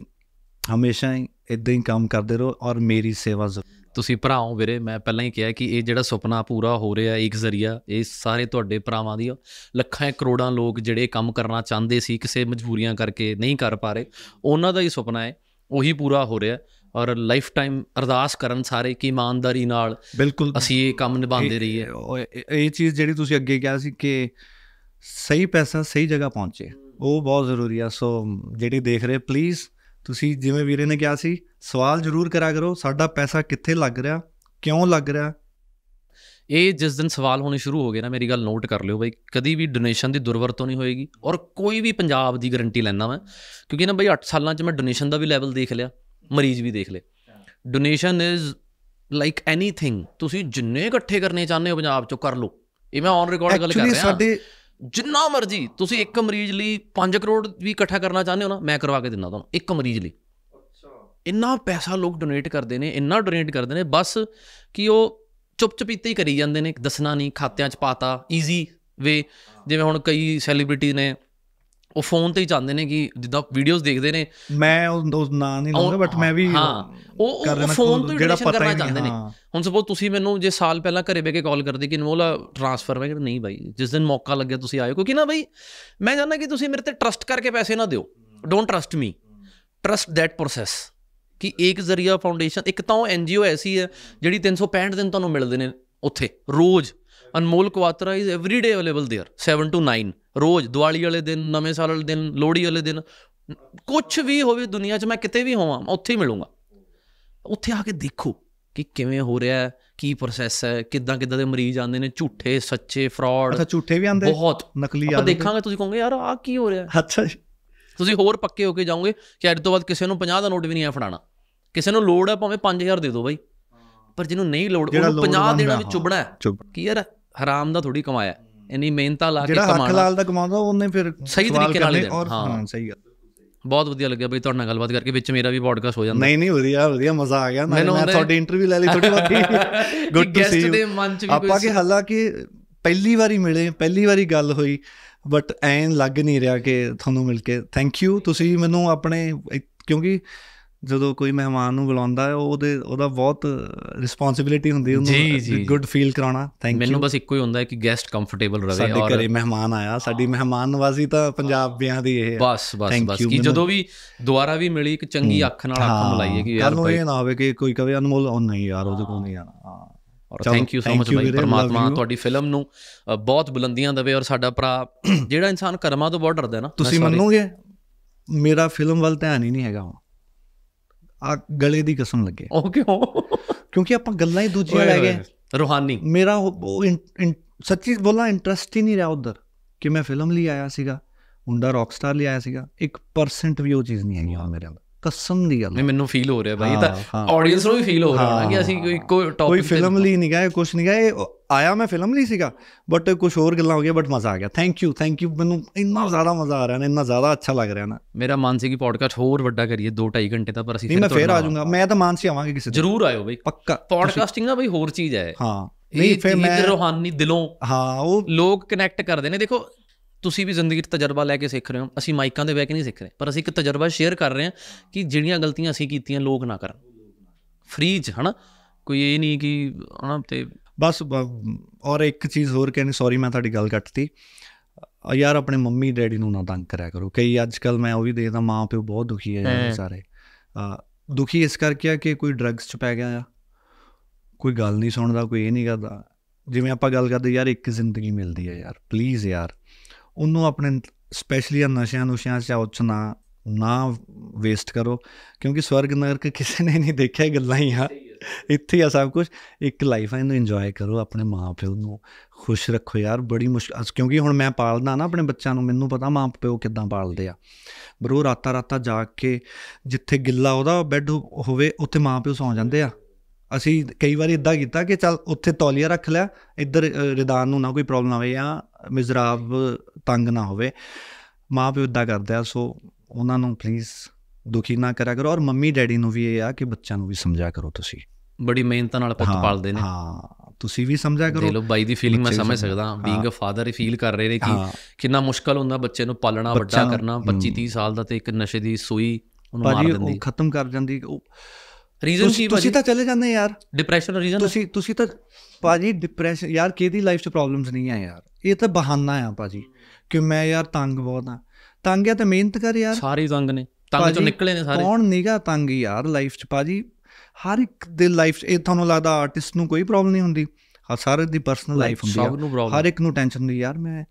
ਹਮੇਸ਼ਾ ਇਦਾਂ ਹੀ ਕੰਮ ਕਰਦੇ ਰਹੋ ਔਰ ਮੇਰੀ ਸੇਵਾ ਜ਼ਰੂਰ ਤੁਸੀਂ ਭਰਾਓ ਵੀਰੇ ਮੈਂ ਪਹਿਲਾਂ ਹੀ ਕਿਹਾ ਕਿ ਇਹ ਜਿਹੜਾ ਸੁਪਨਾ ਪੂਰਾ ਹੋ ਰਿਹਾ ਇੱਕ ਜ਼ਰੀਆ ਇਹ ਸਾਰੇ ਤੁਹਾਡੇ ਭਰਾਵਾਂ ਦੀ ਲੱਖਾਂ ਕਰੋੜਾਂ ਲੋਕ ਜਿਹੜੇ ਕੰਮ ਕਰਨਾ ਚਾਹੁੰਦੇ ਸੀ ਕਿਸੇ ਮਜਬੂਰੀਆਂ ਕਰਕੇ ਨਹੀਂ ਕਰ ਪਾ ਰਹੇ ਉਹਨਾਂ ਦਾ ਹੀ ਸੁਪਨਾ ਹੈ ਉਹੀ ਪੂਰਾ ਹੋ ਰਿਹਾ ਔਰ ਲਾਈਫ ਟਾਈਮ ਅਰਦਾਸ ਕਰਨ ਸਾਰੇ ਕਿ ਇਮਾਨਦਾਰੀ ਨਾਲ ਅਸੀਂ ਇਹ ਕੰਮ ਨਿਭਾਉਂਦੇ ਰਹੀਏ ਇਹ ਚੀਜ਼ ਜਿਹੜੀ ਤੁਸੀਂ ਅੱਗੇ ਕਿਹਾ ਸੀ ਕਿ ਸਹੀ ਪੈਸਾ ਸਹੀ ਜਗ੍ਹਾ ਪਹੁੰਚੇ ਉਹ ਬਹੁਤ ਜ਼ਰੂਰੀ ਆ ਸੋ ਜਿਹੜੇ ਦੇਖ ਰਹੇ ਪਲੀਜ਼ ਤੁਸੀਂ ਜਿਵੇਂ ਵੀਰੇ ਨੇ ਕਿਹਾ ਸੀ ਸਵਾਲ ਜ਼ਰੂਰ ਕਰਾ ਕਰੋ ਸਾਡਾ ਪੈਸਾ ਕਿੱਥੇ ਲੱਗ ਰਿਹਾ ਕਿਉਂ ਲੱਗ ਰਿਹਾ ਇਹ ਜਿਸ ਦਿਨ ਸਵਾਲ ਹੋਣੇ ਸ਼ੁਰੂ ਹੋ ਗਏ ਨਾ ਮੇਰੀ ਗੱਲ ਨੋਟ ਕਰ ਲਿਓ ਬਾਈ ਕਦੀ ਵੀ ਡੋਨੇਸ਼ਨ ਦੀ ਦੁਰਵਰਤੋਂ ਨਹੀਂ ਹੋਏਗੀ ਔਰ ਕੋਈ ਵੀ ਪੰਜਾਬ ਦੀ ਗਾਰੰਟੀ ਲੈਣਾ ਮੈਂ ਕਿਉਂਕਿ ਨਾ ਬਾਈ 8 ਸਾਲਾਂ 'ਚ ਮੈਂ ਡੋਨੇਸ਼ਨ ਦਾ ਵੀ ਲੈਵਲ ਦੇਖ ਲਿਆ ਮਰੀਜ਼ ਵੀ ਦੇਖ ਲੇ ਡੋਨੇਸ਼ਨ ਇਜ਼ ਲਾਈਕ ਐਨੀਥਿੰਗ ਤੁਸੀਂ ਜਿੰਨੇ ਇਕੱਠੇ ਕਰਨੇ ਚਾਹੁੰਦੇ ਹੋ ਪੰਜਾਬ 'ਚੋਂ ਕਰ ਲਓ ਇਹ ਮੈਂ ਔਨ ਰਿਕਾਰਡ ਗੱਲ ਕਰ ਰਿਹਾ ਐਕਚੁਅਲੀ ਸਾਡੇ ਜਿੰਨਾ ਮਰਜ਼ੀ ਤੁਸੀਂ ਇੱਕ ਮਰੀਜ਼ ਲਈ 5 ਕਰੋੜ ਵੀ ਇਕੱਠਾ ਕਰਨਾ ਚਾਹੁੰਦੇ ਹੋ ਨਾ ਮੈਂ ਕਰਵਾ ਕੇ ਦਿੰਦਾ ਤੁਹਾਨੂੰ ਇੱਕ ਮਰੀਜ਼ ਲਈ ਅੱਛਾ ਇੰਨਾ ਪੈਸਾ ਲੋਕ ਡੋਨੇਟ ਕਰਦੇ ਨੇ ਇੰਨਾ ਡੋਨੇਟ ਕਰਦੇ ਨੇ ਬਸ ਕਿ ਉਹ ਚੁੱਪ ਹੀ ਕਰੀ ਜਾਂਦੇ ਨੇ ਦੱਸਣਾ ਨਹੀਂ ਖਾਤਿਆਂ 'ਚ ਪਾਤਾ ਈਜ਼ੀ ਵੇ ਜਿਵੇਂ ਹੁਣ ਕਈ ਸੈਲੀਬ੍ਰਿਟੀ ਨੇ ਉਹ ਫੋਨ ਤੇ ਹੀ ਜਾਂਦੇ ਨੇ ਕਿ ਜਿੱਦਾਂ ਵੀਡੀਓਜ਼ ਦੇਖਦੇ ਨੇ ਮੈਂ ਉਹ ਨਾਂ ਨਹੀਂ ਲਵਾਂਗਾ ਬਟ ਮੈਂ ਵੀ ਹਾਂ ਉਹ ਫੋਨ ਤੋਂ ਜਿਹੜਾ ਪਤਾ ਹੀ ਚਾਹੁੰਦੇ ਨੇ ਹੁਣ ਸਪੋਜ਼ ਤੁਸੀਂ ਮੈਨੂੰ ਜੇ ਸਾਲ ਪਹਿਲਾਂ ਘਰੇ ਬੈ ਕੇ ਕਾਲ ਕਰਦੇ ਕਿ ਇਨਵੋਲਾ ਟ੍ਰਾਂਸਫਰ ਮੈਂ ਨਹੀਂ ਬਾਈ ਜਿਸ ਦਿਨ ਮੌਕਾ ਲੱਗਿਆ ਤੁਸੀਂ ਆਇਓ ਕਿਉਂਕਿ ਨਾ ਬਾਈ ਮੈਂ ਜਾਣਦਾ ਕਿ ਤੁਸੀਂ ਮੇਰੇ ਤੇ ਟਰਸਟ ਕਰਕੇ ਪੈਸੇ ਨਾ ਦਿਓ don't trust me trust that process ਕਿ ਇੱਕ ਜ਼ਰੀਆ ਫਾਊਂਡੇਸ਼ਨ ਇੱਕ ਤਾਂ ਉਹ ਐਨਜੀਓ ਐਸੀ ਹੈ ਜਿਹੜੀ 365 ਦਿਨ ਤੁਹਾਨੂੰ ਮਿਲਦੇ ਨੇ ਉੱਥੇ ਰੋਜ਼ Anmol Kuatra is everyday available there 7 to 9 ਰੋਜ਼ ਦੀਵਾਲੀ ਵਾਲੇ ਦਿਨ ਨਵੇਂ ਸਾਲ ਵਾਲੇ ਦਿਨ ਲੋਹੜੀ ਵਾਲੇ ਦਿਨ ਕੁਝ ਵੀ ਹੋਵੇ ਦੁਨੀਆ 'ਚ ਮੈਂ ਕਿਤੇ ਵੀ ਹੋਵਾਂ ਉੱਥੇ ਹੀ ਮਿਲੂੰਗਾ ਉੱਥੇ ਆ ਕੇ ਦੇਖੋ ਕਿ ਕਿਵੇਂ ਹੋ ਰਿਹਾ ਹੈ ਕੀ ਪ੍ਰੋਸੈਸ ਹੈ ਕਿੱਦਾਂ ਕਿੱਦਾਂ ਦੇ ਮਰੀਜ਼ ਆਉਂਦੇ ਨੇ ਝੂਠੇ ਸੱਚੇ ਫਰਾਡ ਅੱਛਾ ਝੂਠੇ ਵੀ ਆਉਂਦੇ ਬਹੁਤ ਨਕਲੀ ਆਉਂਦੇ ਦੇਖਾਂਗੇ ਤੁਸੀਂ ਕਹੋਗੇ ਯਾਰ ਆ ਕੀ ਹੋ ਰਿਹਾ ਅੱਛਾ ਜੀ ਤੁਸੀਂ ਹੋਰ ਪੱਕੇ ਹੋ ਕੇ ਜਾਓਗੇ ਕਿ ਅੱਜ ਤੋਂ ਬਾਅਦ ਕਿਸੇ ਨੂੰ 50 ਦਾ ਨੋਟ ਵੀ ਨਹੀਂ ਆ ਫੜਾਣਾ ਕਿਸੇ ਨੂੰ ਲੋੜ ਹੈ ਭਾਵੇਂ 5000 ਦੇ ਦਿਓ ਬਾਈ ਪਰ ਜਿਹਨੂੰ ਨਹੀਂ ਲੋੜ ਉਹਨੂੰ 50 ਦੇਣਾ ਵੀ ਚੁਬਣਾ ਹੈ ਕਿ ਯਾਰ ਹਰਾਮ ਦਾ ਥੋੜੀ ਕਮਾਇਆ ਇੰਨੀ ਮਿਹਨਤਾਂ ਲਾ ਕੇ ਕਮਾਉਣਾ ਜਿਹੜਾ ਹੱਕ ਲਾਲ ਦਾ ਕਮਾਉਂਦਾ ਉਹਨੇ ਫਿਰ ਸਹੀ ਤਰੀਕੇ ਨਾਲ ਹਾਂ ਸਹੀ ਗੱਲ ਬਹੁਤ ਵਧੀਆ ਲੱਗਿਆ ਬਈ ਤੁਹਾਡੇ ਨਾਲ ਗੱਲਬਾਤ ਕਰਕੇ ਵਿੱਚ ਮੇਰਾ ਵੀ ਪੋਡਕਾਸਟ ਹੋ ਜਾਂਦਾ ਨਹੀਂ ਨਹੀਂ ਵਧੀਆ ਵਧੀਆ ਮਜ਼ਾ ਆ ਗਿਆ ਮੈਂ ਤੁਹਾਡੀ ਇੰਟਰਵਿਊ ਲੈ ਲਈ ਥੋੜੀ ਬਹੁਤੀ ਗੁੱਡ ਟੂ ਸੀ ਯੂ ਦੇ ਮਨ ਚ ਵੀ ਆਪਾਂ ਕਿ ਹਾਲਾਂਕਿ ਪਹਿਲੀ ਵਾਰੀ ਮਿਲੇ ਪਹਿਲੀ ਵਾਰੀ ਗੱਲ ਹੋਈ ਬਟ ਐਨ ਲੱਗ ਨਹੀਂ ਰਿਹਾ ਕਿ ਤੁਹਾਨੂੰ ਮਿਲ ਕੇ ਥੈਂਕ ਯੂ ਤੁਸੀਂ ਮੈਨੂੰ ਆਪਣੇ ਕਿਉਂਕਿ ਜਦੋਂ ਕੋਈ ਮਹਿਮਾਨ ਨੂੰ ਬੁਲਾਉਂਦਾ ਹੈ ਉਹਦੇ ਉਹਦਾ ਬਹੁਤ ਰਿਸਪੌਂਸਿਬਿਲਟੀ ਹੁੰਦੀ ਉਹਨੂੰ ਗੁੱਡ ਫੀਲ ਕਰਾਉਣਾ ਥੈਂਕ ਯੂ ਮੈਨੂੰ ਬਸ ਇੱਕੋ ਹੀ ਹੁੰਦਾ ਹੈ ਕਿ ਗੈਸਟ ਕੰਫਰਟੇਬਲ ਰਹੇ ਸਾਡੇ ਘਰੇ ਮਹਿਮਾਨ ਆਇਆ ਸਾਡੀ ਮਹਿਮਾਨ ਨਵਾਜ਼ੀ ਤਾਂ ਪੰਜਾਬੀਆਂ ਦੀ ਇਹ ਬਸ ਬਸ ਬਸ ਕਿ ਜਦੋਂ ਵੀ ਦੁਆਰਾ ਵੀ ਮਿਲੀ ਇੱਕ ਚੰਗੀ ਅੱਖ ਨਾਲ ਅੱਖ ਮਿਲਾਈਏ ਕਿ ਯਾਰ ਕੋਈ ਇਹ ਨਾ ਹੋਵੇ ਕਿ ਕੋਈ ਕਵੇ ਅਨਮੋਲ ਉਹ ਨਹੀਂ ਯਾਰ ਉਹਦੇ ਕੋਲ ਨਹੀਂ ਹਾਂ ਔਰ ਥੈਂਕ ਯੂ ਸੋ ਮਚ ਭਾਈ ਪਰਮਾਤਮਾ ਤੁਹਾਡੀ ਫਿਲਮ ਨੂੰ ਬਹੁਤ ਬੁਲੰਦੀਆਂ ਦੇਵੇ ਔਰ ਸਾਡਾ ਭਰਾ ਜਿਹੜਾ ਇਨਸਾਨ ਕਰਮਾਂ ਤੋਂ ਬਹੁਤ ਡਰਦਾ ਹੈ ਨਾ ਤੁਸੀਂ ਮੰਨੋਗੇ ਮੇਰਾ ਫਿਲਮ ਵੱਲ ਧਿਆਨ ਹੀ ਨਹੀਂ ਹੈਗਾ ਹੁਣ ਆ ਗਲੇ ਦੀ ਕਸਮ ਲੱਗੇ ਉਹ ਕਿਉਂ ਕਿਉਂਕਿ ਆਪਾਂ ਗੱਲਾਂ ਹੀ ਦੂਜੀਆਂ ਲੈ ਗਏ ਰੋਹਾਨੀ ਮੇਰਾ ਉਹ ਸੱਚੀ ਬੋਲਾਂ ਇੰਟਰਸਟ ਹੀ ਨਹੀਂ ਰਿਹਾ ਉਧਰ ਕਿ ਮੈਂ ਫਿਲਮ ਲਈ ਆਇਆ ਸੀਗਾ ਮੁੰਡਾ ਰੌਕਸਟਾਰ ਲਈ ਆਇਆ ਸੀਗਾ 1% ਵੀ ਉਹ ਚੀਜ਼ ਨਹੀਂ ਆਈ ਹੁਣ ਮੇਰੇ ਅੰਦਰ ਕਸਮ ਦੀ ਗੱਲ ਨਹੀਂ ਮੈਨੂੰ ਫੀਲ ਹੋ ਰਿਹਾ ਬਾਈ ਤਾਂ ਆਡੀਅנס ਨੂੰ ਵੀ ਫੀਲ ਹੋ ਰਿਹਾ ਕਿ ਅਸੀਂ ਕੋਈ ਕੋਈ ਟੌਪਿਕ ਕੋਈ ਫਿਲਮ ਲਈ ਨਹੀਂ ਗਏ ਕੁਝ ਨਹੀਂ ਗਏ ਆਇਆ ਮੈਂ ਫਿਲਮ ਲਈ ਸੀਗਾ ਬਟ ਕੁਝ ਹੋਰ ਗੱਲਾਂ ਹੋ ਗਈਆਂ ਬਟ ਮਜ਼ਾ ਆ ਗਿਆ ਥੈਂਕ ਯੂ ਥੈਂਕ ਯੂ ਮੈਨੂੰ ਇੰਨਾ ਜ਼ਿਆਦਾ ਮਜ਼ਾ ਆ ਰਿਹਾ ਨਾ ਇੰਨਾ ਜ਼ਿਆਦਾ ਅੱਛਾ ਲੱਗ ਰਿਹਾ ਨਾ ਮੇਰਾ ਮਾਨਸੀ ਕੀ ਪੋਡਕਾਸਟ ਹੋਰ ਵੱਡਾ ਕਰੀਏ 2 2.5 ਘੰਟੇ ਦਾ ਪਰ ਅਸੀਂ ਫਿਰ ਮੈਂ ਫੇਰ ਆ ਜਾਊਂਗਾ ਮੈਂ ਤਾਂ ਮਾਨਸੀ ਆਵਾਂਗੇ ਕਿਸੇ ਦਿਨ ਜਰੂਰ ਆਇਓ ਬਈ ਪੱਕਾ ਪੋਡਕਾਸਟਿੰਗ ਨਾ ਬਈ ਹੋਰ ਚੀਜ਼ ਹੈ ਹਾਂ ਨਹੀਂ ਫਿਰ ਮੈਂ ਰੋਹਾਨੀ ਦਿਲੋਂ ਹਾਂ ਉਹ ਲੋਕ ਕਨੈਕਟ ਕਰਦੇ ਨੇ ਦੇਖੋ ਤੁਸੀਂ ਵੀ ਜ਼ਿੰਦਗੀ ਦੇ ਤਜਰਬਾ ਲੈ ਕੇ ਸਿੱਖ ਰਹੇ ਹੋ ਅਸੀਂ ਮਾਈਕਾਂ ਦੇ ਬਹਿ ਕੇ ਨਹੀਂ ਸਿੱਖ ਰਹੇ ਪਰ ਅਸੀਂ ਇੱਕ ਤਜਰਬਾ ਸ਼ੇਅਰ ਕਰ ਰਹੇ ਹਾਂ ਕਿ ਜਿਹੜੀਆਂ ਗਲਤੀਆਂ ਅਸੀਂ ਕੀਤੀਆਂ ਲੋਕ ਨਾ ਕਰਨ ਫ੍ਰੀ ਹਨਾ ਕੋਈ ਇਹ ਨਹੀਂ ਕਿ ਹਨਾ ਤੇ ਬਸ ਔਰ ਇੱਕ ਚੀਜ਼ ਹੋਰ ਕਹਿੰਨੀ ਸੌਰੀ ਮੈਂ ਤੁਹਾਡੀ ਗੱਲ ਕੱਟਤੀ ਯਾਰ ਆਪਣੇ ਮੰਮੀ ਡੈਡੀ ਨੂੰ ਨਾ ਤੰਗ ਕਰਿਆ ਕਰੋ ਕਈ ਅੱਜ ਕੱਲ ਮੈਂ ਉਹ ਵੀ ਦੇਖਦਾ ਮਾਂ ਪਿਓ ਬਹੁਤ ਦੁਖੀ ਹੈ ਸਾਰੇ ਦੁਖੀ ਇਸ ਕਰਕੇ ਆ ਕਿ ਕੋਈ ਡਰੱਗਸ 'ਚ ਪੈ ਗਿਆ ਆ ਕੋਈ ਗੱਲ ਨਹੀਂ ਸੁਣਦਾ ਕੋਈ ਇਹ ਨਹੀਂ ਕਰਦਾ ਜਿਵੇਂ ਆਪਾਂ ਗੱਲ ਕਰਦੇ ਯਾਰ ਇੱਕ ਜ਼ਿੰਦਗੀ ਮਿਲਦੀ ਹੈ ਯਾਰ ਪਲੀਜ਼ ਯਾਰ ਉਹਨੂੰ ਆਪਣੇ ਸਪੈਸ਼ਲੀ ਨਸ਼ਿਆਂ ਨੂੰ 'ਚ ਆਉਚ ਨਾ ਨਾ ਵੇਸਟ ਕਰੋ ਕਿਉਂਕਿ ਸਵਰਗ ਨਰਕ ਕਿਸੇ ਨੇ ਨਹੀਂ ਦੇਖਿਆ ਗੱਲਾਂ ਹੀ ਆ ਇੱਥੇ ਆ ਸਭ ਕੁਝ ਇੱਕ ਲਾਈਫ ਆ ਇਹਨੂੰ ਇੰਜੋਏ ਕਰੋ ਆਪਣੇ ਮਾਪਿਓ ਨੂੰ ਖੁਸ਼ ਰੱਖੋ ਯਾਰ ਬੜੀ ਮੁਸ਼ਕਲ ਕਿਉਂਕਿ ਹੁਣ ਮੈਂ ਪਾਲਦਾ ਨਾ ਆਪਣੇ ਬੱਚਿਆਂ ਨੂੰ ਮੈਨੂੰ ਪਤਾ ਮਾਪਿਓ ਕਿੱਦਾਂ ਪਾਲਦੇ ਆ ਬਰੋ ਰਾਤਾਂ ਰਾਤਾਂ ਜਾ ਕੇ ਜਿੱਥੇ ਗਿੱਲਾ ਉਹਦਾ ਬੈੱਡ ਹੋਵੇ ਉੱਥੇ ਮਾਪਿਓ ਸੌਂ ਜਾਂਦੇ ਆ ਅਸੀਂ ਕਈ ਵਾਰੀ ਇਦਾਂ ਕੀਤਾ ਕਿ ਚੱਲ ਉੱਥੇ ਤੌਲੀਆ ਰੱਖ ਲਿਆ ਇੱਧਰ ਰਿਦਾਨ ਨੂੰ ਨਾ ਕੋਈ ਪ੍ਰੋਬਲਮ ਆਵੇ ਜਾਂ ਮਿਜ਼ਰਾਬ ਤੰਗ ਨਾ ਹੋਵੇ ਮਾਪਿਓ ਇਦਾਂ ਕਰਦੇ ਆ ਸੋ ਉਹਨਾਂ ਨੂੰ ਪਲੀਜ਼ ਦੁਖੀ ਨਾ ਕਰਿਆ ਕਰੋ ਔਰ ਮੰਮੀ ਡੈਡੀ ਨੂੰ ਵੀ ਇਹ ਆ ਕਿ ਬੱਚਿਆਂ ਨੂੰ ਵੀ ਸਮਝਾ ਕਰੋ ਤੁਸੀਂ ਬੜੀ ਮਿਹਨਤ ਨਾਲ ਪੁੱਤ ਪਾਲਦੇ ਨੇ ਹਾਂ ਤੁਸੀਂ ਵੀ ਸਮਝਾ ਕਰੋ ਦੇ ਲੋ ਬਾਈ ਦੀ ਫੀਲਿੰਗ ਮੈਂ ਸਮਝ ਸਕਦਾ being a father he feel ਕਰ ਰਹੇ ਨੇ ਕਿ ਕਿੰਨਾ ਮੁਸ਼ਕਲ ਹੁੰਦਾ ਬੱਚੇ ਨੂੰ ਪਾਲਣਾ ਵੱਡਾ ਕਰਨਾ 25 30 ਸਾਲ ਦਾ ਤੇ ਇੱਕ ਨਸ਼ੇ ਦੀ ਸੂਈ ਉਹਨੂੰ ਮਾਰ ਦਿੰਦੀ ਉਹ ਖਤਮ ਕਰ ਜਾਂਦੀ ਉਹ ਰੀਜ਼ਨ ਕੀ ਤੁਸੀਂ ਤਾਂ ਚਲੇ ਜਾਂਦੇ ਯਾਰ ਡਿਪਰੈਸ਼ਨ ਰੀਜ਼ਨ ਤੁਸੀਂ ਤੁਸੀਂ ਤਾਂ ਪਾਜੀ ਡਿਪਰੈਸ਼ਨ ਯਾਰ ਕਿਹਦੀ ਲਾਈਫ 'ਚ ਪ੍ਰੋਬਲਮਸ ਨਹੀਂ ਆ ਯਾਰ ਇਹ ਤਾਂ ਬਹਾਨਾ ਆ ਪਾਜੀ ਕਿ ਮੈਂ ਯਾਰ ਤੰਗ ਬਹੁਤ ਆ ਤੰਗ ਆ ਤੇ ਮਿਹਨਤ ਕਰ ਯਾਰ ਸਾਰੇ ਤੰਗ ਨੇ ਤੰਗ ਚੋਂ ਨਿਕਲੇ ਨੇ ਸਾਰੇ ਕੌਣ ਨੀਗਾ ਤੰਗ ਯਾਰ ਲਾਈਫ ਚ ਪਾਜੀ ਹਰ ਇੱਕ ਦੇ ਲਾਈਫ ਇਹ ਤੁਹਾਨੂੰ ਲੱਗਦਾ ਆਰਟਿਸਟ ਨੂੰ ਕੋਈ ਪ੍ਰੋਬਲਮ ਨਹੀਂ ਹੁੰਦੀ ਆ ਸਾਰੇ ਦੀ ਪਰਸਨਲ ਲਾਈਫ ਹੁੰਦੀ ਆ ਹਰ ਇੱਕ ਨੂੰ ਟੈਨਸ਼ਨ ਹੁੰਦੀ ਯਾਰ ਮੈਂ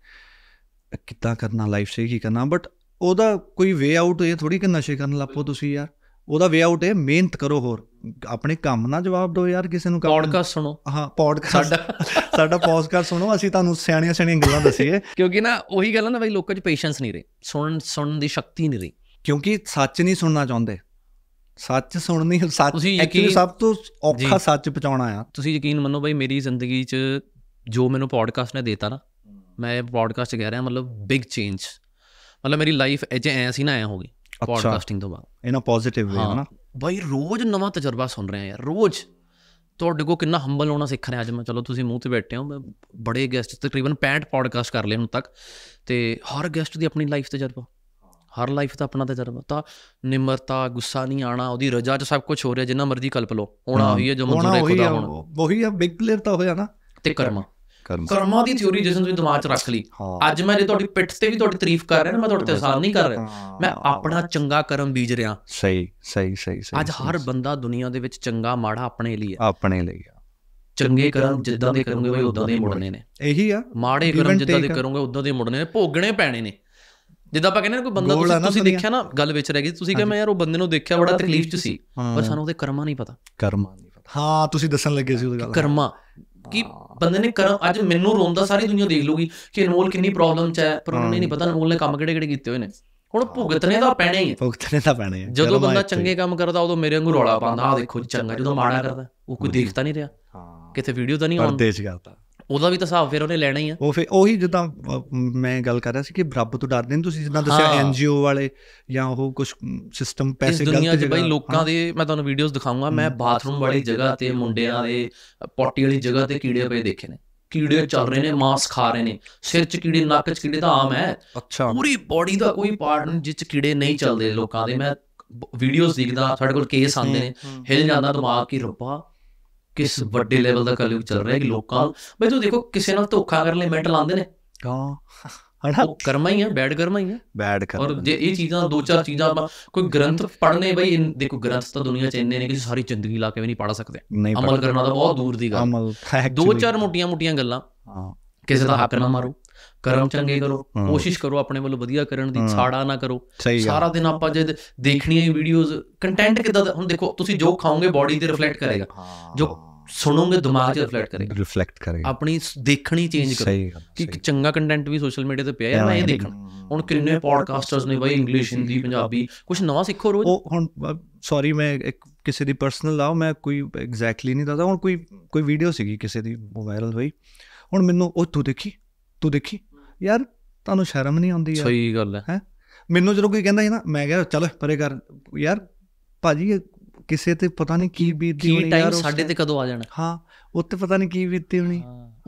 ਕਿੱਦਾਂ ਕਰਨਾ ਲਾਈਫ ਸੇ ਕੀ ਕਰਨਾ ਬਟ ਉਹਦਾ ਕੋਈ ਵੇ ਆਊਟ ਇਹ ਥੋੜੀ ਕਿ ਨਸ਼ੇ ਕਰਨ ਲੱਪੋ ਤੁਸੀਂ ਯਾਰ ਉਹਦਾ ਵੇ ਆਊਟ ਹੈ ਮਿਹਨਤ ਕਰੋ ਹੋਰ ਆਪਣੇ ਕੰਮ ਨਾਲ ਜਵਾਬ ਦਿਓ ਯਾਰ ਕਿਸੇ ਨੂੰ ਪੌਡਕਾਸਟ ਸੁਣੋ ਹਾਂ ਪੌਡਕਾਸਟ ਸਾਡਾ ਸਾਡਾ ਪੌਡਕਾਸਟ ਸੁਣੋ ਅਸੀਂ ਤੁਹਾਨੂੰ ਸਿਆਣੀਆਂ ਸਿਆਣੀਆਂ ਗੱਲਾਂ ਦੱਸੀਏ ਕਿਉਂਕਿ ਨਾ ਉਹੀ ਗੱਲ ਨਾ ਬਈ ਲੋਕਾਂ 'ਚ ਪੇਸ਼ੈਂਸ ਨਹੀਂ ਰਹੀ ਸੁਣਨ ਸੁਣਨ ਦੀ ਸ਼ਕਤੀ ਨਹੀਂ ਰਹੀ ਕਿਉਂਕਿ ਸੱਚ ਨਹੀਂ ਸੁਣਨਾ ਚਾਹੁੰਦੇ ਸੱਚ ਸੁਣਨੀ ਸੱਚ ਐਕਚੁਅਲੀ ਸਭ ਤੋਂ ਔਖਾ ਸੱਚ ਪਹੁੰਚਾਉਣਾ ਆ ਤੁਸੀਂ ਯਕੀਨ ਮੰਨੋ ਬਈ ਮੇਰੀ ਜ਼ਿੰਦਗੀ 'ਚ ਜੋ ਮੈਨੂੰ ਪੌਡਕਾਸਟ ਨੇ ਦਿੱਤਾ ਨਾ ਮੈਂ ਪੌਡਕਾਸਟ ਕਹਿ ਰਿਹਾ ਮਤਲਬ ਬਿਗ ਚੇਂਜ ਮਤਲਬ ਮੇਰੀ ਲਾਈਫ ਐਜੇ ਐ ਸੀ ਨਾ ਐ ਹੋ ਗਈ ਪੋਡਕਾਸਟਿੰਗ ਤੋਂ ਬਾਅਦ ਇਨ ਪੋਜ਼ਿਟਿਵ ਵੇ ਹਨਾ ਬਾਈ ਰੋਜ਼ ਨਵਾਂ ਤਜਰਬਾ ਸੁਣ ਰਹੇ ਆ ਯਾਰ ਰੋਜ਼ ਤੁਹਾਡੇ ਕੋ ਕਿੰਨਾ ਹੰਬਲ ਹੋਣਾ ਸਿੱਖ ਰਿਹਾ ਅੱਜ ਮੈਂ ਚਲੋ ਤੁਸੀਂ ਮੂੰਹ ਤੇ ਬੈਠੇ ਹੋ ਮੈਂ ਬੜੇ ਗੈਸਟ ਤਕਰੀਬਨ 65 ਪੋਡਕਾਸਟ ਕਰ ਲਏ ਹੁਣ ਤੱਕ ਤੇ ਹਰ ਗੈਸਟ ਦੀ ਆਪਣੀ ਲਾਈਫ ਤਜਰਬਾ ਹਰ ਲਾਈਫ ਦਾ ਆਪਣਾ ਤਜਰਬਾ ਤਾਂ ਨਿਮਰਤਾ ਗੁੱਸਾ ਨਹੀਂ ਆਣਾ ਉਹਦੀ ਰਜਾ 'ਚ ਸਭ ਕੁਝ ਹੋ ਰਿਹਾ ਜਿੰਨਾ ਮਰਜ਼ੀ ਕਲਪ ਲੋ ਹੋਣਾ ਹੋਈ ਹੈ ਜੋ ਮਨਜ਼ੂਰ ਹੈ ਖੁਦਾ ਹੋਣਾ ਉਹੀ ਆ ਬਿਗ ਪਲੇਅਰ ਤਾਂ ਹੋਇਆ ਨਾ ਤੇ ਕਰਮਾ ਕਰਮਾਂ ਦੀ ਥਿਉਰੀ ਜਿਸ ਨੂੰ ਤੁਸੀਂ ਦਿਮਾਗ 'ਚ ਰੱਖ ਲਈ ਅੱਜ ਮੈਂ ਜੇ ਤੁਹਾਡੀ ਪਿੱਠ ਤੇ ਵੀ ਤੁਹਾਡੀ ਤਾਰੀਫ ਕਰ ਰਿਹਾ ਨਾ ਮੈਂ ਤੁਹਾਡੇ ਤੇ ਅਸਾਨ ਨਹੀਂ ਕਰ ਰਿਹਾ ਮੈਂ ਆਪਣਾ ਚੰਗਾ ਕਰਮ ਬੀਜ ਰਿਹਾ ਸਹੀ ਸਹੀ ਸਹੀ ਸਹੀ ਅੱਜ ਹਰ ਬੰਦਾ ਦੁਨੀਆ ਦੇ ਵਿੱਚ ਚੰਗਾ ਮਾੜਾ ਆਪਣੇ ਲਈ ਹੈ ਆਪਣੇ ਲਈ ਚੰਗੇ ਕਰਮ ਜਿੱਦਾਂ ਦੇ ਕਰੋਗੇ ਬਈ ਉਦਾਂ ਦੇ ਮੁੜਨੇ ਨੇ ਇਹੀ ਆ ਮਾੜੇ ਕਰਮ ਜਿੱਦਾਂ ਦੇ ਕਰੋਗੇ ਉਦਾਂ ਦੇ ਮੁੜਨੇ ਨੇ ਭੋਗਣੇ ਪੈਣੇ ਨੇ ਜਿੱਦਾਂ ਆਪਾਂ ਕਹਿੰਦੇ ਨਾ ਕੋਈ ਬੰਦਾ ਤੁਸੀਂ ਤੁਸੀਂ ਦੇਖਿਆ ਨਾ ਗੱਲ ਵਿੱਚ ਰਹਿ ਗਈ ਤੁਸੀਂ ਕਹਿੰਦੇ ਮੈਂ ਯਾਰ ਉਹ ਬੰਦੇ ਨੂੰ ਦੇਖਿਆ ਬੜਾ ਤਕਲੀਫ 'ਚ ਸੀ ਪਰ ਸਾਨੂੰ ਉਹਦੇ ਕਰਮਾਂ ਨਹੀਂ ਪਤਾ ਕਰਮਾਂ ਨਹੀਂ ਪਤਾ ਹਾਂ ਤੁਸੀਂ ਦੱਸਣ ਲੱਗੇ ਸੀ ਉਹ ਗੱਲ ਕਰਮਾਂ ਕਿ ਬੰਦੇ ਨੇ ਕਰ ਅੱਜ ਮੈਨੂੰ ਰੋਂਦਾ ਸਾਰੀ ਦੁਨੀਆ ਦੇਖ ਲੂਗੀ ਕਿ ਅਨਮੋਲ ਕਿੰਨੀ ਪ੍ਰੋਬਲਮ ਚ ਹੈ ਪਰ ਉਹਨਾਂ ਨੇ ਨਹੀਂ ਪਤਾ ਅਨਮੋਲ ਨੇ ਕੰਮ ਕਿਹੜੇ ਕਿਹੜੇ ਕੀਤੇ ਹੋਏ ਨੇ ਹੁਣ ਭੁਗਤਨੇ ਦਾ ਪੈਣਾ ਹੀ ਹੈ ਭੁਗਤਨੇ ਦਾ ਪੈਣਾ ਹੈ ਜਦੋਂ ਬੰਦਾ ਚੰਗੇ ਕੰਮ ਕਰਦਾ ਉਦੋਂ ਮੇਰੇ ਵਾਂਗੂ ਰੌਲਾ ਪਾਉਂਦਾ ਆ ਦੇਖੋ ਚੰਗਾ ਜਦੋਂ ਮਾੜਾ ਕਰਦਾ ਉਹ ਕੋਈ ਦੇਖਦਾ ਨਹੀਂ ਰਿਹਾ ਹਾਂ ਕਿਤੇ ਵੀਡੀਓ ਤਾਂ ਨਹੀਂ ਆਉਂਦੀ ਪਰਦੇਸ਼ ਕਰਦਾ ਉਹਦਾ ਵੀ ਤਾਂ ਹਿਸਾਬ ਫਿਰ ਉਹਨੇ ਲੈਣਾ ਹੀ ਆ ਉਹ ਫਿਰ ਉਹੀ ਜਿੱਦਾਂ ਮੈਂ ਗੱਲ ਕਰ ਰਿਹਾ ਸੀ ਕਿ ਰੱਬ ਤੋਂ ਡਰਦੇ ਨੇ ਤੁਸੀਂ ਜਿੱਦਾਂ ਦੱਸਿਆ ਐਨਜੀਓ ਵਾਲੇ ਜਾਂ ਉਹ ਕੁਝ ਸਿਸਟਮ ਪੈਸੇ ਗਲਤ ਦੁਨੀਆ 'ਚ ਬਈ ਲੋਕਾਂ ਦੇ ਮੈਂ ਤੁਹਾਨੂੰ ਵੀਡੀਓਜ਼ ਦਿਖਾਉਂਗਾ ਮੈਂ ਬਾਥਰੂਮ ਵਾਲੀ ਜਗ੍ਹਾ ਤੇ ਮੁੰਡਿਆਂ ਦੇ ਪੋਟੀ ਵਾਲੀ ਜਗ੍ਹਾ ਤੇ ਕੀੜੇ ਪਏ ਦੇਖੇ ਨੇ ਕੀੜੇ ਚੱਲ ਰਹੇ ਨੇ ਮਾਸ ਖਾ ਰਹੇ ਨੇ ਸਿਰ 'ਚ ਕੀੜੇ ਨੱਕ 'ਚ ਕੀੜੇ ਤਾਂ ਆਮ ਹੈ ਅੱਛਾ ਪੂਰੀ ਬਾਡੀ ਦਾ ਕੋਈ ਪਾਰਟ ਨਹੀਂ ਜਿੱਥੇ ਕੀੜੇ ਨਹੀਂ ਚੱਲਦੇ ਲੋਕਾਂ ਦੇ ਮੈਂ ਵੀਡੀਓਜ਼ ਦੇਖਦਾ ਸਾਡੇ ਕੋਲ ਕੇਸ ਆਉਂਦੇ ਨੇ ਹਿਲ ਜਾਂਦਾ ਦਿਮਾਗ ਕੀ ਰੱਬਾ ਕਿਸ ਵੱਡੇ ਲੈਵਲ ਦਾ ਕਲਯੁਗ ਚੱਲ ਰਿਹਾ ਹੈ ਕਿ ਲੋਕਾਂ ਬਈ ਤੂੰ ਦੇਖੋ ਕਿਸੇ ਨਾਲ ਧੋਖਾ ਕਰਨ ਲਈ ਮੈਂਟਲ ਆਉਂਦੇ ਨੇ ਹਾਂ ਹਣਾ ਕਰਮਾ ਹੀ ਹੈ ਬੈਡ ਕਰਮਾ ਹੀ ਹੈ ਬੈਡ ਕਰਮਾ ਔਰ ਜੇ ਇਹ ਚੀਜ਼ਾਂ ਦੋ ਚਾਰ ਚੀਜ਼ਾਂ ਆਪਾਂ ਕੋਈ ਗ੍ਰੰਥ ਪੜ੍ਹਨੇ ਬਈ ਦੇਖੋ ਗ੍ਰੰਥ ਤਾਂ ਦੁਨੀਆ 'ਚ ਇੰਨੇ ਨੇ ਕਿ ਸਾਰੀ ਜ਼ਿੰਦਗੀ ਲਾ ਕੇ ਵੀ ਨਹੀਂ ਪੜ੍ਹ ਸਕਦੇ ਅਮਲ ਕਰਨਾ ਤਾਂ ਬਹੁਤ ਦੂਰ ਦੀ ਗੱਲ ਦੋ ਚਾਰ ਮੋਟੀਆਂ-ਮੋਟੀਆਂ ਗੱਲਾਂ ਹਾਂ ਕਿਸੇ ਦਾ ਹੱਕ ਨਾ ਮਾਰੋ ਕਰਮ ਚੰਗੇ ਕਰੋ ਕੋਸ਼ਿਸ਼ ਕਰੋ ਆਪਣੇ ਵੱਲੋਂ ਵਧੀਆ ਕਰਨ ਦੀ ਛਾੜਾ ਨਾ ਕਰੋ ਸਾਰਾ ਦਿਨ ਆਪਾਂ ਜੇ ਦੇਖਣੀਆਂ ਹੀ ਵੀਡੀਓਜ਼ ਕੰਟੈਂਟ ਕਿਦਾਂ ਹੁਣ ਦੇਖੋ ਤੁਸੀਂ ਜੋ ਖਾਓਗੇ ਬਾਡੀ ਤੇ ਰਿਫਲੈਕਟ ਕਰੇਗਾ ਜੋ ਸੁਣੋਗੇ ਦਿਮਾਗ 'ਚ ਰਿਫਲੈਕਟ ਕਰੇਗਾ ਰਿਫਲੈਕਟ ਕਰੇਗਾ ਆਪਣੀ ਦੇਖਣੀ ਚੇਂਜ ਕਰੋ ਕਿ ਚੰਗਾ ਕੰਟੈਂਟ ਵੀ ਸੋਸ਼ਲ ਮੀਡੀਆ ਤੇ ਪਿਆ ਹੈ ਮੈਂ ਇਹ ਦੇਖਣਾ ਹੁਣ ਕਿੰਨੇ ਪੋਡਕਾਸਟਰਸ ਨੇ ਬਈ ਇੰਗਲਿਸ਼ ਹਿੰਦੀ ਪੰਜਾਬੀ ਕੁਝ ਨਵਾਂ ਸਿੱਖੋ ਰੋਜ਼ ਉਹ ਹੁਣ ਸੌਰੀ ਮੈਂ ਇੱਕ ਕਿਸੇ ਦੀ ਪਰਸਨਲ ਲਾਉ ਮੈਂ ਕੋਈ ਐਗਜ਼ੈਕਟਲੀ ਨਹੀਂ ਦੱਸਦਾ ਹੁਣ ਕੋਈ ਕੋਈ ਵੀਡੀਓ ਸੀਗੀ ਕਿਸੇ ਦੀ ਉਹ ਵਾਇਰਲ ਹੋਈ ਹੁਣ ਮੈਨੂੰ ਉਹ ਤੂੰ ਦੇਖੀ ਤੂੰ ਦੇਖੀ ਯਾਰ ਤੁਹਾਨੂੰ ਸ਼ਰਮ ਨਹੀਂ ਆਉਂਦੀ ਯਾਰ ਸਹੀ ਗੱਲ ਹੈ ਹੈ ਮੈਨੂੰ ਜਦੋਂ ਕੋਈ ਕਹਿੰਦਾ ਹੈ ਨਾ ਮੈਂ ਕਹਿੰਦਾ ਚਲ ਪਰੇ ਕਰ ਯਾਰ ਭਾਜੀ ਕਿਸੇ ਤੇ ਪਤਾ ਨਹੀਂ ਕੀ ਬੀਤਦੀ ਹੋਣੀ ਯਾਰ ਸਾਡੇ ਤੇ ਕਦੋਂ ਆ ਜਾਣਾ ਹਾਂ ਉੱਤੇ ਪਤਾ ਨਹੀਂ ਕੀ ਬੀਤਦੀ ਹੋਣੀ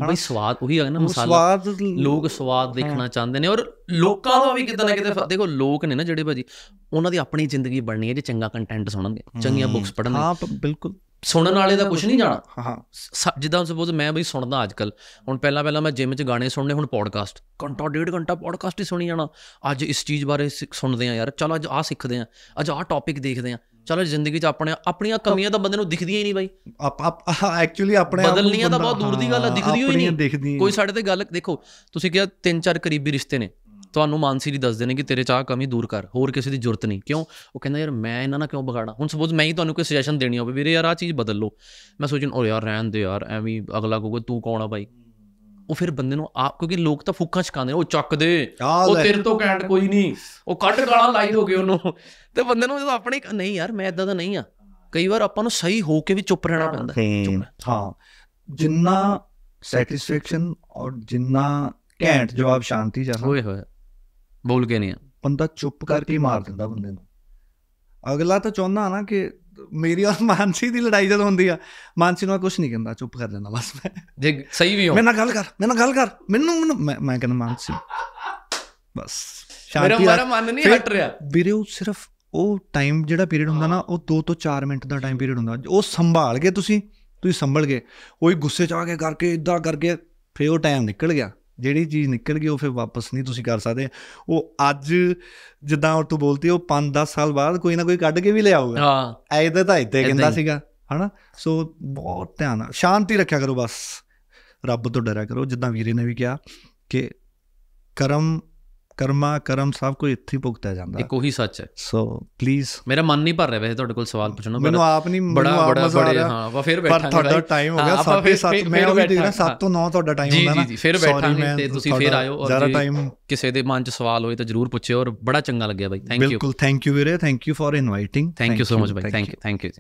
ਬਈ ਸਵਾਦ ਉਹੀ ਹੈ ਨਾ ਮਸਾਲਾ ਲੋਕ ਸਵਾਦ ਦੇਖਣਾ ਚਾਹੁੰਦੇ ਨੇ ਔਰ ਲੋਕਾਂ ਦਾ ਵੀ ਕਿਤੇ ਨਾ ਕਿਤੇ ਦੇਖੋ ਲੋਕ ਨੇ ਨਾ ਜਿਹੜੇ ਭਾਜੀ ਉਹਨਾਂ ਦੀ ਆਪਣੀ ਜ਼ਿੰਦਗੀ ਬਣਨੀ ਹੈ ਜੇ ਚੰਗਾ ਕੰਟੈਂਟ ਸੁਣਨਗੇ ਚੰਗੀਆਂ ਬੁੱਕਸ ਪੜ੍ਹਨਗੇ ਹਾਂ ਬਿਲਕੁਲ ਸੁਣਨ ਵਾਲੇ ਦਾ ਕੁਝ ਨਹੀਂ ਜਾਣਾ ਹਾਂ ਜਿੱਦਾਂ ਸਪੋਜ਼ ਮੈਂ ਬਈ ਸੁਣਦਾ ਅੱਜਕੱਲ ਹੁਣ ਪਹਿਲਾਂ ਪਹਿਲਾਂ ਮੈਂ ਜਿਮ 'ਚ ਗਾਣੇ ਸੁਣਨੇ ਹੁਣ ਪੋਡਕਾਸਟ ਘੰਟਾ ਡੇਢ ਘੰਟਾ ਪੋਡਕਾਸਟ ਹੀ ਸੁਣੀ ਜਾਣਾ ਅੱਜ ਇਸ ਚੀਜ਼ ਬਾਰੇ ਸੁਣਦੇ ਆ ਯਾਰ ਚਲੋ ਅੱਜ ਆ ਸਿੱਖਦੇ ਆ ਅੱਜ ਆ ਟੌਪਿਕ ਦੇਖਦੇ ਆ ਚਲੋ ਜ਼ਿੰਦਗੀ 'ਚ ਆਪਣੇ ਆਪਣੀਆਂ ਕਮੀਆਂ ਤਾਂ ਬੰਦੇ ਨੂੰ ਦਿਖਦੀਆਂ ਹੀ ਨਹੀਂ ਬਾਈ ਐਕਚੁਅਲੀ ਆਪਣੇ ਬਦਲਣੀਆਂ ਤਾਂ ਬਹੁਤ ਦੂਰ ਦੀ ਗੱਲ ਆ ਦਿਖਦੀ ਹੋਈ ਨਹੀਂ ਕੋਈ ਸਾਡੇ ਤੇ ਗੱਲ ਦੇਖੋ ਤੁਸੀਂ ਕਿਹਾ ਤਿੰਨ ਚਾਰ ਕਰੀਬੀ ਰਿਸ਼ਤੇ ਨੇ ਤੁਹਾਨੂੰ ਮਾਨਸੀ ਦੀ ਦੱਸਦੇ ਨੇ ਕਿ ਤੇਰੇ ਚਾਹ ਕਮੀ ਦੂਰ ਕਰ ਹੋਰ ਕਿਸੇ ਦੀ ਜ਼ਰੂਰਤ ਨਹੀਂ ਕਿਉਂ ਉਹ ਕਹਿੰਦਾ ਯਾਰ ਮੈਂ ਇਹਨਾਂ ਨਾਲ ਕਿਉਂ ਵਿਗਾੜਾਂ ਹੁਣ ਸਪੋਜ਼ ਮੈਂ ਹੀ ਤੁਹਾਨੂੰ ਕੋਈ ਸੁਜੈਸ਼ਨ ਦੇਣੀ ਹੋਵੇ ਵੀਰੇ ਯਾਰ ਆ ਚੀਜ਼ ਬਦਲ ਲਓ ਮੈਂ ਸੋਚਣ ਉਹ ਯਾਰ ਰਹਿਣ ਦੇ ਯਾਰ ਐਵੇਂ ਅਗਲਾ ਕਹੂਗਾ ਤੂੰ ਕੌਣ ਆ ਬਾਈ ਉਹ ਫਿਰ ਬੰਦੇ ਨੂੰ ਆਪ ਕਿਉਂਕਿ ਲੋਕ ਤਾਂ ਫੁੱਕਾ ਛਕਾਉਂਦੇ ਉਹ ਚੱਕ ਦੇ ਉਹ ਤੇਰੇ ਤੋਂ ਕੈਂਟ ਕੋਈ ਨਹੀਂ ਉਹ ਕੱਢ ਗਾਲਾਂ ਲਾਈ ਦੋਗੇ ਉਹਨੂੰ ਤੇ ਬੰਦੇ ਨੂੰ ਜਦੋਂ ਆਪਣੇ ਨਹੀਂ ਯਾਰ ਮੈਂ ਇਦਾਂ ਦਾ ਨਹੀਂ ਆ ਕਈ ਵਾਰ ਆਪਾਂ ਨੂੰ ਸਹੀ ਹੋ ਕੇ ਵੀ ਚੁੱਪ ਰਹਿਣਾ ਪੈਂਦਾ ਹਾਂ ਜਿੰਨਾ ਸੈਟੀਸਫੈਕਸ਼ਨ ਔਰ ਜਿੰਨਾ ਕੈਂਟ ਜਵਾਬ ਸ਼ਾਂਤੀ ਜਾਂ ਹੋਏ ਹੋਏ ਬੋਲ ਕੇ ਨਹੀਂ ਆ ਬੰਦਾ ਚੁੱਪ ਕਰਕੇ ਮਾਰ ਦਿੰਦਾ ਬੰਦੇ ਨੂੰ ਅਗਲਾ ਤਾਂ ਚਾਹੁੰਦਾ ਨਾ ਕਿ ਮੇਰੀ ਔਰ ਮਾਨਸੀ ਦੀ ਲੜਾਈ ਜਦੋਂ ਹੁੰਦੀ ਆ ਮਾਨਸੀ ਨੂੰ ਕੁਝ ਨਹੀਂ ਕਹਿੰਦਾ ਚੁੱਪ ਕਰ ਜਾਂਦਾ ਬਸ ਮੈਂ ਜੇ ਸਹੀ ਵੀ ਹੋ ਮੈਂ ਨਾ ਗੱਲ ਕਰ ਮੈਂ ਨਾ ਗੱਲ ਕਰ ਮੈਨੂੰ ਮੈਂ ਕਹਿੰਦਾ ਮਾਨਸੀ ਬਸ ਮੇਰਾ ਮੇਰਾ ਮਨ ਨਹੀਂ ਹਟ ਰਿਹਾ ਵੀਰੇ ਉਹ ਸਿਰਫ ਉਹ ਟਾਈਮ ਜਿਹੜਾ ਪੀਰੀਅਡ ਹੁੰਦਾ ਨਾ ਉਹ 2 ਤੋਂ 4 ਮਿੰਟ ਦਾ ਟਾਈਮ ਪੀਰੀਅਡ ਹੁੰਦਾ ਉਹ ਸੰਭਾਲ ਕੇ ਤੁਸੀਂ ਤੁਸੀਂ ਸੰਭਲ ਗਏ ਹੀ ਗੁੱਸੇ ਚ ਆ ਕੇ ਕਰਕੇ ਇਦਾਂ ਕਰਕੇ ਫੇਰ ਉਹ ਟਾਈਮ ਨਿਕਲ ਗਿਆ ਜਿਹੜੀ ਚੀਜ਼ ਨਿਕਲ ਗਈ ਉਹ ਫਿਰ ਵਾਪਸ ਨਹੀਂ ਤੁਸੀਂ ਕਰ ਸਕਦੇ ਉਹ ਅੱਜ ਜਿੱਦਾਂ ਉਹ ਤੂੰ ਬੋਲਦੀ ਉਹ 5-10 ਸਾਲ ਬਾਅਦ ਕੋਈ ਨਾ ਕੋਈ ਕੱਢ ਕੇ ਵੀ ਲਿਆਊਗਾ ਹਾਂ ਐਦਾਂ ਤਾਂ ਇੱਥੇ ਕਹਿੰਦਾ ਸੀਗਾ ਹਨਾ ਸੋ ਬਹੁਤ ਧਿਆਨ ਨਾਲ ਸ਼ਾਂਤੀ ਰੱਖਿਆ ਕਰੋ ਬਸ ਰੱਬ ਤੋਂ ਡਰਿਆ ਕਰੋ ਜਿੱਦਾਂ ਵੀਰੇ ਨੇ ਵੀ ਕਿਹਾ ਕਿ ਕਰਮ ਕਰਮਾ ਕਰਮ ਸਭ ਕੁਝ ਇੱਥੇ ਹੀ ਭੁਗਤਿਆ ਜਾਂਦਾ ਇੱਕੋ ਹੀ ਸੱਚ ਹੈ ਸੋ ਪਲੀਜ਼ ਮੇਰਾ ਮਨ ਨਹੀਂ ਭਰ ਰਿਹਾ ਵੈਸੇ ਤੁਹਾਡੇ ਕੋਲ ਸਵਾਲ ਪੁੱਛਣਾ ਮੈਨੂੰ ਆਪ ਨਹੀਂ ਬੜਾ ਬੜਾ ਹਾਂ ਵਾ ਫਿਰ ਬੈਠਾਂਗੇ ਪਰ ਤੁਹਾਡਾ ਟਾਈਮ ਹੋ ਗਿਆ 7:30 ਮੈਂ ਉਹ ਦੇਖ ਰਿਹਾ 7 ਤੋਂ 9 ਤੁਹਾਡਾ ਟਾਈਮ ਹੁੰਦਾ ਨਾ ਜੀ ਜੀ ਫਿਰ ਬੈਠਾਂਗੇ ਤੇ ਤੁਸੀਂ ਫਿਰ ਆਇਓ ਔਰ ਕਿਸੇ ਦੇ ਮਨ 'ਚ ਸਵਾਲ ਹੋਏ ਤਾਂ ਜਰੂਰ ਪੁੱਛਿਓ ਔਰ ਬੜਾ ਚੰਗਾ ਲੱਗਿਆ ਬਾਈ ਥੈਂਕ ਯੂ ਬਿਲਕੁਲ ਥੈਂਕ ਯੂ ਵੀਰੇ thank you for inviting thank you so much ਬਾਈ ਥੈਂਕ ਯੂ ਥੈਂਕ ਯੂ